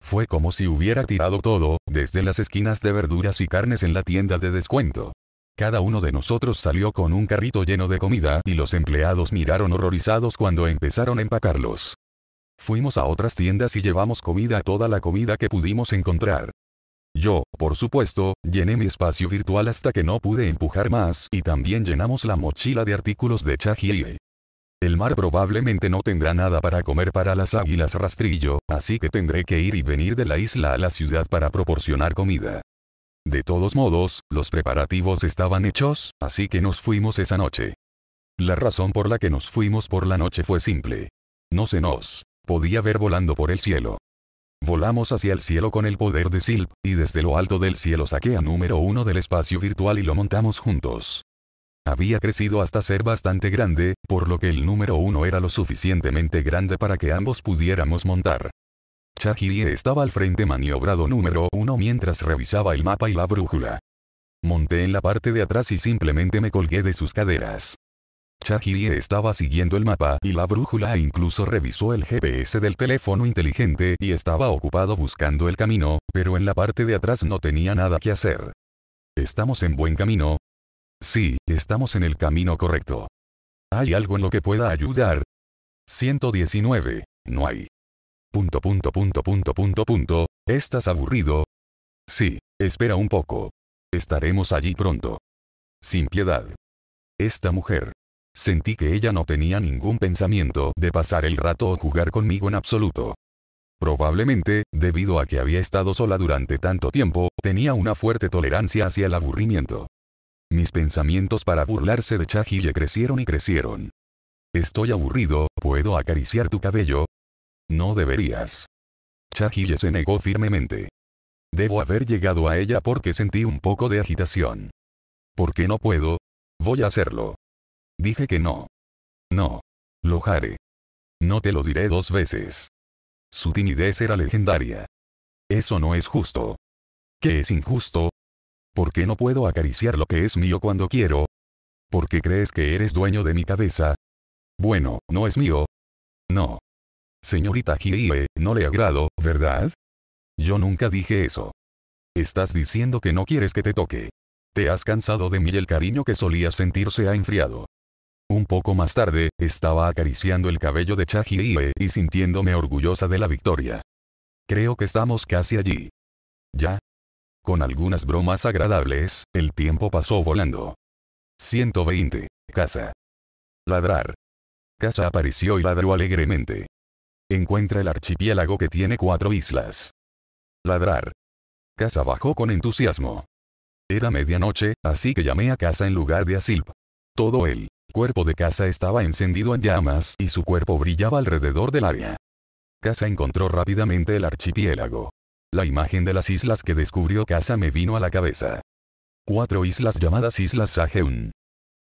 Fue como si hubiera tirado todo, desde las esquinas de verduras y carnes en la tienda de descuento. Cada uno de nosotros salió con un carrito lleno de comida y los empleados miraron horrorizados cuando empezaron a empacarlos. Fuimos a otras tiendas y llevamos comida toda la comida que pudimos encontrar. Yo, por supuesto, llené mi espacio virtual hasta que no pude empujar más y también llenamos la mochila de artículos de Chajie. El mar probablemente no tendrá nada para comer para las águilas rastrillo, así que tendré que ir y venir de la isla a la ciudad para proporcionar comida. De todos modos, los preparativos estaban hechos, así que nos fuimos esa noche. La razón por la que nos fuimos por la noche fue simple. No se nos podía ver volando por el cielo. Volamos hacia el cielo con el poder de Silp, y desde lo alto del cielo saqué a número uno del espacio virtual y lo montamos juntos. Había crecido hasta ser bastante grande, por lo que el número uno era lo suficientemente grande para que ambos pudiéramos montar. Chahiri estaba al frente maniobrado número uno mientras revisaba el mapa y la brújula. Monté en la parte de atrás y simplemente me colgué de sus caderas. Chahiri estaba siguiendo el mapa y la brújula e incluso revisó el GPS del teléfono inteligente y estaba ocupado buscando el camino, pero en la parte de atrás no tenía nada que hacer. Estamos en buen camino, Sí, estamos en el camino correcto. ¿Hay algo en lo que pueda ayudar? 119. No hay. Punto, punto, punto, punto, punto, punto. ¿Estás aburrido? Sí, espera un poco. Estaremos allí pronto. Sin piedad. Esta mujer. Sentí que ella no tenía ningún pensamiento de pasar el rato o jugar conmigo en absoluto. Probablemente, debido a que había estado sola durante tanto tiempo, tenía una fuerte tolerancia hacia el aburrimiento. Mis pensamientos para burlarse de Chahille crecieron y crecieron. Estoy aburrido, ¿puedo acariciar tu cabello? No deberías. Chajille se negó firmemente. Debo haber llegado a ella porque sentí un poco de agitación. ¿Por qué no puedo? Voy a hacerlo. Dije que no. No. Lo haré. No te lo diré dos veces. Su timidez era legendaria. Eso no es justo. ¿Qué es injusto? ¿Por qué no puedo acariciar lo que es mío cuando quiero? ¿Por qué crees que eres dueño de mi cabeza? Bueno, no es mío. No. Señorita Ji-e, no le agrado, ¿verdad? Yo nunca dije eso. Estás diciendo que no quieres que te toque. Te has cansado de mí y el cariño que solías sentir se ha enfriado. Un poco más tarde, estaba acariciando el cabello de Ji-e y sintiéndome orgullosa de la victoria. Creo que estamos casi allí. Ya, con algunas bromas agradables, el tiempo pasó volando. 120. Casa. Ladrar. Casa apareció y ladró alegremente. Encuentra el archipiélago que tiene cuatro islas. Ladrar. Casa bajó con entusiasmo. Era medianoche, así que llamé a Casa en lugar de a Silp. Todo el cuerpo de Casa estaba encendido en llamas y su cuerpo brillaba alrededor del área. Casa encontró rápidamente el archipiélago. La imagen de las islas que descubrió Casa me vino a la cabeza. Cuatro islas llamadas Islas Sajeun.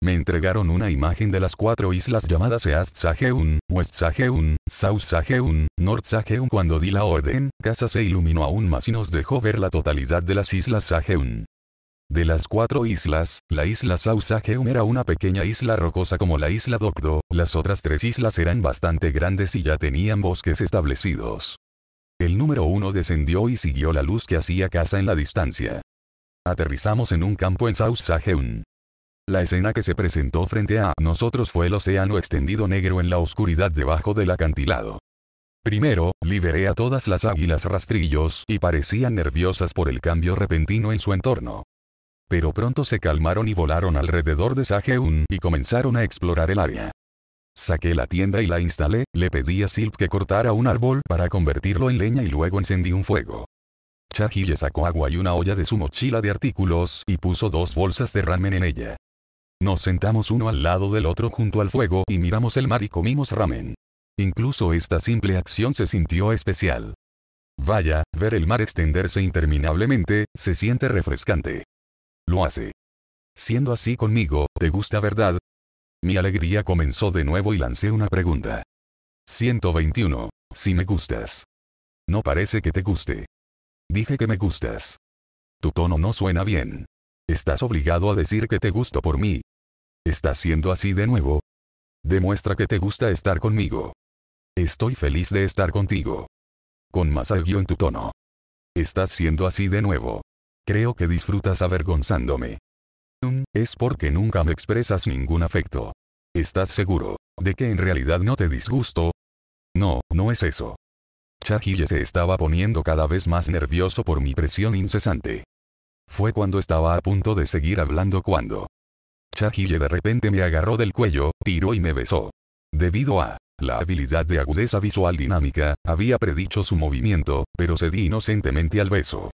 Me entregaron una imagen de las cuatro islas llamadas East Sajeun, West Sajeun, South Sajeun, North Sajeun. Cuando di la orden, casa se iluminó aún más y nos dejó ver la totalidad de las islas Sajeun. De las cuatro islas, la isla South Sajeun era una pequeña isla rocosa como la isla Dokdo, las otras tres islas eran bastante grandes y ya tenían bosques establecidos. El número uno descendió y siguió la luz que hacía casa en la distancia. Aterrizamos en un campo en South Saheun. La escena que se presentó frente a nosotros fue el océano extendido negro en la oscuridad debajo del acantilado. Primero, liberé a todas las águilas rastrillos y parecían nerviosas por el cambio repentino en su entorno. Pero pronto se calmaron y volaron alrededor de Saheun y comenzaron a explorar el área. Saqué la tienda y la instalé, le pedí a Silp que cortara un árbol para convertirlo en leña y luego encendí un fuego. le sacó agua y una olla de su mochila de artículos y puso dos bolsas de ramen en ella. Nos sentamos uno al lado del otro junto al fuego y miramos el mar y comimos ramen. Incluso esta simple acción se sintió especial. Vaya, ver el mar extenderse interminablemente, se siente refrescante. Lo hace. Siendo así conmigo, ¿te gusta verdad? Mi alegría comenzó de nuevo y lancé una pregunta. 121. Si me gustas. No parece que te guste. Dije que me gustas. Tu tono no suena bien. Estás obligado a decir que te gusto por mí. ¿Estás siendo así de nuevo? Demuestra que te gusta estar conmigo. Estoy feliz de estar contigo. Con más agio en tu tono. Estás siendo así de nuevo. Creo que disfrutas avergonzándome es porque nunca me expresas ningún afecto. ¿Estás seguro de que en realidad no te disgusto? No, no es eso. Chahille se estaba poniendo cada vez más nervioso por mi presión incesante. Fue cuando estaba a punto de seguir hablando cuando Chahille de repente me agarró del cuello, tiró y me besó. Debido a la habilidad de agudeza visual dinámica, había predicho su movimiento, pero cedí inocentemente al beso.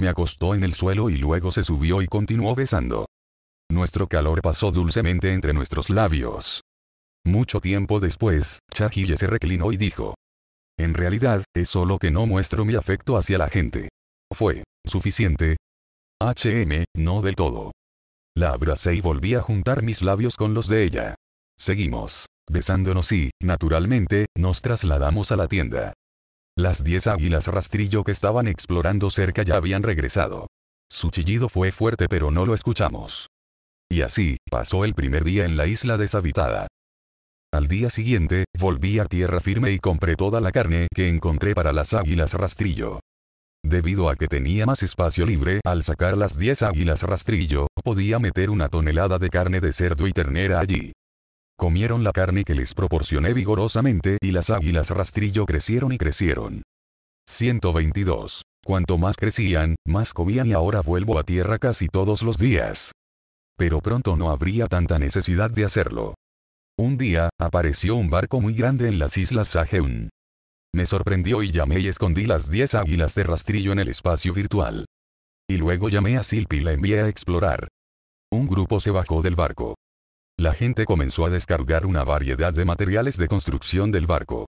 Me acostó en el suelo y luego se subió y continuó besando. Nuestro calor pasó dulcemente entre nuestros labios. Mucho tiempo después, Chahille se reclinó y dijo. En realidad, es solo que no muestro mi afecto hacia la gente. ¿Fue suficiente? HM, no del todo. La abracé y volví a juntar mis labios con los de ella. Seguimos, besándonos y, naturalmente, nos trasladamos a la tienda. Las diez águilas rastrillo que estaban explorando cerca ya habían regresado. Su chillido fue fuerte pero no lo escuchamos. Y así, pasó el primer día en la isla deshabitada. Al día siguiente, volví a tierra firme y compré toda la carne que encontré para las águilas rastrillo. Debido a que tenía más espacio libre, al sacar las 10 águilas rastrillo, podía meter una tonelada de carne de cerdo y ternera allí. Comieron la carne que les proporcioné vigorosamente y las águilas rastrillo crecieron y crecieron. 122. Cuanto más crecían, más comían y ahora vuelvo a tierra casi todos los días. Pero pronto no habría tanta necesidad de hacerlo. Un día, apareció un barco muy grande en las islas Sajeun. Me sorprendió y llamé y escondí las 10 águilas de rastrillo en el espacio virtual. Y luego llamé a silpi y la envié a explorar. Un grupo se bajó del barco la gente comenzó a descargar una variedad de materiales de construcción del barco.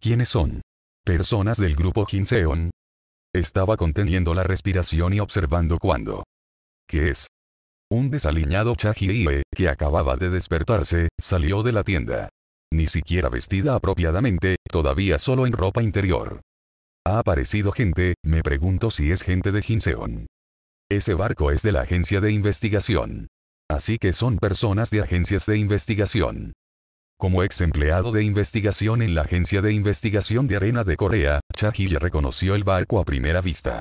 ¿Quiénes son? Personas del grupo Jinseon. Estaba conteniendo la respiración y observando cuando. ¿Qué es? Un desaliñado Chajie, que acababa de despertarse, salió de la tienda. Ni siquiera vestida apropiadamente, todavía solo en ropa interior. Ha aparecido gente, me pregunto si es gente de Jinseon. Ese barco es de la agencia de investigación. Así que son personas de agencias de investigación. Como ex empleado de investigación en la agencia de investigación de arena de Corea, Chahiye reconoció el barco a primera vista.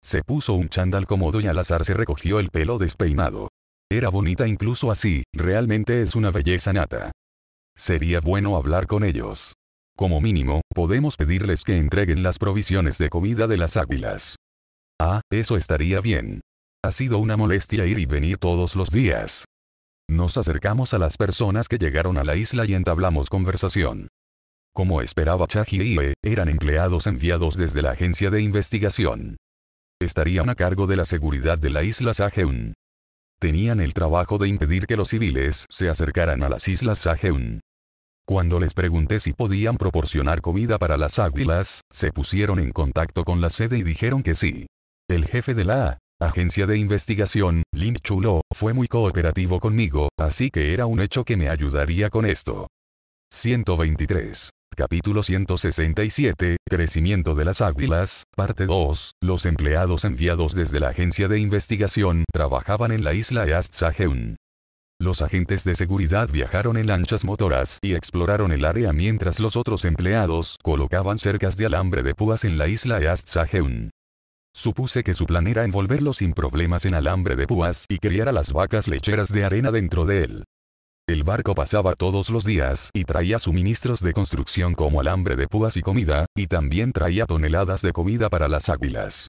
Se puso un chandal cómodo y al azar se recogió el pelo despeinado. Era bonita incluso así, realmente es una belleza nata. Sería bueno hablar con ellos. Como mínimo, podemos pedirles que entreguen las provisiones de comida de las águilas. Ah, eso estaría bien. Ha sido una molestia ir y venir todos los días. Nos acercamos a las personas que llegaron a la isla y entablamos conversación. Como esperaba Chahi y eran empleados enviados desde la agencia de investigación. Estarían a cargo de la seguridad de la isla Saheun. Tenían el trabajo de impedir que los civiles se acercaran a las islas Saheun. Cuando les pregunté si podían proporcionar comida para las águilas, se pusieron en contacto con la sede y dijeron que sí. El jefe de la agencia de investigación, Lin Chulo, fue muy cooperativo conmigo, así que era un hecho que me ayudaría con esto. 123. Capítulo 167, Crecimiento de las Águilas, parte 2. Los empleados enviados desde la agencia de investigación trabajaban en la isla East Los agentes de seguridad viajaron en lanchas motoras y exploraron el área mientras los otros empleados colocaban cercas de alambre de púas en la isla East Supuse que su plan era envolverlo sin problemas en alambre de púas y criar a las vacas lecheras de arena dentro de él. El barco pasaba todos los días y traía suministros de construcción como alambre de púas y comida, y también traía toneladas de comida para las águilas.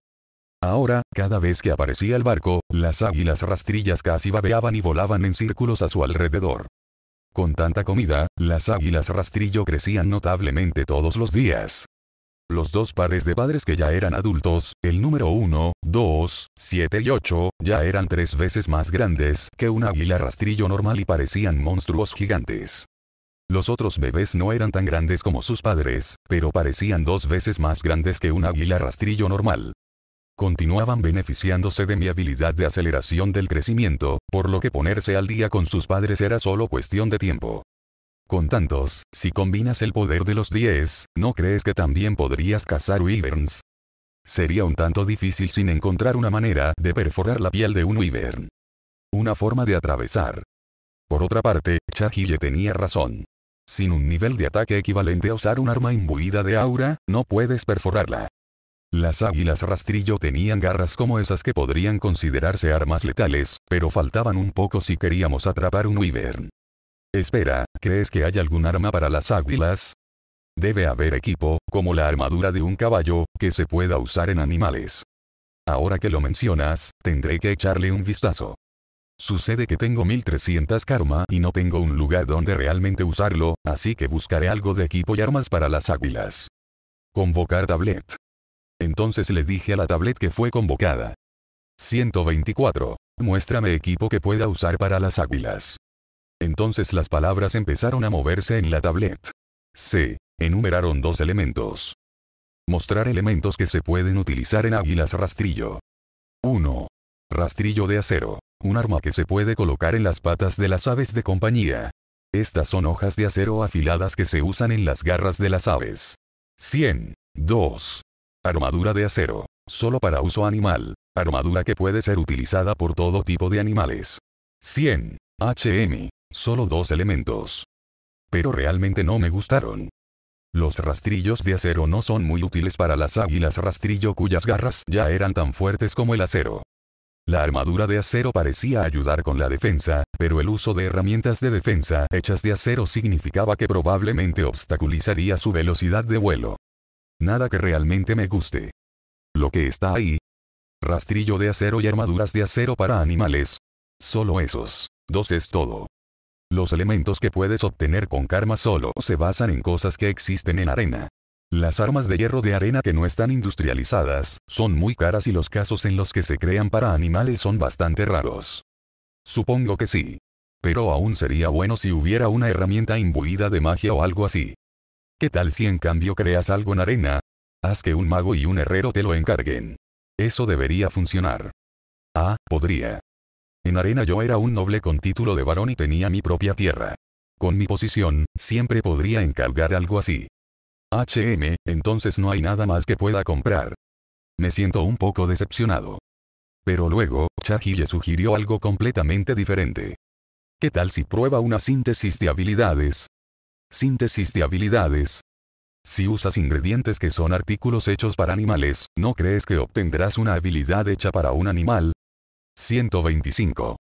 Ahora, cada vez que aparecía el barco, las águilas rastrillas casi babeaban y volaban en círculos a su alrededor. Con tanta comida, las águilas rastrillo crecían notablemente todos los días, los dos pares de padres que ya eran adultos, el número 1, 2, 7 y 8, ya eran tres veces más grandes que un águila rastrillo normal y parecían monstruos gigantes. Los otros bebés no eran tan grandes como sus padres, pero parecían dos veces más grandes que un águila rastrillo normal. Continuaban beneficiándose de mi habilidad de aceleración del crecimiento, por lo que ponerse al día con sus padres era solo cuestión de tiempo. Con tantos, si combinas el poder de los 10, ¿no crees que también podrías cazar wyverns? Sería un tanto difícil sin encontrar una manera de perforar la piel de un wyvern. Una forma de atravesar. Por otra parte, Chahille tenía razón. Sin un nivel de ataque equivalente a usar un arma imbuida de aura, no puedes perforarla. Las águilas rastrillo tenían garras como esas que podrían considerarse armas letales, pero faltaban un poco si queríamos atrapar un wyvern. Espera, ¿Crees que hay algún arma para las águilas? Debe haber equipo, como la armadura de un caballo, que se pueda usar en animales. Ahora que lo mencionas, tendré que echarle un vistazo. Sucede que tengo 1300 karma y no tengo un lugar donde realmente usarlo, así que buscaré algo de equipo y armas para las águilas. Convocar tablet. Entonces le dije a la tablet que fue convocada. 124. Muéstrame equipo que pueda usar para las águilas. Entonces las palabras empezaron a moverse en la tablet. Se enumeraron dos elementos. Mostrar elementos que se pueden utilizar en Águilas Rastrillo. 1. Rastrillo de acero. Un arma que se puede colocar en las patas de las aves de compañía. Estas son hojas de acero afiladas que se usan en las garras de las aves. 100. 2. Armadura de acero. Solo para uso animal. Armadura que puede ser utilizada por todo tipo de animales. 100. HM. Solo dos elementos. Pero realmente no me gustaron. Los rastrillos de acero no son muy útiles para las águilas rastrillo cuyas garras ya eran tan fuertes como el acero. La armadura de acero parecía ayudar con la defensa, pero el uso de herramientas de defensa hechas de acero significaba que probablemente obstaculizaría su velocidad de vuelo. Nada que realmente me guste. Lo que está ahí. Rastrillo de acero y armaduras de acero para animales. Solo esos. Dos es todo. Los elementos que puedes obtener con karma solo se basan en cosas que existen en arena. Las armas de hierro de arena que no están industrializadas, son muy caras y los casos en los que se crean para animales son bastante raros. Supongo que sí. Pero aún sería bueno si hubiera una herramienta imbuida de magia o algo así. ¿Qué tal si en cambio creas algo en arena? Haz que un mago y un herrero te lo encarguen. Eso debería funcionar. Ah, podría. En arena yo era un noble con título de varón y tenía mi propia tierra. Con mi posición, siempre podría encargar algo así. HM, entonces no hay nada más que pueda comprar. Me siento un poco decepcionado. Pero luego, le sugirió algo completamente diferente. ¿Qué tal si prueba una síntesis de habilidades? Síntesis de habilidades. Si usas ingredientes que son artículos hechos para animales, ¿no crees que obtendrás una habilidad hecha para un animal? 125.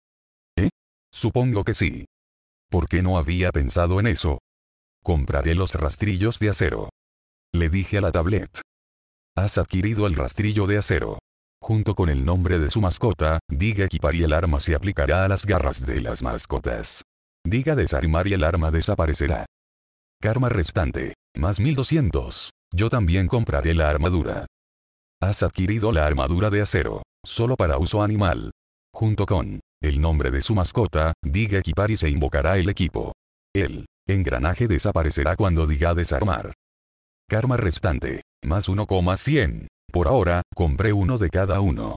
¿Eh? Supongo que sí. ¿Por qué no había pensado en eso? Compraré los rastrillos de acero. Le dije a la tablet. Has adquirido el rastrillo de acero. Junto con el nombre de su mascota, diga equipar y el arma se aplicará a las garras de las mascotas. Diga desarmar y el arma desaparecerá. Karma restante. Más 1200. Yo también compraré la armadura. Has adquirido la armadura de acero, solo para uso animal, junto con el nombre de su mascota, diga equipar y se invocará el equipo. El engranaje desaparecerá cuando diga desarmar. Karma restante, más 1,100. Por ahora, compré uno de cada uno.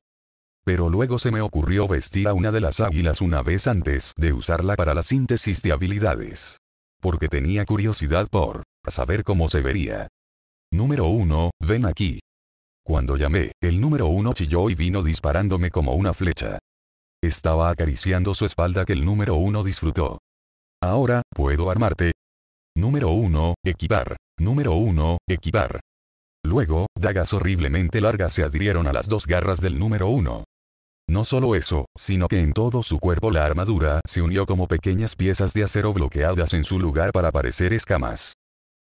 Pero luego se me ocurrió vestir a una de las águilas una vez antes de usarla para la síntesis de habilidades. Porque tenía curiosidad por saber cómo se vería. Número 1, ven aquí. Cuando llamé, el número 1 chilló y vino disparándome como una flecha. Estaba acariciando su espalda que el número uno disfrutó. Ahora, puedo armarte. Número uno, equipar. Número uno, equipar. Luego, dagas horriblemente largas se adhirieron a las dos garras del número uno. No solo eso, sino que en todo su cuerpo la armadura se unió como pequeñas piezas de acero bloqueadas en su lugar para parecer escamas.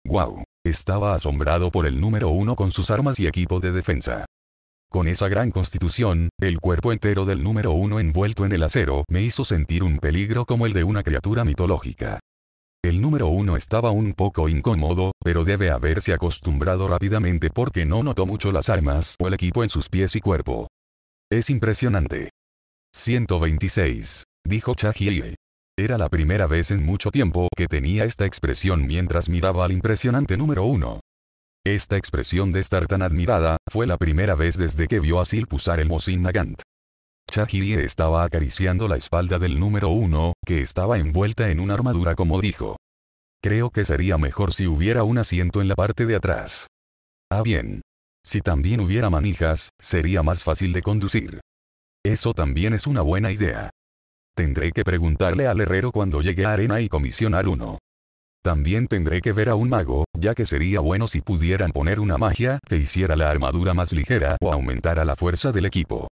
Wow, Estaba asombrado por el número uno con sus armas y equipo de defensa. Con esa gran constitución, el cuerpo entero del número uno envuelto en el acero me hizo sentir un peligro como el de una criatura mitológica. El número uno estaba un poco incómodo, pero debe haberse acostumbrado rápidamente porque no notó mucho las armas o el equipo en sus pies y cuerpo. Es impresionante. 126, dijo Chahie. Era la primera vez en mucho tiempo que tenía esta expresión mientras miraba al impresionante número uno. Esta expresión de estar tan admirada, fue la primera vez desde que vio a Sil usar el Mosin Nagant. Chahiri estaba acariciando la espalda del número uno, que estaba envuelta en una armadura como dijo. Creo que sería mejor si hubiera un asiento en la parte de atrás. Ah bien. Si también hubiera manijas, sería más fácil de conducir. Eso también es una buena idea. Tendré que preguntarle al herrero cuando llegue a Arena y comisionar uno. También tendré que ver a un mago, ya que sería bueno si pudieran poner una magia que hiciera la armadura más ligera o aumentara la fuerza del equipo.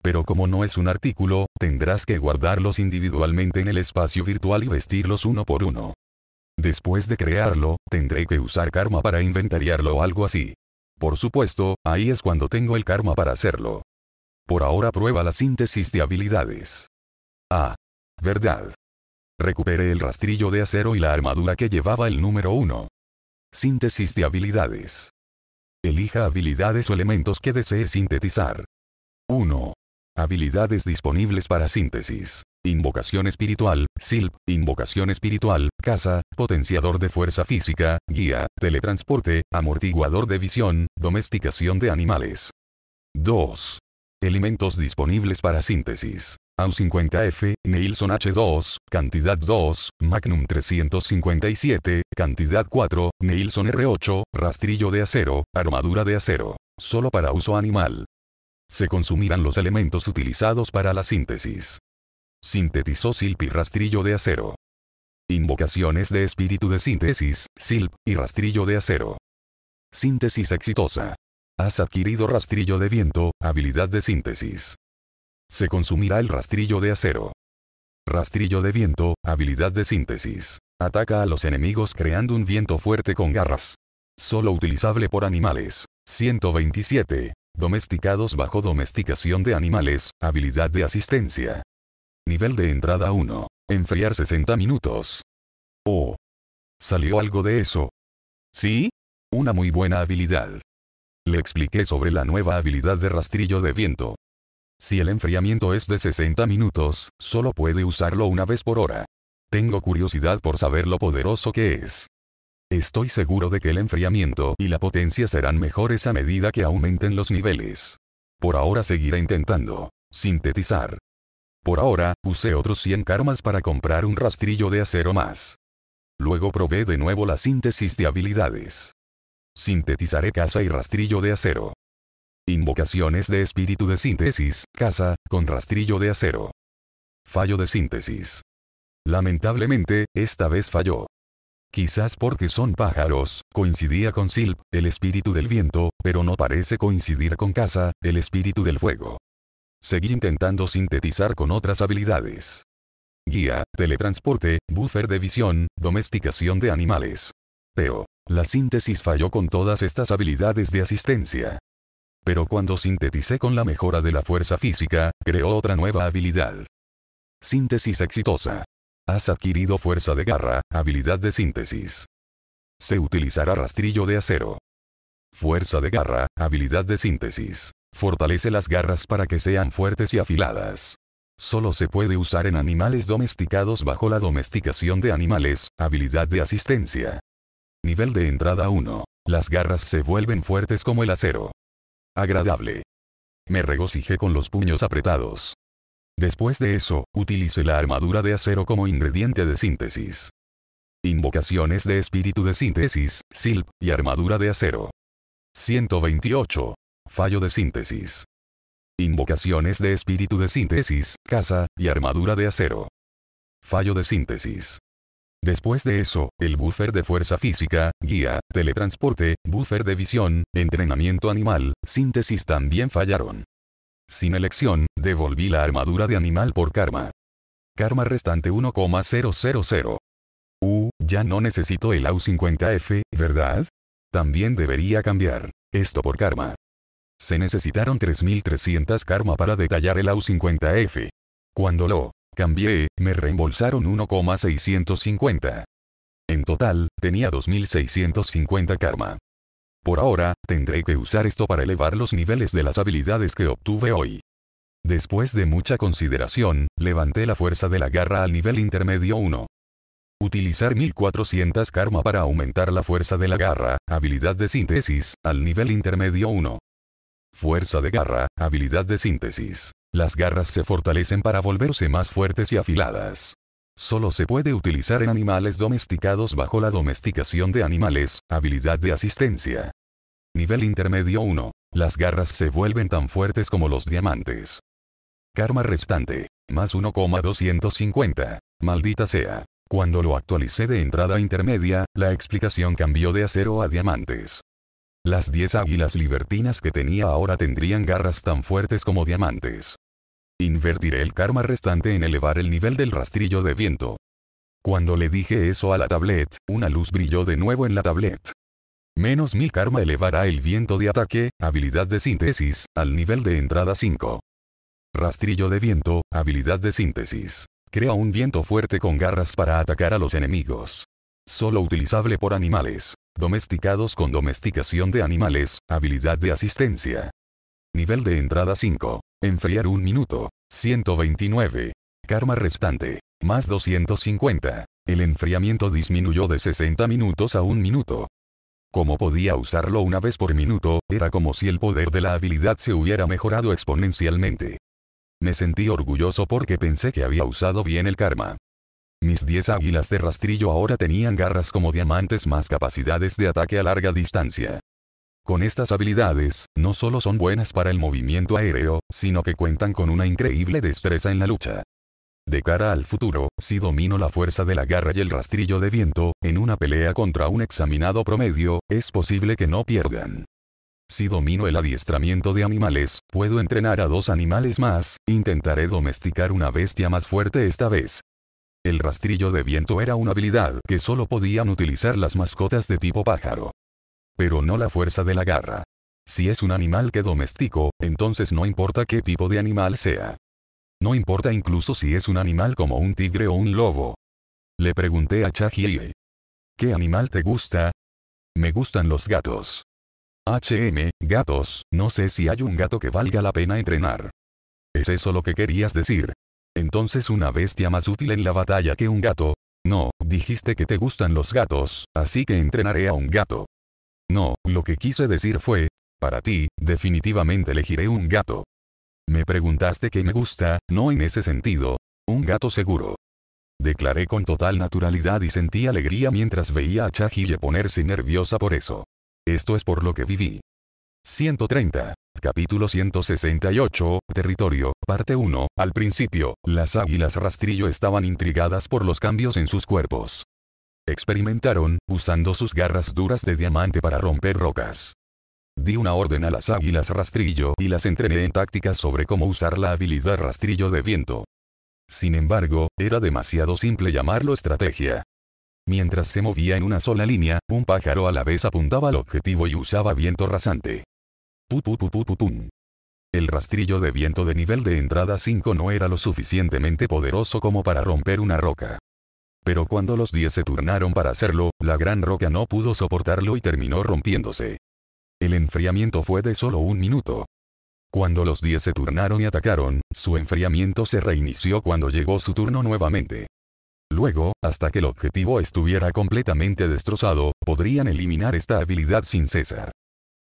Pero como no es un artículo, tendrás que guardarlos individualmente en el espacio virtual y vestirlos uno por uno. Después de crearlo, tendré que usar karma para inventariarlo o algo así. Por supuesto, ahí es cuando tengo el karma para hacerlo. Por ahora prueba la síntesis de habilidades. Ah. Verdad. Recupere el rastrillo de acero y la armadura que llevaba el número 1. Síntesis de habilidades. Elija habilidades o elementos que desee sintetizar. 1. Habilidades disponibles para síntesis. Invocación espiritual, SILP, invocación espiritual, Casa, potenciador de fuerza física, guía, teletransporte, amortiguador de visión, domesticación de animales. 2. Elementos disponibles para síntesis. AU50F, Neilson H2, cantidad 2, Magnum 357, cantidad 4, Neilson R8, rastrillo de acero, armadura de acero. Solo para uso animal. Se consumirán los elementos utilizados para la síntesis. Sintetizó Silp y rastrillo de acero. Invocaciones de espíritu de síntesis, Silp y rastrillo de acero. Síntesis exitosa. Has adquirido rastrillo de viento, habilidad de síntesis. Se consumirá el rastrillo de acero. Rastrillo de viento, habilidad de síntesis. Ataca a los enemigos creando un viento fuerte con garras. Solo utilizable por animales. 127. Domesticados bajo domesticación de animales, habilidad de asistencia. Nivel de entrada 1. Enfriar 60 minutos. Oh. ¿Salió algo de eso? ¿Sí? Una muy buena habilidad. Le expliqué sobre la nueva habilidad de rastrillo de viento. Si el enfriamiento es de 60 minutos, solo puede usarlo una vez por hora. Tengo curiosidad por saber lo poderoso que es. Estoy seguro de que el enfriamiento y la potencia serán mejores a medida que aumenten los niveles. Por ahora seguiré intentando sintetizar. Por ahora, usé otros 100 karmas para comprar un rastrillo de acero más. Luego probé de nuevo la síntesis de habilidades. Sintetizaré casa y rastrillo de acero. Invocaciones de espíritu de síntesis, casa, con rastrillo de acero. Fallo de síntesis. Lamentablemente, esta vez falló. Quizás porque son pájaros, coincidía con Silp, el espíritu del viento, pero no parece coincidir con Casa, el espíritu del fuego. Seguí intentando sintetizar con otras habilidades. Guía, teletransporte, buffer de visión, domesticación de animales. Pero, la síntesis falló con todas estas habilidades de asistencia. Pero cuando sinteticé con la mejora de la fuerza física, creó otra nueva habilidad. Síntesis exitosa. Has adquirido fuerza de garra, habilidad de síntesis. Se utilizará rastrillo de acero. Fuerza de garra, habilidad de síntesis. Fortalece las garras para que sean fuertes y afiladas. Solo se puede usar en animales domesticados bajo la domesticación de animales, habilidad de asistencia. Nivel de entrada 1. Las garras se vuelven fuertes como el acero agradable. Me regocijé con los puños apretados. Después de eso, utilicé la armadura de acero como ingrediente de síntesis. Invocaciones de espíritu de síntesis, SILP, y armadura de acero. 128. Fallo de síntesis. Invocaciones de espíritu de síntesis, casa, y armadura de acero. Fallo de síntesis. Después de eso, el buffer de fuerza física, guía, teletransporte, buffer de visión, entrenamiento animal, síntesis también fallaron. Sin elección, devolví la armadura de animal por karma. Karma restante 1,000. Uh, ya no necesito el AU50F, ¿verdad? También debería cambiar. Esto por karma. Se necesitaron 3.300 karma para detallar el AU50F. Cuando lo Cambié, me reembolsaron 1,650. En total, tenía 2.650 karma. Por ahora, tendré que usar esto para elevar los niveles de las habilidades que obtuve hoy. Después de mucha consideración, levanté la fuerza de la garra al nivel intermedio 1. Utilizar 1400 karma para aumentar la fuerza de la garra, habilidad de síntesis, al nivel intermedio 1. Fuerza de garra, habilidad de síntesis. Las garras se fortalecen para volverse más fuertes y afiladas. Solo se puede utilizar en animales domesticados bajo la domesticación de animales, habilidad de asistencia. Nivel intermedio 1. Las garras se vuelven tan fuertes como los diamantes. Karma restante. Más 1,250. Maldita sea. Cuando lo actualicé de entrada intermedia, la explicación cambió de acero a diamantes. Las 10 águilas libertinas que tenía ahora tendrían garras tan fuertes como diamantes. Invertiré el karma restante en elevar el nivel del rastrillo de viento. Cuando le dije eso a la tablet, una luz brilló de nuevo en la tablet. Menos mil karma elevará el viento de ataque, habilidad de síntesis, al nivel de entrada 5. Rastrillo de viento, habilidad de síntesis. Crea un viento fuerte con garras para atacar a los enemigos. Solo utilizable por animales. Domesticados con domesticación de animales, habilidad de asistencia. Nivel de entrada 5. Enfriar un minuto. 129. Karma restante. Más 250. El enfriamiento disminuyó de 60 minutos a un minuto. Como podía usarlo una vez por minuto, era como si el poder de la habilidad se hubiera mejorado exponencialmente. Me sentí orgulloso porque pensé que había usado bien el karma. Mis 10 águilas de rastrillo ahora tenían garras como diamantes más capacidades de ataque a larga distancia. Con estas habilidades, no solo son buenas para el movimiento aéreo, sino que cuentan con una increíble destreza en la lucha. De cara al futuro, si domino la fuerza de la garra y el rastrillo de viento, en una pelea contra un examinado promedio, es posible que no pierdan. Si domino el adiestramiento de animales, puedo entrenar a dos animales más, intentaré domesticar una bestia más fuerte esta vez. El rastrillo de viento era una habilidad que solo podían utilizar las mascotas de tipo pájaro. Pero no la fuerza de la garra. Si es un animal que domestico, entonces no importa qué tipo de animal sea. No importa incluso si es un animal como un tigre o un lobo. Le pregunté a Chahie. ¿Qué animal te gusta? Me gustan los gatos. HM, gatos, no sé si hay un gato que valga la pena entrenar. ¿Es eso lo que querías decir? Entonces una bestia más útil en la batalla que un gato. No, dijiste que te gustan los gatos, así que entrenaré a un gato. No, lo que quise decir fue, para ti, definitivamente elegiré un gato. Me preguntaste qué me gusta, no en ese sentido. Un gato seguro. Declaré con total naturalidad y sentí alegría mientras veía a Chahille ponerse nerviosa por eso. Esto es por lo que viví. 130. Capítulo 168, Territorio, parte 1. Al principio, las águilas rastrillo estaban intrigadas por los cambios en sus cuerpos. Experimentaron, usando sus garras duras de diamante para romper rocas. Di una orden a las águilas rastrillo y las entrené en tácticas sobre cómo usar la habilidad rastrillo de viento. Sin embargo, era demasiado simple llamarlo estrategia. Mientras se movía en una sola línea, un pájaro a la vez apuntaba al objetivo y usaba viento rasante. pum. El rastrillo de viento de nivel de entrada 5 no era lo suficientemente poderoso como para romper una roca. Pero cuando los 10 se turnaron para hacerlo, la gran roca no pudo soportarlo y terminó rompiéndose. El enfriamiento fue de solo un minuto. Cuando los 10 se turnaron y atacaron, su enfriamiento se reinició cuando llegó su turno nuevamente. Luego, hasta que el objetivo estuviera completamente destrozado, podrían eliminar esta habilidad sin cesar.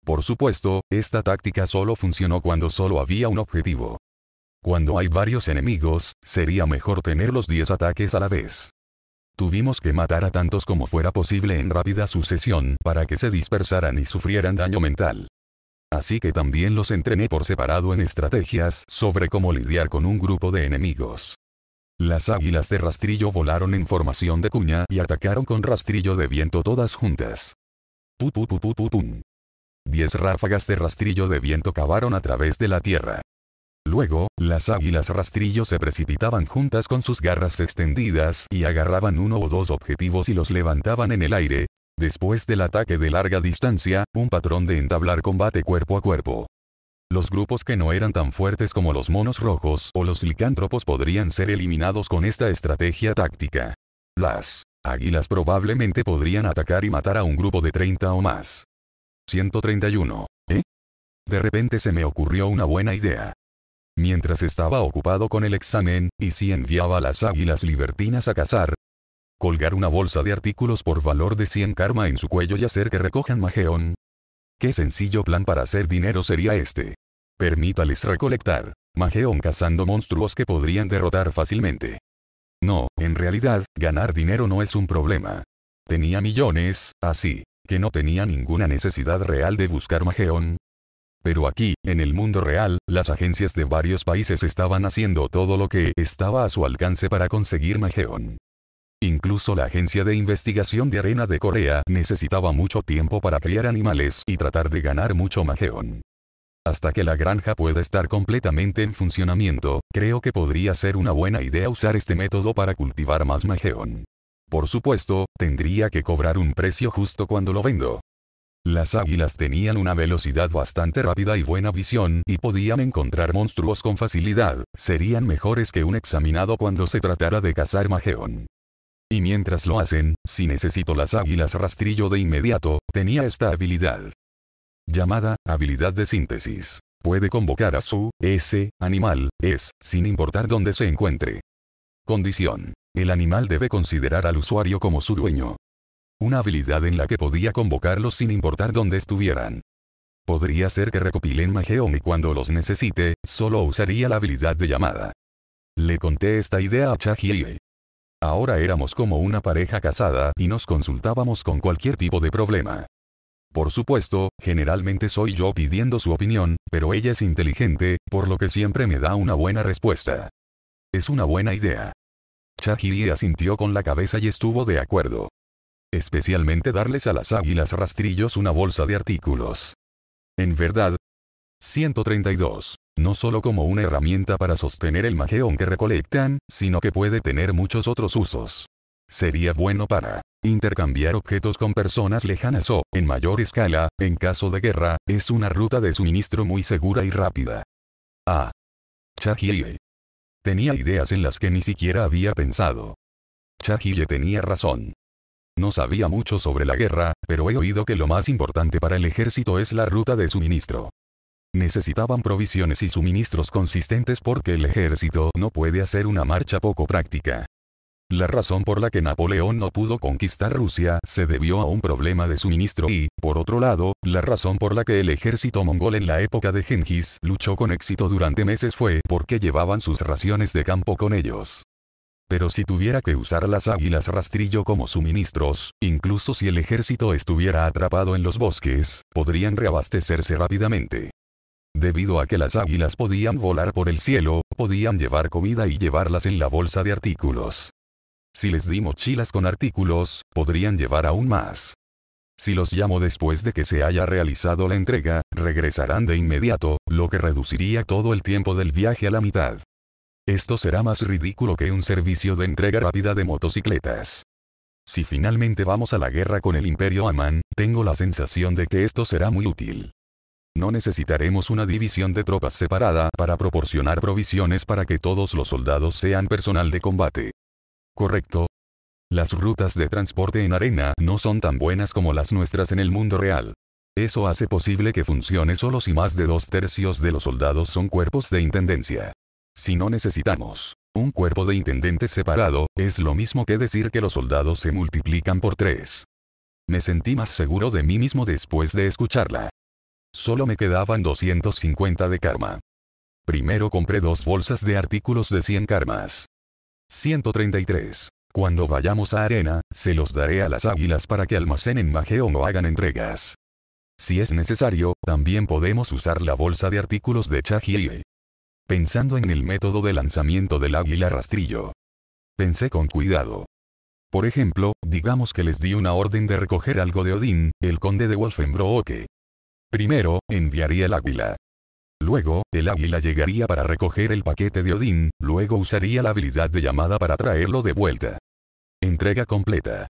Por supuesto, esta táctica solo funcionó cuando solo había un objetivo. Cuando hay varios enemigos, sería mejor tener los 10 ataques a la vez. Tuvimos que matar a tantos como fuera posible en rápida sucesión para que se dispersaran y sufrieran daño mental. Así que también los entrené por separado en estrategias sobre cómo lidiar con un grupo de enemigos. Las águilas de rastrillo volaron en formación de cuña y atacaron con rastrillo de viento todas juntas. Pu, pu, pum pu Diez ráfagas de rastrillo de viento cavaron a través de la tierra. Luego, las águilas rastrillos se precipitaban juntas con sus garras extendidas y agarraban uno o dos objetivos y los levantaban en el aire. Después del ataque de larga distancia, un patrón de entablar combate cuerpo a cuerpo. Los grupos que no eran tan fuertes como los monos rojos o los licántropos podrían ser eliminados con esta estrategia táctica. Las águilas probablemente podrían atacar y matar a un grupo de 30 o más. 131. ¿Eh? De repente se me ocurrió una buena idea mientras estaba ocupado con el examen, y si enviaba a las águilas libertinas a cazar. Colgar una bolsa de artículos por valor de 100 karma en su cuello y hacer que recojan majeón. Qué sencillo plan para hacer dinero sería este. Permítales recolectar mageón cazando monstruos que podrían derrotar fácilmente. No, en realidad, ganar dinero no es un problema. Tenía millones, así, que no tenía ninguna necesidad real de buscar mageón, pero aquí, en el mundo real, las agencias de varios países estaban haciendo todo lo que estaba a su alcance para conseguir Majeón. Incluso la agencia de investigación de arena de Corea necesitaba mucho tiempo para criar animales y tratar de ganar mucho Majeón. Hasta que la granja pueda estar completamente en funcionamiento, creo que podría ser una buena idea usar este método para cultivar más Majeón. Por supuesto, tendría que cobrar un precio justo cuando lo vendo, las águilas tenían una velocidad bastante rápida y buena visión y podían encontrar monstruos con facilidad, serían mejores que un examinado cuando se tratara de cazar Majeón. Y mientras lo hacen, si necesito las águilas rastrillo de inmediato, tenía esta habilidad. Llamada, habilidad de síntesis. Puede convocar a su, ese, animal, es, sin importar dónde se encuentre. Condición. El animal debe considerar al usuario como su dueño una habilidad en la que podía convocarlos sin importar dónde estuvieran. Podría ser que recopilen Mageon cuando los necesite, solo usaría la habilidad de llamada. Le conté esta idea a Chahirie. Ahora éramos como una pareja casada y nos consultábamos con cualquier tipo de problema. Por supuesto, generalmente soy yo pidiendo su opinión, pero ella es inteligente, por lo que siempre me da una buena respuesta. Es una buena idea. Chahirie asintió con la cabeza y estuvo de acuerdo especialmente darles a las águilas rastrillos una bolsa de artículos. En verdad. 132. No solo como una herramienta para sostener el mageón que recolectan, sino que puede tener muchos otros usos. Sería bueno para intercambiar objetos con personas lejanas o, en mayor escala, en caso de guerra, es una ruta de suministro muy segura y rápida. Ah, Chahille. Tenía ideas en las que ni siquiera había pensado. Chahille tenía razón. No sabía mucho sobre la guerra, pero he oído que lo más importante para el ejército es la ruta de suministro. Necesitaban provisiones y suministros consistentes porque el ejército no puede hacer una marcha poco práctica. La razón por la que Napoleón no pudo conquistar Rusia se debió a un problema de suministro y, por otro lado, la razón por la que el ejército mongol en la época de Genghis luchó con éxito durante meses fue porque llevaban sus raciones de campo con ellos pero si tuviera que usar las águilas rastrillo como suministros, incluso si el ejército estuviera atrapado en los bosques, podrían reabastecerse rápidamente. Debido a que las águilas podían volar por el cielo, podían llevar comida y llevarlas en la bolsa de artículos. Si les di mochilas con artículos, podrían llevar aún más. Si los llamo después de que se haya realizado la entrega, regresarán de inmediato, lo que reduciría todo el tiempo del viaje a la mitad. Esto será más ridículo que un servicio de entrega rápida de motocicletas. Si finalmente vamos a la guerra con el Imperio Amán, tengo la sensación de que esto será muy útil. No necesitaremos una división de tropas separada para proporcionar provisiones para que todos los soldados sean personal de combate. ¿Correcto? Las rutas de transporte en arena no son tan buenas como las nuestras en el mundo real. Eso hace posible que funcione solo si más de dos tercios de los soldados son cuerpos de intendencia. Si no necesitamos un cuerpo de intendentes separado, es lo mismo que decir que los soldados se multiplican por tres. Me sentí más seguro de mí mismo después de escucharla. Solo me quedaban 250 de karma. Primero compré dos bolsas de artículos de 100 karmas. 133. Cuando vayamos a arena, se los daré a las águilas para que almacenen magia o no hagan entregas. Si es necesario, también podemos usar la bolsa de artículos de Chajie pensando en el método de lanzamiento del águila rastrillo. Pensé con cuidado. Por ejemplo, digamos que les di una orden de recoger algo de Odín, el conde de Wolfenbrooke. Primero, enviaría el águila. Luego, el águila llegaría para recoger el paquete de Odín, luego usaría la habilidad de llamada para traerlo de vuelta. Entrega completa.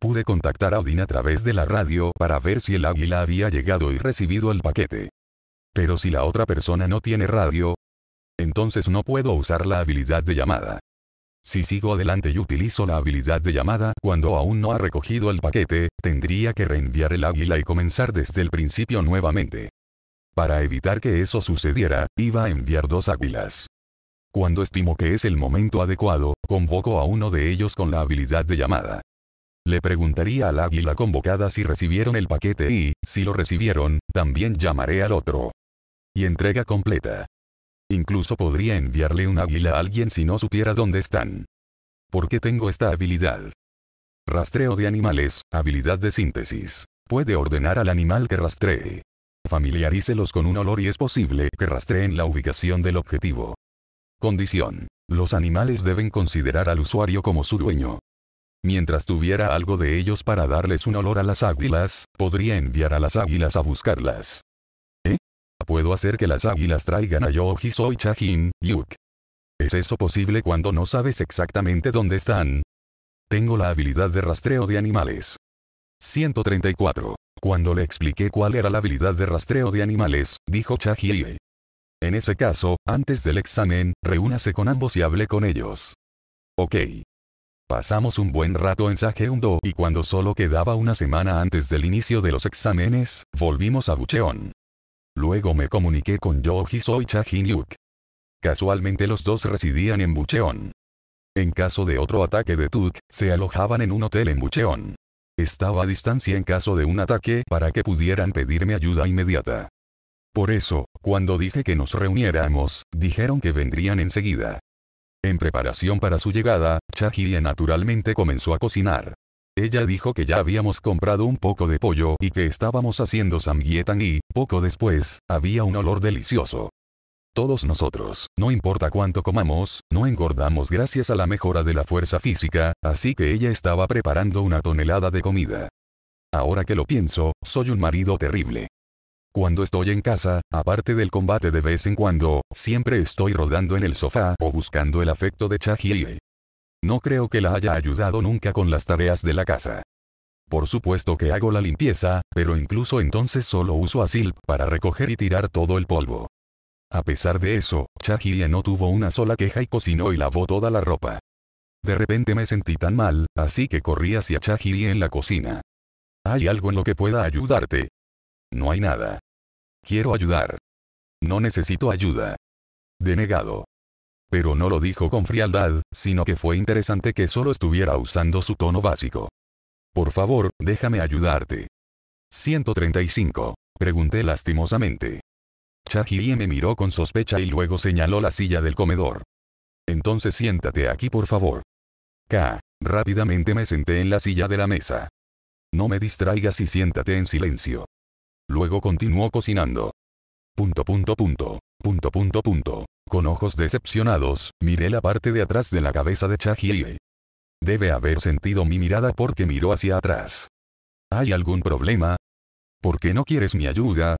Pude contactar a Odín a través de la radio para ver si el águila había llegado y recibido el paquete. Pero si la otra persona no tiene radio, entonces no puedo usar la habilidad de llamada. Si sigo adelante y utilizo la habilidad de llamada cuando aún no ha recogido el paquete, tendría que reenviar el águila y comenzar desde el principio nuevamente. Para evitar que eso sucediera, iba a enviar dos águilas. Cuando estimo que es el momento adecuado, convoco a uno de ellos con la habilidad de llamada. Le preguntaría al águila convocada si recibieron el paquete y, si lo recibieron, también llamaré al otro. Y entrega completa. Incluso podría enviarle un águila a alguien si no supiera dónde están. ¿Por qué tengo esta habilidad? Rastreo de animales, habilidad de síntesis. Puede ordenar al animal que rastree. Familiarícelos con un olor y es posible que rastreen la ubicación del objetivo. Condición. Los animales deben considerar al usuario como su dueño. Mientras tuviera algo de ellos para darles un olor a las águilas, podría enviar a las águilas a buscarlas. Puedo hacer que las águilas traigan a Yoji Soy Chajin, Yuk. ¿Es eso posible cuando no sabes exactamente dónde están? Tengo la habilidad de rastreo de animales. 134. Cuando le expliqué cuál era la habilidad de rastreo de animales, dijo Chajie. En ese caso, antes del examen, reúnase con ambos y hable con ellos. Ok. Pasamos un buen rato en Sajeundo, y cuando solo quedaba una semana antes del inicio de los exámenes, volvimos a Bucheon. Luego me comuniqué con cha Jin yuk Casualmente los dos residían en Bucheon. En caso de otro ataque de Tuk, se alojaban en un hotel en Bucheon. Estaba a distancia en caso de un ataque para que pudieran pedirme ayuda inmediata. Por eso, cuando dije que nos reuniéramos, dijeron que vendrían enseguida. En preparación para su llegada, Chahiria naturalmente comenzó a cocinar. Ella dijo que ya habíamos comprado un poco de pollo y que estábamos haciendo samgyetang y, poco después, había un olor delicioso. Todos nosotros, no importa cuánto comamos, no engordamos gracias a la mejora de la fuerza física, así que ella estaba preparando una tonelada de comida. Ahora que lo pienso, soy un marido terrible. Cuando estoy en casa, aparte del combate de vez en cuando, siempre estoy rodando en el sofá o buscando el afecto de Chahie. No creo que la haya ayudado nunca con las tareas de la casa. Por supuesto que hago la limpieza, pero incluso entonces solo uso a Silp para recoger y tirar todo el polvo. A pesar de eso, Chahiria no tuvo una sola queja y cocinó y lavó toda la ropa. De repente me sentí tan mal, así que corrí hacia Chahiria en la cocina. ¿Hay algo en lo que pueda ayudarte? No hay nada. Quiero ayudar. No necesito ayuda. Denegado. Pero no lo dijo con frialdad, sino que fue interesante que solo estuviera usando su tono básico. Por favor, déjame ayudarte. 135. Pregunté lastimosamente. Chahiri me miró con sospecha y luego señaló la silla del comedor. Entonces siéntate aquí por favor. K. Rápidamente me senté en la silla de la mesa. No me distraigas y siéntate en silencio. Luego continuó cocinando. Punto punto punto. Punto punto punto. Con ojos decepcionados, miré la parte de atrás de la cabeza de y. Debe haber sentido mi mirada porque miró hacia atrás. ¿Hay algún problema? ¿Por qué no quieres mi ayuda?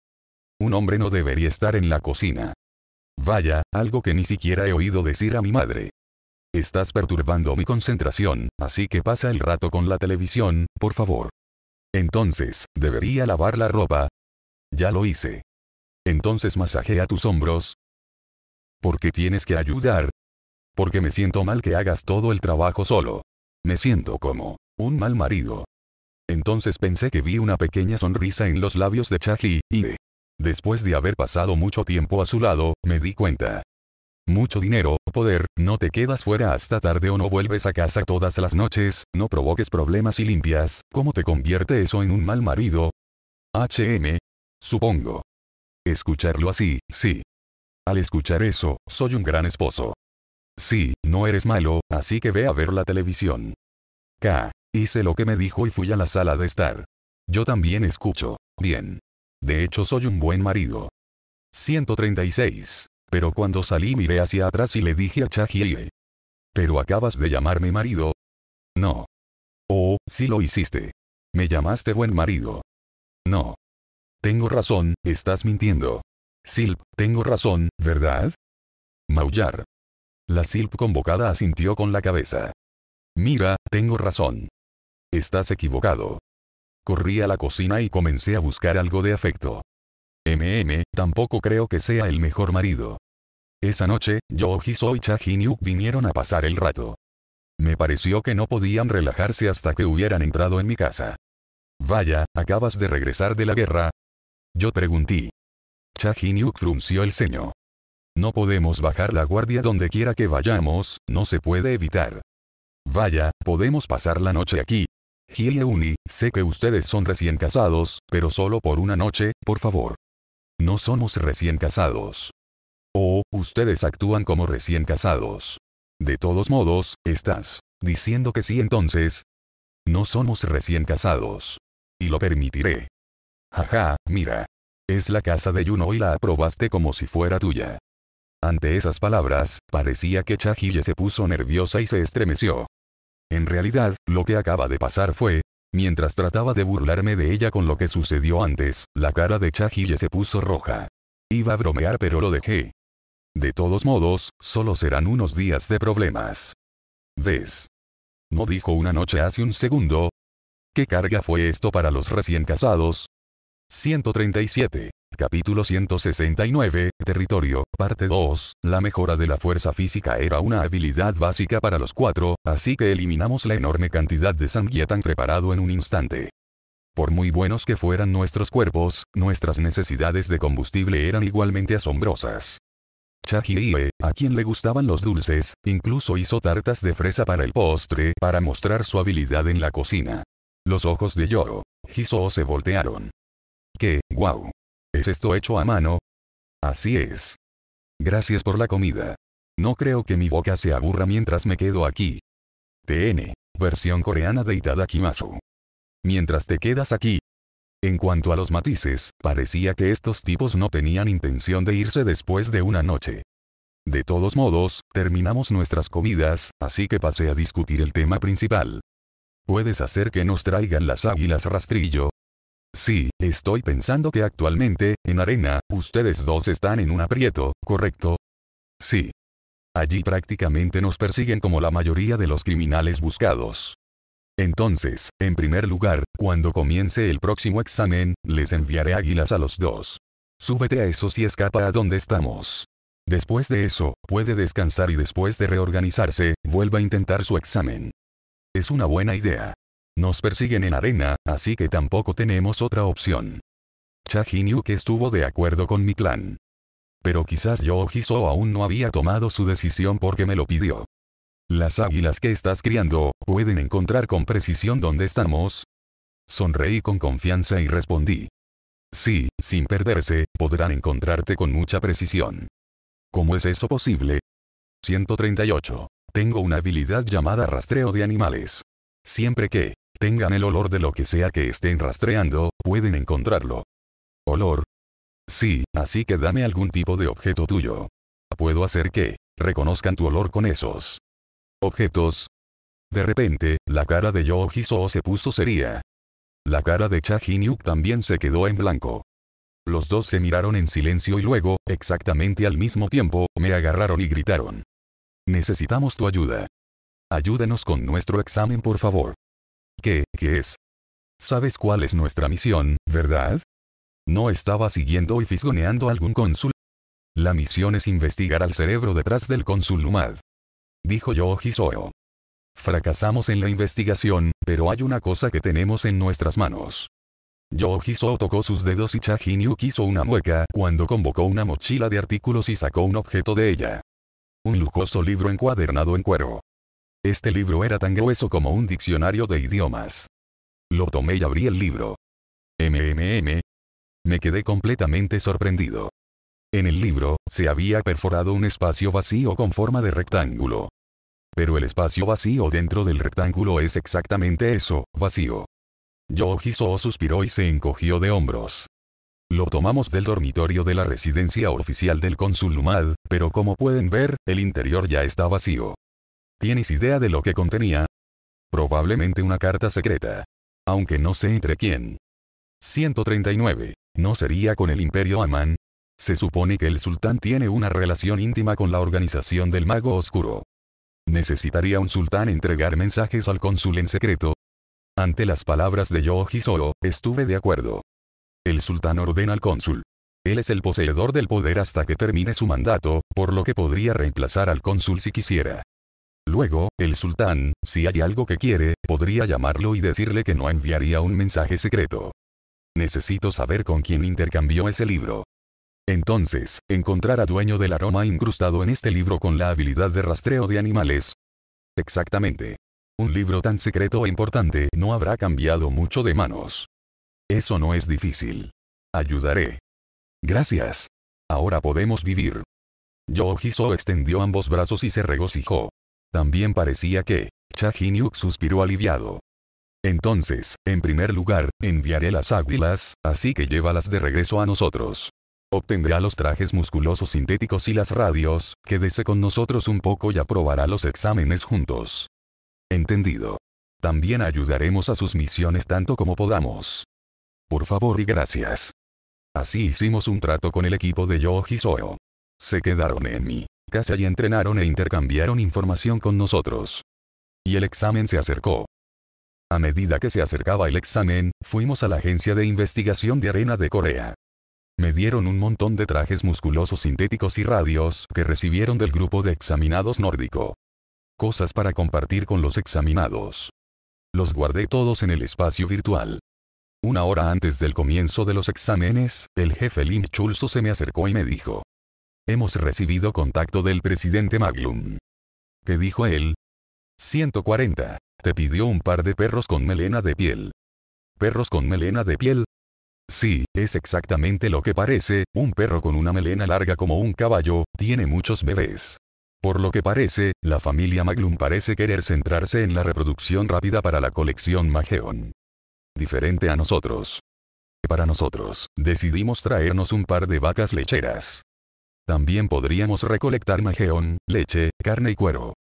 Un hombre no debería estar en la cocina. Vaya, algo que ni siquiera he oído decir a mi madre. Estás perturbando mi concentración, así que pasa el rato con la televisión, por favor. Entonces, ¿debería lavar la ropa? Ya lo hice. Entonces a tus hombros. Porque tienes que ayudar. Porque me siento mal que hagas todo el trabajo solo. Me siento como un mal marido. Entonces pensé que vi una pequeña sonrisa en los labios de Chaji, y después de haber pasado mucho tiempo a su lado, me di cuenta. Mucho dinero, poder, no te quedas fuera hasta tarde o no vuelves a casa todas las noches, no provoques problemas y limpias, ¿cómo te convierte eso en un mal marido? HM. Supongo. Escucharlo así, sí. Al escuchar eso, soy un gran esposo. Sí, no eres malo, así que ve a ver la televisión. K. Hice lo que me dijo y fui a la sala de estar. Yo también escucho. Bien. De hecho soy un buen marido. 136. Pero cuando salí miré hacia atrás y le dije a Chahie. ¿Pero acabas de llamarme marido? No. Oh, sí lo hiciste. Me llamaste buen marido. No. Tengo razón, estás mintiendo. Silp, tengo razón, ¿verdad? Maullar. La Silp convocada asintió con la cabeza. Mira, tengo razón. Estás equivocado. Corrí a la cocina y comencé a buscar algo de afecto. MM, tampoco creo que sea el mejor marido. Esa noche, yo, Hiso y Chahiniuk vinieron a pasar el rato. Me pareció que no podían relajarse hasta que hubieran entrado en mi casa. Vaya, acabas de regresar de la guerra, yo pregunté. Cha yuk frunció el ceño. No podemos bajar la guardia donde quiera que vayamos, no se puede evitar. Vaya, podemos pasar la noche aquí. uni, sé que ustedes son recién casados, pero solo por una noche, por favor. No somos recién casados. O, oh, ustedes actúan como recién casados. De todos modos, estás diciendo que sí entonces. No somos recién casados. Y lo permitiré. Jaja, mira. Es la casa de Juno y la aprobaste como si fuera tuya. Ante esas palabras, parecía que Chahille se puso nerviosa y se estremeció. En realidad, lo que acaba de pasar fue, mientras trataba de burlarme de ella con lo que sucedió antes, la cara de Chahille se puso roja. Iba a bromear pero lo dejé. De todos modos, solo serán unos días de problemas. ¿Ves? ¿No dijo una noche hace un segundo? ¿Qué carga fue esto para los recién casados? 137. Capítulo 169, Territorio, parte 2. La mejora de la fuerza física era una habilidad básica para los cuatro, así que eliminamos la enorme cantidad de sanguía preparado en un instante. Por muy buenos que fueran nuestros cuerpos, nuestras necesidades de combustible eran igualmente asombrosas. Chajie, a quien le gustaban los dulces, incluso hizo tartas de fresa para el postre para mostrar su habilidad en la cocina. Los ojos de Yoro, jisoo se voltearon que, wow? ¿Es esto hecho a mano? Así es. Gracias por la comida. No creo que mi boca se aburra mientras me quedo aquí. TN, versión coreana de Itadakimasu. Mientras te quedas aquí. En cuanto a los matices, parecía que estos tipos no tenían intención de irse después de una noche. De todos modos, terminamos nuestras comidas, así que pasé a discutir el tema principal. ¿Puedes hacer que nos traigan las águilas rastrillo? Sí, estoy pensando que actualmente, en arena, ustedes dos están en un aprieto, ¿correcto? Sí. Allí prácticamente nos persiguen como la mayoría de los criminales buscados. Entonces, en primer lugar, cuando comience el próximo examen, les enviaré águilas a los dos. Súbete a eso si escapa a donde estamos. Después de eso, puede descansar y después de reorganizarse, vuelva a intentar su examen. Es una buena idea. Nos persiguen en arena, así que tampoco tenemos otra opción. Cha que estuvo de acuerdo con mi plan. Pero quizás yo Hiso aún no había tomado su decisión porque me lo pidió. Las águilas que estás criando, pueden encontrar con precisión dónde estamos. Sonreí con confianza y respondí. Sí, sin perderse, podrán encontrarte con mucha precisión. ¿Cómo es eso posible? 138. Tengo una habilidad llamada rastreo de animales. Siempre que tengan el olor de lo que sea que estén rastreando, pueden encontrarlo. ¿Olor? Sí, así que dame algún tipo de objeto tuyo. Puedo hacer que reconozcan tu olor con esos objetos. De repente, la cara de Yoji se puso seria. La cara de Cha también se quedó en blanco. Los dos se miraron en silencio y luego, exactamente al mismo tiempo, me agarraron y gritaron. Necesitamos tu ayuda. Ayúdenos con nuestro examen por favor. ¿Qué, qué es? ¿Sabes cuál es nuestra misión, verdad? ¿No estaba siguiendo y fisgoneando algún cónsul? La misión es investigar al cerebro detrás del cónsul Lumad. Dijo yo Fracasamos en la investigación, pero hay una cosa que tenemos en nuestras manos. Yohisoo tocó sus dedos y Chahin-Yu quiso una mueca cuando convocó una mochila de artículos y sacó un objeto de ella. Un lujoso libro encuadernado en cuero. Este libro era tan grueso como un diccionario de idiomas. Lo tomé y abrí el libro. MMM. Me quedé completamente sorprendido. En el libro, se había perforado un espacio vacío con forma de rectángulo. Pero el espacio vacío dentro del rectángulo es exactamente eso, vacío. Yoji suspiró y se encogió de hombros. Lo tomamos del dormitorio de la residencia oficial del cónsul Lumad, pero como pueden ver, el interior ya está vacío. ¿Tienes idea de lo que contenía? Probablemente una carta secreta. Aunque no sé entre quién. 139. ¿No sería con el Imperio Amán? Se supone que el sultán tiene una relación íntima con la organización del mago oscuro. ¿Necesitaría un sultán entregar mensajes al cónsul en secreto? Ante las palabras de Yoji solo estuve de acuerdo. El sultán ordena al cónsul. Él es el poseedor del poder hasta que termine su mandato, por lo que podría reemplazar al cónsul si quisiera. Luego, el sultán, si hay algo que quiere, podría llamarlo y decirle que no enviaría un mensaje secreto. Necesito saber con quién intercambió ese libro. Entonces, encontrar a dueño del aroma incrustado en este libro con la habilidad de rastreo de animales. Exactamente. Un libro tan secreto e importante no habrá cambiado mucho de manos. Eso no es difícil. Ayudaré. Gracias. Ahora podemos vivir. Hiso extendió ambos brazos y se regocijó. También parecía que, Cha suspiró aliviado. Entonces, en primer lugar, enviaré las águilas, así que llévalas de regreso a nosotros. Obtendrá los trajes musculosos sintéticos y las radios, quédese con nosotros un poco y aprobará los exámenes juntos. Entendido. También ayudaremos a sus misiones tanto como podamos. Por favor y gracias. Así hicimos un trato con el equipo de Yoji Soyo. Se quedaron en mí casa y entrenaron e intercambiaron información con nosotros. Y el examen se acercó. A medida que se acercaba el examen, fuimos a la agencia de investigación de arena de Corea. Me dieron un montón de trajes musculosos sintéticos y radios que recibieron del grupo de examinados nórdico. Cosas para compartir con los examinados. Los guardé todos en el espacio virtual. Una hora antes del comienzo de los exámenes, el jefe Lim Chulso se me acercó y me dijo, Hemos recibido contacto del presidente Maglum. ¿Qué dijo él? 140. Te pidió un par de perros con melena de piel. ¿Perros con melena de piel? Sí, es exactamente lo que parece, un perro con una melena larga como un caballo, tiene muchos bebés. Por lo que parece, la familia Maglum parece querer centrarse en la reproducción rápida para la colección Mageón. Diferente a nosotros. Para nosotros, decidimos traernos un par de vacas lecheras. También podríamos recolectar majeón, leche, carne y cuero.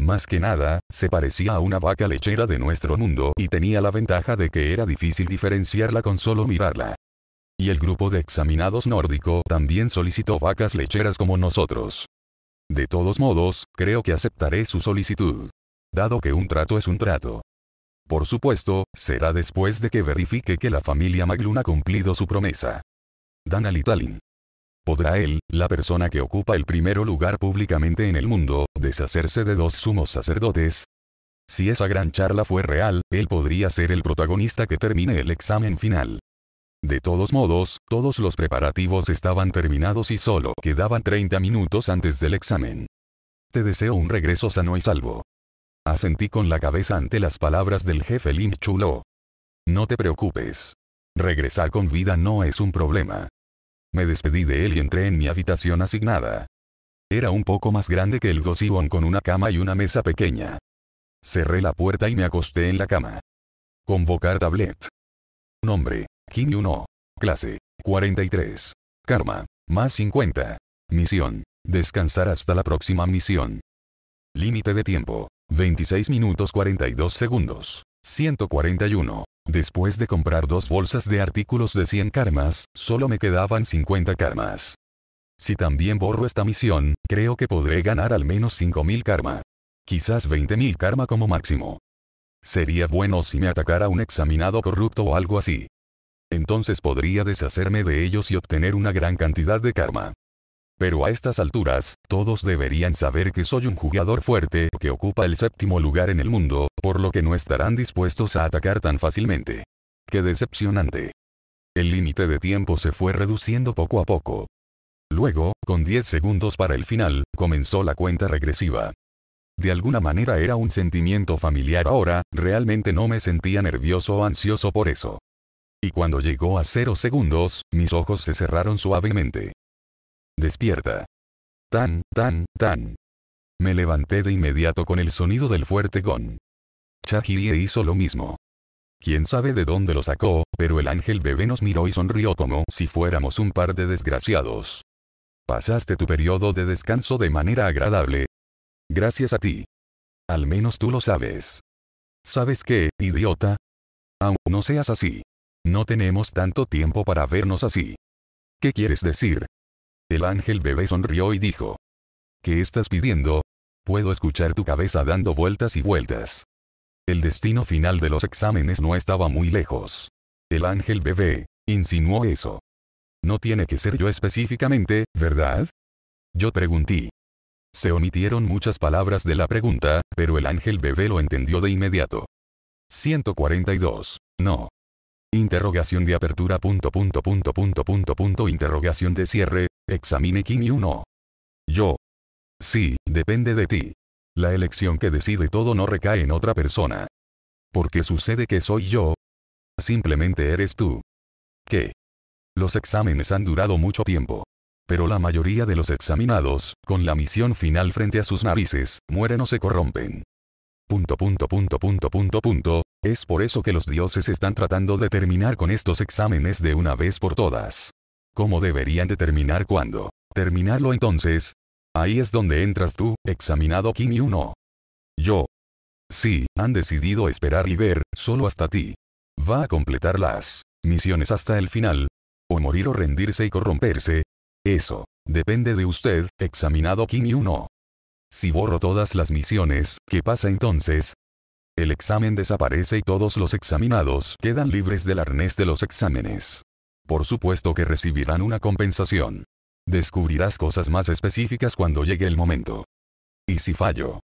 Más que nada, se parecía a una vaca lechera de nuestro mundo y tenía la ventaja de que era difícil diferenciarla con solo mirarla. Y el grupo de examinados nórdico también solicitó vacas lecheras como nosotros. De todos modos, creo que aceptaré su solicitud. Dado que un trato es un trato. Por supuesto, será después de que verifique que la familia Maglun ha cumplido su promesa. Dana ¿Podrá él, la persona que ocupa el primero lugar públicamente en el mundo, deshacerse de dos sumos sacerdotes? Si esa gran charla fue real, él podría ser el protagonista que termine el examen final. De todos modos, todos los preparativos estaban terminados y solo quedaban 30 minutos antes del examen. Te deseo un regreso sano y salvo. Asentí con la cabeza ante las palabras del jefe Lim Chulo. No te preocupes. Regresar con vida no es un problema. Me despedí de él y entré en mi habitación asignada. Era un poco más grande que el gozibón con una cama y una mesa pequeña. Cerré la puerta y me acosté en la cama. Convocar tablet. Nombre, Kim Uno. Clase, 43. Karma, más 50. Misión, descansar hasta la próxima misión. Límite de tiempo, 26 minutos 42 segundos, 141. Después de comprar dos bolsas de artículos de 100 karmas, solo me quedaban 50 karmas. Si también borro esta misión, creo que podré ganar al menos 5.000 karma. Quizás 20.000 karma como máximo. Sería bueno si me atacara un examinado corrupto o algo así. Entonces podría deshacerme de ellos y obtener una gran cantidad de karma. Pero a estas alturas, todos deberían saber que soy un jugador fuerte que ocupa el séptimo lugar en el mundo, por lo que no estarán dispuestos a atacar tan fácilmente. ¡Qué decepcionante! El límite de tiempo se fue reduciendo poco a poco. Luego, con 10 segundos para el final, comenzó la cuenta regresiva. De alguna manera era un sentimiento familiar ahora, realmente no me sentía nervioso o ansioso por eso. Y cuando llegó a 0 segundos, mis ojos se cerraron suavemente. Despierta. Tan, tan, tan. Me levanté de inmediato con el sonido del fuerte gong. Chahirie hizo lo mismo. Quién sabe de dónde lo sacó, pero el ángel bebé nos miró y sonrió como si fuéramos un par de desgraciados. Pasaste tu periodo de descanso de manera agradable. Gracias a ti. Al menos tú lo sabes. ¿Sabes qué, idiota? Aún no seas así. No tenemos tanto tiempo para vernos así. ¿Qué quieres decir? El ángel bebé sonrió y dijo. ¿Qué estás pidiendo? Puedo escuchar tu cabeza dando vueltas y vueltas. El destino final de los exámenes no estaba muy lejos. El ángel bebé, insinuó eso. No tiene que ser yo específicamente, ¿verdad? Yo pregunté. Se omitieron muchas palabras de la pregunta, pero el ángel bebé lo entendió de inmediato. 142. No. Interrogación de apertura punto punto punto punto punto punto interrogación de cierre Examine y uno Yo. Sí, depende de ti. La elección que decide todo no recae en otra persona. Porque sucede que soy yo? Simplemente eres tú. ¿Qué? Los exámenes han durado mucho tiempo. Pero la mayoría de los examinados, con la misión final frente a sus narices, mueren o se corrompen. Punto punto punto punto punto punto. Es por eso que los dioses están tratando de terminar con estos exámenes de una vez por todas. ¿Cómo deberían determinar cuándo? Terminarlo entonces. Ahí es donde entras tú, examinado Kimi 1. Yo. Sí, han decidido esperar y ver, solo hasta ti. Va a completar las misiones hasta el final. O morir o rendirse y corromperse. Eso. Depende de usted, examinado Kimi 1. Si borro todas las misiones, ¿qué pasa entonces? El examen desaparece y todos los examinados quedan libres del arnés de los exámenes por supuesto que recibirán una compensación. Descubrirás cosas más específicas cuando llegue el momento. ¿Y si fallo?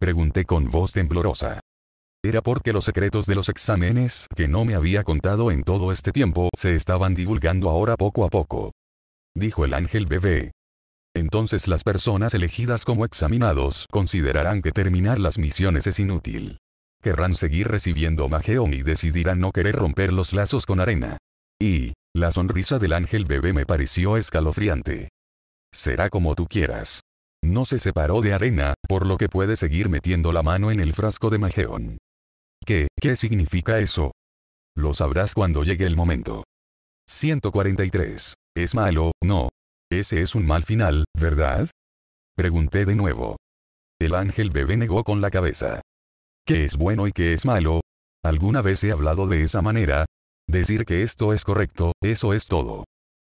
Pregunté con voz temblorosa. Era porque los secretos de los exámenes que no me había contado en todo este tiempo se estaban divulgando ahora poco a poco. Dijo el ángel bebé. Entonces las personas elegidas como examinados considerarán que terminar las misiones es inútil. Querrán seguir recibiendo majeón y decidirán no querer romper los lazos con arena. Y, la sonrisa del ángel bebé me pareció escalofriante. Será como tú quieras. No se separó de arena, por lo que puede seguir metiendo la mano en el frasco de Majeón. ¿Qué, qué significa eso? Lo sabrás cuando llegue el momento. 143. ¿Es malo, no? Ese es un mal final, ¿verdad? Pregunté de nuevo. El ángel bebé negó con la cabeza. ¿Qué es bueno y qué es malo? ¿Alguna vez he hablado de esa manera? Decir que esto es correcto, eso es todo.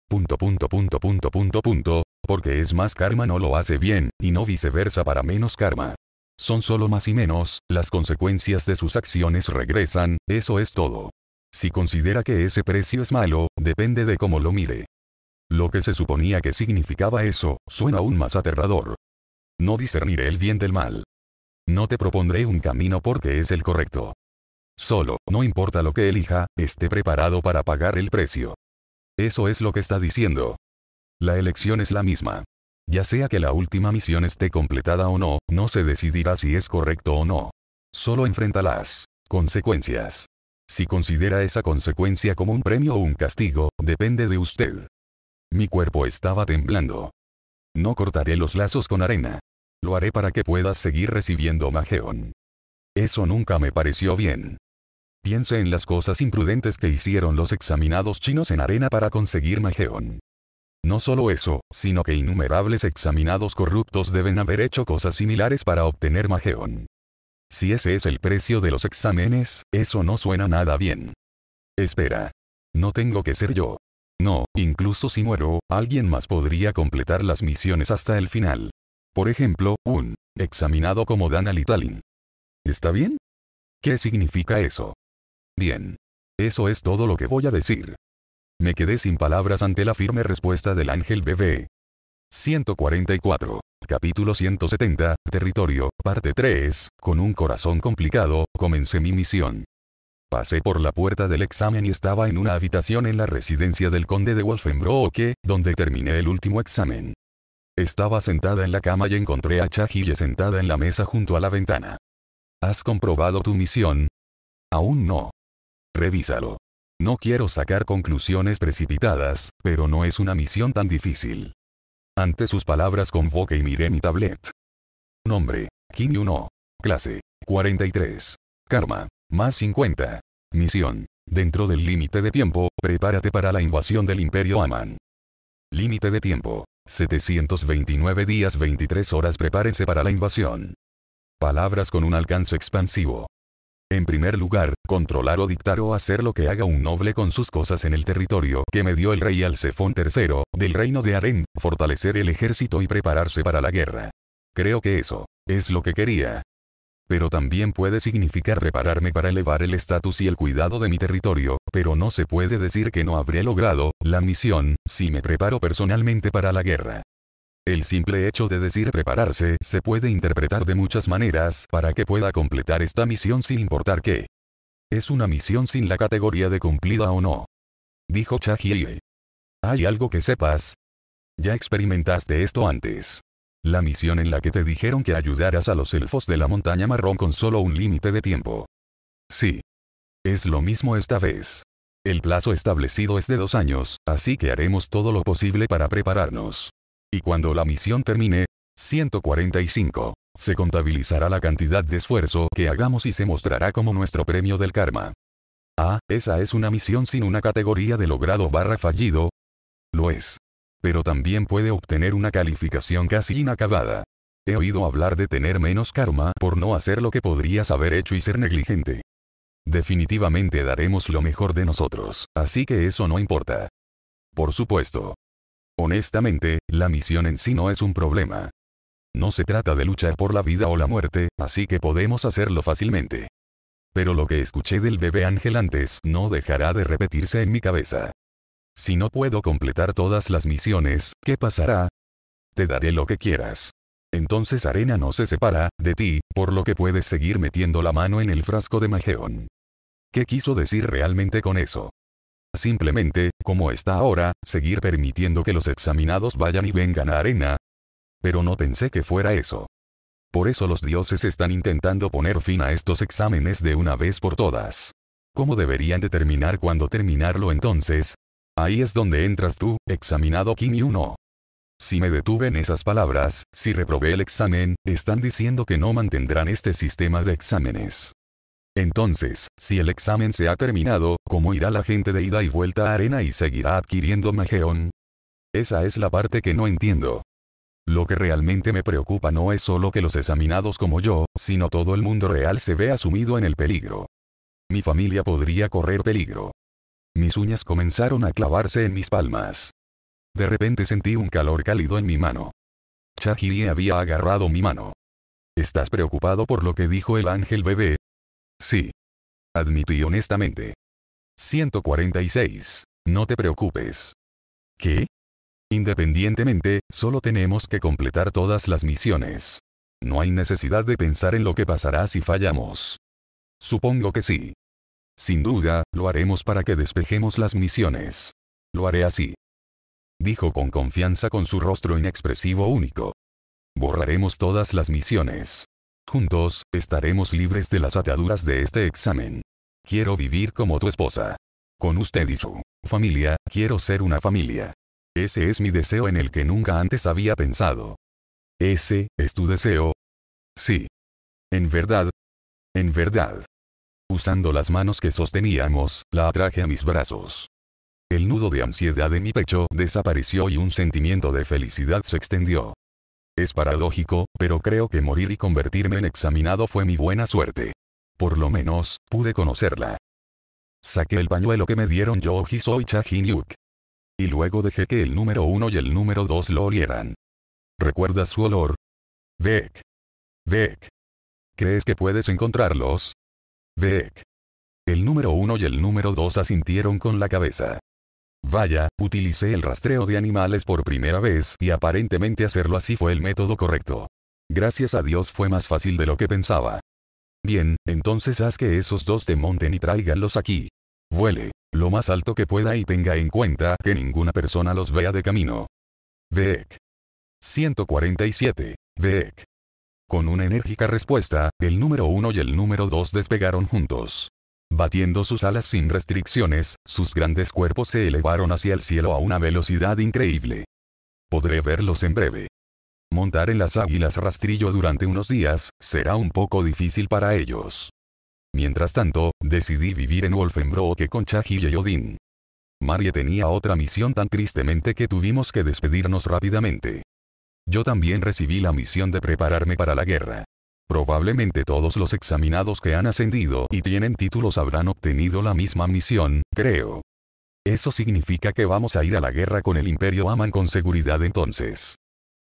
Punto punto punto punto punto punto, porque es más karma no lo hace bien, y no viceversa para menos karma. Son solo más y menos, las consecuencias de sus acciones regresan, eso es todo. Si considera que ese precio es malo, depende de cómo lo mire. Lo que se suponía que significaba eso, suena aún más aterrador. No discerniré el bien del mal. No te propondré un camino porque es el correcto. Solo, no importa lo que elija, esté preparado para pagar el precio. Eso es lo que está diciendo. La elección es la misma. Ya sea que la última misión esté completada o no, no se decidirá si es correcto o no. Solo enfrenta las consecuencias. Si considera esa consecuencia como un premio o un castigo, depende de usted. Mi cuerpo estaba temblando. No cortaré los lazos con arena. Lo haré para que puedas seguir recibiendo mageón. Eso nunca me pareció bien. Piense en las cosas imprudentes que hicieron los examinados chinos en arena para conseguir Mageon. No solo eso, sino que innumerables examinados corruptos deben haber hecho cosas similares para obtener Mageon. Si ese es el precio de los exámenes, eso no suena nada bien. Espera. No tengo que ser yo. No, incluso si muero, alguien más podría completar las misiones hasta el final. Por ejemplo, un examinado como Dan Alitalin. ¿Está bien? ¿Qué significa eso? Bien. Eso es todo lo que voy a decir. Me quedé sin palabras ante la firme respuesta del ángel bebé. 144. Capítulo 170, Territorio, parte 3. Con un corazón complicado, comencé mi misión. Pasé por la puerta del examen y estaba en una habitación en la residencia del conde de Wolfenbroke, donde terminé el último examen. Estaba sentada en la cama y encontré a Chahille sentada en la mesa junto a la ventana. ¿Has comprobado tu misión? Aún no. Revísalo. No quiero sacar conclusiones precipitadas, pero no es una misión tan difícil. Ante sus palabras convoqué y miré mi tablet. Nombre. Kim Yuno. Clase. 43. Karma. Más 50. Misión. Dentro del límite de tiempo, prepárate para la invasión del Imperio Aman. Límite de tiempo. 729 días 23 horas prepárense para la invasión. Palabras con un alcance expansivo. En primer lugar, controlar o dictar o hacer lo que haga un noble con sus cosas en el territorio que me dio el rey Alcefón III, del reino de Arend, fortalecer el ejército y prepararse para la guerra. Creo que eso es lo que quería. Pero también puede significar prepararme para elevar el estatus y el cuidado de mi territorio, pero no se puede decir que no habré logrado la misión si me preparo personalmente para la guerra. El simple hecho de decir prepararse se puede interpretar de muchas maneras para que pueda completar esta misión sin importar qué. Es una misión sin la categoría de cumplida o no. Dijo Chahie. Hay algo que sepas. Ya experimentaste esto antes. La misión en la que te dijeron que ayudaras a los elfos de la montaña marrón con solo un límite de tiempo. Sí. Es lo mismo esta vez. El plazo establecido es de dos años, así que haremos todo lo posible para prepararnos y cuando la misión termine, 145. Se contabilizará la cantidad de esfuerzo que hagamos y se mostrará como nuestro premio del karma. Ah, esa es una misión sin una categoría de logrado barra fallido. Lo es. Pero también puede obtener una calificación casi inacabada. He oído hablar de tener menos karma por no hacer lo que podrías haber hecho y ser negligente. Definitivamente daremos lo mejor de nosotros, así que eso no importa. Por supuesto, Honestamente, la misión en sí no es un problema. No se trata de luchar por la vida o la muerte, así que podemos hacerlo fácilmente. Pero lo que escuché del bebé ángel antes no dejará de repetirse en mi cabeza. Si no puedo completar todas las misiones, ¿qué pasará? Te daré lo que quieras. Entonces Arena no se separa de ti, por lo que puedes seguir metiendo la mano en el frasco de Majeón. ¿Qué quiso decir realmente con eso? Simplemente, como está ahora, seguir permitiendo que los examinados vayan y vengan a arena. Pero no pensé que fuera eso. Por eso los dioses están intentando poner fin a estos exámenes de una vez por todas. ¿Cómo deberían determinar cuándo terminarlo entonces? Ahí es donde entras tú, examinado Kimi 1. Si me detuve en esas palabras, si reprobé el examen, están diciendo que no mantendrán este sistema de exámenes. Entonces, si el examen se ha terminado, ¿cómo irá la gente de ida y vuelta a arena y seguirá adquiriendo majeón? Esa es la parte que no entiendo. Lo que realmente me preocupa no es solo que los examinados como yo, sino todo el mundo real se vea asumido en el peligro. Mi familia podría correr peligro. Mis uñas comenzaron a clavarse en mis palmas. De repente sentí un calor cálido en mi mano. Chahiri había agarrado mi mano. ¿Estás preocupado por lo que dijo el ángel bebé? Sí. Admití honestamente. 146. No te preocupes. ¿Qué? Independientemente, solo tenemos que completar todas las misiones. No hay necesidad de pensar en lo que pasará si fallamos. Supongo que sí. Sin duda, lo haremos para que despejemos las misiones. Lo haré así. Dijo con confianza con su rostro inexpresivo único. Borraremos todas las misiones. Juntos, estaremos libres de las ataduras de este examen. Quiero vivir como tu esposa. Con usted y su familia, quiero ser una familia. Ese es mi deseo en el que nunca antes había pensado. ¿Ese es tu deseo? Sí. En verdad. En verdad. Usando las manos que sosteníamos, la atraje a mis brazos. El nudo de ansiedad de mi pecho desapareció y un sentimiento de felicidad se extendió. Es paradójico, pero creo que morir y convertirme en examinado fue mi buena suerte. Por lo menos, pude conocerla. Saqué el pañuelo que me dieron yo y Hinyuk. Y luego dejé que el número uno y el número dos lo olieran. ¿Recuerdas su olor? Vek. Vek. ¿Crees que puedes encontrarlos? Vek. El número uno y el número dos asintieron con la cabeza. Vaya, utilicé el rastreo de animales por primera vez y aparentemente hacerlo así fue el método correcto. Gracias a Dios fue más fácil de lo que pensaba. Bien, entonces haz que esos dos te monten y tráiganlos aquí. Vuele, lo más alto que pueda y tenga en cuenta que ninguna persona los vea de camino. Veek. 147. Beck. Con una enérgica respuesta, el número 1 y el número 2 despegaron juntos. Batiendo sus alas sin restricciones, sus grandes cuerpos se elevaron hacia el cielo a una velocidad increíble. Podré verlos en breve. Montar en las águilas rastrillo durante unos días, será un poco difícil para ellos. Mientras tanto, decidí vivir en wolfenbrooke con Chahil y Odin. Marie tenía otra misión tan tristemente que tuvimos que despedirnos rápidamente. Yo también recibí la misión de prepararme para la guerra. Probablemente todos los examinados que han ascendido y tienen títulos habrán obtenido la misma misión, creo. Eso significa que vamos a ir a la guerra con el Imperio Aman con seguridad entonces.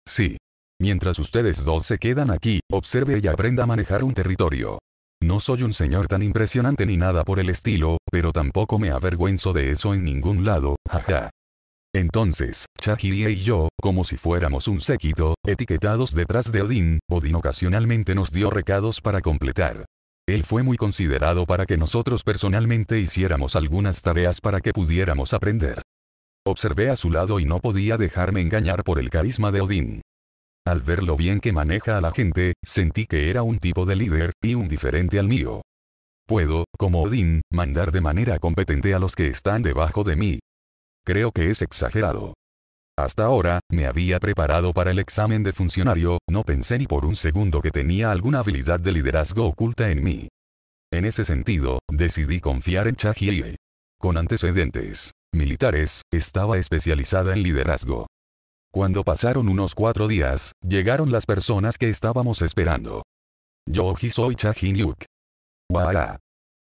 Sí. Mientras ustedes dos se quedan aquí, observe y aprenda a manejar un territorio. No soy un señor tan impresionante ni nada por el estilo, pero tampoco me avergüenzo de eso en ningún lado, jaja. Entonces, Chahirie y yo, como si fuéramos un séquito, etiquetados detrás de Odín, Odín ocasionalmente nos dio recados para completar. Él fue muy considerado para que nosotros personalmente hiciéramos algunas tareas para que pudiéramos aprender. Observé a su lado y no podía dejarme engañar por el carisma de Odín. Al ver lo bien que maneja a la gente, sentí que era un tipo de líder, y un diferente al mío. Puedo, como Odín, mandar de manera competente a los que están debajo de mí, Creo que es exagerado. Hasta ahora, me había preparado para el examen de funcionario, no pensé ni por un segundo que tenía alguna habilidad de liderazgo oculta en mí. En ese sentido, decidí confiar en Chahiye. Con antecedentes militares, estaba especializada en liderazgo. Cuando pasaron unos cuatro días, llegaron las personas que estábamos esperando. Yo soy Chahinyuk. Jo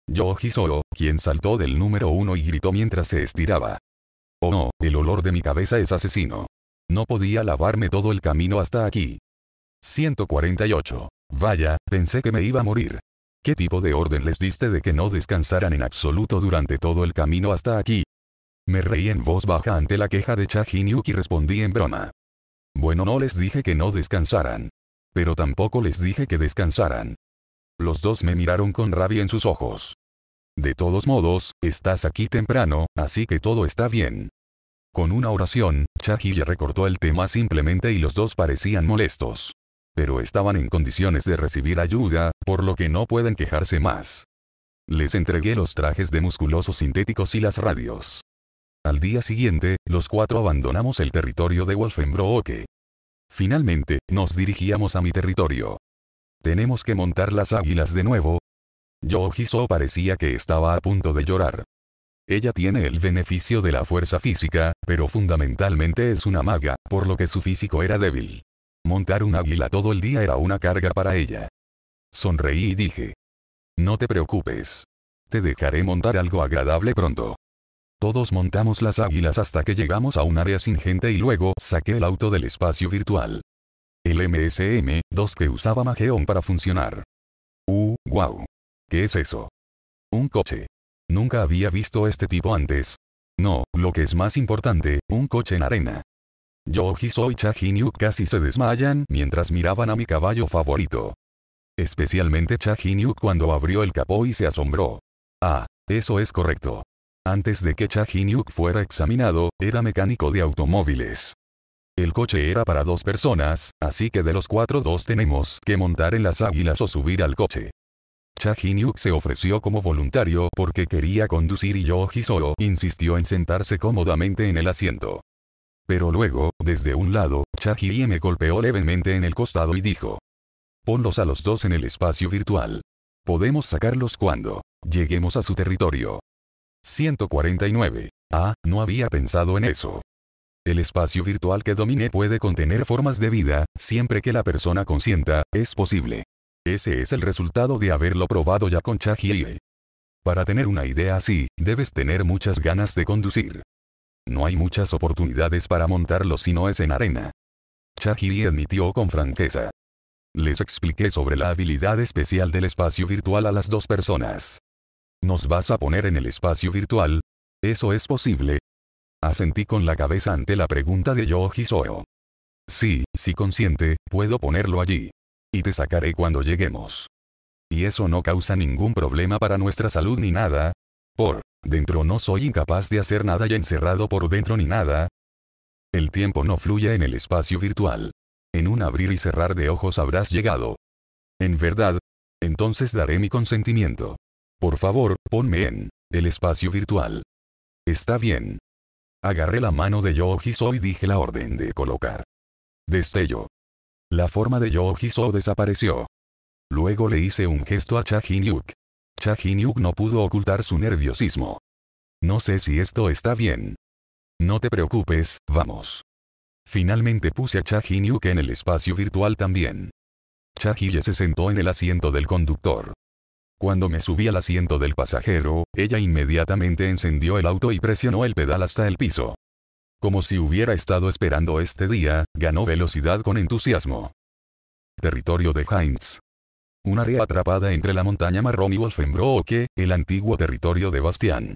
Yo Hiso, quien saltó del número uno y gritó mientras se estiraba. Oh no, el olor de mi cabeza es asesino. No podía lavarme todo el camino hasta aquí. 148. Vaya, pensé que me iba a morir. ¿Qué tipo de orden les diste de que no descansaran en absoluto durante todo el camino hasta aquí? Me reí en voz baja ante la queja de Chahinyuk y respondí en broma. Bueno, no les dije que no descansaran. Pero tampoco les dije que descansaran. Los dos me miraron con rabia en sus ojos. De todos modos, estás aquí temprano, así que todo está bien. Con una oración, Chahille recortó el tema simplemente y los dos parecían molestos. Pero estaban en condiciones de recibir ayuda, por lo que no pueden quejarse más. Les entregué los trajes de musculosos sintéticos y las radios. Al día siguiente, los cuatro abandonamos el territorio de Wolfenbrooke. Finalmente, nos dirigíamos a mi territorio. ¿Tenemos que montar las águilas de nuevo? Hiso parecía que estaba a punto de llorar. Ella tiene el beneficio de la fuerza física, pero fundamentalmente es una maga, por lo que su físico era débil. Montar un águila todo el día era una carga para ella. Sonreí y dije. No te preocupes. Te dejaré montar algo agradable pronto. Todos montamos las águilas hasta que llegamos a un área sin gente y luego saqué el auto del espacio virtual. El MSM-2 que usaba Mageon para funcionar. Uh, guau. ¿Qué es eso? Un coche. Nunca había visto este tipo antes. No, lo que es más importante, un coche en arena. Yo y Chajinyu casi se desmayan mientras miraban a mi caballo favorito. Especialmente Chajinyu cuando abrió el capó y se asombró. Ah, eso es correcto. Antes de que Chajinyu fuera examinado, era mecánico de automóviles. El coche era para dos personas, así que de los cuatro dos tenemos que montar en las águilas o subir al coche. Cha se ofreció como voluntario porque quería conducir y Yo Jisoo insistió en sentarse cómodamente en el asiento. Pero luego, desde un lado, Cha me golpeó levemente en el costado y dijo. Ponlos a los dos en el espacio virtual. Podemos sacarlos cuando lleguemos a su territorio. 149. Ah, no había pensado en eso. El espacio virtual que domine puede contener formas de vida, siempre que la persona consienta, es posible. Ese es el resultado de haberlo probado ya con Chahiri. Para tener una idea así, debes tener muchas ganas de conducir. No hay muchas oportunidades para montarlo si no es en arena. Chahiri admitió con franqueza. Les expliqué sobre la habilidad especial del espacio virtual a las dos personas. ¿Nos vas a poner en el espacio virtual? ¿Eso es posible? Asentí con la cabeza ante la pregunta de Yoji Soo. Sí, si consiente, puedo ponerlo allí y te sacaré cuando lleguemos. Y eso no causa ningún problema para nuestra salud ni nada. Por dentro no soy incapaz de hacer nada y encerrado por dentro ni nada. El tiempo no fluye en el espacio virtual. En un abrir y cerrar de ojos habrás llegado. En verdad, entonces daré mi consentimiento. Por favor, ponme en el espacio virtual. Está bien. Agarré la mano de Yohiso y dije la orden de colocar. Destello. La forma de yo desapareció. Luego le hice un gesto a cha Jin-yuk. cha no pudo ocultar su nerviosismo. No sé si esto está bien. No te preocupes, vamos. Finalmente puse a cha en el espacio virtual también. cha se sentó en el asiento del conductor. Cuando me subí al asiento del pasajero, ella inmediatamente encendió el auto y presionó el pedal hasta el piso. Como si hubiera estado esperando este día, ganó velocidad con entusiasmo. Territorio de Heinz. Un área atrapada entre la montaña marrón y Wolfenbroke, el antiguo territorio de Bastián.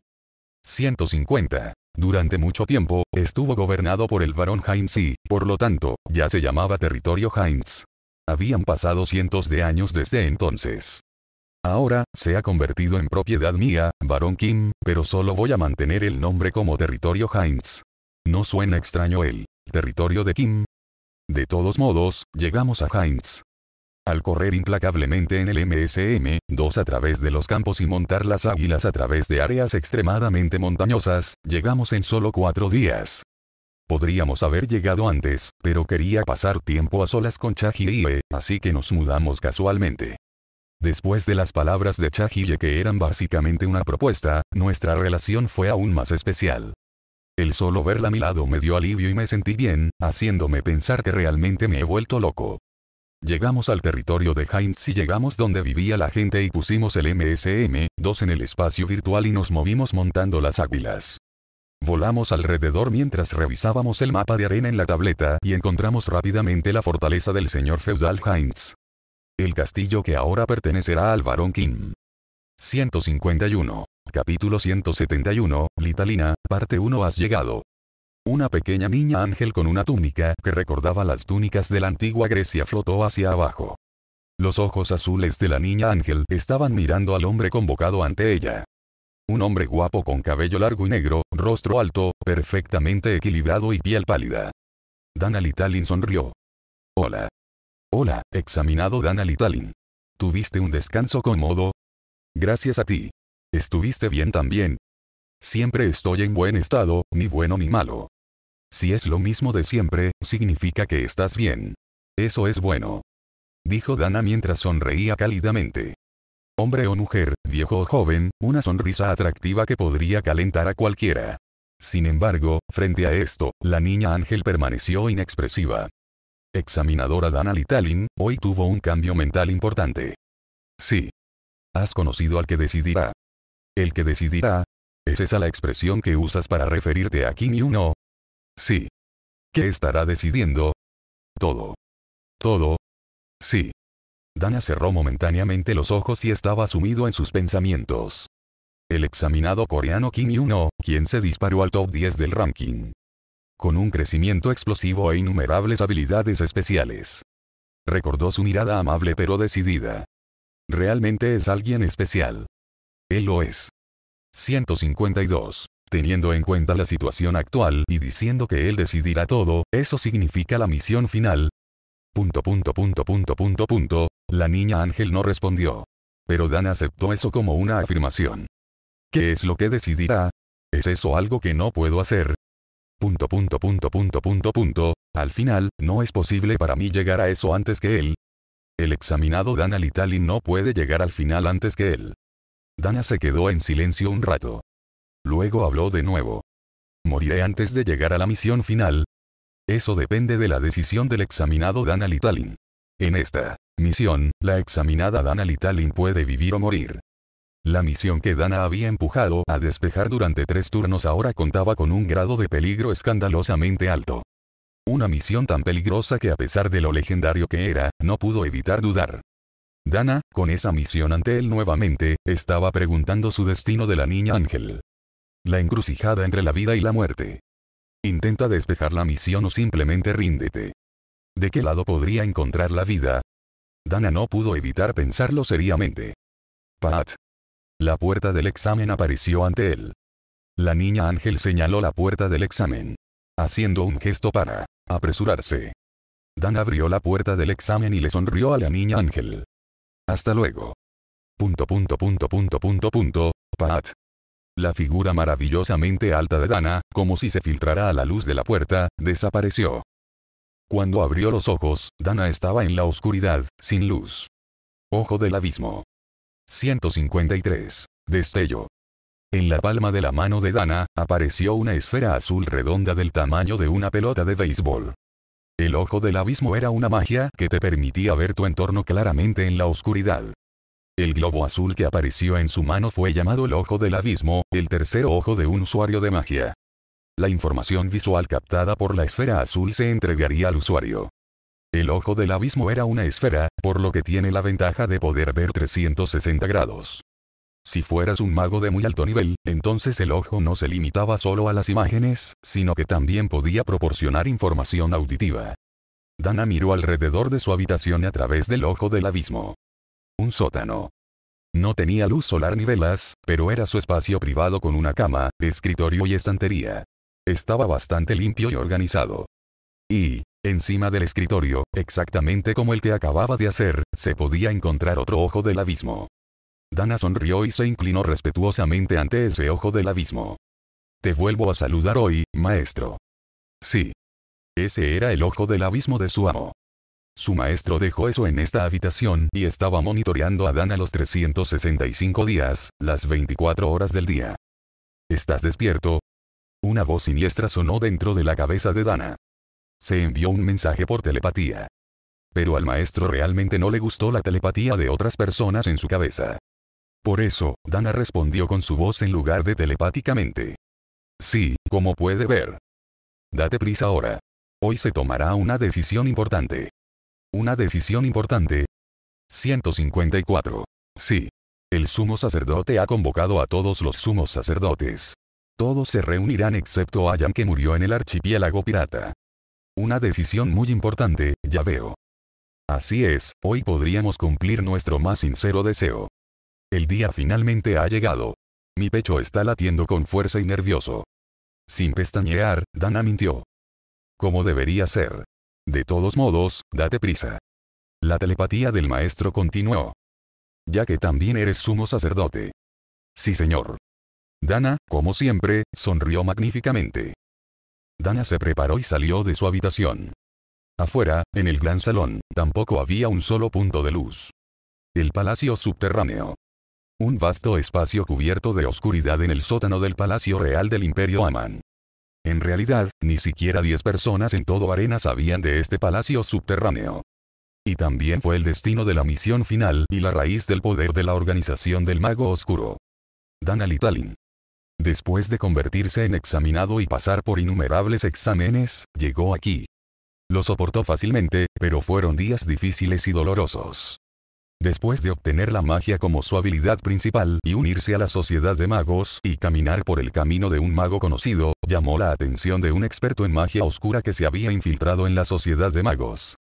150. Durante mucho tiempo, estuvo gobernado por el barón Heinz y, por lo tanto, ya se llamaba territorio Heinz. Habían pasado cientos de años desde entonces. Ahora, se ha convertido en propiedad mía, barón Kim, pero solo voy a mantener el nombre como territorio Heinz. ¿No suena extraño el territorio de Kim? De todos modos, llegamos a Heinz. Al correr implacablemente en el MSM, 2 a través de los campos y montar las águilas a través de áreas extremadamente montañosas, llegamos en solo cuatro días. Podríamos haber llegado antes, pero quería pasar tiempo a solas con Chajie, así que nos mudamos casualmente. Después de las palabras de Chajille que eran básicamente una propuesta, nuestra relación fue aún más especial. El solo verla a mi lado me dio alivio y me sentí bien, haciéndome pensar que realmente me he vuelto loco. Llegamos al territorio de Heinz y llegamos donde vivía la gente y pusimos el MSM-2 en el espacio virtual y nos movimos montando las águilas. Volamos alrededor mientras revisábamos el mapa de arena en la tableta y encontramos rápidamente la fortaleza del señor feudal Heinz. El castillo que ahora pertenecerá al barón Kim. 151. Capítulo 171, Litalina, Parte 1 Has llegado. Una pequeña niña ángel con una túnica que recordaba las túnicas de la antigua Grecia flotó hacia abajo. Los ojos azules de la niña ángel estaban mirando al hombre convocado ante ella. Un hombre guapo con cabello largo y negro, rostro alto, perfectamente equilibrado y piel pálida. Dana Litalin sonrió. Hola. Hola, examinado Dana Litalin. ¿Tuviste un descanso cómodo? Gracias a ti. Estuviste bien también, Siempre estoy en buen estado, ni bueno ni malo. Si es lo mismo de siempre, significa que estás bien. Eso es bueno. Dijo Dana mientras sonreía cálidamente. Hombre o mujer, viejo o joven, una sonrisa atractiva que podría calentar a cualquiera. Sin embargo, frente a esto, la niña Ángel permaneció inexpresiva. Examinadora Dana Litalin, hoy tuvo un cambio mental importante. Sí. Has conocido al que decidirá. El que decidirá, ¿Es esa la expresión que usas para referirte a Kim y Sí. ¿Qué estará decidiendo? Todo. Todo. Sí. Dana cerró momentáneamente los ojos y estaba sumido en sus pensamientos. El examinado coreano Kim Yuno, quien se disparó al top 10 del ranking. Con un crecimiento explosivo e innumerables habilidades especiales. Recordó su mirada amable pero decidida. Realmente es alguien especial. Él lo es. 152. Teniendo en cuenta la situación actual y diciendo que Él decidirá todo, eso significa la misión final. punto punto punto punto punto. La niña ángel no respondió. Pero Dan aceptó eso como una afirmación. ¿Qué es lo que decidirá? ¿Es eso algo que no puedo hacer? punto punto punto punto punto. Al final, no es posible para mí llegar a eso antes que él. El examinado Dan Alitalin no puede llegar al final antes que él. Dana se quedó en silencio un rato. Luego habló de nuevo. ¿Moriré antes de llegar a la misión final? Eso depende de la decisión del examinado Dana Litalin. En esta misión, la examinada Dana Litalin puede vivir o morir. La misión que Dana había empujado a despejar durante tres turnos ahora contaba con un grado de peligro escandalosamente alto. Una misión tan peligrosa que a pesar de lo legendario que era, no pudo evitar dudar. Dana, con esa misión ante él nuevamente, estaba preguntando su destino de la niña ángel. La encrucijada entre la vida y la muerte. Intenta despejar la misión o simplemente ríndete. ¿De qué lado podría encontrar la vida? Dana no pudo evitar pensarlo seriamente. Pat. La puerta del examen apareció ante él. La niña ángel señaló la puerta del examen. Haciendo un gesto para apresurarse. Dana abrió la puerta del examen y le sonrió a la niña ángel. Hasta luego. Punto punto punto punto punto punto, La figura maravillosamente alta de Dana, como si se filtrara a la luz de la puerta, desapareció. Cuando abrió los ojos, Dana estaba en la oscuridad, sin luz. Ojo del abismo. 153. Destello. En la palma de la mano de Dana, apareció una esfera azul redonda del tamaño de una pelota de béisbol. El ojo del abismo era una magia que te permitía ver tu entorno claramente en la oscuridad. El globo azul que apareció en su mano fue llamado el ojo del abismo, el tercer ojo de un usuario de magia. La información visual captada por la esfera azul se entregaría al usuario. El ojo del abismo era una esfera, por lo que tiene la ventaja de poder ver 360 grados. Si fueras un mago de muy alto nivel, entonces el ojo no se limitaba solo a las imágenes, sino que también podía proporcionar información auditiva. Dana miró alrededor de su habitación a través del ojo del abismo. Un sótano. No tenía luz solar ni velas, pero era su espacio privado con una cama, escritorio y estantería. Estaba bastante limpio y organizado. Y, encima del escritorio, exactamente como el que acababa de hacer, se podía encontrar otro ojo del abismo. Dana sonrió y se inclinó respetuosamente ante ese ojo del abismo. Te vuelvo a saludar hoy, maestro. Sí. Ese era el ojo del abismo de su amo. Su maestro dejó eso en esta habitación y estaba monitoreando a Dana los 365 días, las 24 horas del día. ¿Estás despierto? Una voz siniestra sonó dentro de la cabeza de Dana. Se envió un mensaje por telepatía. Pero al maestro realmente no le gustó la telepatía de otras personas en su cabeza. Por eso, Dana respondió con su voz en lugar de telepáticamente. Sí, como puede ver. Date prisa ahora. Hoy se tomará una decisión importante. Una decisión importante. 154. Sí. El sumo sacerdote ha convocado a todos los sumos sacerdotes. Todos se reunirán excepto Ayan que murió en el archipiélago pirata. Una decisión muy importante, ya veo. Así es, hoy podríamos cumplir nuestro más sincero deseo. El día finalmente ha llegado. Mi pecho está latiendo con fuerza y nervioso. Sin pestañear, Dana mintió. Como debería ser. De todos modos, date prisa. La telepatía del maestro continuó. Ya que también eres sumo sacerdote. Sí, señor. Dana, como siempre, sonrió magníficamente. Dana se preparó y salió de su habitación. Afuera, en el gran salón, tampoco había un solo punto de luz. El palacio subterráneo, un vasto espacio cubierto de oscuridad en el sótano del Palacio Real del Imperio Aman. En realidad, ni siquiera 10 personas en todo Arena sabían de este palacio subterráneo. Y también fue el destino de la misión final y la raíz del poder de la organización del mago oscuro. Dan Talin. Después de convertirse en examinado y pasar por innumerables exámenes, llegó aquí. Lo soportó fácilmente, pero fueron días difíciles y dolorosos. Después de obtener la magia como su habilidad principal y unirse a la sociedad de magos y caminar por el camino de un mago conocido, llamó la atención de un experto en magia oscura que se había infiltrado en la sociedad de magos.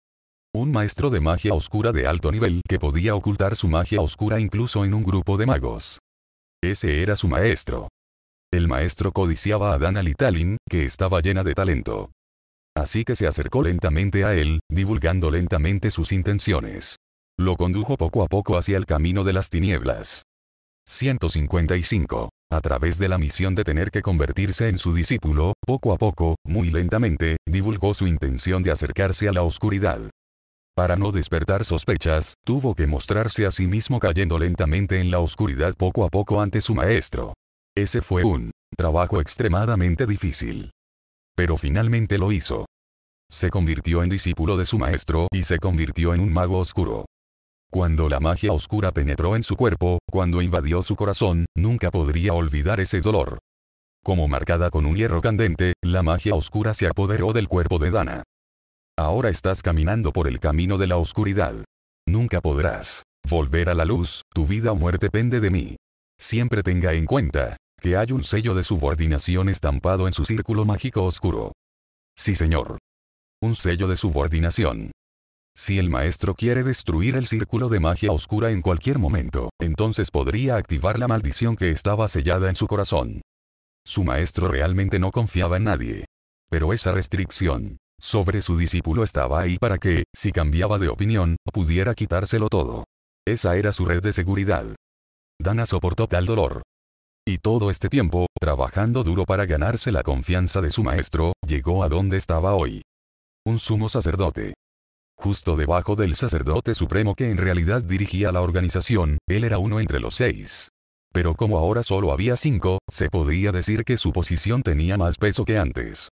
Un maestro de magia oscura de alto nivel que podía ocultar su magia oscura incluso en un grupo de magos. Ese era su maestro. El maestro codiciaba a Dana Litalin, que estaba llena de talento. Así que se acercó lentamente a él, divulgando lentamente sus intenciones. Lo condujo poco a poco hacia el camino de las tinieblas. 155. A través de la misión de tener que convertirse en su discípulo, poco a poco, muy lentamente, divulgó su intención de acercarse a la oscuridad. Para no despertar sospechas, tuvo que mostrarse a sí mismo cayendo lentamente en la oscuridad poco a poco ante su maestro. Ese fue un trabajo extremadamente difícil. Pero finalmente lo hizo. Se convirtió en discípulo de su maestro y se convirtió en un mago oscuro. Cuando la magia oscura penetró en su cuerpo, cuando invadió su corazón, nunca podría olvidar ese dolor. Como marcada con un hierro candente, la magia oscura se apoderó del cuerpo de Dana. Ahora estás caminando por el camino de la oscuridad. Nunca podrás volver a la luz, tu vida o muerte pende de mí. Siempre tenga en cuenta que hay un sello de subordinación estampado en su círculo mágico oscuro. Sí, señor. Un sello de subordinación. Si el maestro quiere destruir el círculo de magia oscura en cualquier momento, entonces podría activar la maldición que estaba sellada en su corazón. Su maestro realmente no confiaba en nadie. Pero esa restricción sobre su discípulo estaba ahí para que, si cambiaba de opinión, pudiera quitárselo todo. Esa era su red de seguridad. Dana soportó tal dolor. Y todo este tiempo, trabajando duro para ganarse la confianza de su maestro, llegó a donde estaba hoy. Un sumo sacerdote, Justo debajo del sacerdote supremo que en realidad dirigía la organización, él era uno entre los seis. Pero como ahora solo había cinco, se podría decir que su posición tenía más peso que antes.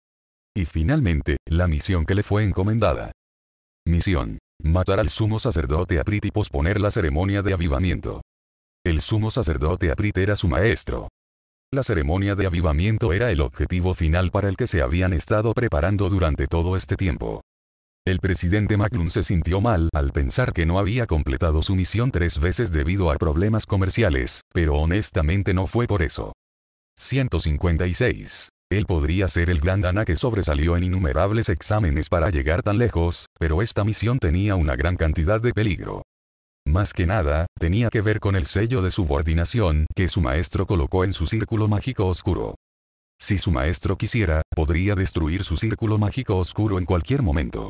Y finalmente, la misión que le fue encomendada. Misión. Matar al sumo sacerdote Aprit y posponer la ceremonia de avivamiento. El sumo sacerdote Aprit era su maestro. La ceremonia de avivamiento era el objetivo final para el que se habían estado preparando durante todo este tiempo. El presidente MacLun se sintió mal al pensar que no había completado su misión tres veces debido a problemas comerciales, pero honestamente no fue por eso. 156. Él podría ser el gran Dana que sobresalió en innumerables exámenes para llegar tan lejos, pero esta misión tenía una gran cantidad de peligro. Más que nada, tenía que ver con el sello de subordinación que su maestro colocó en su círculo mágico oscuro. Si su maestro quisiera, podría destruir su círculo mágico oscuro en cualquier momento.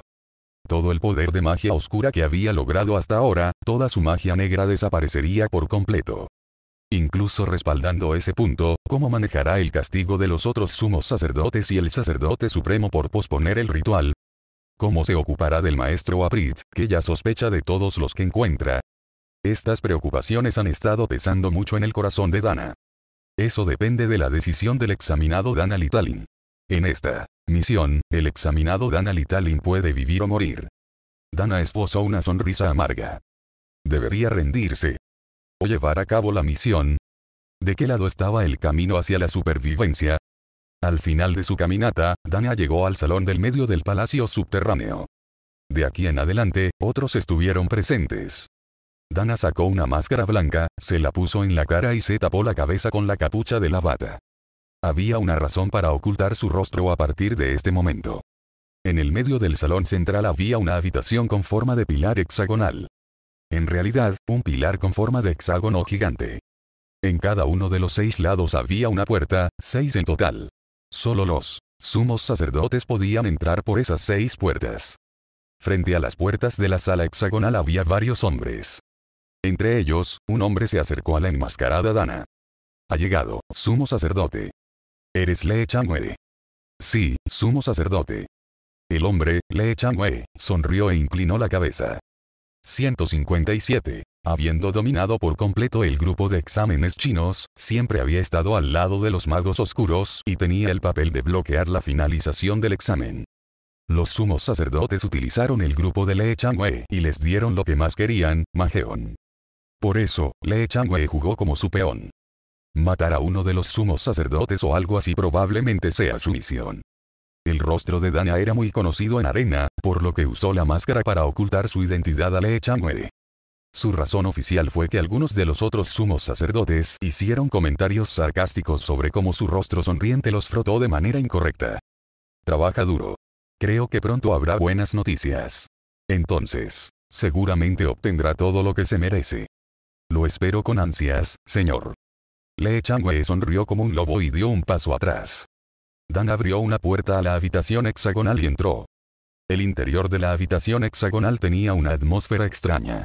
Todo el poder de magia oscura que había logrado hasta ahora, toda su magia negra desaparecería por completo. Incluso respaldando ese punto, ¿cómo manejará el castigo de los otros sumos sacerdotes y el sacerdote supremo por posponer el ritual? ¿Cómo se ocupará del maestro Aprit, que ya sospecha de todos los que encuentra? Estas preocupaciones han estado pesando mucho en el corazón de Dana. Eso depende de la decisión del examinado Dana Litalin. En esta Misión, el examinado Dana Litalin puede vivir o morir. Dana esbozó una sonrisa amarga. ¿Debería rendirse? ¿O llevar a cabo la misión? ¿De qué lado estaba el camino hacia la supervivencia? Al final de su caminata, Dana llegó al salón del medio del palacio subterráneo. De aquí en adelante, otros estuvieron presentes. Dana sacó una máscara blanca, se la puso en la cara y se tapó la cabeza con la capucha de la bata. Había una razón para ocultar su rostro a partir de este momento. En el medio del salón central había una habitación con forma de pilar hexagonal. En realidad, un pilar con forma de hexágono gigante. En cada uno de los seis lados había una puerta, seis en total. Solo los sumos sacerdotes podían entrar por esas seis puertas. Frente a las puertas de la sala hexagonal había varios hombres. Entre ellos, un hombre se acercó a la enmascarada Dana. Ha llegado, sumo sacerdote. Eres Le Changwe. Sí, sumo sacerdote. El hombre, Le Changwe, sonrió e inclinó la cabeza. 157. Habiendo dominado por completo el grupo de exámenes chinos, siempre había estado al lado de los magos oscuros y tenía el papel de bloquear la finalización del examen. Los sumos sacerdotes utilizaron el grupo de Le Changwe y les dieron lo que más querían, Mageon. Por eso, Le Changwe jugó como su peón. Matar a uno de los sumos sacerdotes o algo así probablemente sea su misión. El rostro de Dana era muy conocido en Arena, por lo que usó la máscara para ocultar su identidad a Lee Changue. Su razón oficial fue que algunos de los otros sumos sacerdotes hicieron comentarios sarcásticos sobre cómo su rostro sonriente los frotó de manera incorrecta. Trabaja duro. Creo que pronto habrá buenas noticias. Entonces, seguramente obtendrá todo lo que se merece. Lo espero con ansias, señor. Le Changwei sonrió como un lobo y dio un paso atrás. Dan abrió una puerta a la habitación hexagonal y entró. El interior de la habitación hexagonal tenía una atmósfera extraña.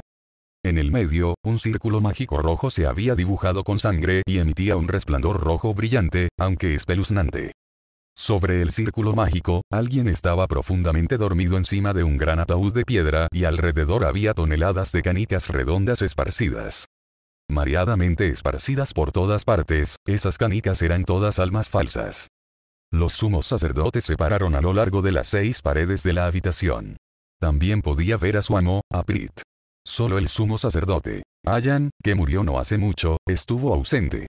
En el medio, un círculo mágico rojo se había dibujado con sangre y emitía un resplandor rojo brillante, aunque espeluznante. Sobre el círculo mágico, alguien estaba profundamente dormido encima de un gran ataúd de piedra y alrededor había toneladas de canicas redondas esparcidas mareadamente esparcidas por todas partes, esas canicas eran todas almas falsas. Los sumos sacerdotes se pararon a lo largo de las seis paredes de la habitación. También podía ver a su amo, Aprit. Solo el sumo sacerdote, Ayan, que murió no hace mucho, estuvo ausente.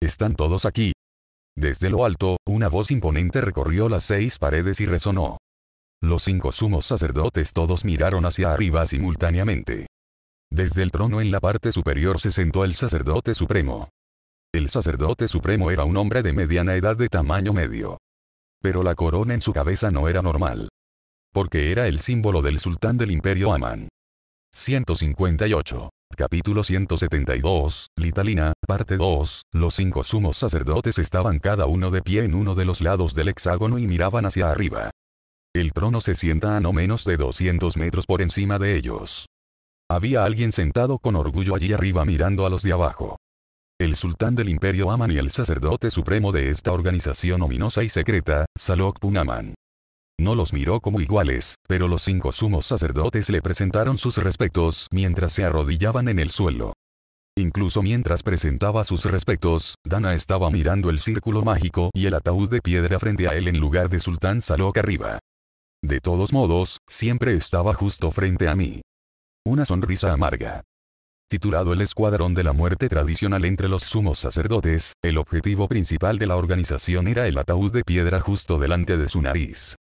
Están todos aquí. Desde lo alto, una voz imponente recorrió las seis paredes y resonó. Los cinco sumos sacerdotes todos miraron hacia arriba simultáneamente. Desde el trono en la parte superior se sentó el sacerdote supremo. El sacerdote supremo era un hombre de mediana edad de tamaño medio. Pero la corona en su cabeza no era normal. Porque era el símbolo del sultán del imperio Amán. 158. Capítulo 172, Litalina, parte 2, los cinco sumos sacerdotes estaban cada uno de pie en uno de los lados del hexágono y miraban hacia arriba. El trono se sienta a no menos de 200 metros por encima de ellos. Había alguien sentado con orgullo allí arriba mirando a los de abajo. El sultán del imperio Aman y el sacerdote supremo de esta organización ominosa y secreta, Salok Punaman. No los miró como iguales, pero los cinco sumos sacerdotes le presentaron sus respetos mientras se arrodillaban en el suelo. Incluso mientras presentaba sus respetos, Dana estaba mirando el círculo mágico y el ataúd de piedra frente a él en lugar de Sultán Salok arriba. De todos modos, siempre estaba justo frente a mí. Una sonrisa amarga. Titulado El Escuadrón de la Muerte Tradicional entre los sumos sacerdotes, el objetivo principal de la organización era el ataúd de piedra justo delante de su nariz.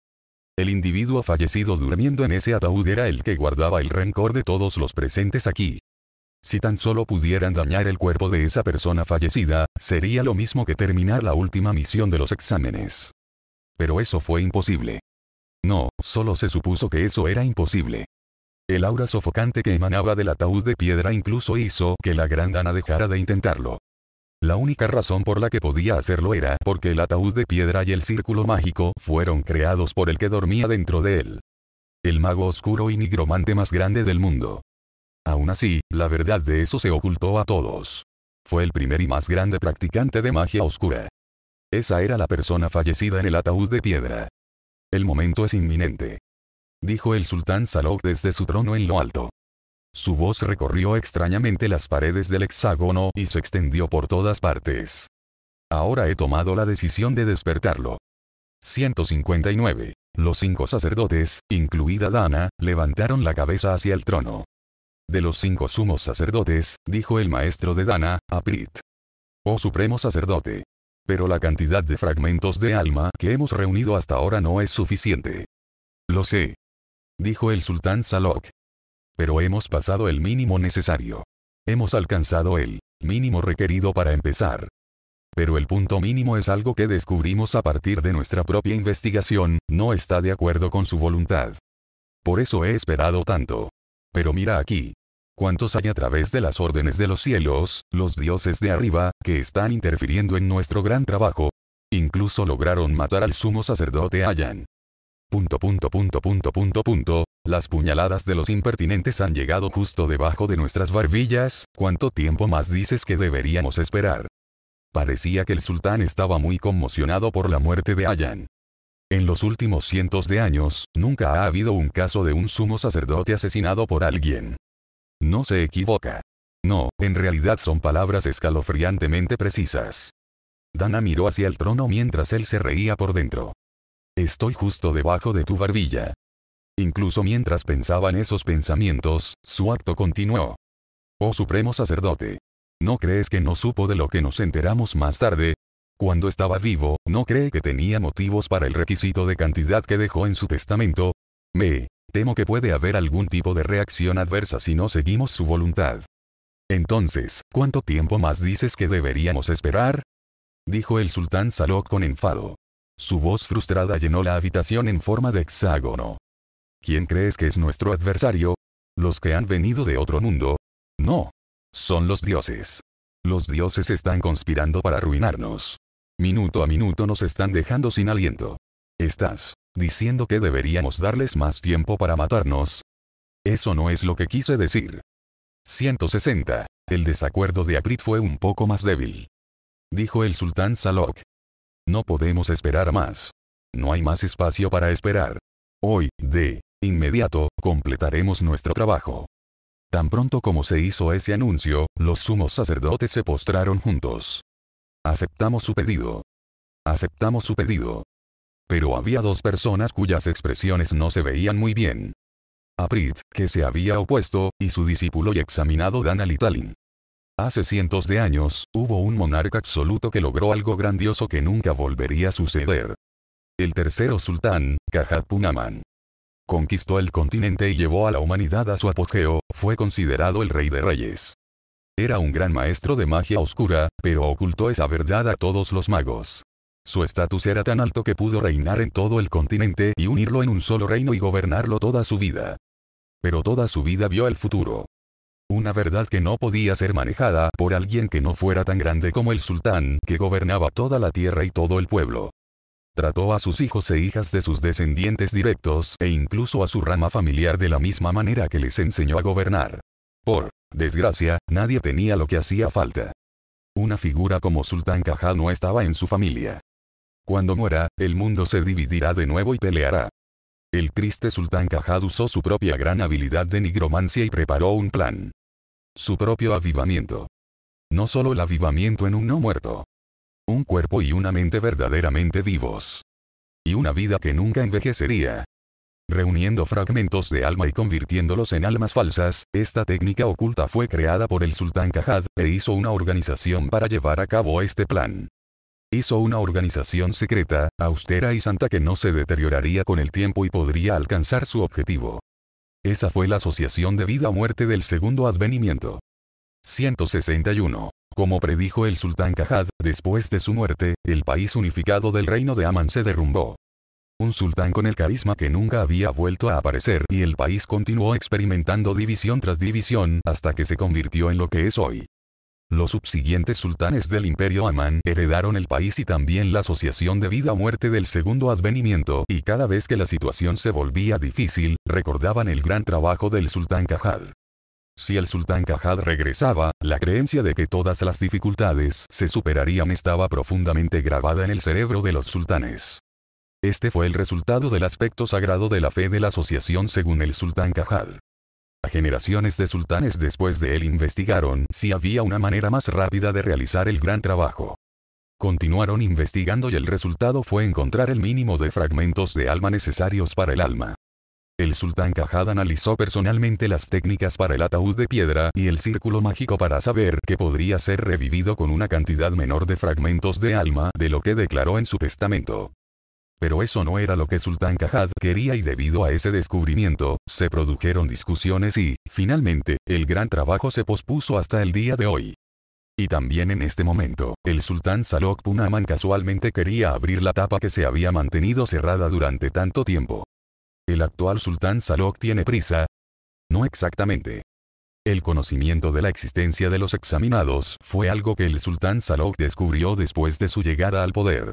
El individuo fallecido durmiendo en ese ataúd era el que guardaba el rencor de todos los presentes aquí. Si tan solo pudieran dañar el cuerpo de esa persona fallecida, sería lo mismo que terminar la última misión de los exámenes. Pero eso fue imposible. No, solo se supuso que eso era imposible. El aura sofocante que emanaba del ataúd de piedra incluso hizo que la gran dana dejara de intentarlo. La única razón por la que podía hacerlo era porque el ataúd de piedra y el círculo mágico fueron creados por el que dormía dentro de él. El mago oscuro y nigromante más grande del mundo. Aún así, la verdad de eso se ocultó a todos. Fue el primer y más grande practicante de magia oscura. Esa era la persona fallecida en el ataúd de piedra. El momento es inminente dijo el sultán Salok desde su trono en lo alto. Su voz recorrió extrañamente las paredes del hexágono y se extendió por todas partes. Ahora he tomado la decisión de despertarlo. 159. Los cinco sacerdotes, incluida Dana, levantaron la cabeza hacia el trono. De los cinco sumos sacerdotes, dijo el maestro de Dana, Aprit. Oh supremo sacerdote. Pero la cantidad de fragmentos de alma que hemos reunido hasta ahora no es suficiente. Lo sé dijo el sultán Salok. Pero hemos pasado el mínimo necesario. Hemos alcanzado el mínimo requerido para empezar. Pero el punto mínimo es algo que descubrimos a partir de nuestra propia investigación, no está de acuerdo con su voluntad. Por eso he esperado tanto. Pero mira aquí. ¿Cuántos hay a través de las órdenes de los cielos, los dioses de arriba, que están interfiriendo en nuestro gran trabajo? Incluso lograron matar al sumo sacerdote Ayan. Punto punto punto punto punto punto. Las puñaladas de los impertinentes han llegado justo debajo de nuestras barbillas, ¿cuánto tiempo más dices que deberíamos esperar? Parecía que el sultán estaba muy conmocionado por la muerte de Ayan. En los últimos cientos de años, nunca ha habido un caso de un sumo sacerdote asesinado por alguien. No se equivoca. No, en realidad son palabras escalofriantemente precisas. Dana miró hacia el trono mientras él se reía por dentro. Estoy justo debajo de tu barbilla. Incluso mientras pensaba en esos pensamientos, su acto continuó. Oh supremo sacerdote. ¿No crees que no supo de lo que nos enteramos más tarde? Cuando estaba vivo, ¿no cree que tenía motivos para el requisito de cantidad que dejó en su testamento? Me temo que puede haber algún tipo de reacción adversa si no seguimos su voluntad. Entonces, ¿cuánto tiempo más dices que deberíamos esperar? Dijo el sultán Salok con enfado. Su voz frustrada llenó la habitación en forma de hexágono. ¿Quién crees que es nuestro adversario? ¿Los que han venido de otro mundo? No. Son los dioses. Los dioses están conspirando para arruinarnos. Minuto a minuto nos están dejando sin aliento. Estás diciendo que deberíamos darles más tiempo para matarnos. Eso no es lo que quise decir. 160. El desacuerdo de Aprit fue un poco más débil. Dijo el sultán Salok. No podemos esperar más. No hay más espacio para esperar. Hoy, de inmediato, completaremos nuestro trabajo. Tan pronto como se hizo ese anuncio, los sumos sacerdotes se postraron juntos. Aceptamos su pedido. Aceptamos su pedido. Pero había dos personas cuyas expresiones no se veían muy bien. Aprit, que se había opuesto, y su discípulo y examinado Dan Hace cientos de años, hubo un monarca absoluto que logró algo grandioso que nunca volvería a suceder. El tercero sultán, Kajat Conquistó el continente y llevó a la humanidad a su apogeo, fue considerado el rey de reyes. Era un gran maestro de magia oscura, pero ocultó esa verdad a todos los magos. Su estatus era tan alto que pudo reinar en todo el continente y unirlo en un solo reino y gobernarlo toda su vida. Pero toda su vida vio el futuro. Una verdad que no podía ser manejada por alguien que no fuera tan grande como el sultán que gobernaba toda la tierra y todo el pueblo. Trató a sus hijos e hijas de sus descendientes directos e incluso a su rama familiar de la misma manera que les enseñó a gobernar. Por desgracia, nadie tenía lo que hacía falta. Una figura como Sultán Cajá no estaba en su familia. Cuando muera, el mundo se dividirá de nuevo y peleará. El triste Sultán Cajad usó su propia gran habilidad de nigromancia y preparó un plan. Su propio avivamiento. No solo el avivamiento en un no muerto. Un cuerpo y una mente verdaderamente vivos. Y una vida que nunca envejecería. Reuniendo fragmentos de alma y convirtiéndolos en almas falsas, esta técnica oculta fue creada por el sultán Kajad e hizo una organización para llevar a cabo este plan. Hizo una organización secreta, austera y santa que no se deterioraría con el tiempo y podría alcanzar su objetivo. Esa fue la asociación de vida muerte del segundo advenimiento. 161. Como predijo el sultán Kajad, después de su muerte, el país unificado del reino de Amán se derrumbó. Un sultán con el carisma que nunca había vuelto a aparecer y el país continuó experimentando división tras división hasta que se convirtió en lo que es hoy. Los subsiguientes sultanes del imperio Amán heredaron el país y también la asociación de vida muerte del segundo advenimiento y cada vez que la situación se volvía difícil, recordaban el gran trabajo del sultán Cajad. Si el sultán Cajad regresaba, la creencia de que todas las dificultades se superarían estaba profundamente grabada en el cerebro de los sultanes. Este fue el resultado del aspecto sagrado de la fe de la asociación según el sultán Cajad. Generaciones de sultanes después de él investigaron si había una manera más rápida de realizar el gran trabajo. Continuaron investigando y el resultado fue encontrar el mínimo de fragmentos de alma necesarios para el alma. El sultán Cajad analizó personalmente las técnicas para el ataúd de piedra y el círculo mágico para saber que podría ser revivido con una cantidad menor de fragmentos de alma de lo que declaró en su testamento. Pero eso no era lo que Sultán Kajad quería y debido a ese descubrimiento, se produjeron discusiones y, finalmente, el gran trabajo se pospuso hasta el día de hoy. Y también en este momento, el sultán Salok Punaman casualmente quería abrir la tapa que se había mantenido cerrada durante tanto tiempo. ¿El actual sultán Salok tiene prisa? No exactamente. El conocimiento de la existencia de los examinados fue algo que el sultán Salok descubrió después de su llegada al poder.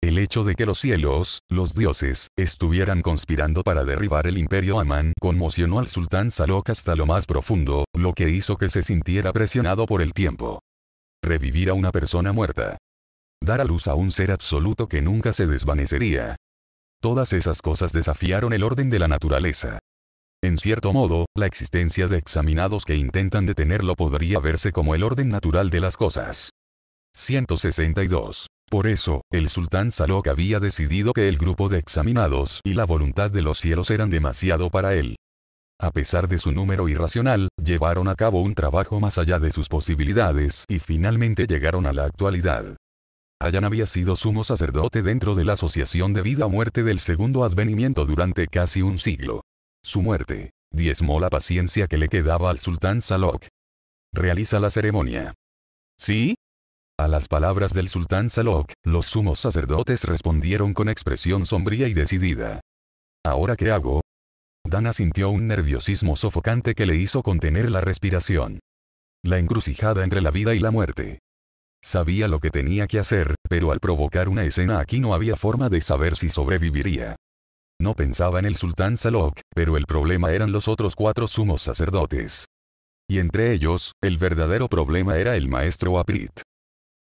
El hecho de que los cielos, los dioses, estuvieran conspirando para derribar el imperio Amán conmocionó al sultán Salok hasta lo más profundo, lo que hizo que se sintiera presionado por el tiempo. Revivir a una persona muerta. Dar a luz a un ser absoluto que nunca se desvanecería. Todas esas cosas desafiaron el orden de la naturaleza. En cierto modo, la existencia de examinados que intentan detenerlo podría verse como el orden natural de las cosas. 162. Por eso, el sultán Salok había decidido que el grupo de examinados y la voluntad de los cielos eran demasiado para él. A pesar de su número irracional, llevaron a cabo un trabajo más allá de sus posibilidades y finalmente llegaron a la actualidad. Ayan había sido sumo sacerdote dentro de la Asociación de Vida o Muerte del Segundo Advenimiento durante casi un siglo. Su muerte diezmó la paciencia que le quedaba al sultán Salok. Realiza la ceremonia. ¿Sí? A las palabras del sultán Salok, los sumos sacerdotes respondieron con expresión sombría y decidida. ¿Ahora qué hago? Dana sintió un nerviosismo sofocante que le hizo contener la respiración. La encrucijada entre la vida y la muerte. Sabía lo que tenía que hacer, pero al provocar una escena aquí no había forma de saber si sobreviviría. No pensaba en el sultán Salok, pero el problema eran los otros cuatro sumos sacerdotes. Y entre ellos, el verdadero problema era el maestro Aprit.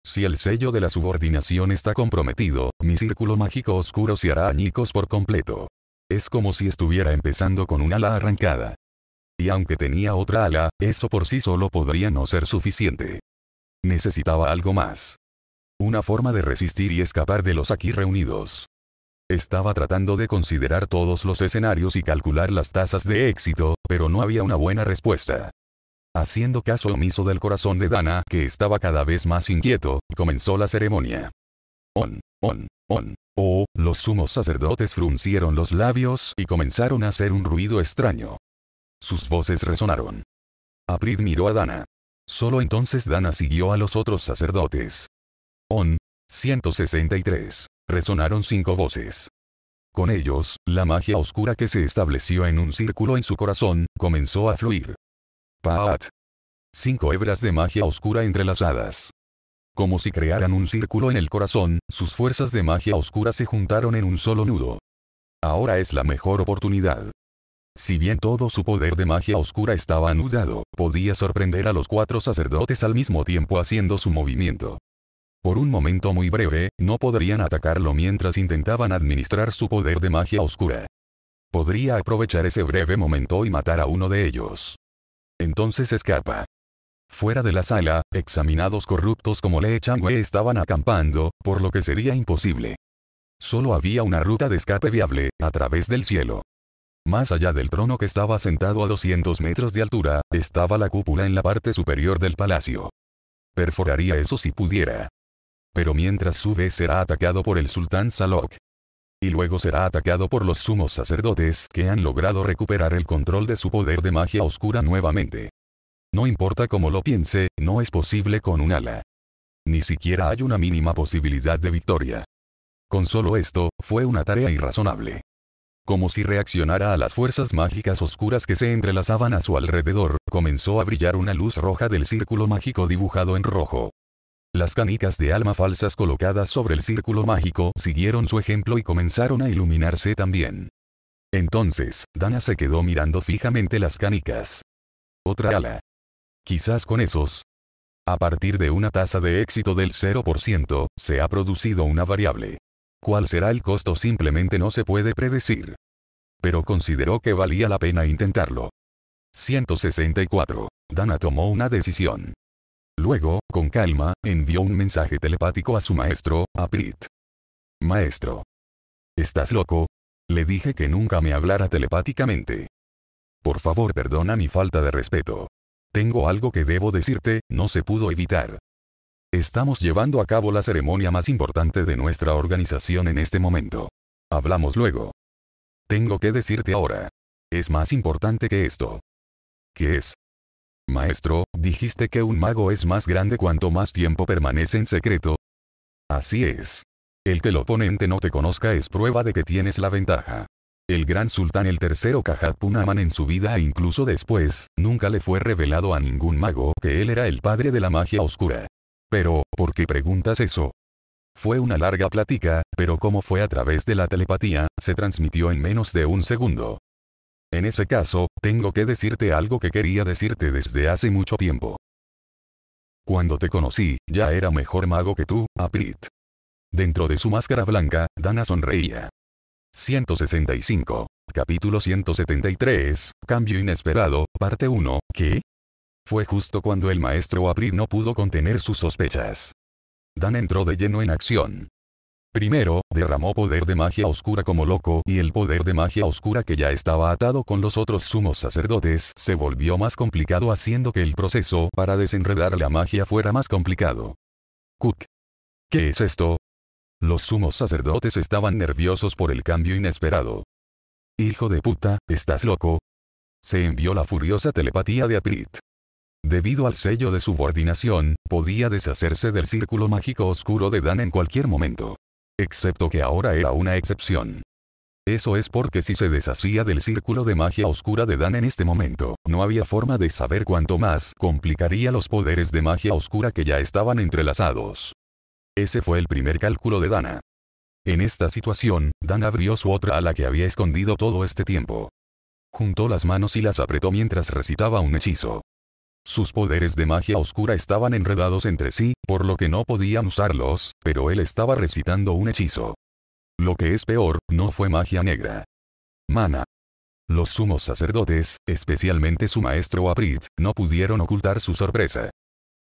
Si el sello de la subordinación está comprometido, mi círculo mágico oscuro se hará añicos por completo. Es como si estuviera empezando con un ala arrancada. Y aunque tenía otra ala, eso por sí solo podría no ser suficiente. Necesitaba algo más. Una forma de resistir y escapar de los aquí reunidos. Estaba tratando de considerar todos los escenarios y calcular las tasas de éxito, pero no había una buena respuesta. Haciendo caso omiso del corazón de Dana, que estaba cada vez más inquieto, comenzó la ceremonia. On, on, on. Oh, los sumos sacerdotes fruncieron los labios y comenzaron a hacer un ruido extraño. Sus voces resonaron. Aprid miró a Dana. Solo entonces Dana siguió a los otros sacerdotes. On. 163. Resonaron cinco voces. Con ellos, la magia oscura que se estableció en un círculo en su corazón, comenzó a fluir. Paat. Cinco hebras de magia oscura entrelazadas. Como si crearan un círculo en el corazón, sus fuerzas de magia oscura se juntaron en un solo nudo. Ahora es la mejor oportunidad. Si bien todo su poder de magia oscura estaba anudado, podía sorprender a los cuatro sacerdotes al mismo tiempo haciendo su movimiento. Por un momento muy breve, no podrían atacarlo mientras intentaban administrar su poder de magia oscura. Podría aprovechar ese breve momento y matar a uno de ellos. Entonces escapa. Fuera de la sala, examinados corruptos como Le Changwe estaban acampando, por lo que sería imposible. Solo había una ruta de escape viable, a través del cielo. Más allá del trono que estaba sentado a 200 metros de altura, estaba la cúpula en la parte superior del palacio. Perforaría eso si pudiera. Pero mientras sube será atacado por el sultán Salok y luego será atacado por los sumos sacerdotes que han logrado recuperar el control de su poder de magia oscura nuevamente. No importa cómo lo piense, no es posible con un ala. Ni siquiera hay una mínima posibilidad de victoria. Con solo esto, fue una tarea irrazonable. Como si reaccionara a las fuerzas mágicas oscuras que se entrelazaban a su alrededor, comenzó a brillar una luz roja del círculo mágico dibujado en rojo. Las canicas de alma falsas colocadas sobre el círculo mágico siguieron su ejemplo y comenzaron a iluminarse también. Entonces, Dana se quedó mirando fijamente las canicas. Otra ala. Quizás con esos. A partir de una tasa de éxito del 0%, se ha producido una variable. ¿Cuál será el costo? Simplemente no se puede predecir. Pero consideró que valía la pena intentarlo. 164. Dana tomó una decisión. Luego, con calma, envió un mensaje telepático a su maestro, Aprit. Maestro. ¿Estás loco? Le dije que nunca me hablara telepáticamente. Por favor perdona mi falta de respeto. Tengo algo que debo decirte, no se pudo evitar. Estamos llevando a cabo la ceremonia más importante de nuestra organización en este momento. Hablamos luego. Tengo que decirte ahora. Es más importante que esto. ¿Qué es? Maestro, dijiste que un mago es más grande cuanto más tiempo permanece en secreto. Así es. El que el oponente no te conozca es prueba de que tienes la ventaja. El gran sultán el tercero Punaman en su vida e incluso después, nunca le fue revelado a ningún mago que él era el padre de la magia oscura. Pero, ¿por qué preguntas eso? Fue una larga plática, pero como fue a través de la telepatía, se transmitió en menos de un segundo. En ese caso, tengo que decirte algo que quería decirte desde hace mucho tiempo. Cuando te conocí, ya era mejor mago que tú, Aprit. Dentro de su máscara blanca, Dana sonreía. 165. Capítulo 173. Cambio inesperado, parte 1. ¿Qué? Fue justo cuando el maestro Aprit no pudo contener sus sospechas. Dan entró de lleno en acción. Primero, derramó poder de magia oscura como loco y el poder de magia oscura que ya estaba atado con los otros sumos sacerdotes se volvió más complicado haciendo que el proceso para desenredar la magia fuera más complicado. Cook. ¿Qué es esto? Los sumos sacerdotes estaban nerviosos por el cambio inesperado. Hijo de puta, ¿estás loco? Se envió la furiosa telepatía de Aprit. Debido al sello de subordinación, podía deshacerse del círculo mágico oscuro de Dan en cualquier momento. Excepto que ahora era una excepción. Eso es porque si se deshacía del círculo de magia oscura de Dan en este momento, no había forma de saber cuánto más complicaría los poderes de magia oscura que ya estaban entrelazados. Ese fue el primer cálculo de Dana. En esta situación, Dan abrió su otra ala que había escondido todo este tiempo. Juntó las manos y las apretó mientras recitaba un hechizo. Sus poderes de magia oscura estaban enredados entre sí, por lo que no podían usarlos, pero él estaba recitando un hechizo. Lo que es peor, no fue magia negra. Mana. Los sumos sacerdotes, especialmente su maestro Aprit, no pudieron ocultar su sorpresa.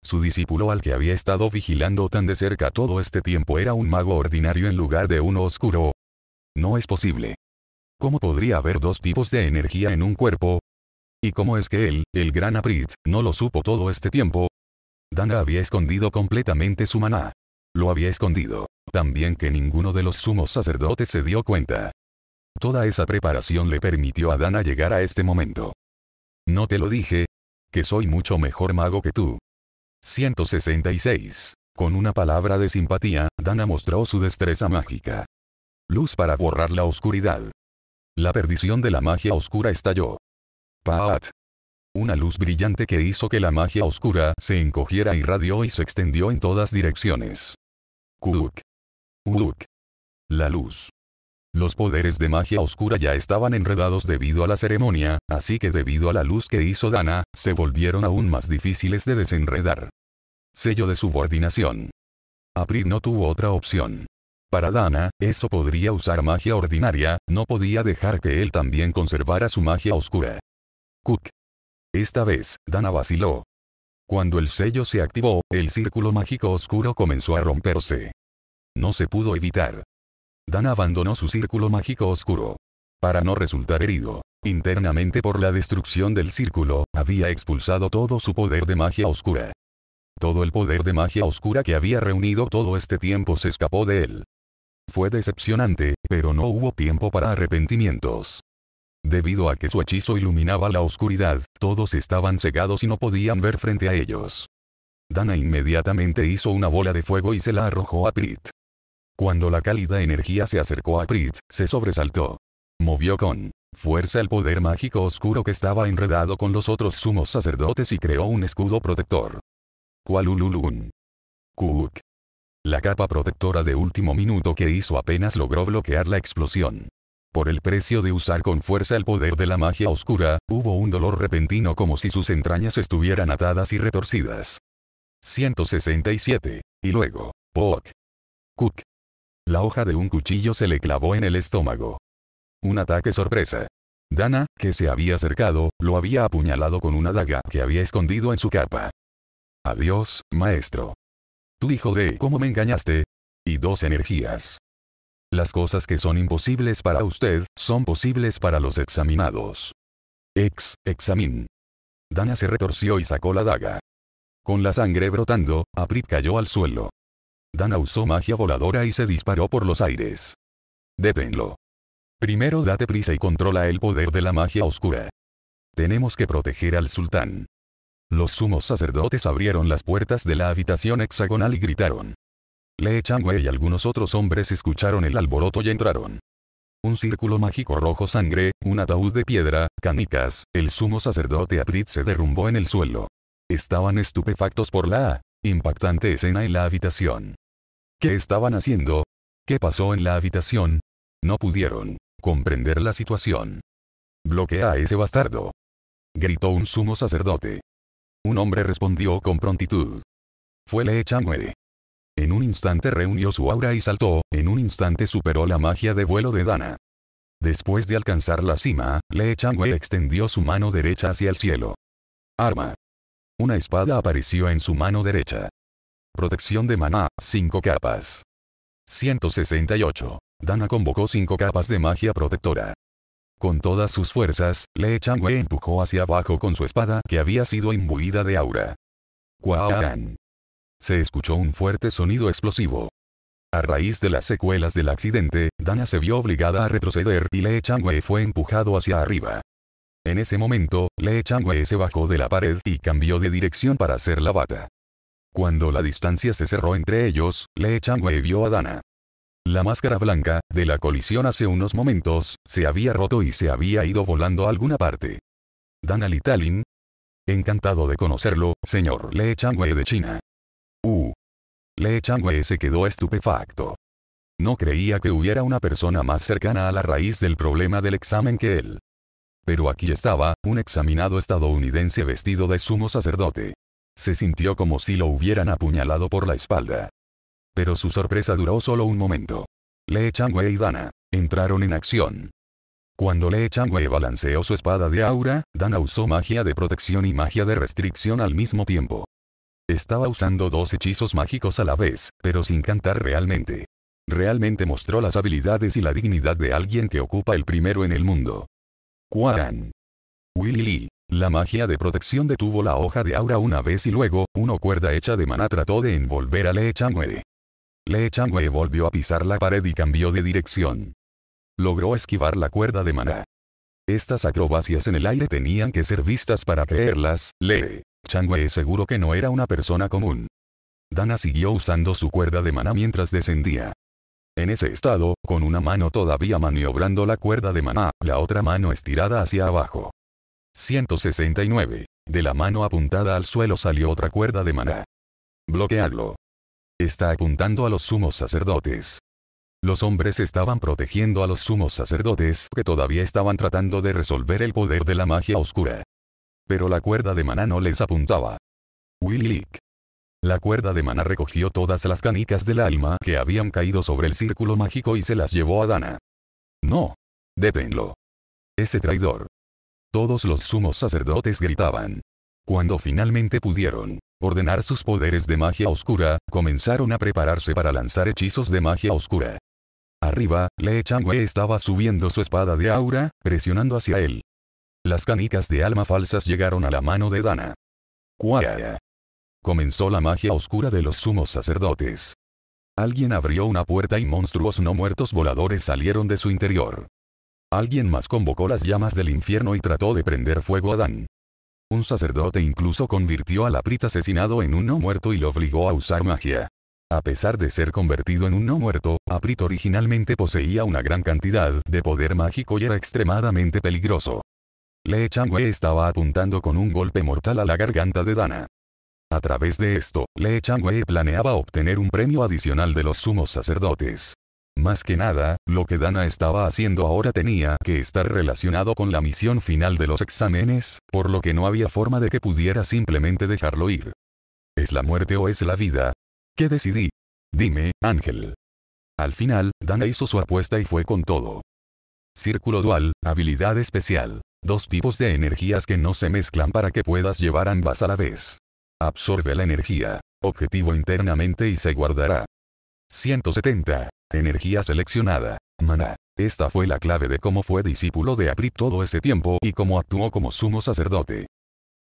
Su discípulo al que había estado vigilando tan de cerca todo este tiempo era un mago ordinario en lugar de uno oscuro. No es posible. ¿Cómo podría haber dos tipos de energía en un cuerpo? ¿Y cómo es que él, el gran Aprit, no lo supo todo este tiempo? Dana había escondido completamente su maná. Lo había escondido. También que ninguno de los sumos sacerdotes se dio cuenta. Toda esa preparación le permitió a Dana llegar a este momento. ¿No te lo dije? Que soy mucho mejor mago que tú. 166. Con una palabra de simpatía, Dana mostró su destreza mágica. Luz para borrar la oscuridad. La perdición de la magia oscura estalló. Paat. Una luz brillante que hizo que la magia oscura se encogiera y radió y se extendió en todas direcciones. Kuduk. Uduk. La luz. Los poderes de magia oscura ya estaban enredados debido a la ceremonia, así que debido a la luz que hizo Dana, se volvieron aún más difíciles de desenredar. Sello de subordinación. Aprid no tuvo otra opción. Para Dana, eso podría usar magia ordinaria, no podía dejar que él también conservara su magia oscura. Cook. Esta vez, Dana vaciló. Cuando el sello se activó, el círculo mágico oscuro comenzó a romperse. No se pudo evitar. Dana abandonó su círculo mágico oscuro. Para no resultar herido, internamente por la destrucción del círculo, había expulsado todo su poder de magia oscura. Todo el poder de magia oscura que había reunido todo este tiempo se escapó de él. Fue decepcionante, pero no hubo tiempo para arrepentimientos. Debido a que su hechizo iluminaba la oscuridad, todos estaban cegados y no podían ver frente a ellos. Dana inmediatamente hizo una bola de fuego y se la arrojó a Prit. Cuando la cálida energía se acercó a Prit, se sobresaltó. Movió con fuerza el poder mágico oscuro que estaba enredado con los otros sumos sacerdotes y creó un escudo protector. Kualululun. Kuk. La capa protectora de último minuto que hizo apenas logró bloquear la explosión. Por el precio de usar con fuerza el poder de la magia oscura, hubo un dolor repentino como si sus entrañas estuvieran atadas y retorcidas. 167. Y luego, Pook. Cook. La hoja de un cuchillo se le clavó en el estómago. Un ataque sorpresa. Dana, que se había acercado, lo había apuñalado con una daga que había escondido en su capa. Adiós, maestro. Tu hijo de cómo me engañaste. Y dos energías. Las cosas que son imposibles para usted, son posibles para los examinados. Ex, examin. Dana se retorció y sacó la daga. Con la sangre brotando, Aprit cayó al suelo. Dana usó magia voladora y se disparó por los aires. Deténlo. Primero date prisa y controla el poder de la magia oscura. Tenemos que proteger al sultán. Los sumos sacerdotes abrieron las puertas de la habitación hexagonal y gritaron. Le Changwe y algunos otros hombres escucharon el alboroto y entraron. Un círculo mágico rojo sangre, un ataúd de piedra, canicas, el sumo sacerdote Aprit se derrumbó en el suelo. Estaban estupefactos por la impactante escena en la habitación. ¿Qué estaban haciendo? ¿Qué pasó en la habitación? No pudieron comprender la situación. Bloquea a ese bastardo. Gritó un sumo sacerdote. Un hombre respondió con prontitud. Fue Le Changwe. En un instante reunió su aura y saltó, en un instante superó la magia de vuelo de Dana. Después de alcanzar la cima, Le Changwe extendió su mano derecha hacia el cielo. Arma. Una espada apareció en su mano derecha. Protección de maná, cinco capas. 168. Dana convocó cinco capas de magia protectora. Con todas sus fuerzas, Le Changwe empujó hacia abajo con su espada que había sido imbuida de aura. Kuaan se escuchó un fuerte sonido explosivo. A raíz de las secuelas del accidente, Dana se vio obligada a retroceder y Lee Changwe fue empujado hacia arriba. En ese momento, Lee Changwe se bajó de la pared y cambió de dirección para hacer la bata. Cuando la distancia se cerró entre ellos, Lee Changwe vio a Dana. La máscara blanca, de la colisión hace unos momentos, se había roto y se había ido volando a alguna parte. Dana Litalin. Encantado de conocerlo, señor Lee Changwe de China. Uh. Le se quedó estupefacto. No creía que hubiera una persona más cercana a la raíz del problema del examen que él. Pero aquí estaba, un examinado estadounidense vestido de sumo sacerdote. Se sintió como si lo hubieran apuñalado por la espalda. Pero su sorpresa duró solo un momento. Lee Changwe y Dana entraron en acción. Cuando Lee Changwe balanceó su espada de aura, Dana usó magia de protección y magia de restricción al mismo tiempo. Estaba usando dos hechizos mágicos a la vez, pero sin cantar realmente. Realmente mostró las habilidades y la dignidad de alguien que ocupa el primero en el mundo. Quan. Willy Lee. La magia de protección detuvo la hoja de aura una vez y luego, una cuerda hecha de maná trató de envolver a Lee Changwe. Lee Changwe volvió a pisar la pared y cambió de dirección. Logró esquivar la cuerda de maná. Estas acrobacias en el aire tenían que ser vistas para creerlas, Lee. Changwe seguro que no era una persona común. Dana siguió usando su cuerda de maná mientras descendía. En ese estado, con una mano todavía maniobrando la cuerda de maná, la otra mano estirada hacia abajo. 169. De la mano apuntada al suelo salió otra cuerda de maná. Bloqueadlo. Está apuntando a los sumos sacerdotes. Los hombres estaban protegiendo a los sumos sacerdotes que todavía estaban tratando de resolver el poder de la magia oscura. Pero la cuerda de mana no les apuntaba. Willy Lick. La cuerda de mana recogió todas las canicas del alma que habían caído sobre el círculo mágico y se las llevó a Dana. No. Deténlo. Ese traidor. Todos los sumos sacerdotes gritaban. Cuando finalmente pudieron ordenar sus poderes de magia oscura, comenzaron a prepararse para lanzar hechizos de magia oscura. Arriba, Le Changwe estaba subiendo su espada de aura, presionando hacia él. Las canicas de alma falsas llegaron a la mano de Dana. ¡Cuá! Comenzó la magia oscura de los sumos sacerdotes. Alguien abrió una puerta y monstruos no muertos voladores salieron de su interior. Alguien más convocó las llamas del infierno y trató de prender fuego a Dan. Un sacerdote incluso convirtió al Aprit asesinado en un no muerto y lo obligó a usar magia. A pesar de ser convertido en un no muerto, Aprit originalmente poseía una gran cantidad de poder mágico y era extremadamente peligroso. Le chang estaba apuntando con un golpe mortal a la garganta de Dana. A través de esto, Le Changwe planeaba obtener un premio adicional de los sumos sacerdotes. Más que nada, lo que Dana estaba haciendo ahora tenía que estar relacionado con la misión final de los exámenes, por lo que no había forma de que pudiera simplemente dejarlo ir. ¿Es la muerte o es la vida? ¿Qué decidí? Dime, Ángel. Al final, Dana hizo su apuesta y fue con todo. Círculo Dual, habilidad especial. Dos tipos de energías que no se mezclan para que puedas llevar ambas a la vez. Absorbe la energía, objetivo internamente y se guardará. 170. Energía seleccionada. Maná. Esta fue la clave de cómo fue discípulo de Apri todo ese tiempo y cómo actuó como sumo sacerdote.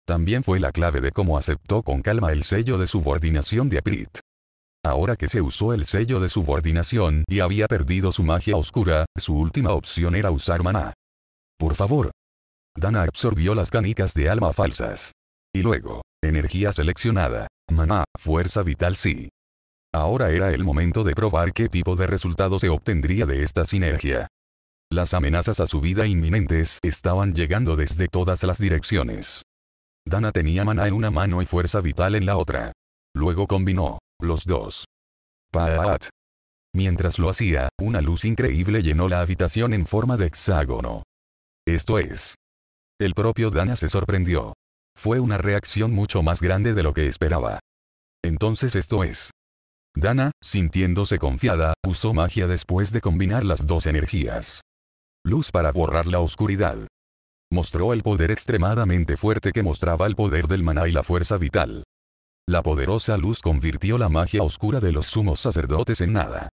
También fue la clave de cómo aceptó con calma el sello de subordinación de Aprit. Ahora que se usó el sello de subordinación y había perdido su magia oscura, su última opción era usar maná. Por favor, Dana absorbió las canicas de alma falsas. Y luego, energía seleccionada, Mana, fuerza vital sí. Ahora era el momento de probar qué tipo de resultado se obtendría de esta sinergia. Las amenazas a su vida inminentes estaban llegando desde todas las direcciones. Dana tenía maná en una mano y fuerza vital en la otra. Luego combinó, los dos. Paat. Mientras lo hacía, una luz increíble llenó la habitación en forma de hexágono. Esto es, el propio Dana se sorprendió. Fue una reacción mucho más grande de lo que esperaba. Entonces esto es. Dana, sintiéndose confiada, usó magia después de combinar las dos energías. Luz para borrar la oscuridad. Mostró el poder extremadamente fuerte que mostraba el poder del maná y la fuerza vital. La poderosa luz convirtió la magia oscura de los sumos sacerdotes en nada.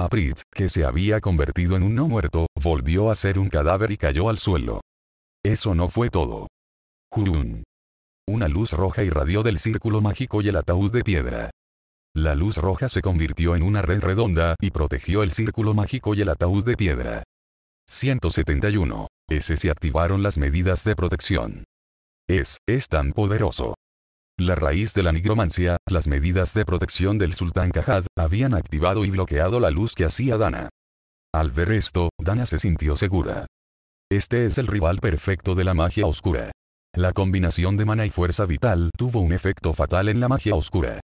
Aprit, que se había convertido en un no muerto, volvió a ser un cadáver y cayó al suelo. Eso no fue todo. Hurun. Una luz roja irradió del círculo mágico y el ataúd de piedra. La luz roja se convirtió en una red redonda y protegió el círculo mágico y el ataúd de piedra. 171. Ese se activaron las medidas de protección. Es, es tan poderoso. La raíz de la nigromancia, las medidas de protección del sultán Cajad, habían activado y bloqueado la luz que hacía Dana. Al ver esto, Dana se sintió segura. Este es el rival perfecto de la magia oscura. La combinación de mana y fuerza vital tuvo un efecto fatal en la magia oscura.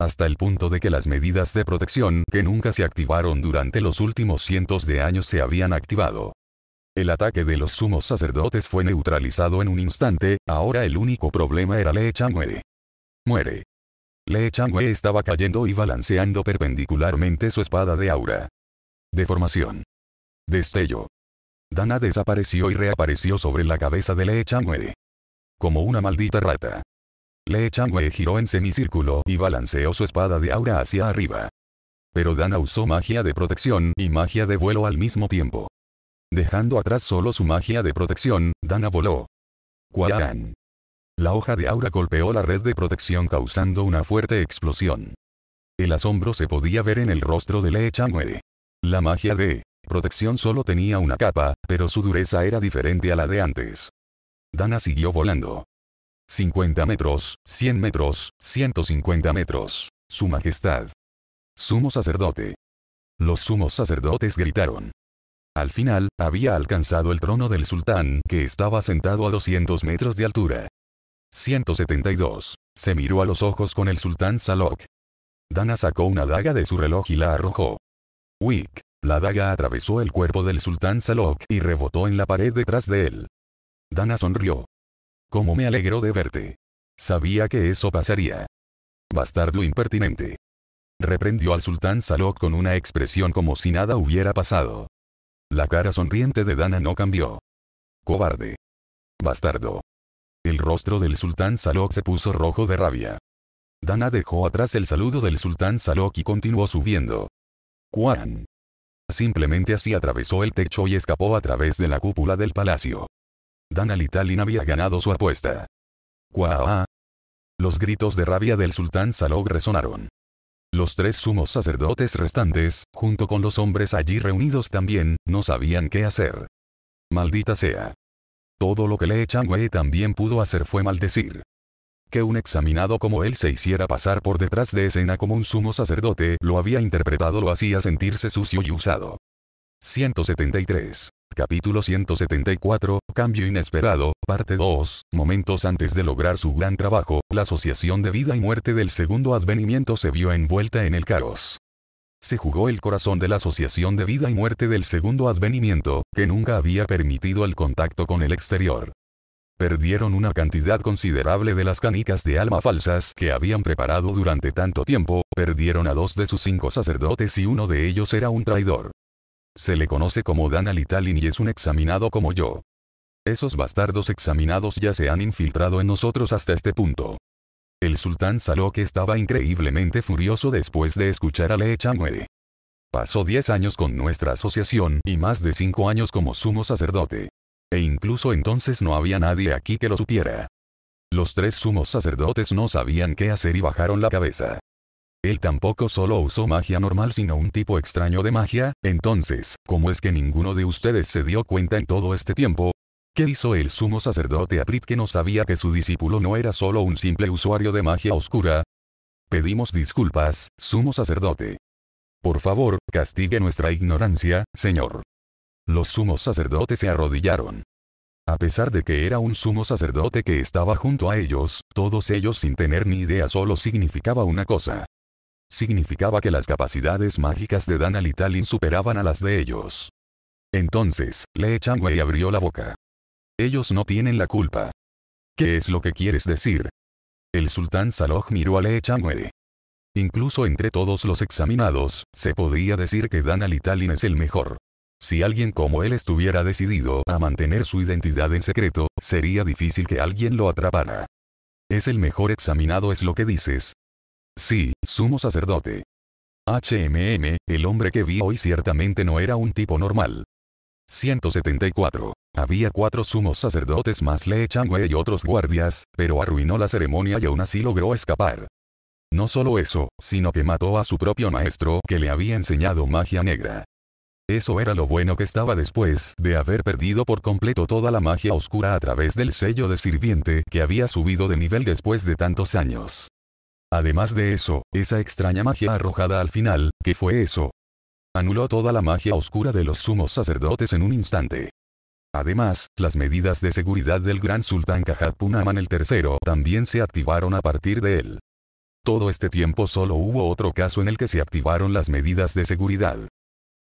Hasta el punto de que las medidas de protección que nunca se activaron durante los últimos cientos de años se habían activado. El ataque de los sumos sacerdotes fue neutralizado en un instante, ahora el único problema era Lee Changwe. Muere. Lee Changwe estaba cayendo y balanceando perpendicularmente su espada de aura. Deformación. Destello. Dana desapareció y reapareció sobre la cabeza de Lee Changwe. Como una maldita rata. Lee Changwe giró en semicírculo y balanceó su espada de aura hacia arriba. Pero Dana usó magia de protección y magia de vuelo al mismo tiempo. Dejando atrás solo su magia de protección, Dana voló. Quadan. La hoja de aura golpeó la red de protección causando una fuerte explosión. El asombro se podía ver en el rostro de Lee Changwe. La magia de Protección solo tenía una capa, pero su dureza era diferente a la de antes. Dana siguió volando. 50 metros, 100 metros, 150 metros. Su Majestad. Sumo sacerdote. Los sumos sacerdotes gritaron. Al final, había alcanzado el trono del sultán, que estaba sentado a 200 metros de altura. 172. Se miró a los ojos con el sultán Salok. Dana sacó una daga de su reloj y la arrojó. Wick. La daga atravesó el cuerpo del sultán Salok y rebotó en la pared detrás de él. Dana sonrió. «Cómo me alegro de verte. Sabía que eso pasaría. Bastardo impertinente. Reprendió al sultán Salok con una expresión como si nada hubiera pasado. La cara sonriente de Dana no cambió. Cobarde. Bastardo. El rostro del sultán Salok se puso rojo de rabia. Dana dejó atrás el saludo del sultán Salok y continuó subiendo. Cuán. Simplemente así atravesó el techo y escapó a través de la cúpula del palacio. Dan Talin había ganado su apuesta. ¡Cuá! Los gritos de rabia del sultán Salog resonaron. Los tres sumos sacerdotes restantes, junto con los hombres allí reunidos también, no sabían qué hacer. Maldita sea. Todo lo que Le Wei también pudo hacer fue maldecir que un examinado como él se hiciera pasar por detrás de escena como un sumo sacerdote lo había interpretado lo hacía sentirse sucio y usado. 173. Capítulo 174, Cambio Inesperado, parte 2, momentos antes de lograr su gran trabajo, la asociación de vida y muerte del segundo advenimiento se vio envuelta en el caos. Se jugó el corazón de la asociación de vida y muerte del segundo advenimiento, que nunca había permitido el contacto con el exterior perdieron una cantidad considerable de las canicas de alma falsas que habían preparado durante tanto tiempo, perdieron a dos de sus cinco sacerdotes y uno de ellos era un traidor. Se le conoce como Dan Alitalin y es un examinado como yo. Esos bastardos examinados ya se han infiltrado en nosotros hasta este punto. El sultán Salok estaba increíblemente furioso después de escuchar a Lee Pasó 10 años con nuestra asociación y más de cinco años como sumo sacerdote. E incluso entonces no había nadie aquí que lo supiera. Los tres sumos sacerdotes no sabían qué hacer y bajaron la cabeza. Él tampoco solo usó magia normal sino un tipo extraño de magia, entonces, ¿cómo es que ninguno de ustedes se dio cuenta en todo este tiempo? ¿Qué hizo el sumo sacerdote Aprit que no sabía que su discípulo no era solo un simple usuario de magia oscura? Pedimos disculpas, sumo sacerdote. Por favor, castigue nuestra ignorancia, Señor. Los sumos sacerdotes se arrodillaron. A pesar de que era un sumo sacerdote que estaba junto a ellos, todos ellos sin tener ni idea solo significaba una cosa. Significaba que las capacidades mágicas de Dan y Talin superaban a las de ellos. Entonces, Le Changwe abrió la boca. Ellos no tienen la culpa. ¿Qué es lo que quieres decir? El sultán Saloj miró a Le Changwe. Incluso entre todos los examinados, se podría decir que Dan y Talin es el mejor. Si alguien como él estuviera decidido a mantener su identidad en secreto, sería difícil que alguien lo atrapara. Es el mejor examinado es lo que dices. Sí, sumo sacerdote. HMM, el hombre que vi hoy ciertamente no era un tipo normal. 174. Había cuatro sumos sacerdotes más Lee Changwe y otros guardias, pero arruinó la ceremonia y aún así logró escapar. No solo eso, sino que mató a su propio maestro que le había enseñado magia negra. Eso era lo bueno que estaba después de haber perdido por completo toda la magia oscura a través del sello de sirviente que había subido de nivel después de tantos años. Además de eso, esa extraña magia arrojada al final, ¿qué fue eso? Anuló toda la magia oscura de los sumos sacerdotes en un instante. Además, las medidas de seguridad del gran sultán Kajat Punaman el III también se activaron a partir de él. Todo este tiempo solo hubo otro caso en el que se activaron las medidas de seguridad,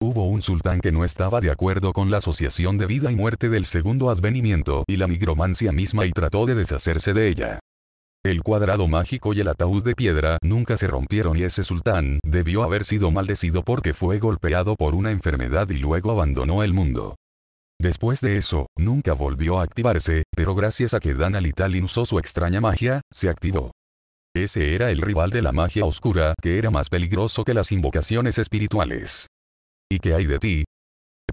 Hubo un sultán que no estaba de acuerdo con la asociación de vida y muerte del segundo advenimiento y la nigromancia misma y trató de deshacerse de ella. El cuadrado mágico y el ataúd de piedra nunca se rompieron y ese sultán debió haber sido maldecido porque fue golpeado por una enfermedad y luego abandonó el mundo. Después de eso, nunca volvió a activarse, pero gracias a que Dan usó su extraña magia, se activó. Ese era el rival de la magia oscura que era más peligroso que las invocaciones espirituales. ¿Y qué hay de ti?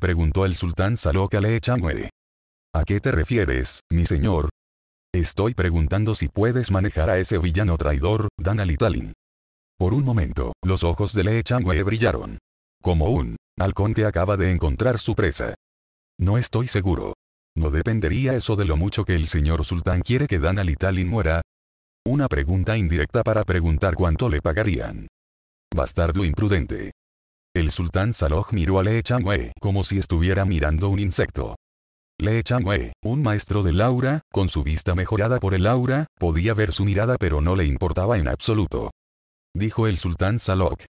Preguntó el sultán Saloka le Changwe. ¿A qué te refieres, mi señor? Estoy preguntando si puedes manejar a ese villano traidor, Dan Por un momento, los ojos de le Changwe brillaron. Como un halcón que acaba de encontrar su presa. No estoy seguro. ¿No dependería eso de lo mucho que el señor sultán quiere que Dan muera? Una pregunta indirecta para preguntar cuánto le pagarían. Bastardo imprudente. El sultán Salok miró a Le Changwe como si estuviera mirando un insecto. Le Changwe, un maestro del aura, con su vista mejorada por el aura, podía ver su mirada pero no le importaba en absoluto. Dijo el sultán Salok.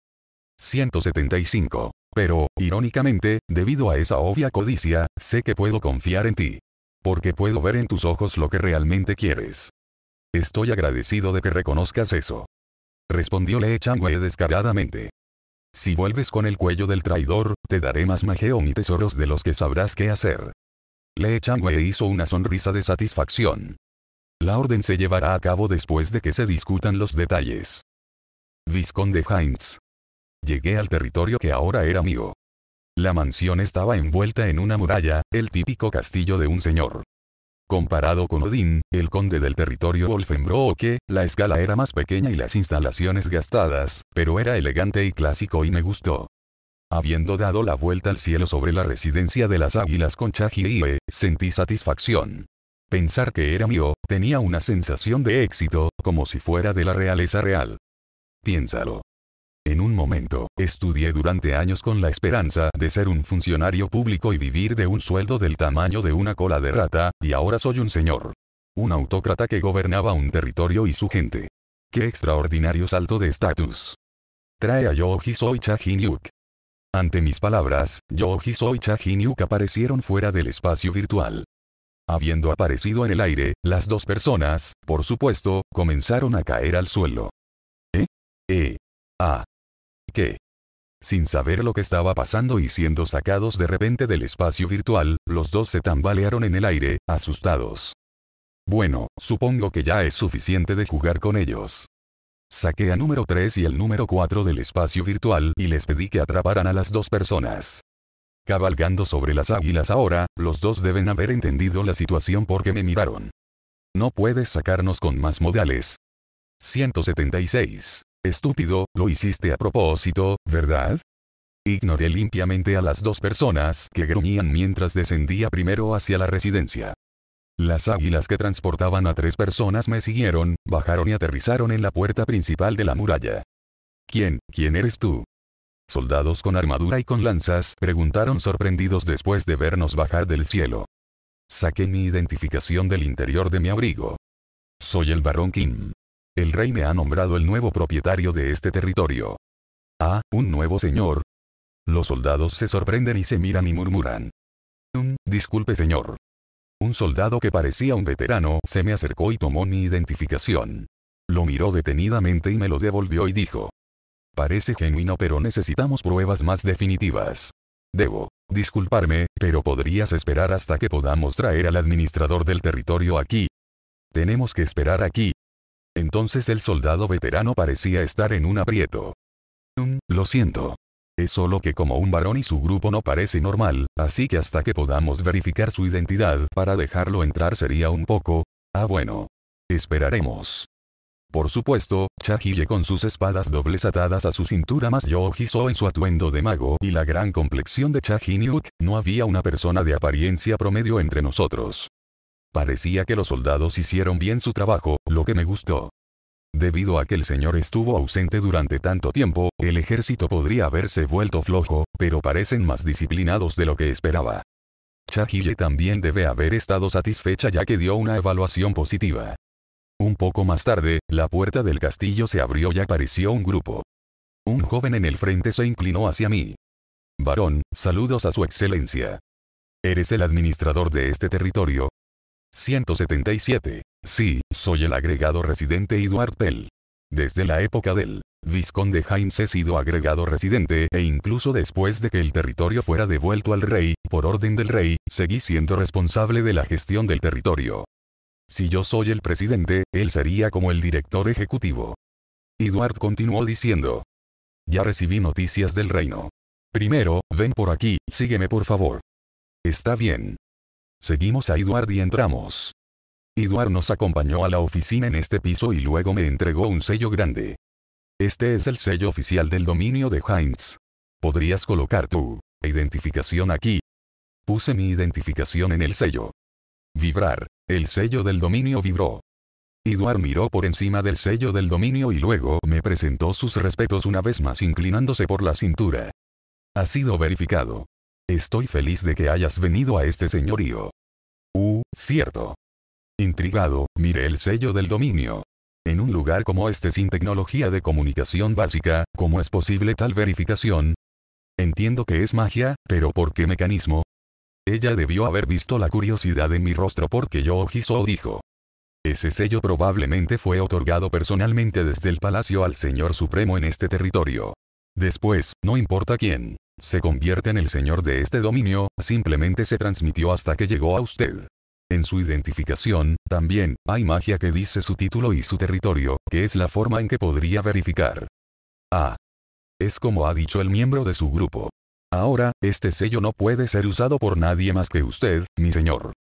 175. Pero, irónicamente, debido a esa obvia codicia, sé que puedo confiar en ti. Porque puedo ver en tus ojos lo que realmente quieres. Estoy agradecido de que reconozcas eso. Respondió Le Changwe descaradamente. Si vuelves con el cuello del traidor, te daré más majeón y tesoros de los que sabrás qué hacer. Le Changwe hizo una sonrisa de satisfacción. La orden se llevará a cabo después de que se discutan los detalles. Visconde Heinz. Llegué al territorio que ahora era mío. La mansión estaba envuelta en una muralla, el típico castillo de un señor. Comparado con Odín, el conde del territorio Wolfenbrooke, la escala era más pequeña y las instalaciones gastadas, pero era elegante y clásico y me gustó. Habiendo dado la vuelta al cielo sobre la residencia de las águilas con Chajie, sentí satisfacción. Pensar que era mío, tenía una sensación de éxito, como si fuera de la realeza real. Piénsalo. En un momento, estudié durante años con la esperanza de ser un funcionario público y vivir de un sueldo del tamaño de una cola de rata, y ahora soy un señor. Un autócrata que gobernaba un territorio y su gente. ¡Qué extraordinario salto de estatus! Trae a Yoji Soy yuk Ante mis palabras, Yoji soy yuk aparecieron fuera del espacio virtual. Habiendo aparecido en el aire, las dos personas, por supuesto, comenzaron a caer al suelo. ¿Eh? ¿Eh? Ah que, sin saber lo que estaba pasando y siendo sacados de repente del espacio virtual, los dos se tambalearon en el aire, asustados. Bueno, supongo que ya es suficiente de jugar con ellos. Saqué a número 3 y el número 4 del espacio virtual y les pedí que atraparan a las dos personas. Cabalgando sobre las águilas ahora, los dos deben haber entendido la situación porque me miraron. No puedes sacarnos con más modales. 176. Estúpido, lo hiciste a propósito, ¿verdad? Ignoré limpiamente a las dos personas que gruñían mientras descendía primero hacia la residencia. Las águilas que transportaban a tres personas me siguieron, bajaron y aterrizaron en la puerta principal de la muralla. ¿Quién, quién eres tú? Soldados con armadura y con lanzas preguntaron sorprendidos después de vernos bajar del cielo. Saqué mi identificación del interior de mi abrigo. Soy el barón Kim. El rey me ha nombrado el nuevo propietario de este territorio. Ah, un nuevo señor. Los soldados se sorprenden y se miran y murmuran. Un, mm, disculpe señor. Un soldado que parecía un veterano se me acercó y tomó mi identificación. Lo miró detenidamente y me lo devolvió y dijo. Parece genuino pero necesitamos pruebas más definitivas. Debo disculparme, pero podrías esperar hasta que podamos traer al administrador del territorio aquí. Tenemos que esperar aquí, entonces el soldado veterano parecía estar en un aprieto. Mm, lo siento. Es solo que como un varón y su grupo no parece normal, así que hasta que podamos verificar su identidad para dejarlo entrar sería un poco... Ah bueno. Esperaremos. Por supuesto, Chahille con sus espadas dobles atadas a su cintura más Yojiso en su atuendo de mago y la gran complexión de Chahinyuk, no había una persona de apariencia promedio entre nosotros. Parecía que los soldados hicieron bien su trabajo, lo que me gustó. Debido a que el señor estuvo ausente durante tanto tiempo, el ejército podría haberse vuelto flojo, pero parecen más disciplinados de lo que esperaba. Chahille también debe haber estado satisfecha ya que dio una evaluación positiva. Un poco más tarde, la puerta del castillo se abrió y apareció un grupo. Un joven en el frente se inclinó hacia mí. Varón, saludos a su excelencia. Eres el administrador de este territorio, 177. Sí, soy el agregado residente Eduard Pell. Desde la época del Visconde James he sido agregado residente e incluso después de que el territorio fuera devuelto al rey, por orden del rey, seguí siendo responsable de la gestión del territorio. Si yo soy el presidente, él sería como el director ejecutivo. Eduard continuó diciendo. Ya recibí noticias del reino. Primero, ven por aquí, sígueme por favor. Está bien. Seguimos a Eduard y entramos. Eduard nos acompañó a la oficina en este piso y luego me entregó un sello grande. Este es el sello oficial del dominio de Heinz. Podrías colocar tu identificación aquí. Puse mi identificación en el sello. Vibrar. El sello del dominio vibró. Eduard miró por encima del sello del dominio y luego me presentó sus respetos una vez más inclinándose por la cintura. Ha sido verificado. Estoy feliz de que hayas venido a este señorío. Uh, cierto. Intrigado, mire el sello del dominio. En un lugar como este sin tecnología de comunicación básica, ¿cómo es posible tal verificación? Entiendo que es magia, pero ¿por qué mecanismo? Ella debió haber visto la curiosidad en mi rostro porque yo ojizo dijo. Ese sello probablemente fue otorgado personalmente desde el palacio al Señor Supremo en este territorio. Después, no importa quién se convierte en el señor de este dominio, simplemente se transmitió hasta que llegó a usted. En su identificación, también, hay magia que dice su título y su territorio, que es la forma en que podría verificar. Ah. Es como ha dicho el miembro de su grupo. Ahora, este sello no puede ser usado por nadie más que usted, mi señor.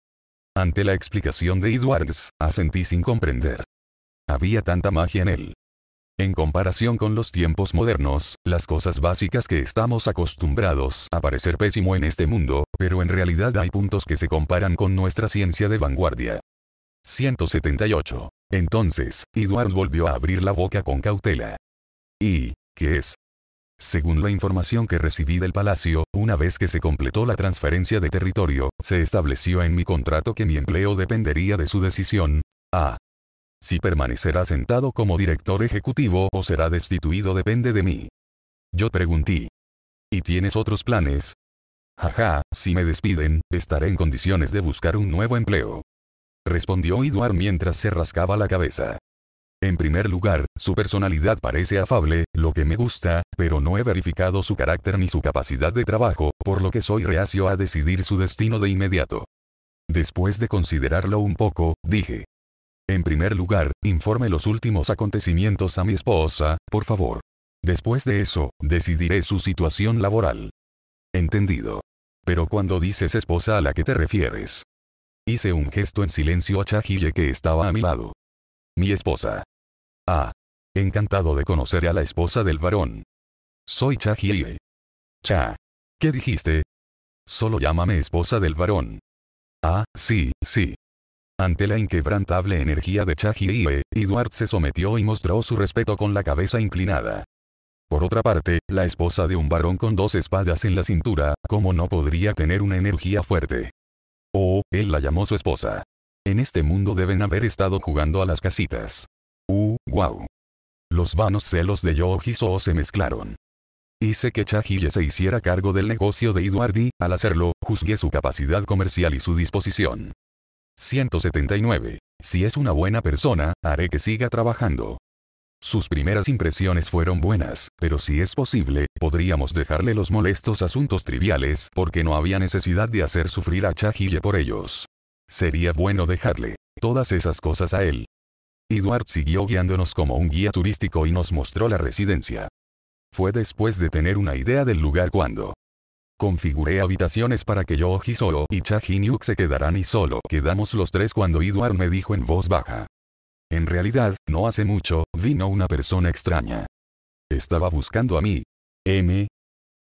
Ante la explicación de Edwards, asentí sin comprender. Había tanta magia en él. En comparación con los tiempos modernos, las cosas básicas que estamos acostumbrados a parecer pésimo en este mundo, pero en realidad hay puntos que se comparan con nuestra ciencia de vanguardia. 178. Entonces, Edward volvió a abrir la boca con cautela. ¿Y qué es? Según la información que recibí del palacio, una vez que se completó la transferencia de territorio, se estableció en mi contrato que mi empleo dependería de su decisión. Ah, si permanecerá sentado como director ejecutivo o será destituido depende de mí. Yo pregunté. ¿Y tienes otros planes? Ajá, si me despiden, estaré en condiciones de buscar un nuevo empleo. Respondió Eduard mientras se rascaba la cabeza. En primer lugar, su personalidad parece afable, lo que me gusta, pero no he verificado su carácter ni su capacidad de trabajo, por lo que soy reacio a decidir su destino de inmediato. Después de considerarlo un poco, dije. En primer lugar, informe los últimos acontecimientos a mi esposa, por favor. Después de eso, decidiré su situación laboral. Entendido. Pero cuando dices esposa a la que te refieres. Hice un gesto en silencio a Chajille que estaba a mi lado. Mi esposa. Ah. Encantado de conocer a la esposa del varón. Soy Chajille. Cha. ¿Qué dijiste? Solo llámame esposa del varón. Ah, sí, sí. Ante la inquebrantable energía de y Edward se sometió y mostró su respeto con la cabeza inclinada. Por otra parte, la esposa de un varón con dos espadas en la cintura, ¿cómo no podría tener una energía fuerte? Oh, él la llamó su esposa. En este mundo deben haber estado jugando a las casitas. Uh, wow. Los vanos celos de Yoji So se mezclaron. Hice que Chaji se hiciera cargo del negocio de y, al hacerlo, juzgué su capacidad comercial y su disposición. 179. Si es una buena persona, haré que siga trabajando. Sus primeras impresiones fueron buenas, pero si es posible, podríamos dejarle los molestos asuntos triviales porque no había necesidad de hacer sufrir a Chajille por ellos. Sería bueno dejarle todas esas cosas a él. Edward siguió guiándonos como un guía turístico y nos mostró la residencia. Fue después de tener una idea del lugar cuando Configuré habitaciones para que yo, Hisoo y Cha se quedaran y solo quedamos los tres cuando Eduard me dijo en voz baja. En realidad, no hace mucho, vino una persona extraña. Estaba buscando a mí. M.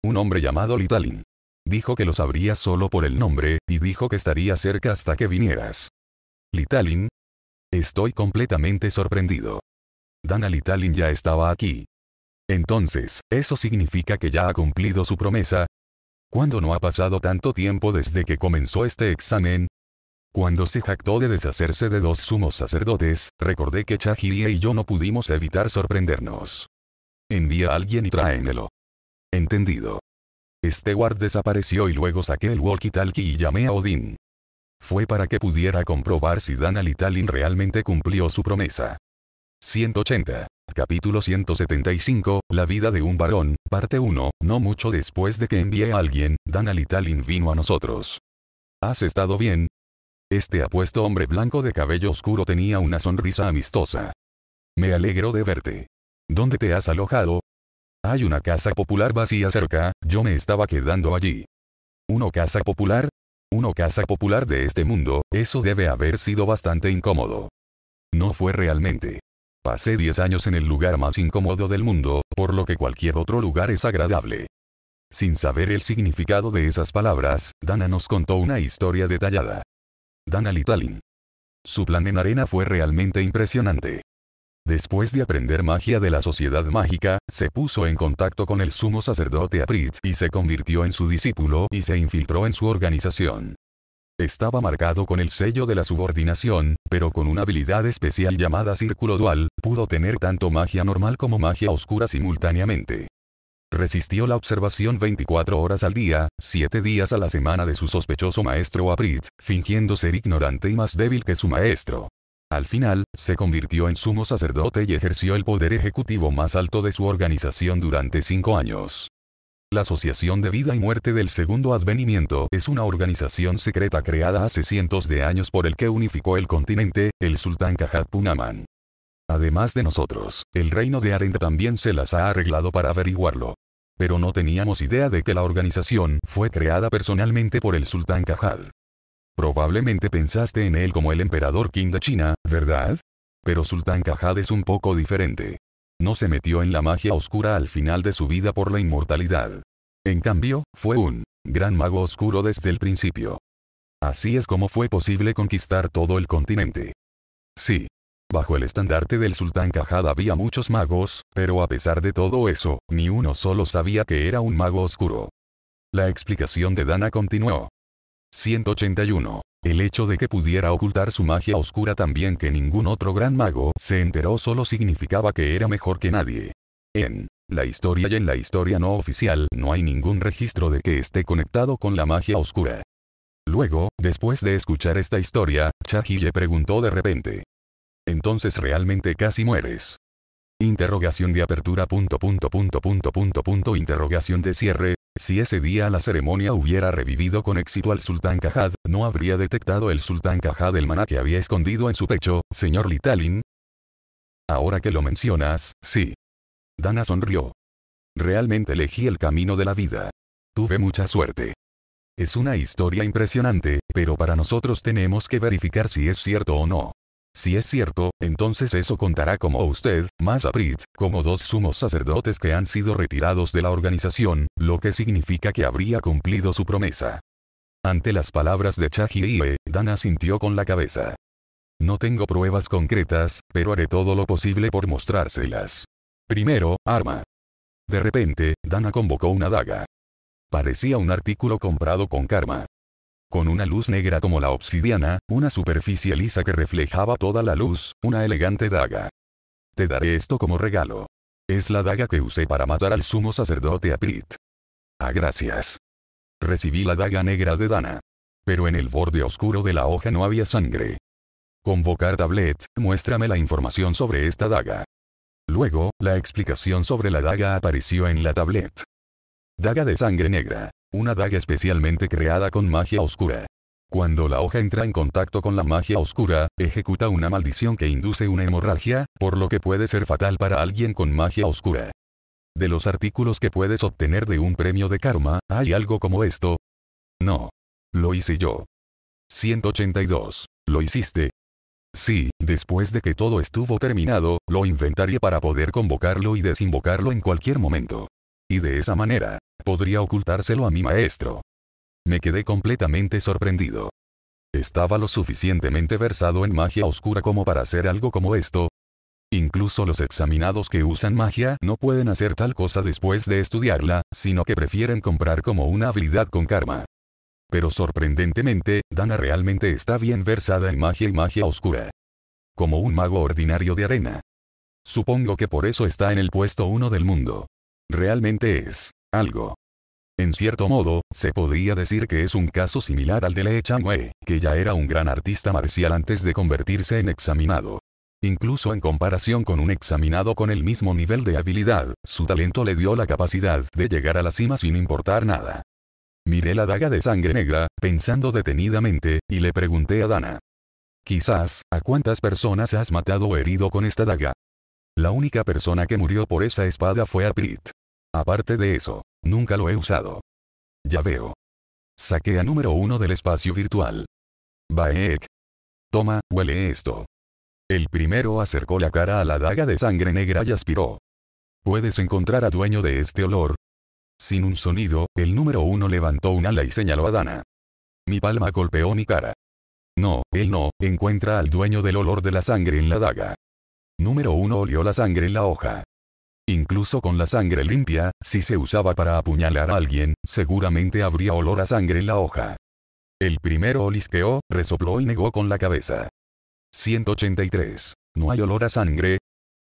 Un hombre llamado Litalin. Dijo que lo sabría solo por el nombre, y dijo que estaría cerca hasta que vinieras. Litalin. Estoy completamente sorprendido. Dana Litalin ya estaba aquí. Entonces, ¿eso significa que ya ha cumplido su promesa? ¿Cuándo no ha pasado tanto tiempo desde que comenzó este examen? Cuando se jactó de deshacerse de dos sumos sacerdotes, recordé que Chahiria y yo no pudimos evitar sorprendernos. Envía a alguien y tráemelo. Entendido. Este guard desapareció y luego saqué el walkie-talkie y llamé a Odín. Fue para que pudiera comprobar si y Talin realmente cumplió su promesa. 180. Capítulo 175, La vida de un varón, parte 1, no mucho después de que envié a alguien, Dan Alitalin vino a nosotros. ¿Has estado bien? Este apuesto hombre blanco de cabello oscuro tenía una sonrisa amistosa. Me alegro de verte. ¿Dónde te has alojado? Hay una casa popular vacía cerca, yo me estaba quedando allí. ¿Uno casa popular? Uno casa popular de este mundo, eso debe haber sido bastante incómodo. No fue realmente. Pasé 10 años en el lugar más incómodo del mundo, por lo que cualquier otro lugar es agradable. Sin saber el significado de esas palabras, Dana nos contó una historia detallada. Dana Litalin. Su plan en arena fue realmente impresionante. Después de aprender magia de la sociedad mágica, se puso en contacto con el sumo sacerdote Aprit y se convirtió en su discípulo y se infiltró en su organización. Estaba marcado con el sello de la subordinación, pero con una habilidad especial llamada círculo dual, pudo tener tanto magia normal como magia oscura simultáneamente. Resistió la observación 24 horas al día, 7 días a la semana de su sospechoso maestro Aprit, fingiendo ser ignorante y más débil que su maestro. Al final, se convirtió en sumo sacerdote y ejerció el poder ejecutivo más alto de su organización durante cinco años. La Asociación de Vida y Muerte del Segundo Advenimiento es una organización secreta creada hace cientos de años por el que unificó el continente, el sultán Kajad Punaman. Además de nosotros, el reino de Arenda también se las ha arreglado para averiguarlo. Pero no teníamos idea de que la organización fue creada personalmente por el sultán Kajad. Probablemente pensaste en él como el emperador King de China, ¿verdad? Pero sultán Kajad es un poco diferente. No se metió en la magia oscura al final de su vida por la inmortalidad. En cambio, fue un gran mago oscuro desde el principio. Así es como fue posible conquistar todo el continente. Sí. Bajo el estandarte del sultán Cajada había muchos magos, pero a pesar de todo eso, ni uno solo sabía que era un mago oscuro. La explicación de Dana continuó. 181. El hecho de que pudiera ocultar su magia oscura también que ningún otro gran mago se enteró solo significaba que era mejor que nadie. En la historia y en la historia no oficial no hay ningún registro de que esté conectado con la magia oscura. Luego, después de escuchar esta historia, Chaji le preguntó de repente. Entonces realmente casi mueres. Interrogación de apertura punto punto punto punto punto punto interrogación de cierre, si ese día la ceremonia hubiera revivido con éxito al sultán Cajad, ¿no habría detectado el sultán Cajad el maná que había escondido en su pecho, señor Litalin? Ahora que lo mencionas, sí. Dana sonrió. Realmente elegí el camino de la vida. Tuve mucha suerte. Es una historia impresionante, pero para nosotros tenemos que verificar si es cierto o no. Si es cierto, entonces eso contará como usted, más Prit, como dos sumos sacerdotes que han sido retirados de la organización, lo que significa que habría cumplido su promesa. Ante las palabras de Chahiye, Dana sintió con la cabeza. No tengo pruebas concretas, pero haré todo lo posible por mostrárselas. Primero, arma. De repente, Dana convocó una daga. Parecía un artículo comprado con karma. Con una luz negra como la obsidiana, una superficie lisa que reflejaba toda la luz, una elegante daga. Te daré esto como regalo. Es la daga que usé para matar al sumo sacerdote Aprit. Ah, gracias. Recibí la daga negra de Dana. Pero en el borde oscuro de la hoja no había sangre. Convocar tablet, muéstrame la información sobre esta daga. Luego, la explicación sobre la daga apareció en la tablet. Daga de sangre negra. Una daga especialmente creada con magia oscura. Cuando la hoja entra en contacto con la magia oscura, ejecuta una maldición que induce una hemorragia, por lo que puede ser fatal para alguien con magia oscura. De los artículos que puedes obtener de un premio de karma, ¿hay algo como esto? No. Lo hice yo. 182. Lo hiciste, Sí, después de que todo estuvo terminado, lo inventaría para poder convocarlo y desinvocarlo en cualquier momento. Y de esa manera, podría ocultárselo a mi maestro. Me quedé completamente sorprendido. ¿Estaba lo suficientemente versado en magia oscura como para hacer algo como esto? Incluso los examinados que usan magia no pueden hacer tal cosa después de estudiarla, sino que prefieren comprar como una habilidad con karma pero sorprendentemente, Dana realmente está bien versada en magia y magia oscura. Como un mago ordinario de arena. Supongo que por eso está en el puesto uno del mundo. Realmente es algo. En cierto modo, se podría decir que es un caso similar al de Lee chang que ya era un gran artista marcial antes de convertirse en examinado. Incluso en comparación con un examinado con el mismo nivel de habilidad, su talento le dio la capacidad de llegar a la cima sin importar nada. Miré la daga de sangre negra, pensando detenidamente, y le pregunté a Dana. Quizás, ¿a cuántas personas has matado o herido con esta daga? La única persona que murió por esa espada fue a Prit. Aparte de eso, nunca lo he usado. Ya veo. Saqué a número uno del espacio virtual. Baek. Toma, huele esto. El primero acercó la cara a la daga de sangre negra y aspiró. Puedes encontrar a dueño de este olor, sin un sonido, el número uno levantó un ala y señaló a Dana. Mi palma golpeó mi cara. No, él no, encuentra al dueño del olor de la sangre en la daga. Número uno olió la sangre en la hoja. Incluso con la sangre limpia, si se usaba para apuñalar a alguien, seguramente habría olor a sangre en la hoja. El primero olisqueó, resopló y negó con la cabeza. 183. ¿No hay olor a sangre?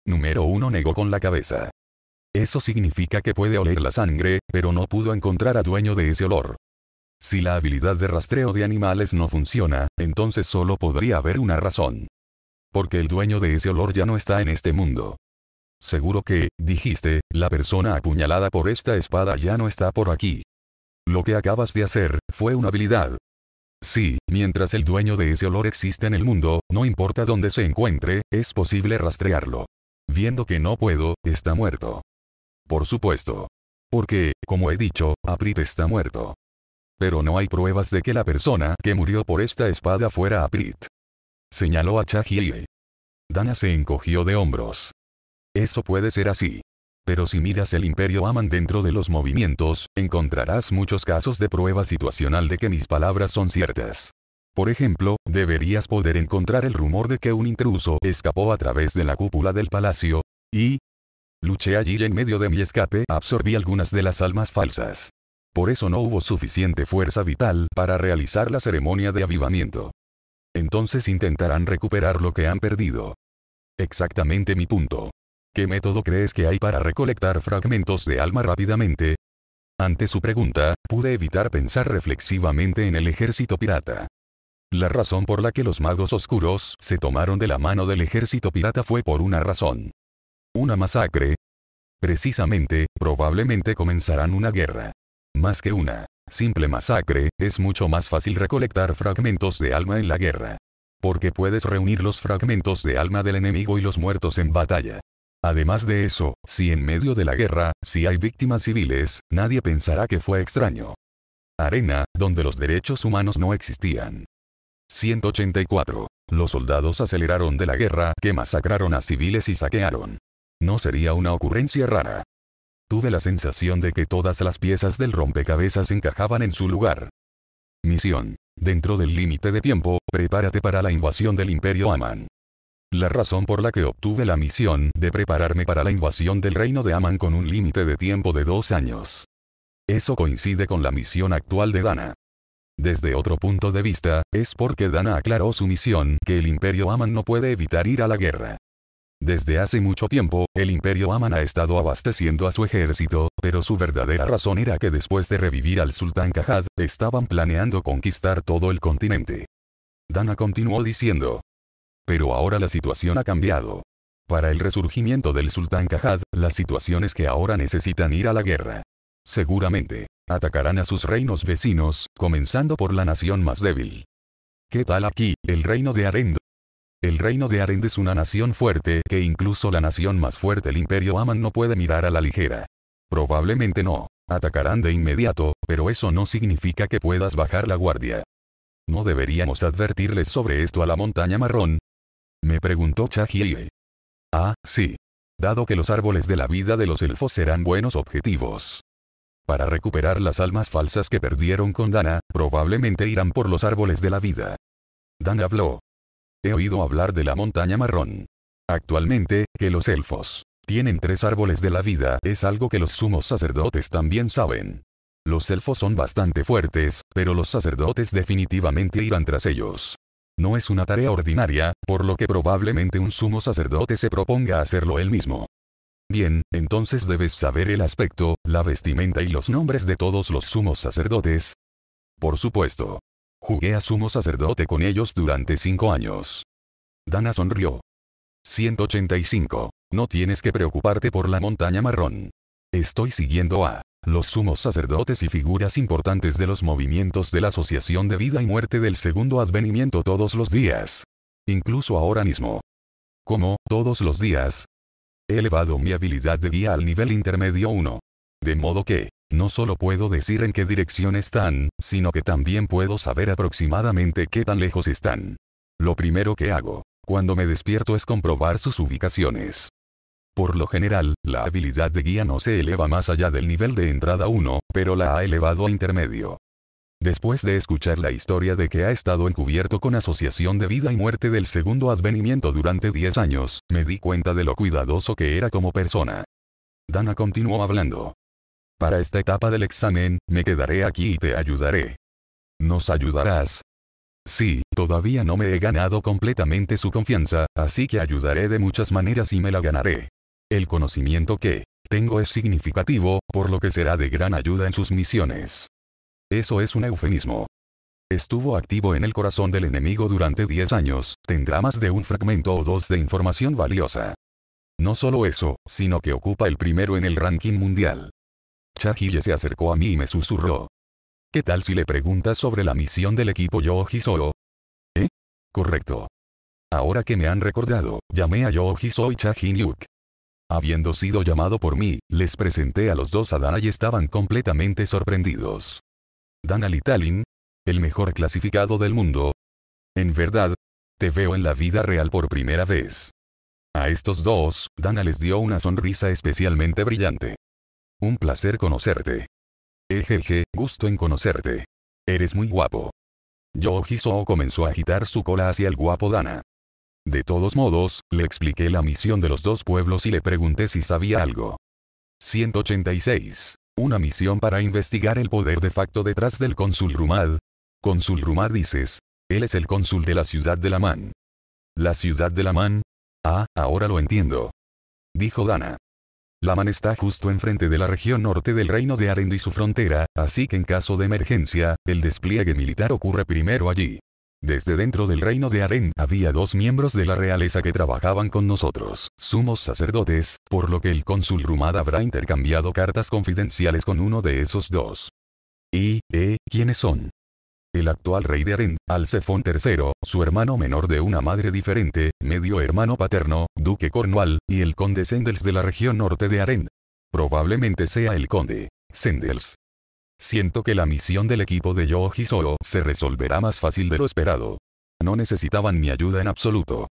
Número uno negó con la cabeza. Eso significa que puede oler la sangre, pero no pudo encontrar a dueño de ese olor. Si la habilidad de rastreo de animales no funciona, entonces solo podría haber una razón. Porque el dueño de ese olor ya no está en este mundo. Seguro que, dijiste, la persona apuñalada por esta espada ya no está por aquí. Lo que acabas de hacer, fue una habilidad. Sí, mientras el dueño de ese olor existe en el mundo, no importa dónde se encuentre, es posible rastrearlo. Viendo que no puedo, está muerto. Por supuesto. Porque, como he dicho, Aprit está muerto. Pero no hay pruebas de que la persona que murió por esta espada fuera Aprit. Señaló a Chahie. Dana se encogió de hombros. Eso puede ser así. Pero si miras el Imperio Aman dentro de los movimientos, encontrarás muchos casos de prueba situacional de que mis palabras son ciertas. Por ejemplo, deberías poder encontrar el rumor de que un intruso escapó a través de la cúpula del palacio. Y, Luché allí y en medio de mi escape absorbí algunas de las almas falsas. Por eso no hubo suficiente fuerza vital para realizar la ceremonia de avivamiento. Entonces intentarán recuperar lo que han perdido. Exactamente mi punto. ¿Qué método crees que hay para recolectar fragmentos de alma rápidamente? Ante su pregunta, pude evitar pensar reflexivamente en el ejército pirata. La razón por la que los magos oscuros se tomaron de la mano del ejército pirata fue por una razón una masacre? Precisamente, probablemente comenzarán una guerra. Más que una simple masacre, es mucho más fácil recolectar fragmentos de alma en la guerra. Porque puedes reunir los fragmentos de alma del enemigo y los muertos en batalla. Además de eso, si en medio de la guerra, si hay víctimas civiles, nadie pensará que fue extraño. Arena, donde los derechos humanos no existían. 184. Los soldados aceleraron de la guerra que masacraron a civiles y saquearon. No sería una ocurrencia rara. Tuve la sensación de que todas las piezas del rompecabezas encajaban en su lugar. Misión. Dentro del límite de tiempo, prepárate para la invasión del Imperio Aman. La razón por la que obtuve la misión de prepararme para la invasión del reino de Aman con un límite de tiempo de dos años. Eso coincide con la misión actual de Dana. Desde otro punto de vista, es porque Dana aclaró su misión que el Imperio Aman no puede evitar ir a la guerra. Desde hace mucho tiempo, el imperio Aman ha estado abasteciendo a su ejército, pero su verdadera razón era que después de revivir al sultán Kahad, estaban planeando conquistar todo el continente. Dana continuó diciendo. Pero ahora la situación ha cambiado. Para el resurgimiento del sultán Kahad, la situación es que ahora necesitan ir a la guerra. Seguramente, atacarán a sus reinos vecinos, comenzando por la nación más débil. ¿Qué tal aquí, el reino de Arendo, el reino de Arend es una nación fuerte que incluso la nación más fuerte el imperio Aman no puede mirar a la ligera. Probablemente no. Atacarán de inmediato, pero eso no significa que puedas bajar la guardia. ¿No deberíamos advertirles sobre esto a la montaña marrón? Me preguntó Chahie. Ah, sí. Dado que los árboles de la vida de los elfos serán buenos objetivos. Para recuperar las almas falsas que perdieron con Dana, probablemente irán por los árboles de la vida. Dan habló. He oído hablar de la montaña marrón. Actualmente, que los elfos tienen tres árboles de la vida es algo que los sumos sacerdotes también saben. Los elfos son bastante fuertes, pero los sacerdotes definitivamente irán tras ellos. No es una tarea ordinaria, por lo que probablemente un sumo sacerdote se proponga hacerlo él mismo. Bien, entonces debes saber el aspecto, la vestimenta y los nombres de todos los sumos sacerdotes. Por supuesto. Jugué a sumo sacerdote con ellos durante cinco años. Dana sonrió. 185. No tienes que preocuparte por la montaña marrón. Estoy siguiendo a los sumos sacerdotes y figuras importantes de los movimientos de la Asociación de Vida y Muerte del Segundo Advenimiento todos los días. Incluso ahora mismo. Como, todos los días. He elevado mi habilidad de guía al nivel intermedio 1. De modo que, no solo puedo decir en qué dirección están, sino que también puedo saber aproximadamente qué tan lejos están. Lo primero que hago, cuando me despierto es comprobar sus ubicaciones. Por lo general, la habilidad de guía no se eleva más allá del nivel de entrada 1, pero la ha elevado a intermedio. Después de escuchar la historia de que ha estado encubierto con asociación de vida y muerte del segundo advenimiento durante 10 años, me di cuenta de lo cuidadoso que era como persona. Dana continuó hablando. Para esta etapa del examen, me quedaré aquí y te ayudaré. ¿Nos ayudarás? Sí, todavía no me he ganado completamente su confianza, así que ayudaré de muchas maneras y me la ganaré. El conocimiento que tengo es significativo, por lo que será de gran ayuda en sus misiones. Eso es un eufemismo. Estuvo activo en el corazón del enemigo durante 10 años, tendrá más de un fragmento o dos de información valiosa. No solo eso, sino que ocupa el primero en el ranking mundial. Chahille se acercó a mí y me susurró. ¿Qué tal si le preguntas sobre la misión del equipo Yoji ¿Eh? Correcto. Ahora que me han recordado, llamé a yo soy y Habiendo sido llamado por mí, les presenté a los dos a Dana y estaban completamente sorprendidos. Dana Litalin, el mejor clasificado del mundo. En verdad, te veo en la vida real por primera vez. A estos dos, Dana les dio una sonrisa especialmente brillante. Un placer conocerte. Ejeje, gusto en conocerte. Eres muy guapo. Yo so comenzó a agitar su cola hacia el guapo Dana. De todos modos, le expliqué la misión de los dos pueblos y le pregunté si sabía algo. 186. Una misión para investigar el poder de facto detrás del cónsul Rumad. Cónsul Rumad dices. Él es el cónsul de la ciudad de Lamán. ¿La ciudad de Lamán? Ah, ahora lo entiendo. Dijo Dana. Laman está justo enfrente de la región norte del reino de Arend y su frontera, así que en caso de emergencia, el despliegue militar ocurre primero allí. Desde dentro del reino de Arend había dos miembros de la realeza que trabajaban con nosotros, sumos sacerdotes, por lo que el cónsul Rumad habrá intercambiado cartas confidenciales con uno de esos dos. ¿Y, eh, quiénes son? el actual rey de Arend, Alcefón III, su hermano menor de una madre diferente, medio hermano paterno, duque Cornwall, y el conde Sendels de la región norte de Arend. Probablemente sea el conde Sendels. Siento que la misión del equipo de Yoji solo se resolverá más fácil de lo esperado. No necesitaban mi ayuda en absoluto.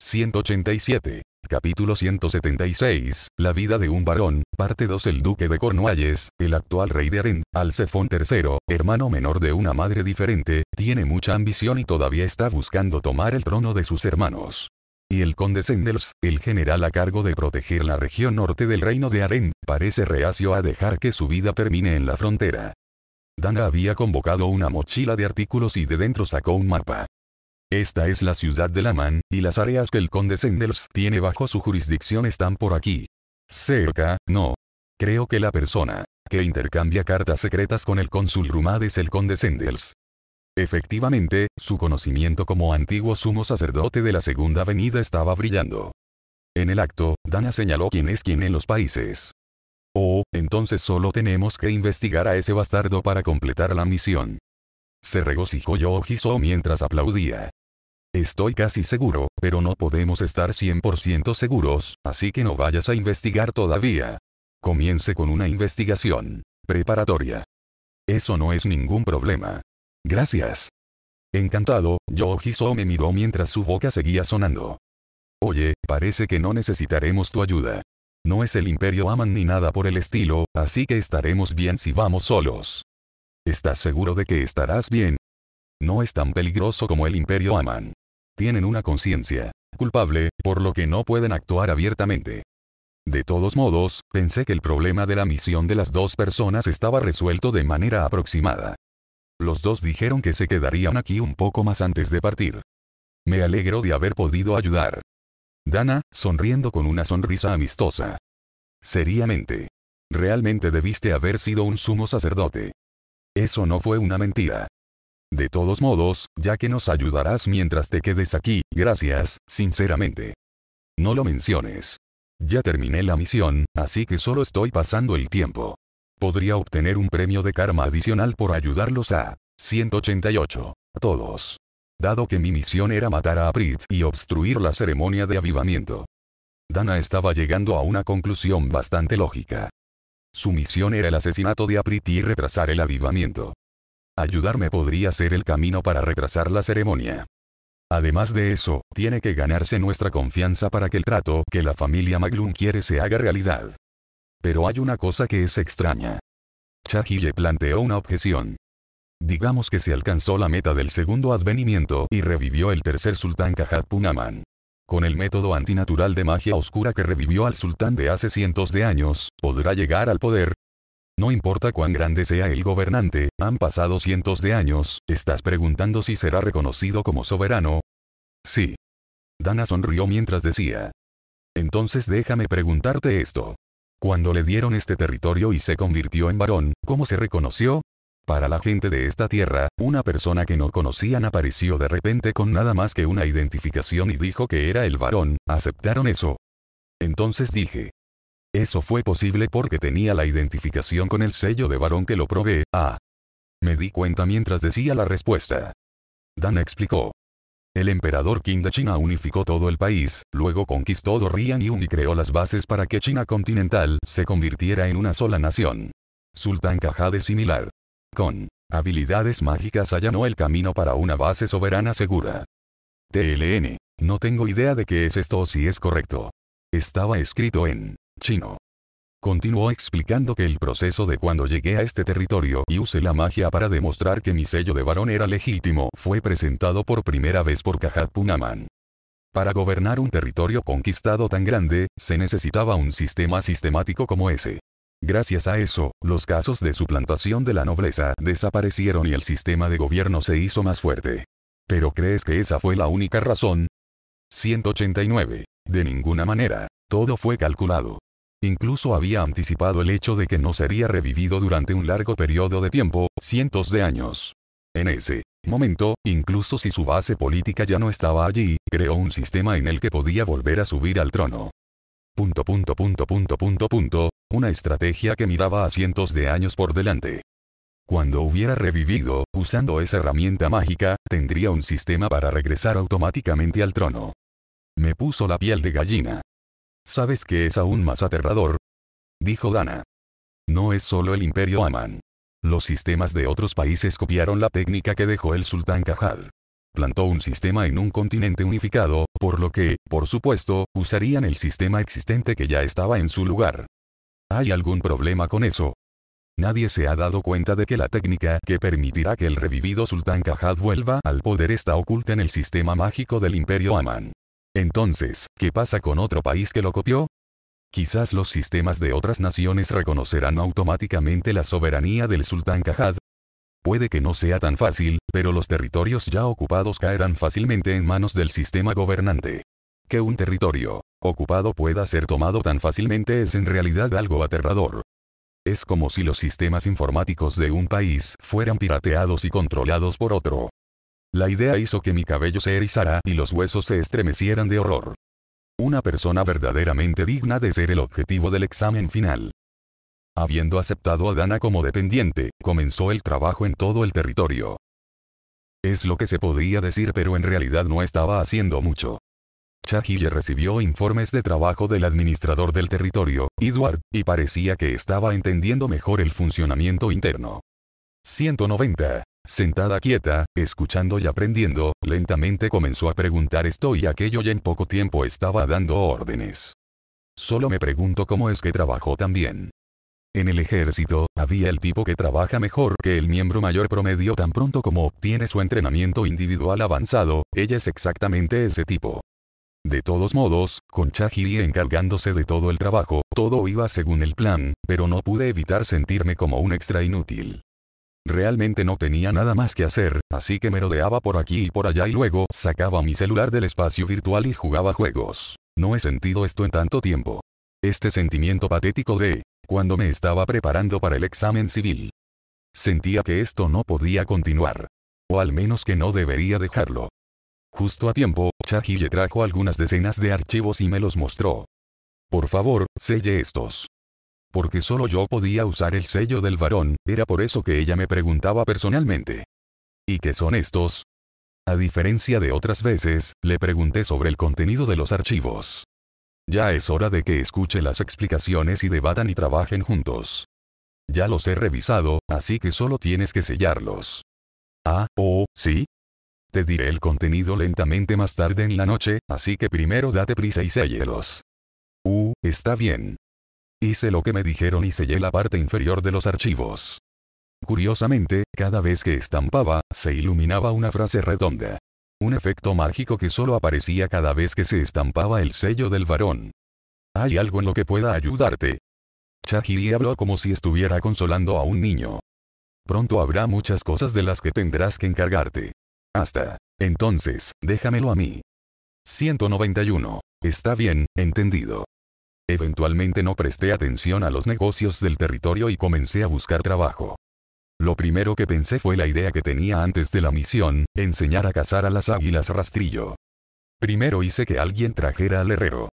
187. Capítulo 176, La vida de un varón, parte 2 El duque de Cornualles, el actual rey de Arend, Alcefón III, hermano menor de una madre diferente, tiene mucha ambición y todavía está buscando tomar el trono de sus hermanos. Y el conde Sendels, el general a cargo de proteger la región norte del reino de Arend, parece reacio a dejar que su vida termine en la frontera. Dana había convocado una mochila de artículos y de dentro sacó un mapa. Esta es la ciudad de Man y las áreas que el conde Sendels tiene bajo su jurisdicción están por aquí. Cerca, no. Creo que la persona que intercambia cartas secretas con el cónsul Rumad es el conde Sendels. Efectivamente, su conocimiento como antiguo sumo sacerdote de la Segunda Avenida estaba brillando. En el acto, Dana señaló quién es quién en los países. Oh, entonces solo tenemos que investigar a ese bastardo para completar la misión. Se regocijó Yo-Hi-So mientras aplaudía. Estoy casi seguro, pero no podemos estar 100% seguros, así que no vayas a investigar todavía. Comience con una investigación preparatoria. Eso no es ningún problema. Gracias. Encantado, Yohiso me miró mientras su boca seguía sonando. Oye, parece que no necesitaremos tu ayuda. No es el Imperio Aman ni nada por el estilo, así que estaremos bien si vamos solos. ¿Estás seguro de que estarás bien? No es tan peligroso como el Imperio Aman tienen una conciencia culpable, por lo que no pueden actuar abiertamente. De todos modos, pensé que el problema de la misión de las dos personas estaba resuelto de manera aproximada. Los dos dijeron que se quedarían aquí un poco más antes de partir. Me alegro de haber podido ayudar. Dana, sonriendo con una sonrisa amistosa. Seriamente. Realmente debiste haber sido un sumo sacerdote. Eso no fue una mentira. De todos modos, ya que nos ayudarás mientras te quedes aquí, gracias, sinceramente. No lo menciones. Ya terminé la misión, así que solo estoy pasando el tiempo. Podría obtener un premio de karma adicional por ayudarlos a 188. Todos. Dado que mi misión era matar a Aprit y obstruir la ceremonia de avivamiento. Dana estaba llegando a una conclusión bastante lógica. Su misión era el asesinato de Aprit y retrasar el avivamiento. Ayudarme podría ser el camino para retrasar la ceremonia. Además de eso, tiene que ganarse nuestra confianza para que el trato que la familia Maglum quiere se haga realidad. Pero hay una cosa que es extraña. le planteó una objeción. Digamos que se alcanzó la meta del segundo advenimiento y revivió el tercer sultán Kajat Punaman. Con el método antinatural de magia oscura que revivió al sultán de hace cientos de años, ¿podrá llegar al poder? No importa cuán grande sea el gobernante, han pasado cientos de años, ¿estás preguntando si será reconocido como soberano? Sí. Dana sonrió mientras decía. Entonces déjame preguntarte esto. Cuando le dieron este territorio y se convirtió en varón, ¿cómo se reconoció? Para la gente de esta tierra, una persona que no conocían apareció de repente con nada más que una identificación y dijo que era el varón, aceptaron eso. Entonces dije, eso fue posible porque tenía la identificación con el sello de varón que lo probé, ah. Me di cuenta mientras decía la respuesta. Dan explicó. El emperador Qin de China unificó todo el país, luego conquistó Dorian Yun y creó las bases para que China continental se convirtiera en una sola nación. Sultán Cajade similar. Con habilidades mágicas allanó el camino para una base soberana segura. TLN. No tengo idea de qué es esto o si es correcto. Estaba escrito en chino. Continuó explicando que el proceso de cuando llegué a este territorio y usé la magia para demostrar que mi sello de varón era legítimo fue presentado por primera vez por Kajat Punaman. Para gobernar un territorio conquistado tan grande, se necesitaba un sistema sistemático como ese. Gracias a eso, los casos de suplantación de la nobleza desaparecieron y el sistema de gobierno se hizo más fuerte. ¿Pero crees que esa fue la única razón? 189. De ninguna manera, todo fue calculado. Incluso había anticipado el hecho de que no sería revivido durante un largo periodo de tiempo, cientos de años. En ese momento, incluso si su base política ya no estaba allí, creó un sistema en el que podía volver a subir al trono. Punto punto punto punto punto punto, una estrategia que miraba a cientos de años por delante. Cuando hubiera revivido, usando esa herramienta mágica, tendría un sistema para regresar automáticamente al trono. Me puso la piel de gallina. ¿Sabes qué es aún más aterrador? Dijo Dana. No es solo el imperio Aman. Los sistemas de otros países copiaron la técnica que dejó el sultán Kajad. Plantó un sistema en un continente unificado, por lo que, por supuesto, usarían el sistema existente que ya estaba en su lugar. ¿Hay algún problema con eso? Nadie se ha dado cuenta de que la técnica que permitirá que el revivido sultán Cajad vuelva al poder está oculta en el sistema mágico del imperio Aman. Entonces, ¿qué pasa con otro país que lo copió? Quizás los sistemas de otras naciones reconocerán automáticamente la soberanía del sultán Cajad. Puede que no sea tan fácil, pero los territorios ya ocupados caerán fácilmente en manos del sistema gobernante. Que un territorio ocupado pueda ser tomado tan fácilmente es en realidad algo aterrador. Es como si los sistemas informáticos de un país fueran pirateados y controlados por otro. La idea hizo que mi cabello se erizara y los huesos se estremecieran de horror. Una persona verdaderamente digna de ser el objetivo del examen final. Habiendo aceptado a Dana como dependiente, comenzó el trabajo en todo el territorio. Es lo que se podría decir pero en realidad no estaba haciendo mucho. Chahille recibió informes de trabajo del administrador del territorio, Edward, y parecía que estaba entendiendo mejor el funcionamiento interno. 190. Sentada quieta, escuchando y aprendiendo, lentamente comenzó a preguntar esto y aquello y en poco tiempo estaba dando órdenes. Solo me pregunto cómo es que trabajó tan bien. En el ejército, había el tipo que trabaja mejor que el miembro mayor promedio tan pronto como obtiene su entrenamiento individual avanzado, ella es exactamente ese tipo. De todos modos, con Chahiri encargándose de todo el trabajo, todo iba según el plan, pero no pude evitar sentirme como un extra inútil. Realmente no tenía nada más que hacer, así que me rodeaba por aquí y por allá y luego sacaba mi celular del espacio virtual y jugaba juegos. No he sentido esto en tanto tiempo. Este sentimiento patético de, cuando me estaba preparando para el examen civil. Sentía que esto no podía continuar. O al menos que no debería dejarlo. Justo a tiempo, le trajo algunas decenas de archivos y me los mostró. Por favor, selle estos. Porque solo yo podía usar el sello del varón, era por eso que ella me preguntaba personalmente. ¿Y qué son estos? A diferencia de otras veces, le pregunté sobre el contenido de los archivos. Ya es hora de que escuche las explicaciones y debatan y trabajen juntos. Ya los he revisado, así que solo tienes que sellarlos. Ah, oh, sí. Te diré el contenido lentamente más tarde en la noche, así que primero date prisa y sellelos. Uh, está bien. Hice lo que me dijeron y sellé la parte inferior de los archivos. Curiosamente, cada vez que estampaba, se iluminaba una frase redonda. Un efecto mágico que solo aparecía cada vez que se estampaba el sello del varón. Hay algo en lo que pueda ayudarte. Chahiri habló como si estuviera consolando a un niño. Pronto habrá muchas cosas de las que tendrás que encargarte. Hasta. Entonces, déjamelo a mí. 191. Está bien, entendido. Eventualmente no presté atención a los negocios del territorio y comencé a buscar trabajo. Lo primero que pensé fue la idea que tenía antes de la misión, enseñar a cazar a las águilas rastrillo. Primero hice que alguien trajera al herrero.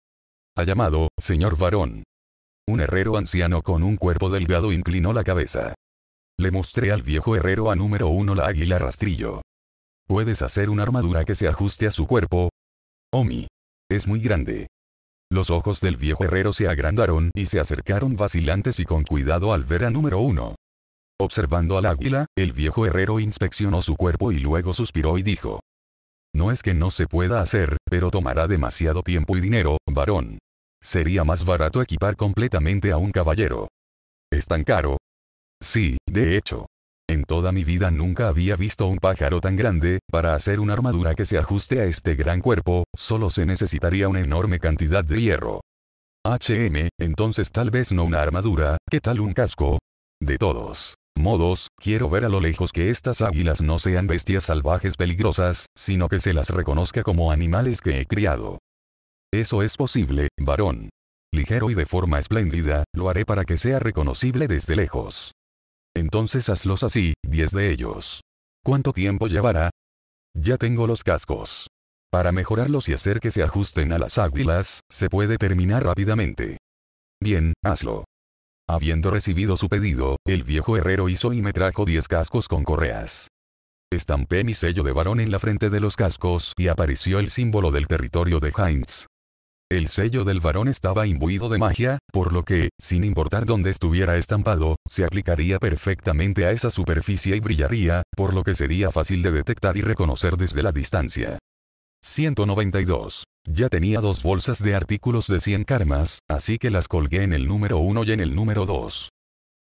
Ha llamado, señor varón. Un herrero anciano con un cuerpo delgado inclinó la cabeza. Le mostré al viejo herrero a número uno la águila rastrillo. ¿Puedes hacer una armadura que se ajuste a su cuerpo? Omi. Oh, es muy grande. Los ojos del viejo herrero se agrandaron y se acercaron vacilantes y con cuidado al ver a número uno. Observando al águila, el viejo herrero inspeccionó su cuerpo y luego suspiró y dijo. No es que no se pueda hacer, pero tomará demasiado tiempo y dinero, varón. Sería más barato equipar completamente a un caballero. ¿Es tan caro? Sí, de hecho. En toda mi vida nunca había visto un pájaro tan grande, para hacer una armadura que se ajuste a este gran cuerpo, solo se necesitaría una enorme cantidad de hierro. HM, entonces tal vez no una armadura, ¿qué tal un casco? De todos modos, quiero ver a lo lejos que estas águilas no sean bestias salvajes peligrosas, sino que se las reconozca como animales que he criado. Eso es posible, varón. Ligero y de forma espléndida, lo haré para que sea reconocible desde lejos. Entonces hazlos así, 10 de ellos. ¿Cuánto tiempo llevará? Ya tengo los cascos. Para mejorarlos y hacer que se ajusten a las águilas, se puede terminar rápidamente. Bien, hazlo. Habiendo recibido su pedido, el viejo herrero hizo y me trajo 10 cascos con correas. Estampé mi sello de varón en la frente de los cascos y apareció el símbolo del territorio de Heinz. El sello del varón estaba imbuido de magia, por lo que, sin importar dónde estuviera estampado, se aplicaría perfectamente a esa superficie y brillaría, por lo que sería fácil de detectar y reconocer desde la distancia. 192. Ya tenía dos bolsas de artículos de 100 karmas, así que las colgué en el número 1 y en el número 2.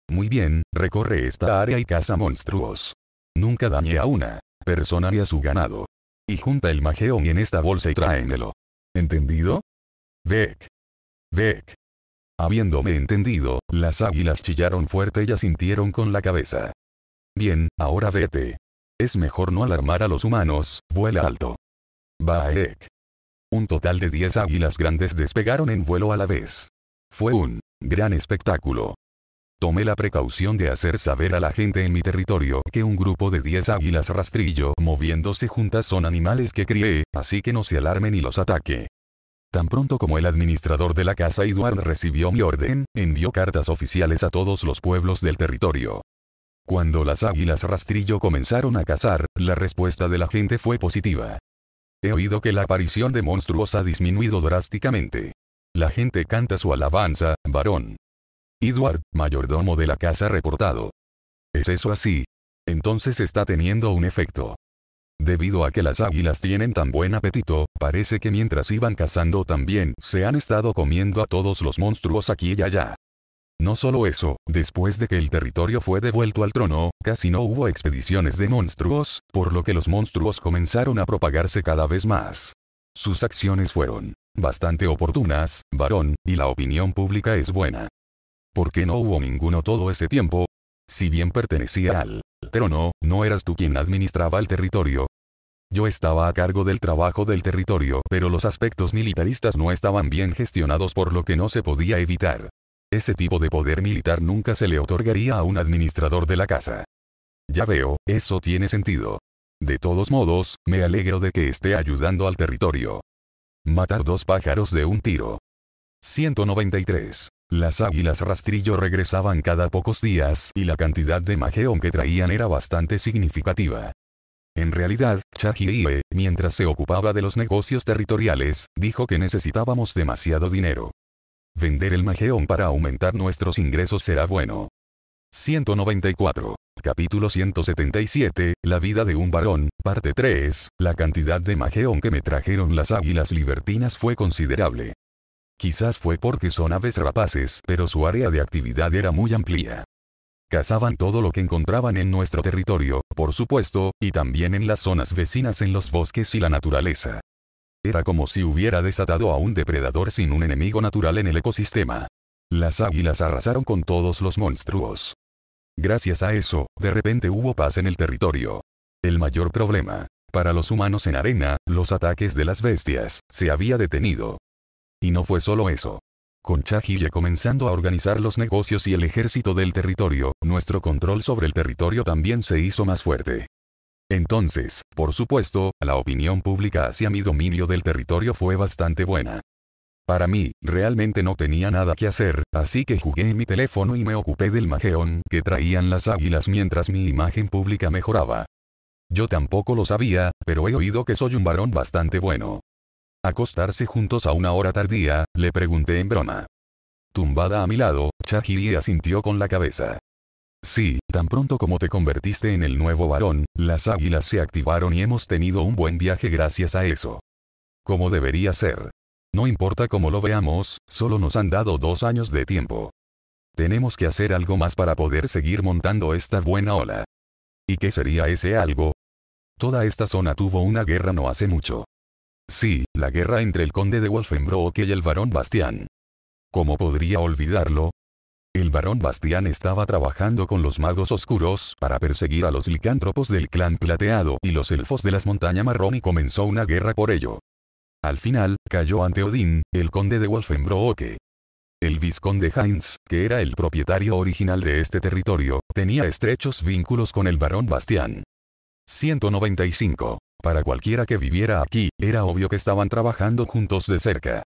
Muy bien, recorre esta área y caza monstruos. Nunca dañé a una persona ni a su ganado. Y junta el mageón en esta bolsa y tráemelo. ¿Entendido? ¡Vec! ¡Vec! Habiéndome entendido, las águilas chillaron fuerte y sintieron con la cabeza. Bien, ahora vete. Es mejor no alarmar a los humanos, vuela alto. Baek. Un total de 10 águilas grandes despegaron en vuelo a la vez. Fue un gran espectáculo. Tomé la precaución de hacer saber a la gente en mi territorio que un grupo de 10 águilas rastrillo moviéndose juntas son animales que crié, así que no se alarmen y los ataque. Tan pronto como el administrador de la casa Edward recibió mi orden, envió cartas oficiales a todos los pueblos del territorio. Cuando las águilas rastrillo comenzaron a cazar, la respuesta de la gente fue positiva. He oído que la aparición de monstruos ha disminuido drásticamente. La gente canta su alabanza, varón. Edward, mayordomo de la casa reportado. ¿Es eso así? Entonces está teniendo un efecto. Debido a que las águilas tienen tan buen apetito, parece que mientras iban cazando también se han estado comiendo a todos los monstruos aquí y allá. No solo eso, después de que el territorio fue devuelto al trono, casi no hubo expediciones de monstruos, por lo que los monstruos comenzaron a propagarse cada vez más. Sus acciones fueron bastante oportunas, varón, y la opinión pública es buena. ¿Por qué no hubo ninguno todo ese tiempo? Si bien pertenecía al trono, no eras tú quien administraba el territorio. Yo estaba a cargo del trabajo del territorio, pero los aspectos militaristas no estaban bien gestionados por lo que no se podía evitar. Ese tipo de poder militar nunca se le otorgaría a un administrador de la casa. Ya veo, eso tiene sentido. De todos modos, me alegro de que esté ayudando al territorio. Matar dos pájaros de un tiro. 193. Las águilas rastrillo regresaban cada pocos días y la cantidad de majeón que traían era bastante significativa. En realidad, Chajie, mientras se ocupaba de los negocios territoriales, dijo que necesitábamos demasiado dinero. Vender el majeón para aumentar nuestros ingresos será bueno. 194. Capítulo 177, La vida de un varón, parte 3, la cantidad de majeón que me trajeron las águilas libertinas fue considerable. Quizás fue porque son aves rapaces, pero su área de actividad era muy amplia. Cazaban todo lo que encontraban en nuestro territorio, por supuesto, y también en las zonas vecinas en los bosques y la naturaleza. Era como si hubiera desatado a un depredador sin un enemigo natural en el ecosistema. Las águilas arrasaron con todos los monstruos. Gracias a eso, de repente hubo paz en el territorio. El mayor problema, para los humanos en arena, los ataques de las bestias, se había detenido. Y no fue solo eso. Con Chajille comenzando a organizar los negocios y el ejército del territorio, nuestro control sobre el territorio también se hizo más fuerte. Entonces, por supuesto, la opinión pública hacia mi dominio del territorio fue bastante buena. Para mí, realmente no tenía nada que hacer, así que jugué en mi teléfono y me ocupé del majeón que traían las águilas mientras mi imagen pública mejoraba. Yo tampoco lo sabía, pero he oído que soy un varón bastante bueno acostarse juntos a una hora tardía, le pregunté en broma. Tumbada a mi lado, Chahiri asintió con la cabeza. Sí, tan pronto como te convertiste en el nuevo varón, las águilas se activaron y hemos tenido un buen viaje gracias a eso. Como debería ser. No importa cómo lo veamos, solo nos han dado dos años de tiempo. Tenemos que hacer algo más para poder seguir montando esta buena ola. ¿Y qué sería ese algo? Toda esta zona tuvo una guerra no hace mucho. Sí, la guerra entre el conde de Wolfenbrock y el barón Bastián. ¿Cómo podría olvidarlo? El barón Bastián estaba trabajando con los magos oscuros para perseguir a los licántropos del clan plateado y los elfos de las montañas marrón y comenzó una guerra por ello. Al final, cayó ante Odín, el conde de Wolfenbrock. El vizconde Heinz, que era el propietario original de este territorio, tenía estrechos vínculos con el barón Bastián. 195. Para cualquiera que viviera aquí, era obvio que estaban trabajando juntos de cerca.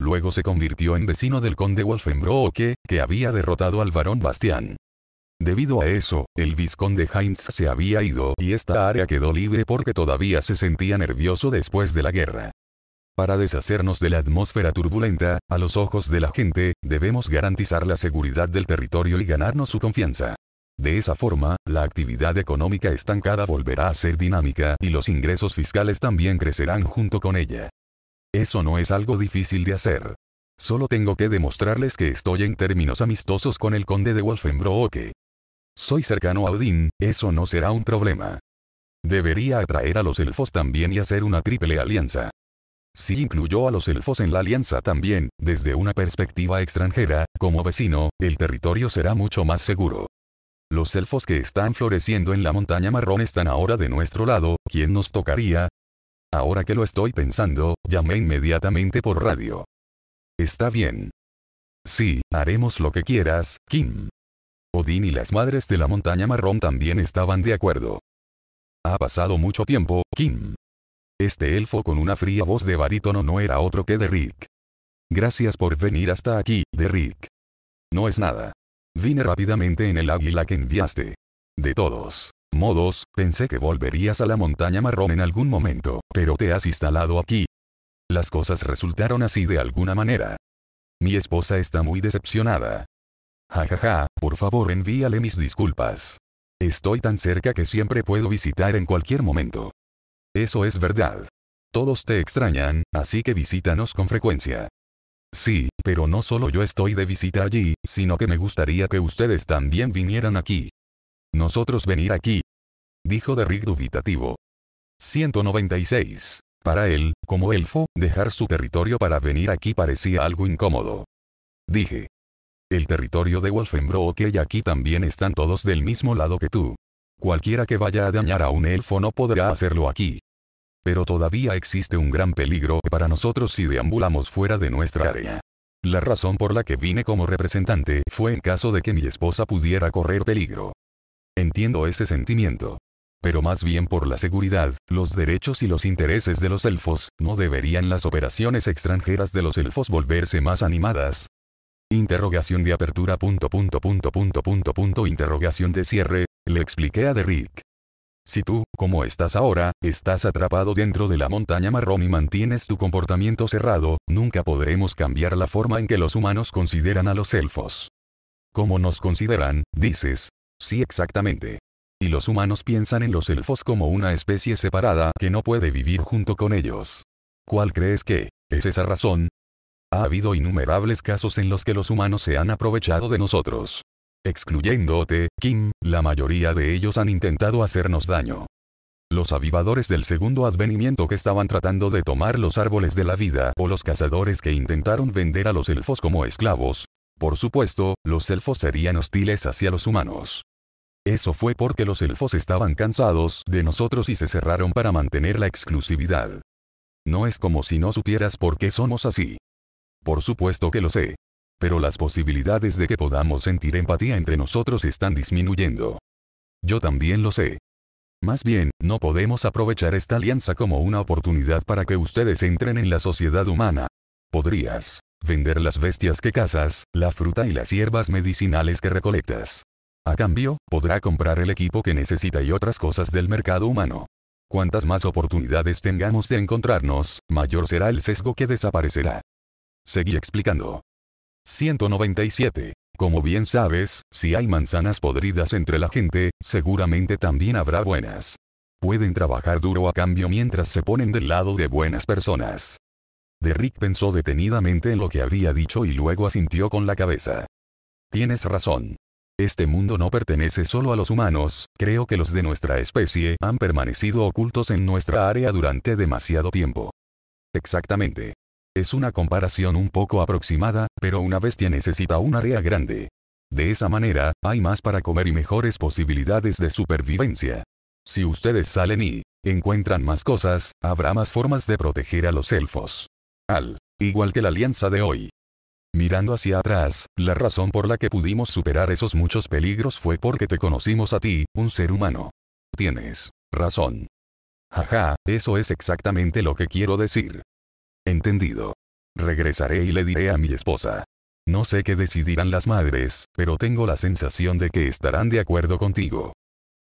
Luego se convirtió en vecino del conde Wolfenbroke, que había derrotado al varón Bastián. Debido a eso, el vizconde Heinz se había ido y esta área quedó libre porque todavía se sentía nervioso después de la guerra. Para deshacernos de la atmósfera turbulenta, a los ojos de la gente, debemos garantizar la seguridad del territorio y ganarnos su confianza. De esa forma, la actividad económica estancada volverá a ser dinámica y los ingresos fiscales también crecerán junto con ella. Eso no es algo difícil de hacer. Solo tengo que demostrarles que estoy en términos amistosos con el conde de wolfenbrooke Soy cercano a Odín, eso no será un problema. Debería atraer a los elfos también y hacer una triple alianza. Si incluyó a los elfos en la alianza también, desde una perspectiva extranjera, como vecino, el territorio será mucho más seguro. Los elfos que están floreciendo en la montaña marrón están ahora de nuestro lado, ¿quién nos tocaría? Ahora que lo estoy pensando, llamé inmediatamente por radio. Está bien. Sí, haremos lo que quieras, Kim. Odín y las madres de la montaña marrón también estaban de acuerdo. Ha pasado mucho tiempo, Kim. Este elfo con una fría voz de barítono no era otro que Derrick. Gracias por venir hasta aquí, Derrick. No es nada. Vine rápidamente en el águila que enviaste. De todos modos, pensé que volverías a la montaña marrón en algún momento, pero te has instalado aquí. Las cosas resultaron así de alguna manera. Mi esposa está muy decepcionada. Jajaja, ja, ja, por favor envíale mis disculpas. Estoy tan cerca que siempre puedo visitar en cualquier momento. Eso es verdad. Todos te extrañan, así que visítanos con frecuencia. Sí, pero no solo yo estoy de visita allí, sino que me gustaría que ustedes también vinieran aquí. Nosotros venir aquí. Dijo Derrick dubitativo. 196. Para él, como elfo, dejar su territorio para venir aquí parecía algo incómodo. Dije. El territorio de Wolfenbrock y aquí también están todos del mismo lado que tú. Cualquiera que vaya a dañar a un elfo no podrá hacerlo aquí. Pero todavía existe un gran peligro para nosotros si deambulamos fuera de nuestra área. La razón por la que vine como representante fue en caso de que mi esposa pudiera correr peligro. Entiendo ese sentimiento. Pero más bien por la seguridad, los derechos y los intereses de los elfos, no deberían las operaciones extranjeras de los elfos volverse más animadas. Interrogación de apertura punto punto punto punto punto punto interrogación de cierre, le expliqué a Derrick. Si tú, como estás ahora, estás atrapado dentro de la montaña marrón y mantienes tu comportamiento cerrado, nunca podremos cambiar la forma en que los humanos consideran a los elfos. ¿Cómo nos consideran? Dices. Sí, exactamente. Y los humanos piensan en los elfos como una especie separada que no puede vivir junto con ellos. ¿Cuál crees que es esa razón? Ha habido innumerables casos en los que los humanos se han aprovechado de nosotros. Excluyéndote, Kim, la mayoría de ellos han intentado hacernos daño. Los avivadores del segundo advenimiento que estaban tratando de tomar los árboles de la vida o los cazadores que intentaron vender a los elfos como esclavos. Por supuesto, los elfos serían hostiles hacia los humanos. Eso fue porque los elfos estaban cansados de nosotros y se cerraron para mantener la exclusividad. No es como si no supieras por qué somos así. Por supuesto que lo sé pero las posibilidades de que podamos sentir empatía entre nosotros están disminuyendo. Yo también lo sé. Más bien, no podemos aprovechar esta alianza como una oportunidad para que ustedes entren en la sociedad humana. Podrías vender las bestias que cazas, la fruta y las hierbas medicinales que recolectas. A cambio, podrá comprar el equipo que necesita y otras cosas del mercado humano. Cuantas más oportunidades tengamos de encontrarnos, mayor será el sesgo que desaparecerá. Seguí explicando. 197. Como bien sabes, si hay manzanas podridas entre la gente, seguramente también habrá buenas. Pueden trabajar duro a cambio mientras se ponen del lado de buenas personas. Derrick pensó detenidamente en lo que había dicho y luego asintió con la cabeza. Tienes razón. Este mundo no pertenece solo a los humanos, creo que los de nuestra especie han permanecido ocultos en nuestra área durante demasiado tiempo. Exactamente. Es una comparación un poco aproximada, pero una bestia necesita un área grande. De esa manera, hay más para comer y mejores posibilidades de supervivencia. Si ustedes salen y encuentran más cosas, habrá más formas de proteger a los elfos. Al igual que la alianza de hoy. Mirando hacia atrás, la razón por la que pudimos superar esos muchos peligros fue porque te conocimos a ti, un ser humano. Tienes razón. Jaja, eso es exactamente lo que quiero decir. Entendido. Regresaré y le diré a mi esposa. No sé qué decidirán las madres, pero tengo la sensación de que estarán de acuerdo contigo.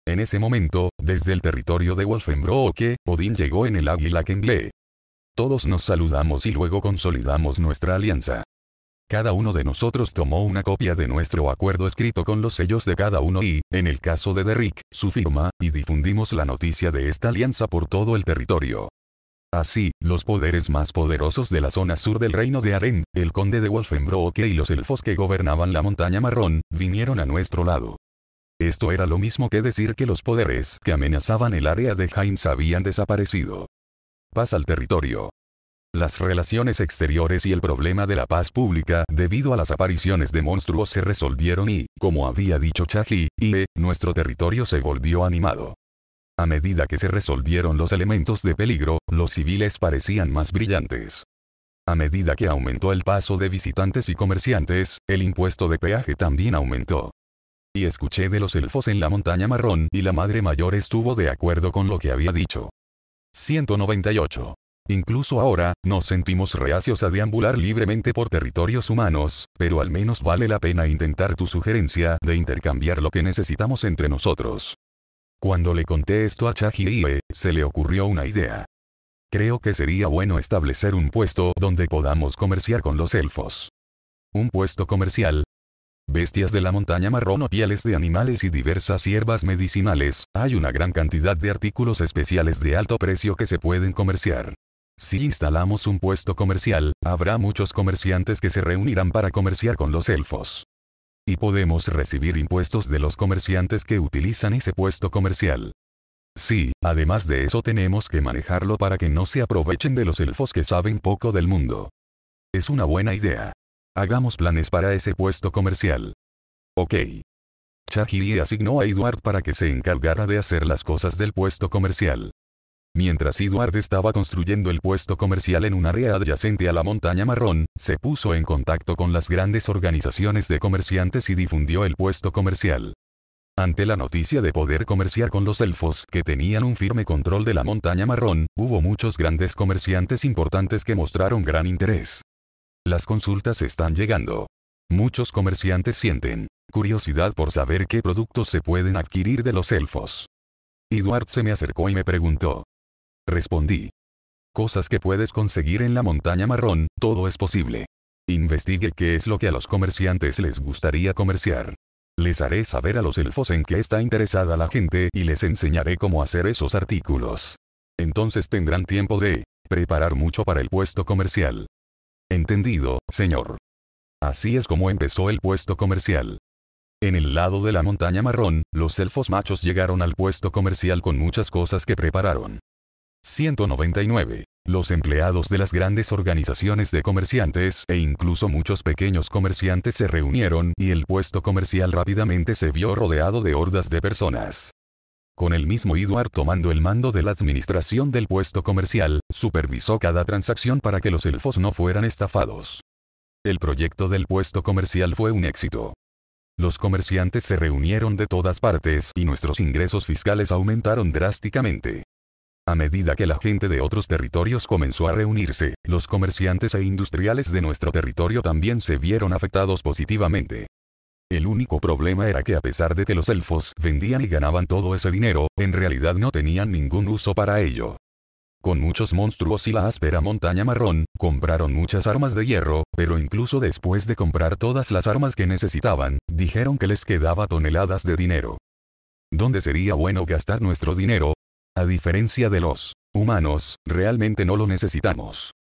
En ese momento, desde el territorio de wolfenbrooke Odín llegó en el águila que envié. Todos nos saludamos y luego consolidamos nuestra alianza. Cada uno de nosotros tomó una copia de nuestro acuerdo escrito con los sellos de cada uno y, en el caso de Derrick, su firma, y difundimos la noticia de esta alianza por todo el territorio. Así, los poderes más poderosos de la zona sur del reino de Aren, el conde de Wolfenbroke y los elfos que gobernaban la montaña marrón, vinieron a nuestro lado. Esto era lo mismo que decir que los poderes que amenazaban el área de Heims habían desaparecido. Paz al territorio. Las relaciones exteriores y el problema de la paz pública debido a las apariciones de monstruos se resolvieron y, como había dicho Chahi, y eh, nuestro territorio se volvió animado. A medida que se resolvieron los elementos de peligro, los civiles parecían más brillantes. A medida que aumentó el paso de visitantes y comerciantes, el impuesto de peaje también aumentó. Y escuché de los elfos en la montaña marrón y la madre mayor estuvo de acuerdo con lo que había dicho. 198. Incluso ahora, nos sentimos reacios a deambular libremente por territorios humanos, pero al menos vale la pena intentar tu sugerencia de intercambiar lo que necesitamos entre nosotros. Cuando le conté esto a Chajie, se le ocurrió una idea. Creo que sería bueno establecer un puesto donde podamos comerciar con los elfos. Un puesto comercial. Bestias de la montaña marrón o pieles de animales y diversas hierbas medicinales, hay una gran cantidad de artículos especiales de alto precio que se pueden comerciar. Si instalamos un puesto comercial, habrá muchos comerciantes que se reunirán para comerciar con los elfos y podemos recibir impuestos de los comerciantes que utilizan ese puesto comercial. Sí, además de eso tenemos que manejarlo para que no se aprovechen de los elfos que saben poco del mundo. Es una buena idea. Hagamos planes para ese puesto comercial. Ok. Chahiri asignó a Edward para que se encargara de hacer las cosas del puesto comercial. Mientras Edward estaba construyendo el puesto comercial en un área adyacente a la montaña marrón, se puso en contacto con las grandes organizaciones de comerciantes y difundió el puesto comercial. Ante la noticia de poder comerciar con los elfos que tenían un firme control de la montaña marrón, hubo muchos grandes comerciantes importantes que mostraron gran interés. Las consultas están llegando. Muchos comerciantes sienten curiosidad por saber qué productos se pueden adquirir de los elfos. Edward se me acercó y me preguntó, Respondí. Cosas que puedes conseguir en la montaña marrón, todo es posible. Investigue qué es lo que a los comerciantes les gustaría comerciar. Les haré saber a los elfos en qué está interesada la gente y les enseñaré cómo hacer esos artículos. Entonces tendrán tiempo de preparar mucho para el puesto comercial. Entendido, señor. Así es como empezó el puesto comercial. En el lado de la montaña marrón, los elfos machos llegaron al puesto comercial con muchas cosas que prepararon. 199. Los empleados de las grandes organizaciones de comerciantes e incluso muchos pequeños comerciantes se reunieron y el puesto comercial rápidamente se vio rodeado de hordas de personas. Con el mismo Edward tomando el mando de la administración del puesto comercial, supervisó cada transacción para que los elfos no fueran estafados. El proyecto del puesto comercial fue un éxito. Los comerciantes se reunieron de todas partes y nuestros ingresos fiscales aumentaron drásticamente. A medida que la gente de otros territorios comenzó a reunirse, los comerciantes e industriales de nuestro territorio también se vieron afectados positivamente. El único problema era que a pesar de que los elfos vendían y ganaban todo ese dinero, en realidad no tenían ningún uso para ello. Con muchos monstruos y la áspera montaña marrón, compraron muchas armas de hierro, pero incluso después de comprar todas las armas que necesitaban, dijeron que les quedaba toneladas de dinero. ¿Dónde sería bueno gastar nuestro dinero? A diferencia de los humanos, realmente no lo necesitamos.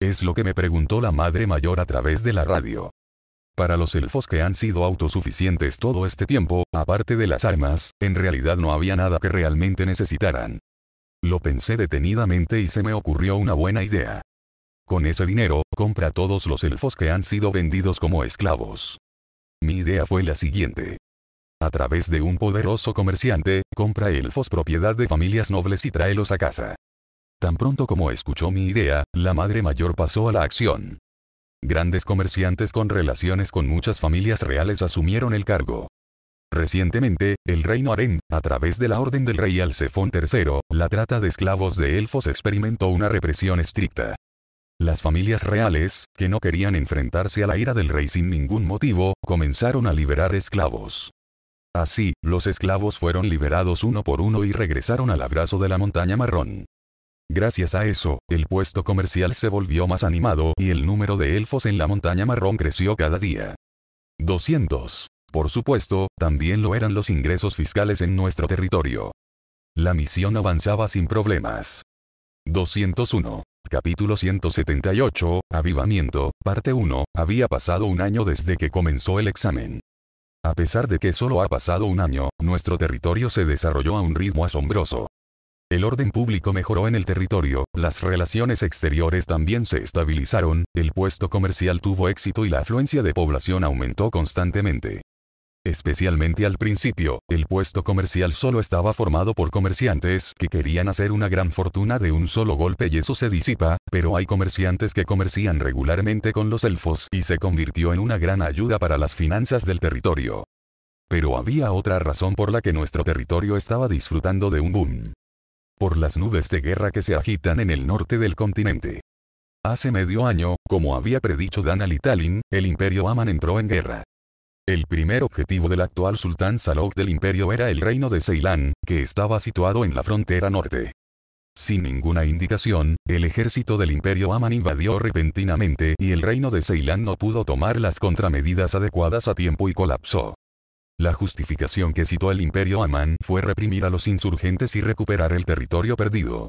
Es lo que me preguntó la madre mayor a través de la radio. Para los elfos que han sido autosuficientes todo este tiempo, aparte de las armas, en realidad no había nada que realmente necesitaran. Lo pensé detenidamente y se me ocurrió una buena idea. Con ese dinero, compra todos los elfos que han sido vendidos como esclavos. Mi idea fue la siguiente. A través de un poderoso comerciante, compra elfos propiedad de familias nobles y tráelos a casa. Tan pronto como escuchó mi idea, la madre mayor pasó a la acción. Grandes comerciantes con relaciones con muchas familias reales asumieron el cargo. Recientemente, el reino Aren, a través de la orden del rey Alcefón III, la trata de esclavos de elfos experimentó una represión estricta. Las familias reales, que no querían enfrentarse a la ira del rey sin ningún motivo, comenzaron a liberar esclavos. Así, los esclavos fueron liberados uno por uno y regresaron al abrazo de la montaña marrón. Gracias a eso, el puesto comercial se volvió más animado y el número de elfos en la montaña marrón creció cada día. 200. Por supuesto, también lo eran los ingresos fiscales en nuestro territorio. La misión avanzaba sin problemas. 201. Capítulo 178, Avivamiento, parte 1, había pasado un año desde que comenzó el examen. A pesar de que solo ha pasado un año, nuestro territorio se desarrolló a un ritmo asombroso. El orden público mejoró en el territorio, las relaciones exteriores también se estabilizaron, el puesto comercial tuvo éxito y la afluencia de población aumentó constantemente. Especialmente al principio, el puesto comercial solo estaba formado por comerciantes que querían hacer una gran fortuna de un solo golpe y eso se disipa, pero hay comerciantes que comercian regularmente con los elfos y se convirtió en una gran ayuda para las finanzas del territorio. Pero había otra razón por la que nuestro territorio estaba disfrutando de un boom. Por las nubes de guerra que se agitan en el norte del continente. Hace medio año, como había predicho Dan Alitalin, el imperio Aman entró en guerra. El primer objetivo del actual sultán Salok del imperio era el reino de Ceilán, que estaba situado en la frontera norte. Sin ninguna indicación, el ejército del imperio Aman invadió repentinamente y el reino de Ceilán no pudo tomar las contramedidas adecuadas a tiempo y colapsó. La justificación que citó el imperio Aman fue reprimir a los insurgentes y recuperar el territorio perdido.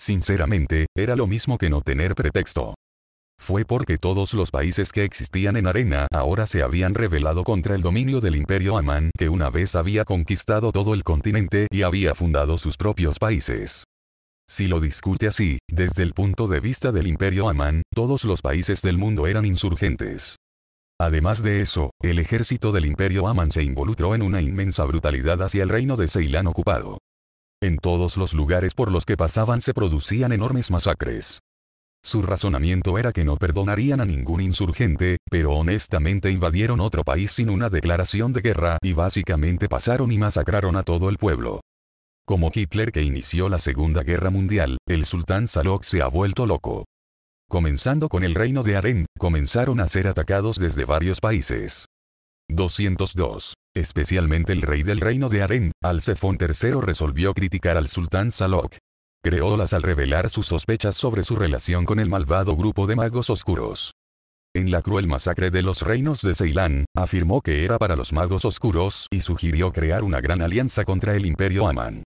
Sinceramente, era lo mismo que no tener pretexto fue porque todos los países que existían en arena ahora se habían rebelado contra el dominio del imperio Amán que una vez había conquistado todo el continente y había fundado sus propios países. Si lo discute así, desde el punto de vista del imperio Amán, todos los países del mundo eran insurgentes. Además de eso, el ejército del imperio Amán se involucró en una inmensa brutalidad hacia el reino de Ceilán ocupado. En todos los lugares por los que pasaban se producían enormes masacres. Su razonamiento era que no perdonarían a ningún insurgente, pero honestamente invadieron otro país sin una declaración de guerra y básicamente pasaron y masacraron a todo el pueblo. Como Hitler que inició la Segunda Guerra Mundial, el sultán Salok se ha vuelto loco. Comenzando con el reino de Arend, comenzaron a ser atacados desde varios países. 202. Especialmente el rey del reino de Aren, Alcefón III resolvió criticar al sultán Salok, creólas al revelar sus sospechas sobre su relación con el malvado grupo de magos oscuros. En la cruel masacre de los reinos de Ceilán, afirmó que era para los magos oscuros y sugirió crear una gran alianza contra el imperio Aman.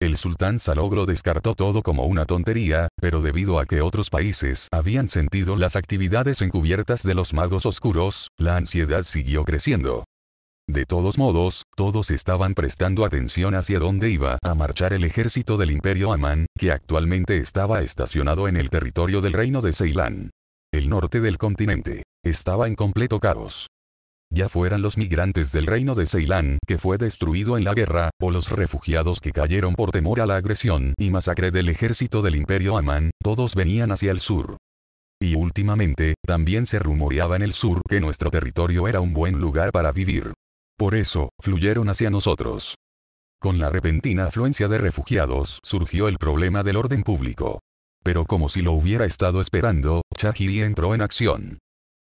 El sultán Salogro descartó todo como una tontería, pero debido a que otros países habían sentido las actividades encubiertas de los magos oscuros, la ansiedad siguió creciendo. De todos modos, todos estaban prestando atención hacia dónde iba a marchar el ejército del Imperio Amán, que actualmente estaba estacionado en el territorio del reino de Ceilán. El norte del continente estaba en completo caos. Ya fueran los migrantes del reino de Ceilán que fue destruido en la guerra, o los refugiados que cayeron por temor a la agresión y masacre del ejército del Imperio Amán, todos venían hacia el sur. Y últimamente, también se rumoreaba en el sur que nuestro territorio era un buen lugar para vivir. Por eso, fluyeron hacia nosotros. Con la repentina afluencia de refugiados surgió el problema del orden público. Pero como si lo hubiera estado esperando, Chahiri entró en acción.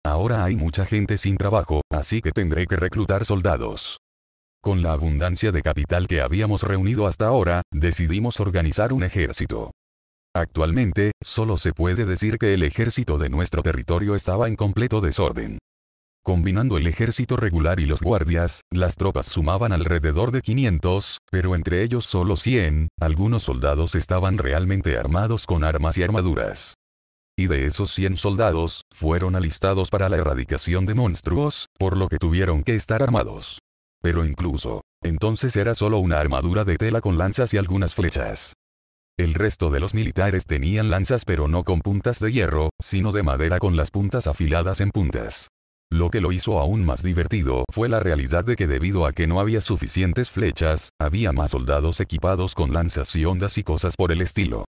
Ahora hay mucha gente sin trabajo, así que tendré que reclutar soldados. Con la abundancia de capital que habíamos reunido hasta ahora, decidimos organizar un ejército. Actualmente, solo se puede decir que el ejército de nuestro territorio estaba en completo desorden. Combinando el ejército regular y los guardias, las tropas sumaban alrededor de 500, pero entre ellos solo 100, algunos soldados estaban realmente armados con armas y armaduras. Y de esos 100 soldados, fueron alistados para la erradicación de monstruos, por lo que tuvieron que estar armados. Pero incluso, entonces era solo una armadura de tela con lanzas y algunas flechas. El resto de los militares tenían lanzas pero no con puntas de hierro, sino de madera con las puntas afiladas en puntas. Lo que lo hizo aún más divertido fue la realidad de que debido a que no había suficientes flechas, había más soldados equipados con lanzas y ondas y cosas por el estilo.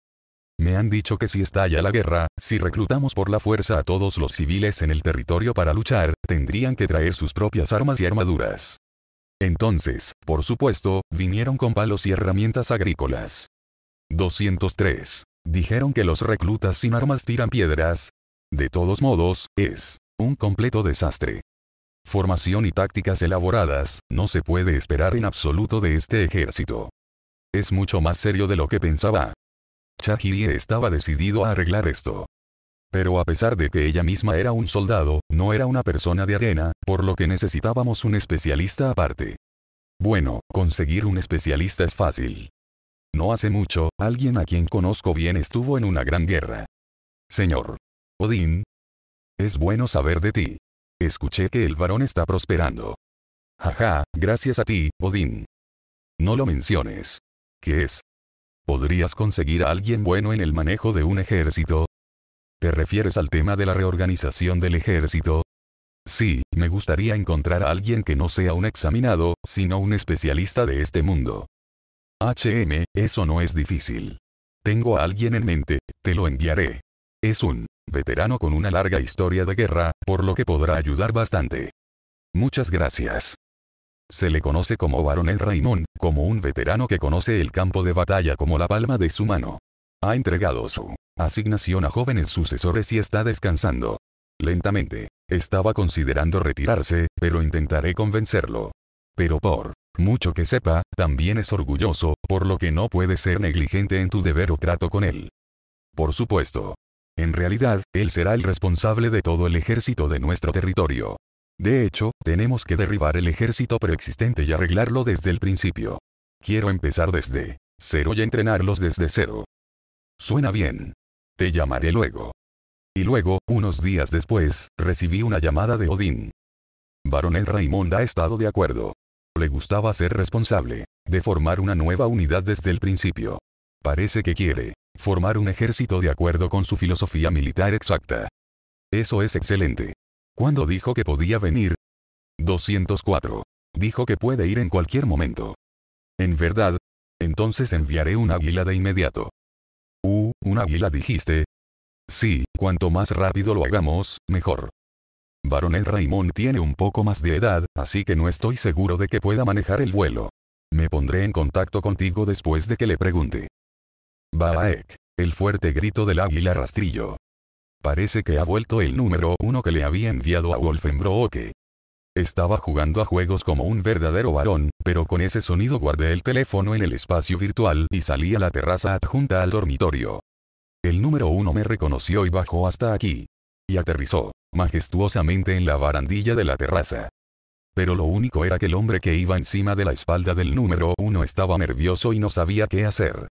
Me han dicho que si estalla la guerra, si reclutamos por la fuerza a todos los civiles en el territorio para luchar, tendrían que traer sus propias armas y armaduras. Entonces, por supuesto, vinieron con palos y herramientas agrícolas. 203. Dijeron que los reclutas sin armas tiran piedras. De todos modos, es un completo desastre. Formación y tácticas elaboradas, no se puede esperar en absoluto de este ejército. Es mucho más serio de lo que pensaba. Chahirie estaba decidido a arreglar esto. Pero a pesar de que ella misma era un soldado, no era una persona de arena, por lo que necesitábamos un especialista aparte. Bueno, conseguir un especialista es fácil. No hace mucho, alguien a quien conozco bien estuvo en una gran guerra. Señor. Odín, es bueno saber de ti. Escuché que el varón está prosperando. Jaja, gracias a ti, Odín. No lo menciones. ¿Qué es? ¿Podrías conseguir a alguien bueno en el manejo de un ejército? ¿Te refieres al tema de la reorganización del ejército? Sí, me gustaría encontrar a alguien que no sea un examinado, sino un especialista de este mundo. HM, eso no es difícil. Tengo a alguien en mente, te lo enviaré. Es un veterano con una larga historia de guerra, por lo que podrá ayudar bastante. Muchas gracias. Se le conoce como Baronet Raymond, como un veterano que conoce el campo de batalla como la palma de su mano. Ha entregado su asignación a jóvenes sucesores y está descansando. Lentamente. Estaba considerando retirarse, pero intentaré convencerlo. Pero por mucho que sepa, también es orgulloso, por lo que no puede ser negligente en tu deber o trato con él. Por supuesto, en realidad, él será el responsable de todo el ejército de nuestro territorio. De hecho, tenemos que derribar el ejército preexistente y arreglarlo desde el principio. Quiero empezar desde cero y entrenarlos desde cero. Suena bien. Te llamaré luego. Y luego, unos días después, recibí una llamada de Odín. Baronet Raymond ha estado de acuerdo. Le gustaba ser responsable de formar una nueva unidad desde el principio. Parece que quiere Formar un ejército de acuerdo con su filosofía militar exacta. Eso es excelente. ¿Cuándo dijo que podía venir? 204. Dijo que puede ir en cualquier momento. En verdad, entonces enviaré un águila de inmediato. Uh, un águila dijiste. Sí, cuanto más rápido lo hagamos, mejor. Baronet Raymond tiene un poco más de edad, así que no estoy seguro de que pueda manejar el vuelo. Me pondré en contacto contigo después de que le pregunte. Baek. El fuerte grito del águila rastrillo. Parece que ha vuelto el número uno que le había enviado a Wolfenbroke. Estaba jugando a juegos como un verdadero varón, pero con ese sonido guardé el teléfono en el espacio virtual y salí a la terraza adjunta al dormitorio. El número uno me reconoció y bajó hasta aquí. Y aterrizó, majestuosamente en la barandilla de la terraza. Pero lo único era que el hombre que iba encima de la espalda del número uno estaba nervioso y no sabía qué hacer.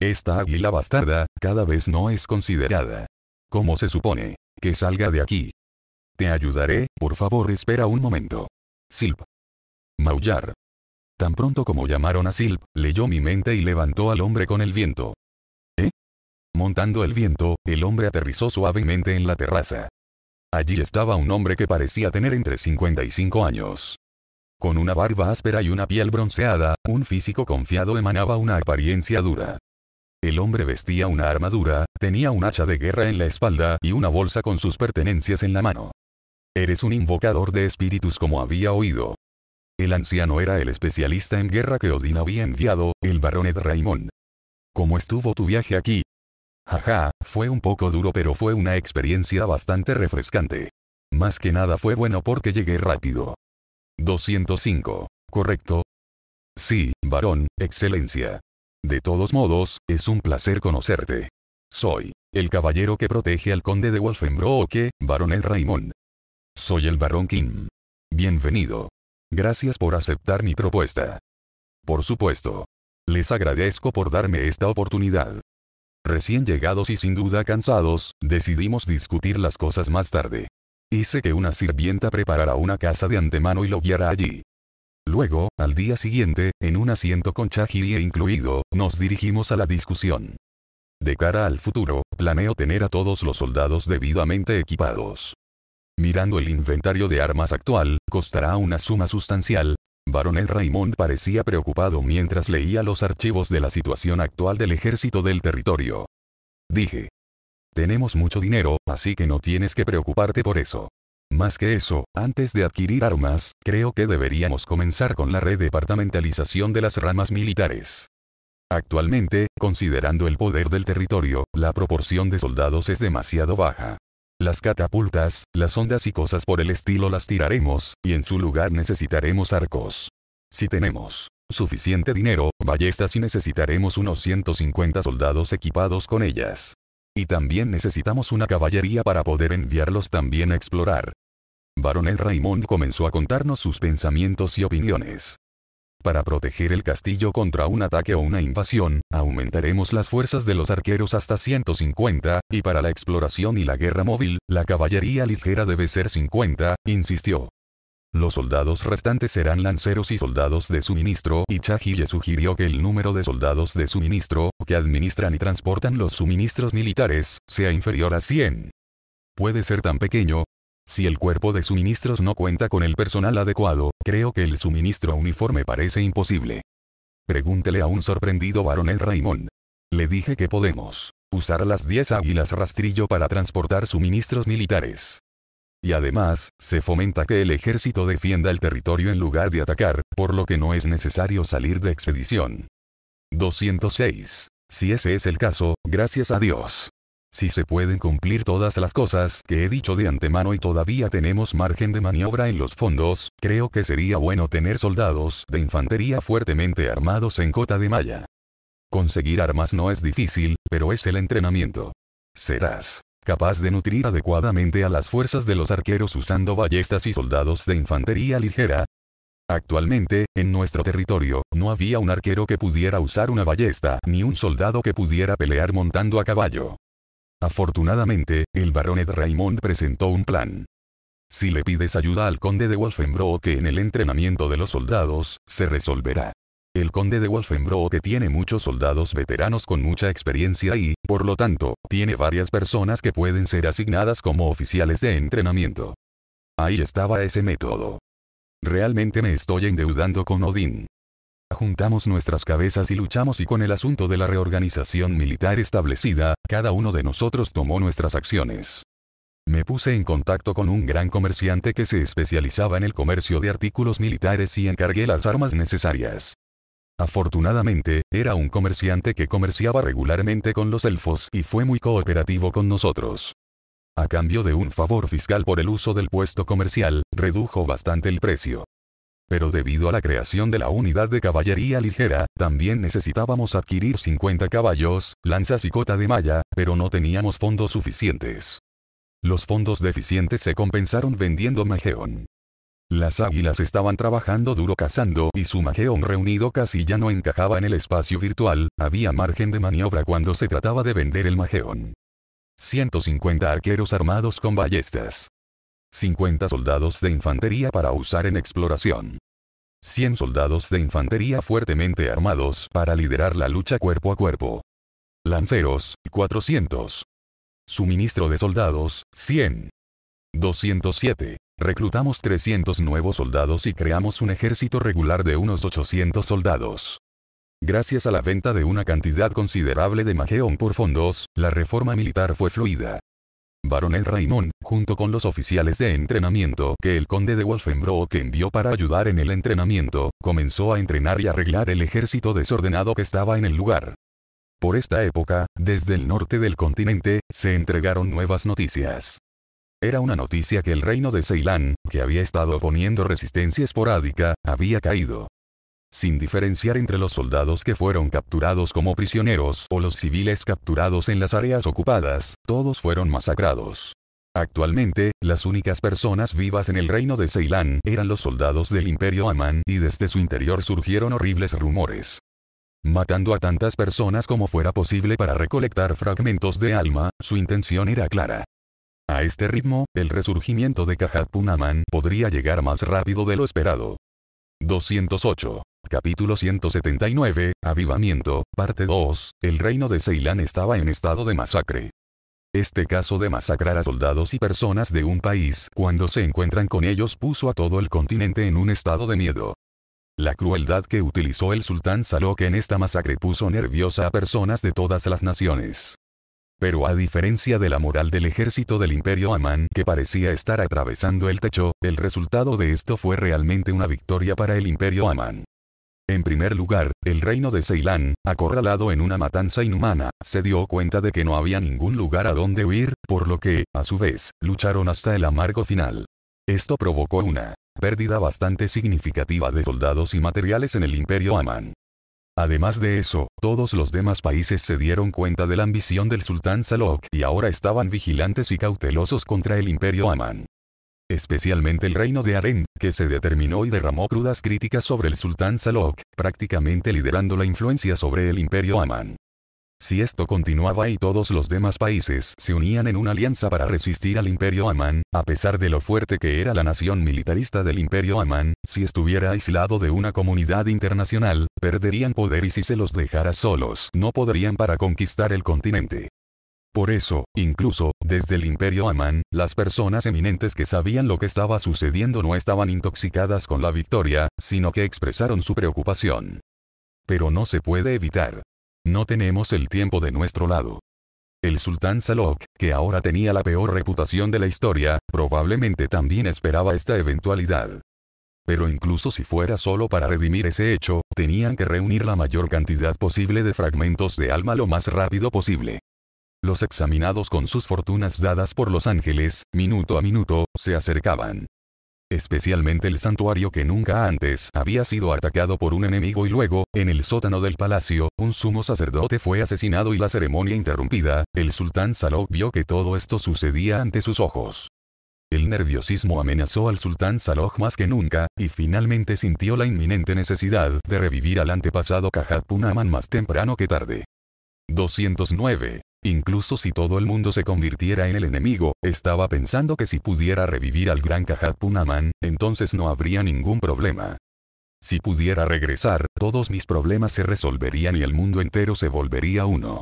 Esta águila bastarda, cada vez no es considerada. ¿Cómo se supone? Que salga de aquí. Te ayudaré, por favor espera un momento. Silp. Maullar. Tan pronto como llamaron a Silp, leyó mi mente y levantó al hombre con el viento. ¿Eh? Montando el viento, el hombre aterrizó suavemente en la terraza. Allí estaba un hombre que parecía tener entre 55 años. Con una barba áspera y una piel bronceada, un físico confiado emanaba una apariencia dura. El hombre vestía una armadura, tenía un hacha de guerra en la espalda y una bolsa con sus pertenencias en la mano. Eres un invocador de espíritus como había oído. El anciano era el especialista en guerra que Odín había enviado, el baronet Raymond. ¿Cómo estuvo tu viaje aquí? Jaja, fue un poco duro pero fue una experiencia bastante refrescante. Más que nada fue bueno porque llegué rápido. 205. ¿Correcto? Sí, varón, excelencia. De todos modos, es un placer conocerte. Soy el caballero que protege al conde de Wolfenbrock, baronet Raymond. Soy el barón Kim. Bienvenido. Gracias por aceptar mi propuesta. Por supuesto. Les agradezco por darme esta oportunidad. Recién llegados y sin duda cansados, decidimos discutir las cosas más tarde. Hice que una sirvienta preparara una casa de antemano y lo guiara allí. Luego, al día siguiente, en un asiento con e incluido, nos dirigimos a la discusión. De cara al futuro, planeo tener a todos los soldados debidamente equipados. Mirando el inventario de armas actual, costará una suma sustancial. Baronet Raymond parecía preocupado mientras leía los archivos de la situación actual del ejército del territorio. Dije. Tenemos mucho dinero, así que no tienes que preocuparte por eso. Más que eso, antes de adquirir armas, creo que deberíamos comenzar con la redepartamentalización de las ramas militares. Actualmente, considerando el poder del territorio, la proporción de soldados es demasiado baja. Las catapultas, las ondas y cosas por el estilo las tiraremos, y en su lugar necesitaremos arcos. Si tenemos suficiente dinero, ballestas y necesitaremos unos 150 soldados equipados con ellas. Y también necesitamos una caballería para poder enviarlos también a explorar. Baronet Raymond comenzó a contarnos sus pensamientos y opiniones. Para proteger el castillo contra un ataque o una invasión, aumentaremos las fuerzas de los arqueros hasta 150, y para la exploración y la guerra móvil, la caballería ligera debe ser 50, insistió. Los soldados restantes serán lanceros y soldados de suministro y le sugirió que el número de soldados de suministro, que administran y transportan los suministros militares, sea inferior a 100. Puede ser tan pequeño, si el cuerpo de suministros no cuenta con el personal adecuado, creo que el suministro uniforme parece imposible. Pregúntele a un sorprendido baronet Raymond. Le dije que podemos usar las 10 águilas rastrillo para transportar suministros militares y además, se fomenta que el ejército defienda el territorio en lugar de atacar, por lo que no es necesario salir de expedición. 206. Si ese es el caso, gracias a Dios. Si se pueden cumplir todas las cosas que he dicho de antemano y todavía tenemos margen de maniobra en los fondos, creo que sería bueno tener soldados de infantería fuertemente armados en cota de malla. Conseguir armas no es difícil, pero es el entrenamiento. Serás capaz de nutrir adecuadamente a las fuerzas de los arqueros usando ballestas y soldados de infantería ligera. Actualmente, en nuestro territorio, no había un arquero que pudiera usar una ballesta, ni un soldado que pudiera pelear montando a caballo. Afortunadamente, el baronet Raymond presentó un plan. Si le pides ayuda al conde de Wolfenbrock en el entrenamiento de los soldados, se resolverá. El conde de que tiene muchos soldados veteranos con mucha experiencia y, por lo tanto, tiene varias personas que pueden ser asignadas como oficiales de entrenamiento. Ahí estaba ese método. Realmente me estoy endeudando con Odín. Juntamos nuestras cabezas y luchamos y con el asunto de la reorganización militar establecida, cada uno de nosotros tomó nuestras acciones. Me puse en contacto con un gran comerciante que se especializaba en el comercio de artículos militares y encargué las armas necesarias. Afortunadamente, era un comerciante que comerciaba regularmente con los elfos y fue muy cooperativo con nosotros. A cambio de un favor fiscal por el uso del puesto comercial, redujo bastante el precio. Pero debido a la creación de la unidad de caballería ligera, también necesitábamos adquirir 50 caballos, lanzas y cota de malla, pero no teníamos fondos suficientes. Los fondos deficientes se compensaron vendiendo Mageon. Las águilas estaban trabajando duro cazando y su mageón reunido casi ya no encajaba en el espacio virtual, había margen de maniobra cuando se trataba de vender el mageón. 150 arqueros armados con ballestas. 50 soldados de infantería para usar en exploración. 100 soldados de infantería fuertemente armados para liderar la lucha cuerpo a cuerpo. Lanceros, 400. Suministro de soldados, 100. 207. Reclutamos 300 nuevos soldados y creamos un ejército regular de unos 800 soldados. Gracias a la venta de una cantidad considerable de Mageon por fondos, la reforma militar fue fluida. Baronet Raymond, junto con los oficiales de entrenamiento que el conde de Wolfenbrock envió para ayudar en el entrenamiento, comenzó a entrenar y arreglar el ejército desordenado que estaba en el lugar. Por esta época, desde el norte del continente, se entregaron nuevas noticias. Era una noticia que el reino de Ceilán, que había estado oponiendo resistencia esporádica, había caído. Sin diferenciar entre los soldados que fueron capturados como prisioneros o los civiles capturados en las áreas ocupadas, todos fueron masacrados. Actualmente, las únicas personas vivas en el reino de Ceilán eran los soldados del Imperio Aman y desde su interior surgieron horribles rumores. Matando a tantas personas como fuera posible para recolectar fragmentos de alma, su intención era clara. A este ritmo, el resurgimiento de Kajat podría llegar más rápido de lo esperado. 208. Capítulo 179, Avivamiento, parte 2, el reino de Ceilán estaba en estado de masacre. Este caso de masacrar a soldados y personas de un país cuando se encuentran con ellos puso a todo el continente en un estado de miedo. La crueldad que utilizó el sultán Salok en esta masacre puso nerviosa a personas de todas las naciones. Pero a diferencia de la moral del ejército del imperio Amán que parecía estar atravesando el techo, el resultado de esto fue realmente una victoria para el imperio Amán. En primer lugar, el reino de Ceilán, acorralado en una matanza inhumana, se dio cuenta de que no había ningún lugar a donde huir, por lo que, a su vez, lucharon hasta el amargo final. Esto provocó una pérdida bastante significativa de soldados y materiales en el imperio Amán. Además de eso, todos los demás países se dieron cuenta de la ambición del sultán Salok y ahora estaban vigilantes y cautelosos contra el imperio Amán. Especialmente el reino de Arend, que se determinó y derramó crudas críticas sobre el sultán Salok, prácticamente liderando la influencia sobre el imperio Amán. Si esto continuaba y todos los demás países se unían en una alianza para resistir al imperio Amán, a pesar de lo fuerte que era la nación militarista del imperio Amán, si estuviera aislado de una comunidad internacional, perderían poder y si se los dejara solos, no podrían para conquistar el continente. Por eso, incluso, desde el imperio Amán, las personas eminentes que sabían lo que estaba sucediendo no estaban intoxicadas con la victoria, sino que expresaron su preocupación. Pero no se puede evitar. No tenemos el tiempo de nuestro lado. El sultán Salok, que ahora tenía la peor reputación de la historia, probablemente también esperaba esta eventualidad. Pero incluso si fuera solo para redimir ese hecho, tenían que reunir la mayor cantidad posible de fragmentos de alma lo más rápido posible. Los examinados con sus fortunas dadas por los ángeles, minuto a minuto, se acercaban especialmente el santuario que nunca antes había sido atacado por un enemigo y luego, en el sótano del palacio, un sumo sacerdote fue asesinado y la ceremonia interrumpida, el sultán Salok vio que todo esto sucedía ante sus ojos. El nerviosismo amenazó al sultán Saloj más que nunca, y finalmente sintió la inminente necesidad de revivir al antepasado Kajat Punaman más temprano que tarde. 209. Incluso si todo el mundo se convirtiera en el enemigo, estaba pensando que si pudiera revivir al gran Kajat Punaman, entonces no habría ningún problema. Si pudiera regresar, todos mis problemas se resolverían y el mundo entero se volvería uno.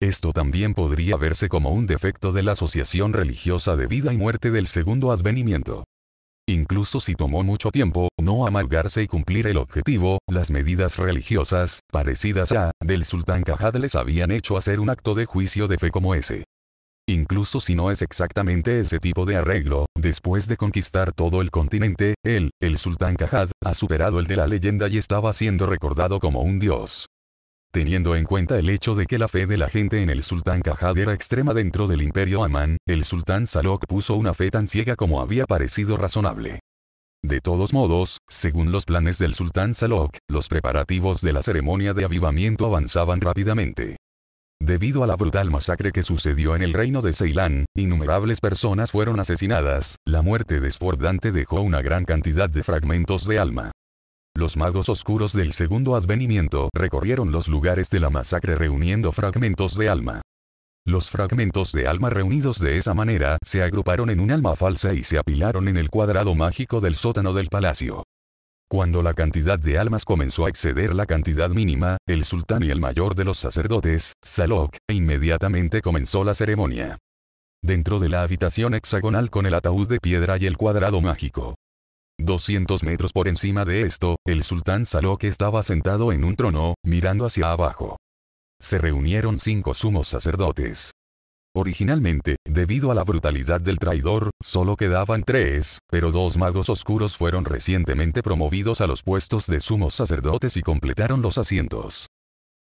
Esto también podría verse como un defecto de la asociación religiosa de vida y muerte del segundo advenimiento. Incluso si tomó mucho tiempo, no amargarse y cumplir el objetivo, las medidas religiosas, parecidas a, del sultán Cajad les habían hecho hacer un acto de juicio de fe como ese. Incluso si no es exactamente ese tipo de arreglo, después de conquistar todo el continente, él, el sultán Cajad, ha superado el de la leyenda y estaba siendo recordado como un dios. Teniendo en cuenta el hecho de que la fe de la gente en el sultán Cajad era extrema dentro del imperio Amán, el sultán Salok puso una fe tan ciega como había parecido razonable. De todos modos, según los planes del sultán Salok, los preparativos de la ceremonia de avivamiento avanzaban rápidamente. Debido a la brutal masacre que sucedió en el reino de Ceilán, innumerables personas fueron asesinadas, la muerte desbordante dejó una gran cantidad de fragmentos de alma. Los magos oscuros del segundo advenimiento recorrieron los lugares de la masacre reuniendo fragmentos de alma. Los fragmentos de alma reunidos de esa manera se agruparon en un alma falsa y se apilaron en el cuadrado mágico del sótano del palacio. Cuando la cantidad de almas comenzó a exceder la cantidad mínima, el sultán y el mayor de los sacerdotes, Salok, inmediatamente comenzó la ceremonia. Dentro de la habitación hexagonal con el ataúd de piedra y el cuadrado mágico, 200 metros por encima de esto, el sultán saló que estaba sentado en un trono, mirando hacia abajo. Se reunieron cinco sumos sacerdotes. Originalmente, debido a la brutalidad del traidor, solo quedaban tres, pero dos magos oscuros fueron recientemente promovidos a los puestos de sumos sacerdotes y completaron los asientos.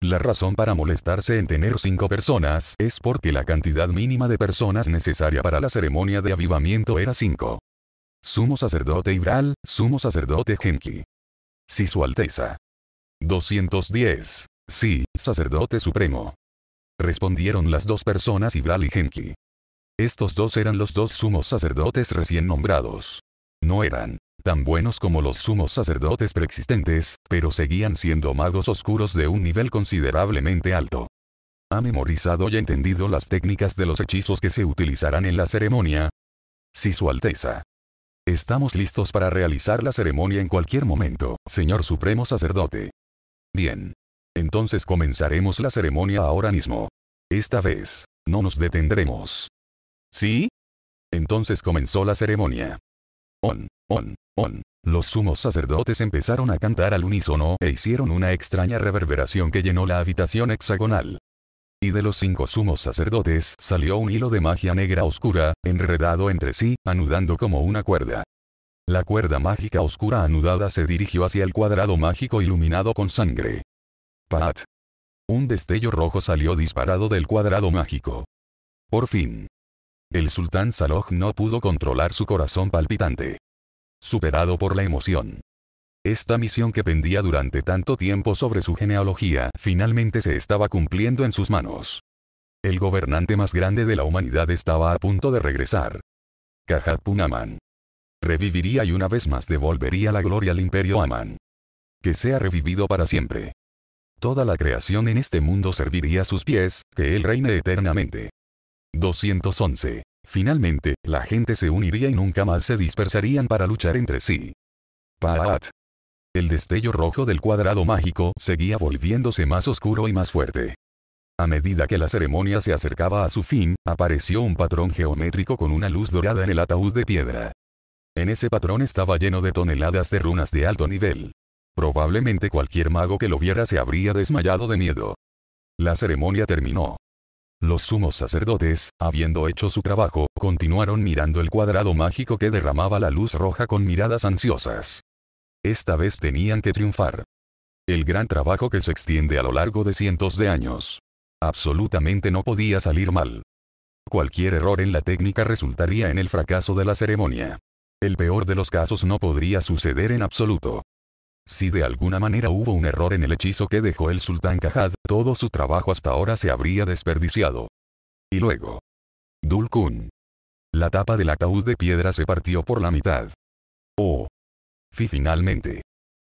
La razón para molestarse en tener cinco personas es porque la cantidad mínima de personas necesaria para la ceremonia de avivamiento era cinco. Sumo sacerdote Ibral, sumo sacerdote Genki. Si su Alteza. 210. Sí, sacerdote supremo. Respondieron las dos personas Ibral y Genki. Estos dos eran los dos sumos sacerdotes recién nombrados. No eran tan buenos como los sumos sacerdotes preexistentes, pero seguían siendo magos oscuros de un nivel considerablemente alto. ¿Ha memorizado y entendido las técnicas de los hechizos que se utilizarán en la ceremonia? Si su Alteza. Estamos listos para realizar la ceremonia en cualquier momento, Señor Supremo Sacerdote. Bien. Entonces comenzaremos la ceremonia ahora mismo. Esta vez, no nos detendremos. ¿Sí? Entonces comenzó la ceremonia. On, on, on. Los sumos sacerdotes empezaron a cantar al unísono e hicieron una extraña reverberación que llenó la habitación hexagonal y de los cinco sumos sacerdotes salió un hilo de magia negra oscura, enredado entre sí, anudando como una cuerda. La cuerda mágica oscura anudada se dirigió hacia el cuadrado mágico iluminado con sangre. Pat. Un destello rojo salió disparado del cuadrado mágico. Por fin. El sultán Saloj no pudo controlar su corazón palpitante. Superado por la emoción, esta misión que pendía durante tanto tiempo sobre su genealogía finalmente se estaba cumpliendo en sus manos. El gobernante más grande de la humanidad estaba a punto de regresar. Kajat Punaman. Reviviría y una vez más devolvería la gloria al imperio Aman. Que sea revivido para siempre. Toda la creación en este mundo serviría a sus pies, que él reine eternamente. 211. Finalmente, la gente se uniría y nunca más se dispersarían para luchar entre sí. Paat, el destello rojo del cuadrado mágico seguía volviéndose más oscuro y más fuerte. A medida que la ceremonia se acercaba a su fin, apareció un patrón geométrico con una luz dorada en el ataúd de piedra. En ese patrón estaba lleno de toneladas de runas de alto nivel. Probablemente cualquier mago que lo viera se habría desmayado de miedo. La ceremonia terminó. Los sumos sacerdotes, habiendo hecho su trabajo, continuaron mirando el cuadrado mágico que derramaba la luz roja con miradas ansiosas. Esta vez tenían que triunfar. El gran trabajo que se extiende a lo largo de cientos de años. Absolutamente no podía salir mal. Cualquier error en la técnica resultaría en el fracaso de la ceremonia. El peor de los casos no podría suceder en absoluto. Si de alguna manera hubo un error en el hechizo que dejó el sultán Cajad, todo su trabajo hasta ahora se habría desperdiciado. Y luego. Dulkun. La tapa del ataúd de piedra se partió por la mitad. Oh, finalmente.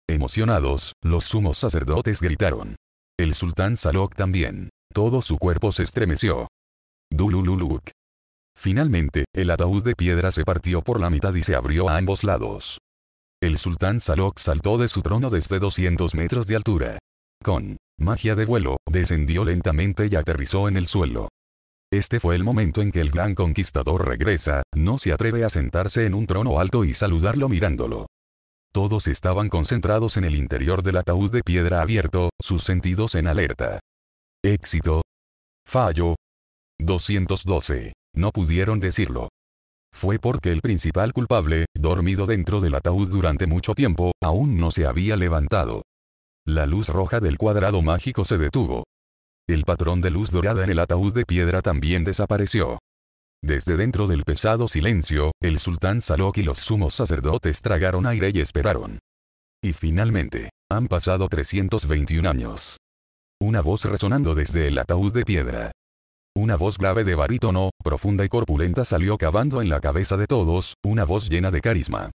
Emocionados, los sumos sacerdotes gritaron. El sultán Salok también. Todo su cuerpo se estremeció. Dulululuk. Finalmente, el ataúd de piedra se partió por la mitad y se abrió a ambos lados. El sultán Salok saltó de su trono desde 200 metros de altura. Con magia de vuelo, descendió lentamente y aterrizó en el suelo. Este fue el momento en que el gran conquistador regresa, no se atreve a sentarse en un trono alto y saludarlo mirándolo. Todos estaban concentrados en el interior del ataúd de piedra abierto, sus sentidos en alerta. Éxito. Fallo. 212. No pudieron decirlo. Fue porque el principal culpable, dormido dentro del ataúd durante mucho tiempo, aún no se había levantado. La luz roja del cuadrado mágico se detuvo. El patrón de luz dorada en el ataúd de piedra también desapareció. Desde dentro del pesado silencio, el sultán Salok y los sumos sacerdotes tragaron aire y esperaron. Y finalmente, han pasado 321 años. Una voz resonando desde el ataúd de piedra. Una voz grave de barítono, profunda y corpulenta salió cavando en la cabeza de todos, una voz llena de carisma.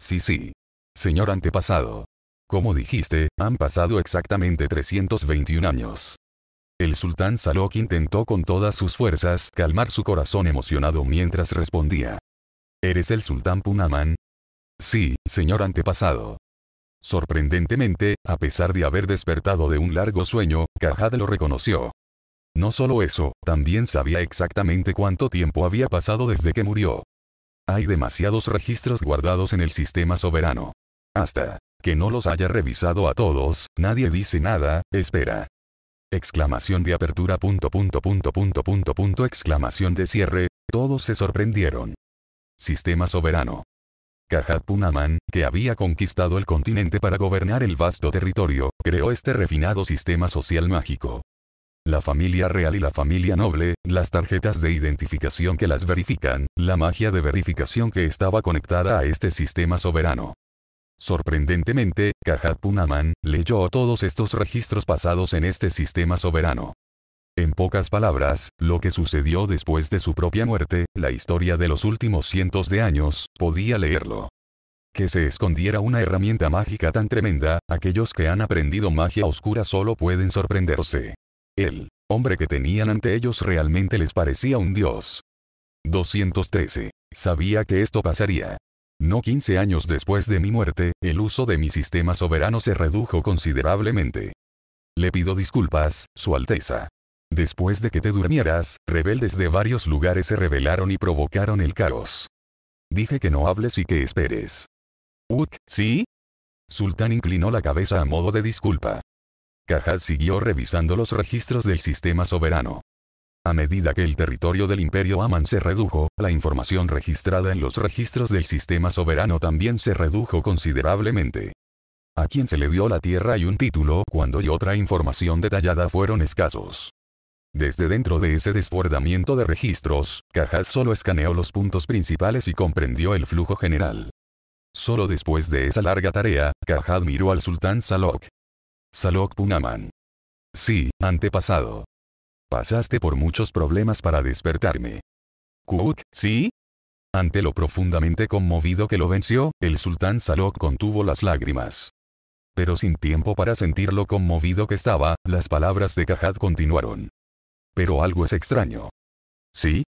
Sí, sí. Señor antepasado. Como dijiste, han pasado exactamente 321 años. El sultán Salok intentó con todas sus fuerzas calmar su corazón emocionado mientras respondía. ¿Eres el sultán Punaman? Sí, señor antepasado. Sorprendentemente, a pesar de haber despertado de un largo sueño, Cajad lo reconoció. No solo eso, también sabía exactamente cuánto tiempo había pasado desde que murió. Hay demasiados registros guardados en el sistema soberano. Hasta que no los haya revisado a todos, nadie dice nada, espera. Exclamación de apertura punto punto punto punto punto punto exclamación de cierre, todos se sorprendieron. Sistema soberano. Kajat Punaman, que había conquistado el continente para gobernar el vasto territorio, creó este refinado sistema social mágico. La familia real y la familia noble, las tarjetas de identificación que las verifican, la magia de verificación que estaba conectada a este sistema soberano. Sorprendentemente, Kahat Punaman, leyó todos estos registros pasados en este sistema soberano. En pocas palabras, lo que sucedió después de su propia muerte, la historia de los últimos cientos de años, podía leerlo. Que se escondiera una herramienta mágica tan tremenda, aquellos que han aprendido magia oscura solo pueden sorprenderse. El hombre que tenían ante ellos realmente les parecía un dios. 213. Sabía que esto pasaría. No 15 años después de mi muerte, el uso de mi sistema soberano se redujo considerablemente. Le pido disculpas, Su Alteza. Después de que te durmieras, rebeldes de varios lugares se rebelaron y provocaron el caos. Dije que no hables y que esperes. wood ¿sí? Sultán inclinó la cabeza a modo de disculpa. Cajaz siguió revisando los registros del sistema soberano. A medida que el territorio del imperio Aman se redujo, la información registrada en los registros del sistema soberano también se redujo considerablemente. A quien se le dio la tierra y un título cuando y otra información detallada fueron escasos. Desde dentro de ese desbordamiento de registros, Cajas solo escaneó los puntos principales y comprendió el flujo general. Solo después de esa larga tarea, Cajad miró al sultán Salok. Salok Punaman. Sí, antepasado. Pasaste por muchos problemas para despertarme. Qut, ¿sí? Ante lo profundamente conmovido que lo venció, el sultán Salok contuvo las lágrimas. Pero sin tiempo para sentir lo conmovido que estaba, las palabras de Kajad continuaron. Pero algo es extraño. ¿Sí?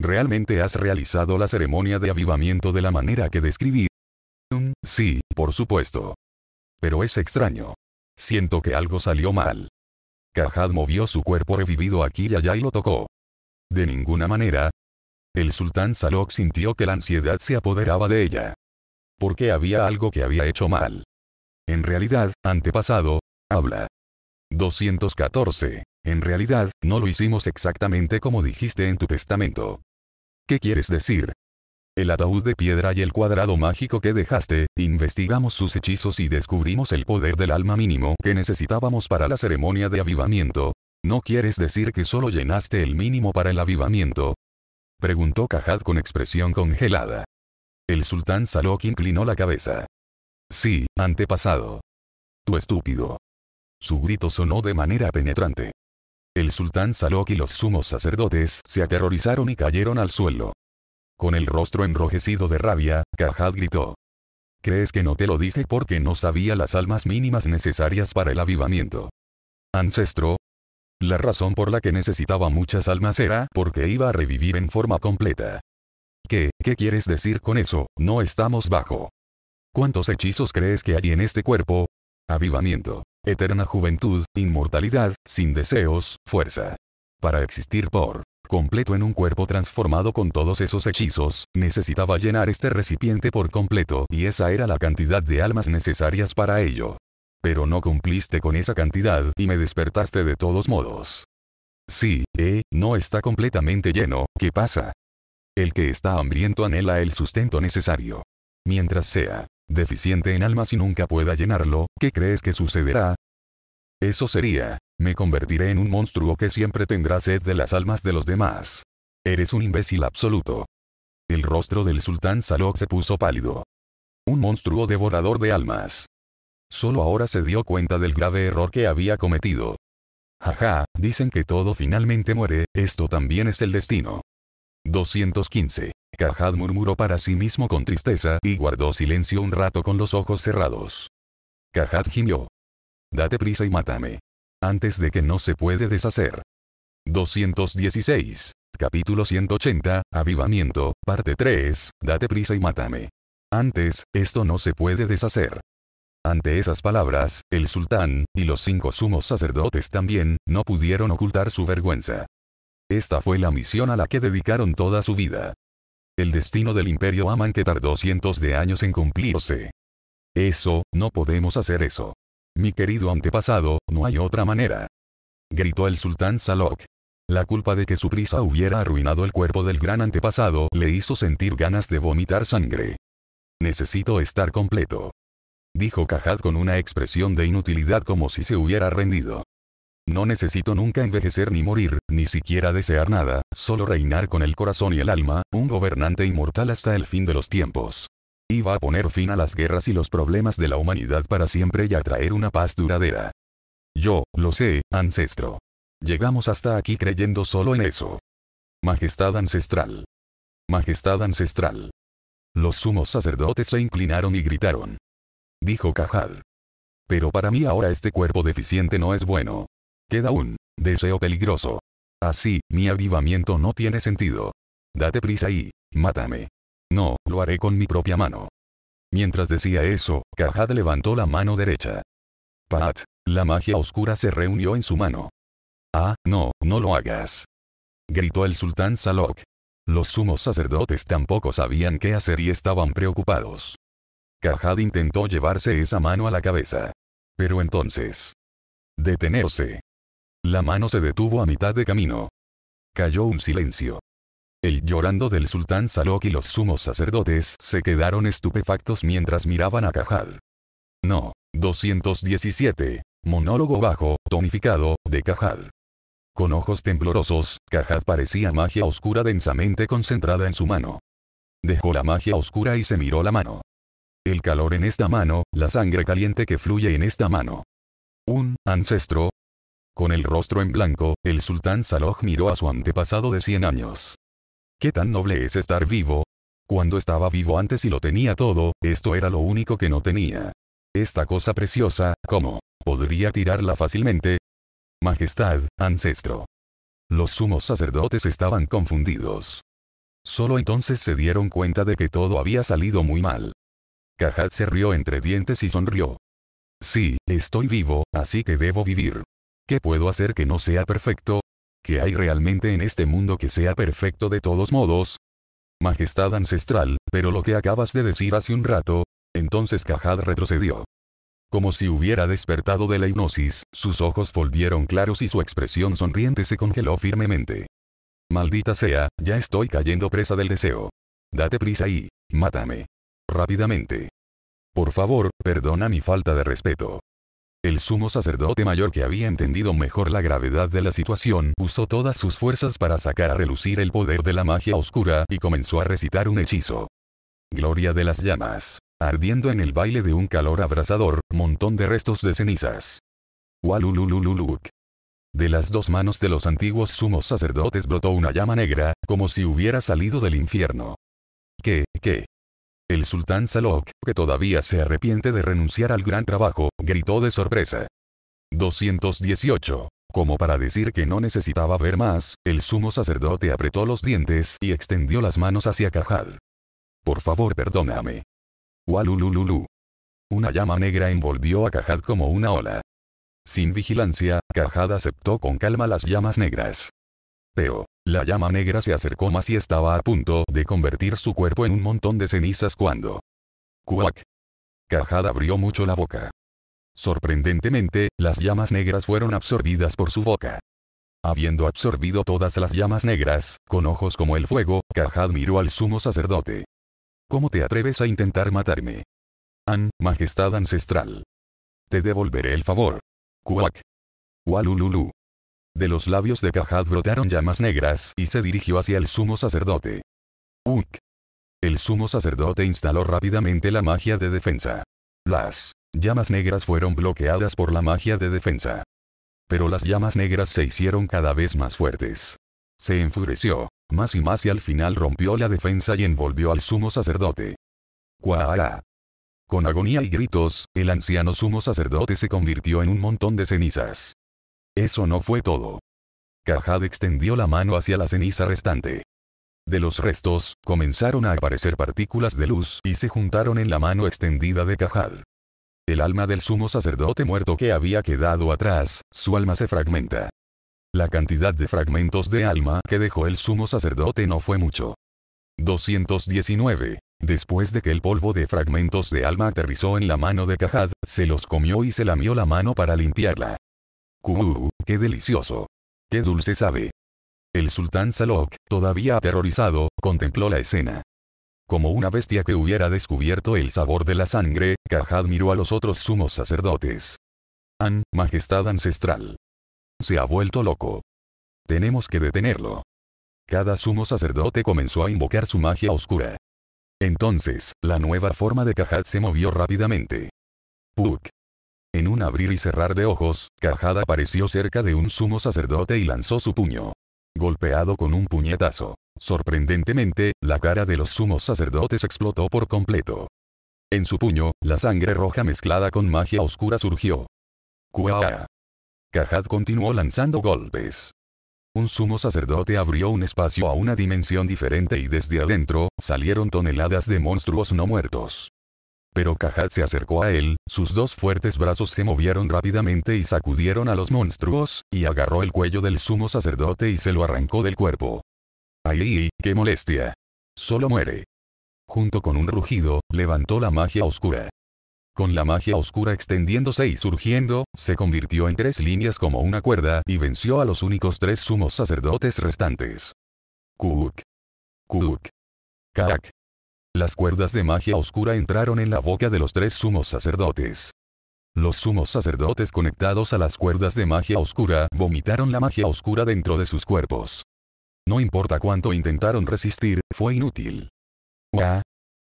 ¿Realmente has realizado la ceremonia de avivamiento de la manera que describí? Mm, sí, por supuesto. Pero es extraño. Siento que algo salió mal. Cajad movió su cuerpo revivido aquí y allá y lo tocó. De ninguna manera. El sultán Salok sintió que la ansiedad se apoderaba de ella. Porque había algo que había hecho mal. En realidad, antepasado, habla. 214. En realidad, no lo hicimos exactamente como dijiste en tu testamento. ¿Qué quieres decir? el ataúd de piedra y el cuadrado mágico que dejaste, investigamos sus hechizos y descubrimos el poder del alma mínimo que necesitábamos para la ceremonia de avivamiento. ¿No quieres decir que solo llenaste el mínimo para el avivamiento? Preguntó Cajad con expresión congelada. El sultán Salok inclinó la cabeza. Sí, antepasado. Tu estúpido. Su grito sonó de manera penetrante. El sultán Salok y los sumos sacerdotes se aterrorizaron y cayeron al suelo. Con el rostro enrojecido de rabia, Cajad gritó. ¿Crees que no te lo dije porque no sabía las almas mínimas necesarias para el avivamiento? Ancestro. La razón por la que necesitaba muchas almas era porque iba a revivir en forma completa. ¿Qué, qué quieres decir con eso? No estamos bajo. ¿Cuántos hechizos crees que hay en este cuerpo? Avivamiento. Eterna juventud, inmortalidad, sin deseos, fuerza. Para existir por completo en un cuerpo transformado con todos esos hechizos, necesitaba llenar este recipiente por completo y esa era la cantidad de almas necesarias para ello. Pero no cumpliste con esa cantidad y me despertaste de todos modos. Sí, eh, no está completamente lleno, ¿qué pasa? El que está hambriento anhela el sustento necesario. Mientras sea deficiente en almas y nunca pueda llenarlo, ¿qué crees que sucederá? Eso sería, me convertiré en un monstruo que siempre tendrá sed de las almas de los demás. Eres un imbécil absoluto. El rostro del sultán Salok se puso pálido. Un monstruo devorador de almas. Solo ahora se dio cuenta del grave error que había cometido. Jaja, dicen que todo finalmente muere, esto también es el destino. 215. Kajad murmuró para sí mismo con tristeza y guardó silencio un rato con los ojos cerrados. Kajad gimió, Date prisa y mátame. Antes de que no se puede deshacer. 216. Capítulo 180, Avivamiento, parte 3, Date prisa y mátame. Antes, esto no se puede deshacer. Ante esas palabras, el sultán, y los cinco sumos sacerdotes también, no pudieron ocultar su vergüenza. Esta fue la misión a la que dedicaron toda su vida. El destino del imperio Amán que tardó cientos de años en cumplirse. Eso, no podemos hacer eso. Mi querido antepasado, no hay otra manera. Gritó el sultán Salok. La culpa de que su prisa hubiera arruinado el cuerpo del gran antepasado le hizo sentir ganas de vomitar sangre. Necesito estar completo. Dijo Cajad con una expresión de inutilidad como si se hubiera rendido. No necesito nunca envejecer ni morir, ni siquiera desear nada, solo reinar con el corazón y el alma, un gobernante inmortal hasta el fin de los tiempos. Iba a poner fin a las guerras y los problemas de la humanidad para siempre y a traer una paz duradera. Yo, lo sé, ancestro. Llegamos hasta aquí creyendo solo en eso. Majestad ancestral. Majestad ancestral. Los sumos sacerdotes se inclinaron y gritaron. Dijo Cajad. Pero para mí ahora este cuerpo deficiente no es bueno. Queda un deseo peligroso. Así, mi avivamiento no tiene sentido. Date prisa y mátame. No, lo haré con mi propia mano. Mientras decía eso, Kajad levantó la mano derecha. Pat. La magia oscura se reunió en su mano. Ah, no, no lo hagas. Gritó el sultán Salok. Los sumos sacerdotes tampoco sabían qué hacer y estaban preocupados. Cajad intentó llevarse esa mano a la cabeza. Pero entonces... Detenerse. La mano se detuvo a mitad de camino. Cayó un silencio. El llorando del sultán Salok y los sumos sacerdotes se quedaron estupefactos mientras miraban a Cajal. No. 217. Monólogo bajo, tonificado, de Cajal. Con ojos temblorosos, Cajal parecía magia oscura densamente concentrada en su mano. Dejó la magia oscura y se miró la mano. El calor en esta mano, la sangre caliente que fluye en esta mano. Un ancestro. Con el rostro en blanco, el sultán Salok miró a su antepasado de 100 años. ¿Qué tan noble es estar vivo? Cuando estaba vivo antes y lo tenía todo, esto era lo único que no tenía. Esta cosa preciosa, ¿cómo? ¿Podría tirarla fácilmente? Majestad, ancestro. Los sumos sacerdotes estaban confundidos. Solo entonces se dieron cuenta de que todo había salido muy mal. Cajat se rió entre dientes y sonrió. Sí, estoy vivo, así que debo vivir. ¿Qué puedo hacer que no sea perfecto? ¿Qué hay realmente en este mundo que sea perfecto de todos modos? Majestad ancestral, pero lo que acabas de decir hace un rato, entonces Cajad retrocedió. Como si hubiera despertado de la hipnosis, sus ojos volvieron claros y su expresión sonriente se congeló firmemente. Maldita sea, ya estoy cayendo presa del deseo. Date prisa y, mátame. Rápidamente. Por favor, perdona mi falta de respeto. El sumo sacerdote mayor que había entendido mejor la gravedad de la situación usó todas sus fuerzas para sacar a relucir el poder de la magia oscura y comenzó a recitar un hechizo. Gloria de las llamas. Ardiendo en el baile de un calor abrasador, montón de restos de cenizas. Walululululuk. De las dos manos de los antiguos sumos sacerdotes brotó una llama negra, como si hubiera salido del infierno. ¿Qué, qué? El sultán Salok, que todavía se arrepiente de renunciar al gran trabajo, gritó de sorpresa. 218. Como para decir que no necesitaba ver más, el sumo sacerdote apretó los dientes y extendió las manos hacia Cajad. Por favor, perdóname. Walulululu. Una llama negra envolvió a Cajad como una ola. Sin vigilancia, Cajad aceptó con calma las llamas negras. Pero, la llama negra se acercó más y estaba a punto de convertir su cuerpo en un montón de cenizas cuando... ¡Cuac! Kajad abrió mucho la boca. Sorprendentemente, las llamas negras fueron absorbidas por su boca. Habiendo absorbido todas las llamas negras, con ojos como el fuego, Cajad miró al sumo sacerdote. ¿Cómo te atreves a intentar matarme? An, majestad ancestral. Te devolveré el favor. Cuac. Walululu. De los labios de Cajad brotaron llamas negras y se dirigió hacia el sumo sacerdote. Unk. El sumo sacerdote instaló rápidamente la magia de defensa. Las llamas negras fueron bloqueadas por la magia de defensa. Pero las llamas negras se hicieron cada vez más fuertes. Se enfureció, más y más y al final rompió la defensa y envolvió al sumo sacerdote. ¡Cuaá! Con agonía y gritos, el anciano sumo sacerdote se convirtió en un montón de cenizas. Eso no fue todo. Cajad extendió la mano hacia la ceniza restante. De los restos, comenzaron a aparecer partículas de luz y se juntaron en la mano extendida de Cajad. El alma del sumo sacerdote muerto que había quedado atrás, su alma se fragmenta. La cantidad de fragmentos de alma que dejó el sumo sacerdote no fue mucho. 219. Después de que el polvo de fragmentos de alma aterrizó en la mano de Cajad, se los comió y se lamió la mano para limpiarla. ¡Qué delicioso! ¡Qué dulce sabe! El sultán Salok, todavía aterrorizado, contempló la escena. Como una bestia que hubiera descubierto el sabor de la sangre, Kajad miró a los otros sumos sacerdotes. An, majestad ancestral. Se ha vuelto loco. Tenemos que detenerlo. Cada sumo sacerdote comenzó a invocar su magia oscura. Entonces, la nueva forma de Kajad se movió rápidamente. Puk, en un abrir y cerrar de ojos, Cajada apareció cerca de un sumo sacerdote y lanzó su puño. Golpeado con un puñetazo. Sorprendentemente, la cara de los sumos sacerdotes explotó por completo. En su puño, la sangre roja mezclada con magia oscura surgió. ¡Cuá! Cajad continuó lanzando golpes. Un sumo sacerdote abrió un espacio a una dimensión diferente y desde adentro, salieron toneladas de monstruos no muertos. Pero Cajat se acercó a él, sus dos fuertes brazos se movieron rápidamente y sacudieron a los monstruos, y agarró el cuello del sumo sacerdote y se lo arrancó del cuerpo. ¡Ay! ¡Qué molestia! Solo muere. Junto con un rugido, levantó la magia oscura. Con la magia oscura extendiéndose y surgiendo, se convirtió en tres líneas como una cuerda y venció a los únicos tres sumos sacerdotes restantes. Kuk. Kuk. Kak. Las cuerdas de magia oscura entraron en la boca de los tres sumos sacerdotes. Los sumos sacerdotes conectados a las cuerdas de magia oscura vomitaron la magia oscura dentro de sus cuerpos. No importa cuánto intentaron resistir, fue inútil.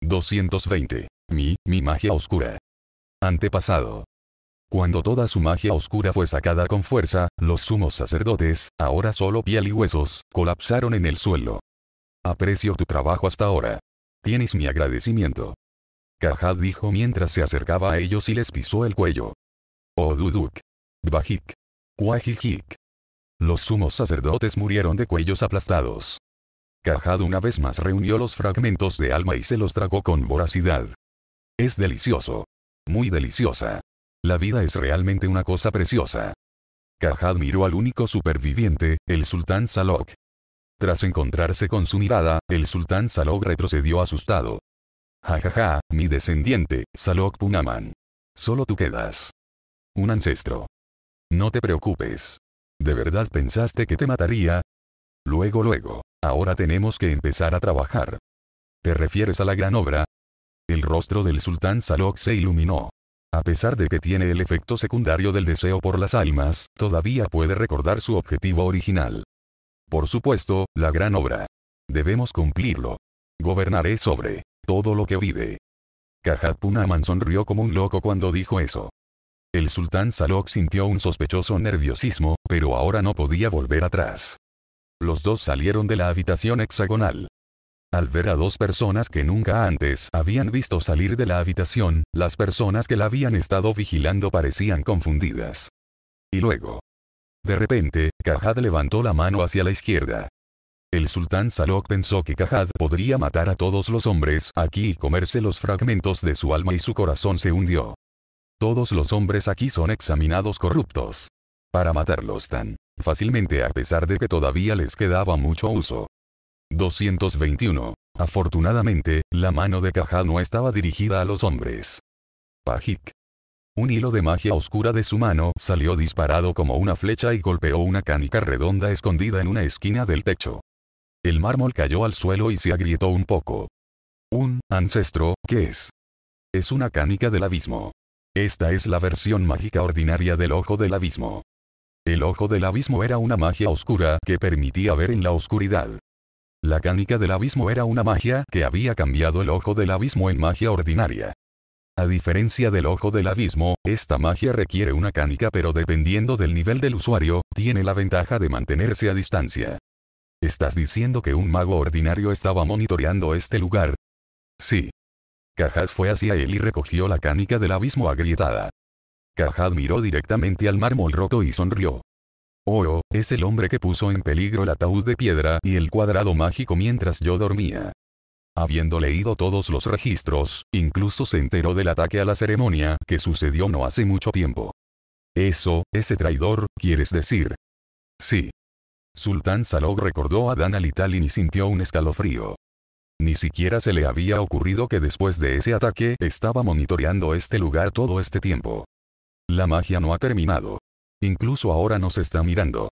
220. Mi, mi magia oscura. Antepasado. Cuando toda su magia oscura fue sacada con fuerza, los sumos sacerdotes, ahora solo piel y huesos, colapsaron en el suelo. Aprecio tu trabajo hasta ahora. Tienes mi agradecimiento. Cajad dijo mientras se acercaba a ellos y les pisó el cuello. Oh Duduk. Bajik. Kwajijik. Los sumos sacerdotes murieron de cuellos aplastados. Cajad una vez más reunió los fragmentos de alma y se los tragó con voracidad. Es delicioso. Muy deliciosa. La vida es realmente una cosa preciosa. Cajad miró al único superviviente, el sultán Salok, tras encontrarse con su mirada, el sultán Salok retrocedió asustado. Ja ja, ja, mi descendiente, Salok Punaman. Solo tú quedas. Un ancestro. No te preocupes. ¿De verdad pensaste que te mataría? Luego, luego. Ahora tenemos que empezar a trabajar. ¿Te refieres a la gran obra? El rostro del sultán Salok se iluminó. A pesar de que tiene el efecto secundario del deseo por las almas, todavía puede recordar su objetivo original. Por supuesto, la gran obra. Debemos cumplirlo. Gobernaré sobre todo lo que vive. Punaman sonrió como un loco cuando dijo eso. El sultán Salok sintió un sospechoso nerviosismo, pero ahora no podía volver atrás. Los dos salieron de la habitación hexagonal. Al ver a dos personas que nunca antes habían visto salir de la habitación, las personas que la habían estado vigilando parecían confundidas. Y luego, de repente, Cajad levantó la mano hacia la izquierda. El sultán Salok pensó que Cajad podría matar a todos los hombres aquí y comerse los fragmentos de su alma y su corazón se hundió. Todos los hombres aquí son examinados corruptos. Para matarlos tan fácilmente a pesar de que todavía les quedaba mucho uso. 221. Afortunadamente, la mano de Kajad no estaba dirigida a los hombres. Pajik un hilo de magia oscura de su mano salió disparado como una flecha y golpeó una canica redonda escondida en una esquina del techo. El mármol cayó al suelo y se agrietó un poco. Un ancestro, ¿qué es? Es una canica del abismo. Esta es la versión mágica ordinaria del ojo del abismo. El ojo del abismo era una magia oscura que permitía ver en la oscuridad. La canica del abismo era una magia que había cambiado el ojo del abismo en magia ordinaria. A diferencia del ojo del abismo, esta magia requiere una cánica pero dependiendo del nivel del usuario, tiene la ventaja de mantenerse a distancia. ¿Estás diciendo que un mago ordinario estaba monitoreando este lugar? Sí. Cajad fue hacia él y recogió la cánica del abismo agrietada. Cajad miró directamente al mármol roto y sonrió. Oh, oh, es el hombre que puso en peligro el ataúd de piedra y el cuadrado mágico mientras yo dormía. Habiendo leído todos los registros, incluso se enteró del ataque a la ceremonia que sucedió no hace mucho tiempo. Eso, ese traidor, quieres decir. Sí. Sultán Salog recordó a Dan Alitalin y sintió un escalofrío. Ni siquiera se le había ocurrido que después de ese ataque estaba monitoreando este lugar todo este tiempo. La magia no ha terminado. Incluso ahora nos está mirando.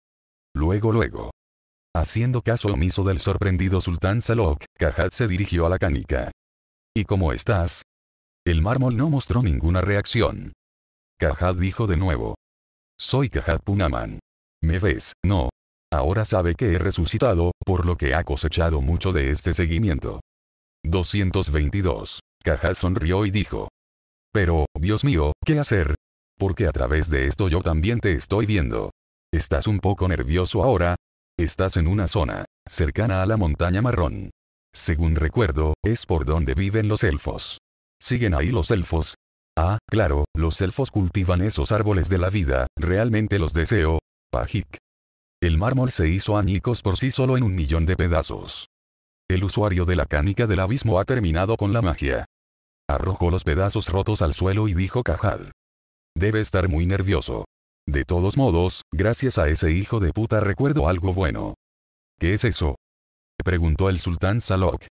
Luego luego. Haciendo caso omiso del sorprendido sultán Salok, Kajat se dirigió a la canica. ¿Y cómo estás? El mármol no mostró ninguna reacción. Kajat dijo de nuevo. Soy Kajat Punaman. ¿Me ves? No. Ahora sabe que he resucitado, por lo que ha cosechado mucho de este seguimiento. 222. Kajat sonrió y dijo. Pero, Dios mío, ¿qué hacer? Porque a través de esto yo también te estoy viendo. ¿Estás un poco nervioso ahora? Estás en una zona cercana a la montaña marrón. Según recuerdo, es por donde viven los elfos. ¿Siguen ahí los elfos? Ah, claro, los elfos cultivan esos árboles de la vida, realmente los deseo. Pajik. El mármol se hizo añicos por sí solo en un millón de pedazos. El usuario de la cánica del abismo ha terminado con la magia. Arrojó los pedazos rotos al suelo y dijo Cajad. Debe estar muy nervioso. De todos modos, gracias a ese hijo de puta recuerdo algo bueno. ¿Qué es eso? Preguntó el sultán Salok.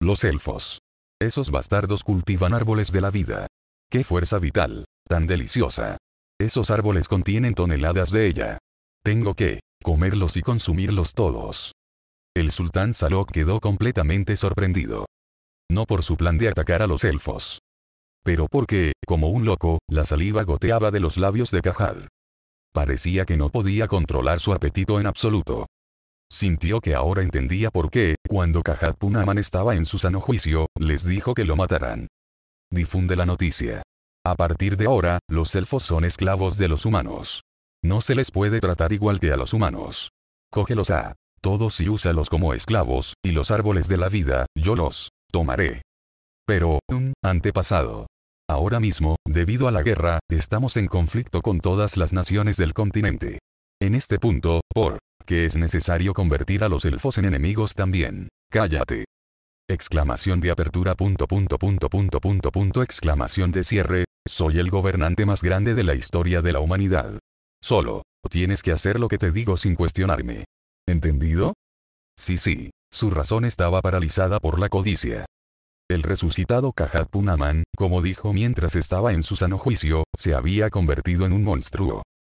Los elfos. Esos bastardos cultivan árboles de la vida. ¡Qué fuerza vital! ¡Tan deliciosa! Esos árboles contienen toneladas de ella. Tengo que comerlos y consumirlos todos. El sultán Salok quedó completamente sorprendido. No por su plan de atacar a los elfos. Pero porque, como un loco, la saliva goteaba de los labios de Cajal. Parecía que no podía controlar su apetito en absoluto. Sintió que ahora entendía por qué, cuando Kajat Punaman estaba en su sano juicio, les dijo que lo matarán. Difunde la noticia. A partir de ahora, los elfos son esclavos de los humanos. No se les puede tratar igual que a los humanos. Cógelos a todos y úsalos como esclavos, y los árboles de la vida, yo los tomaré. Pero, un antepasado Ahora mismo, debido a la guerra, estamos en conflicto con todas las naciones del continente. En este punto, por que es necesario convertir a los elfos en enemigos también. Cállate. Exclamación de apertura punto punto punto punto punto punto exclamación de cierre, soy el gobernante más grande de la historia de la humanidad. Solo, tienes que hacer lo que te digo sin cuestionarme. ¿Entendido? Sí sí, su razón estaba paralizada por la codicia. El resucitado Kajat Punaman, como dijo mientras estaba en su sano juicio, se había convertido en un monstruo.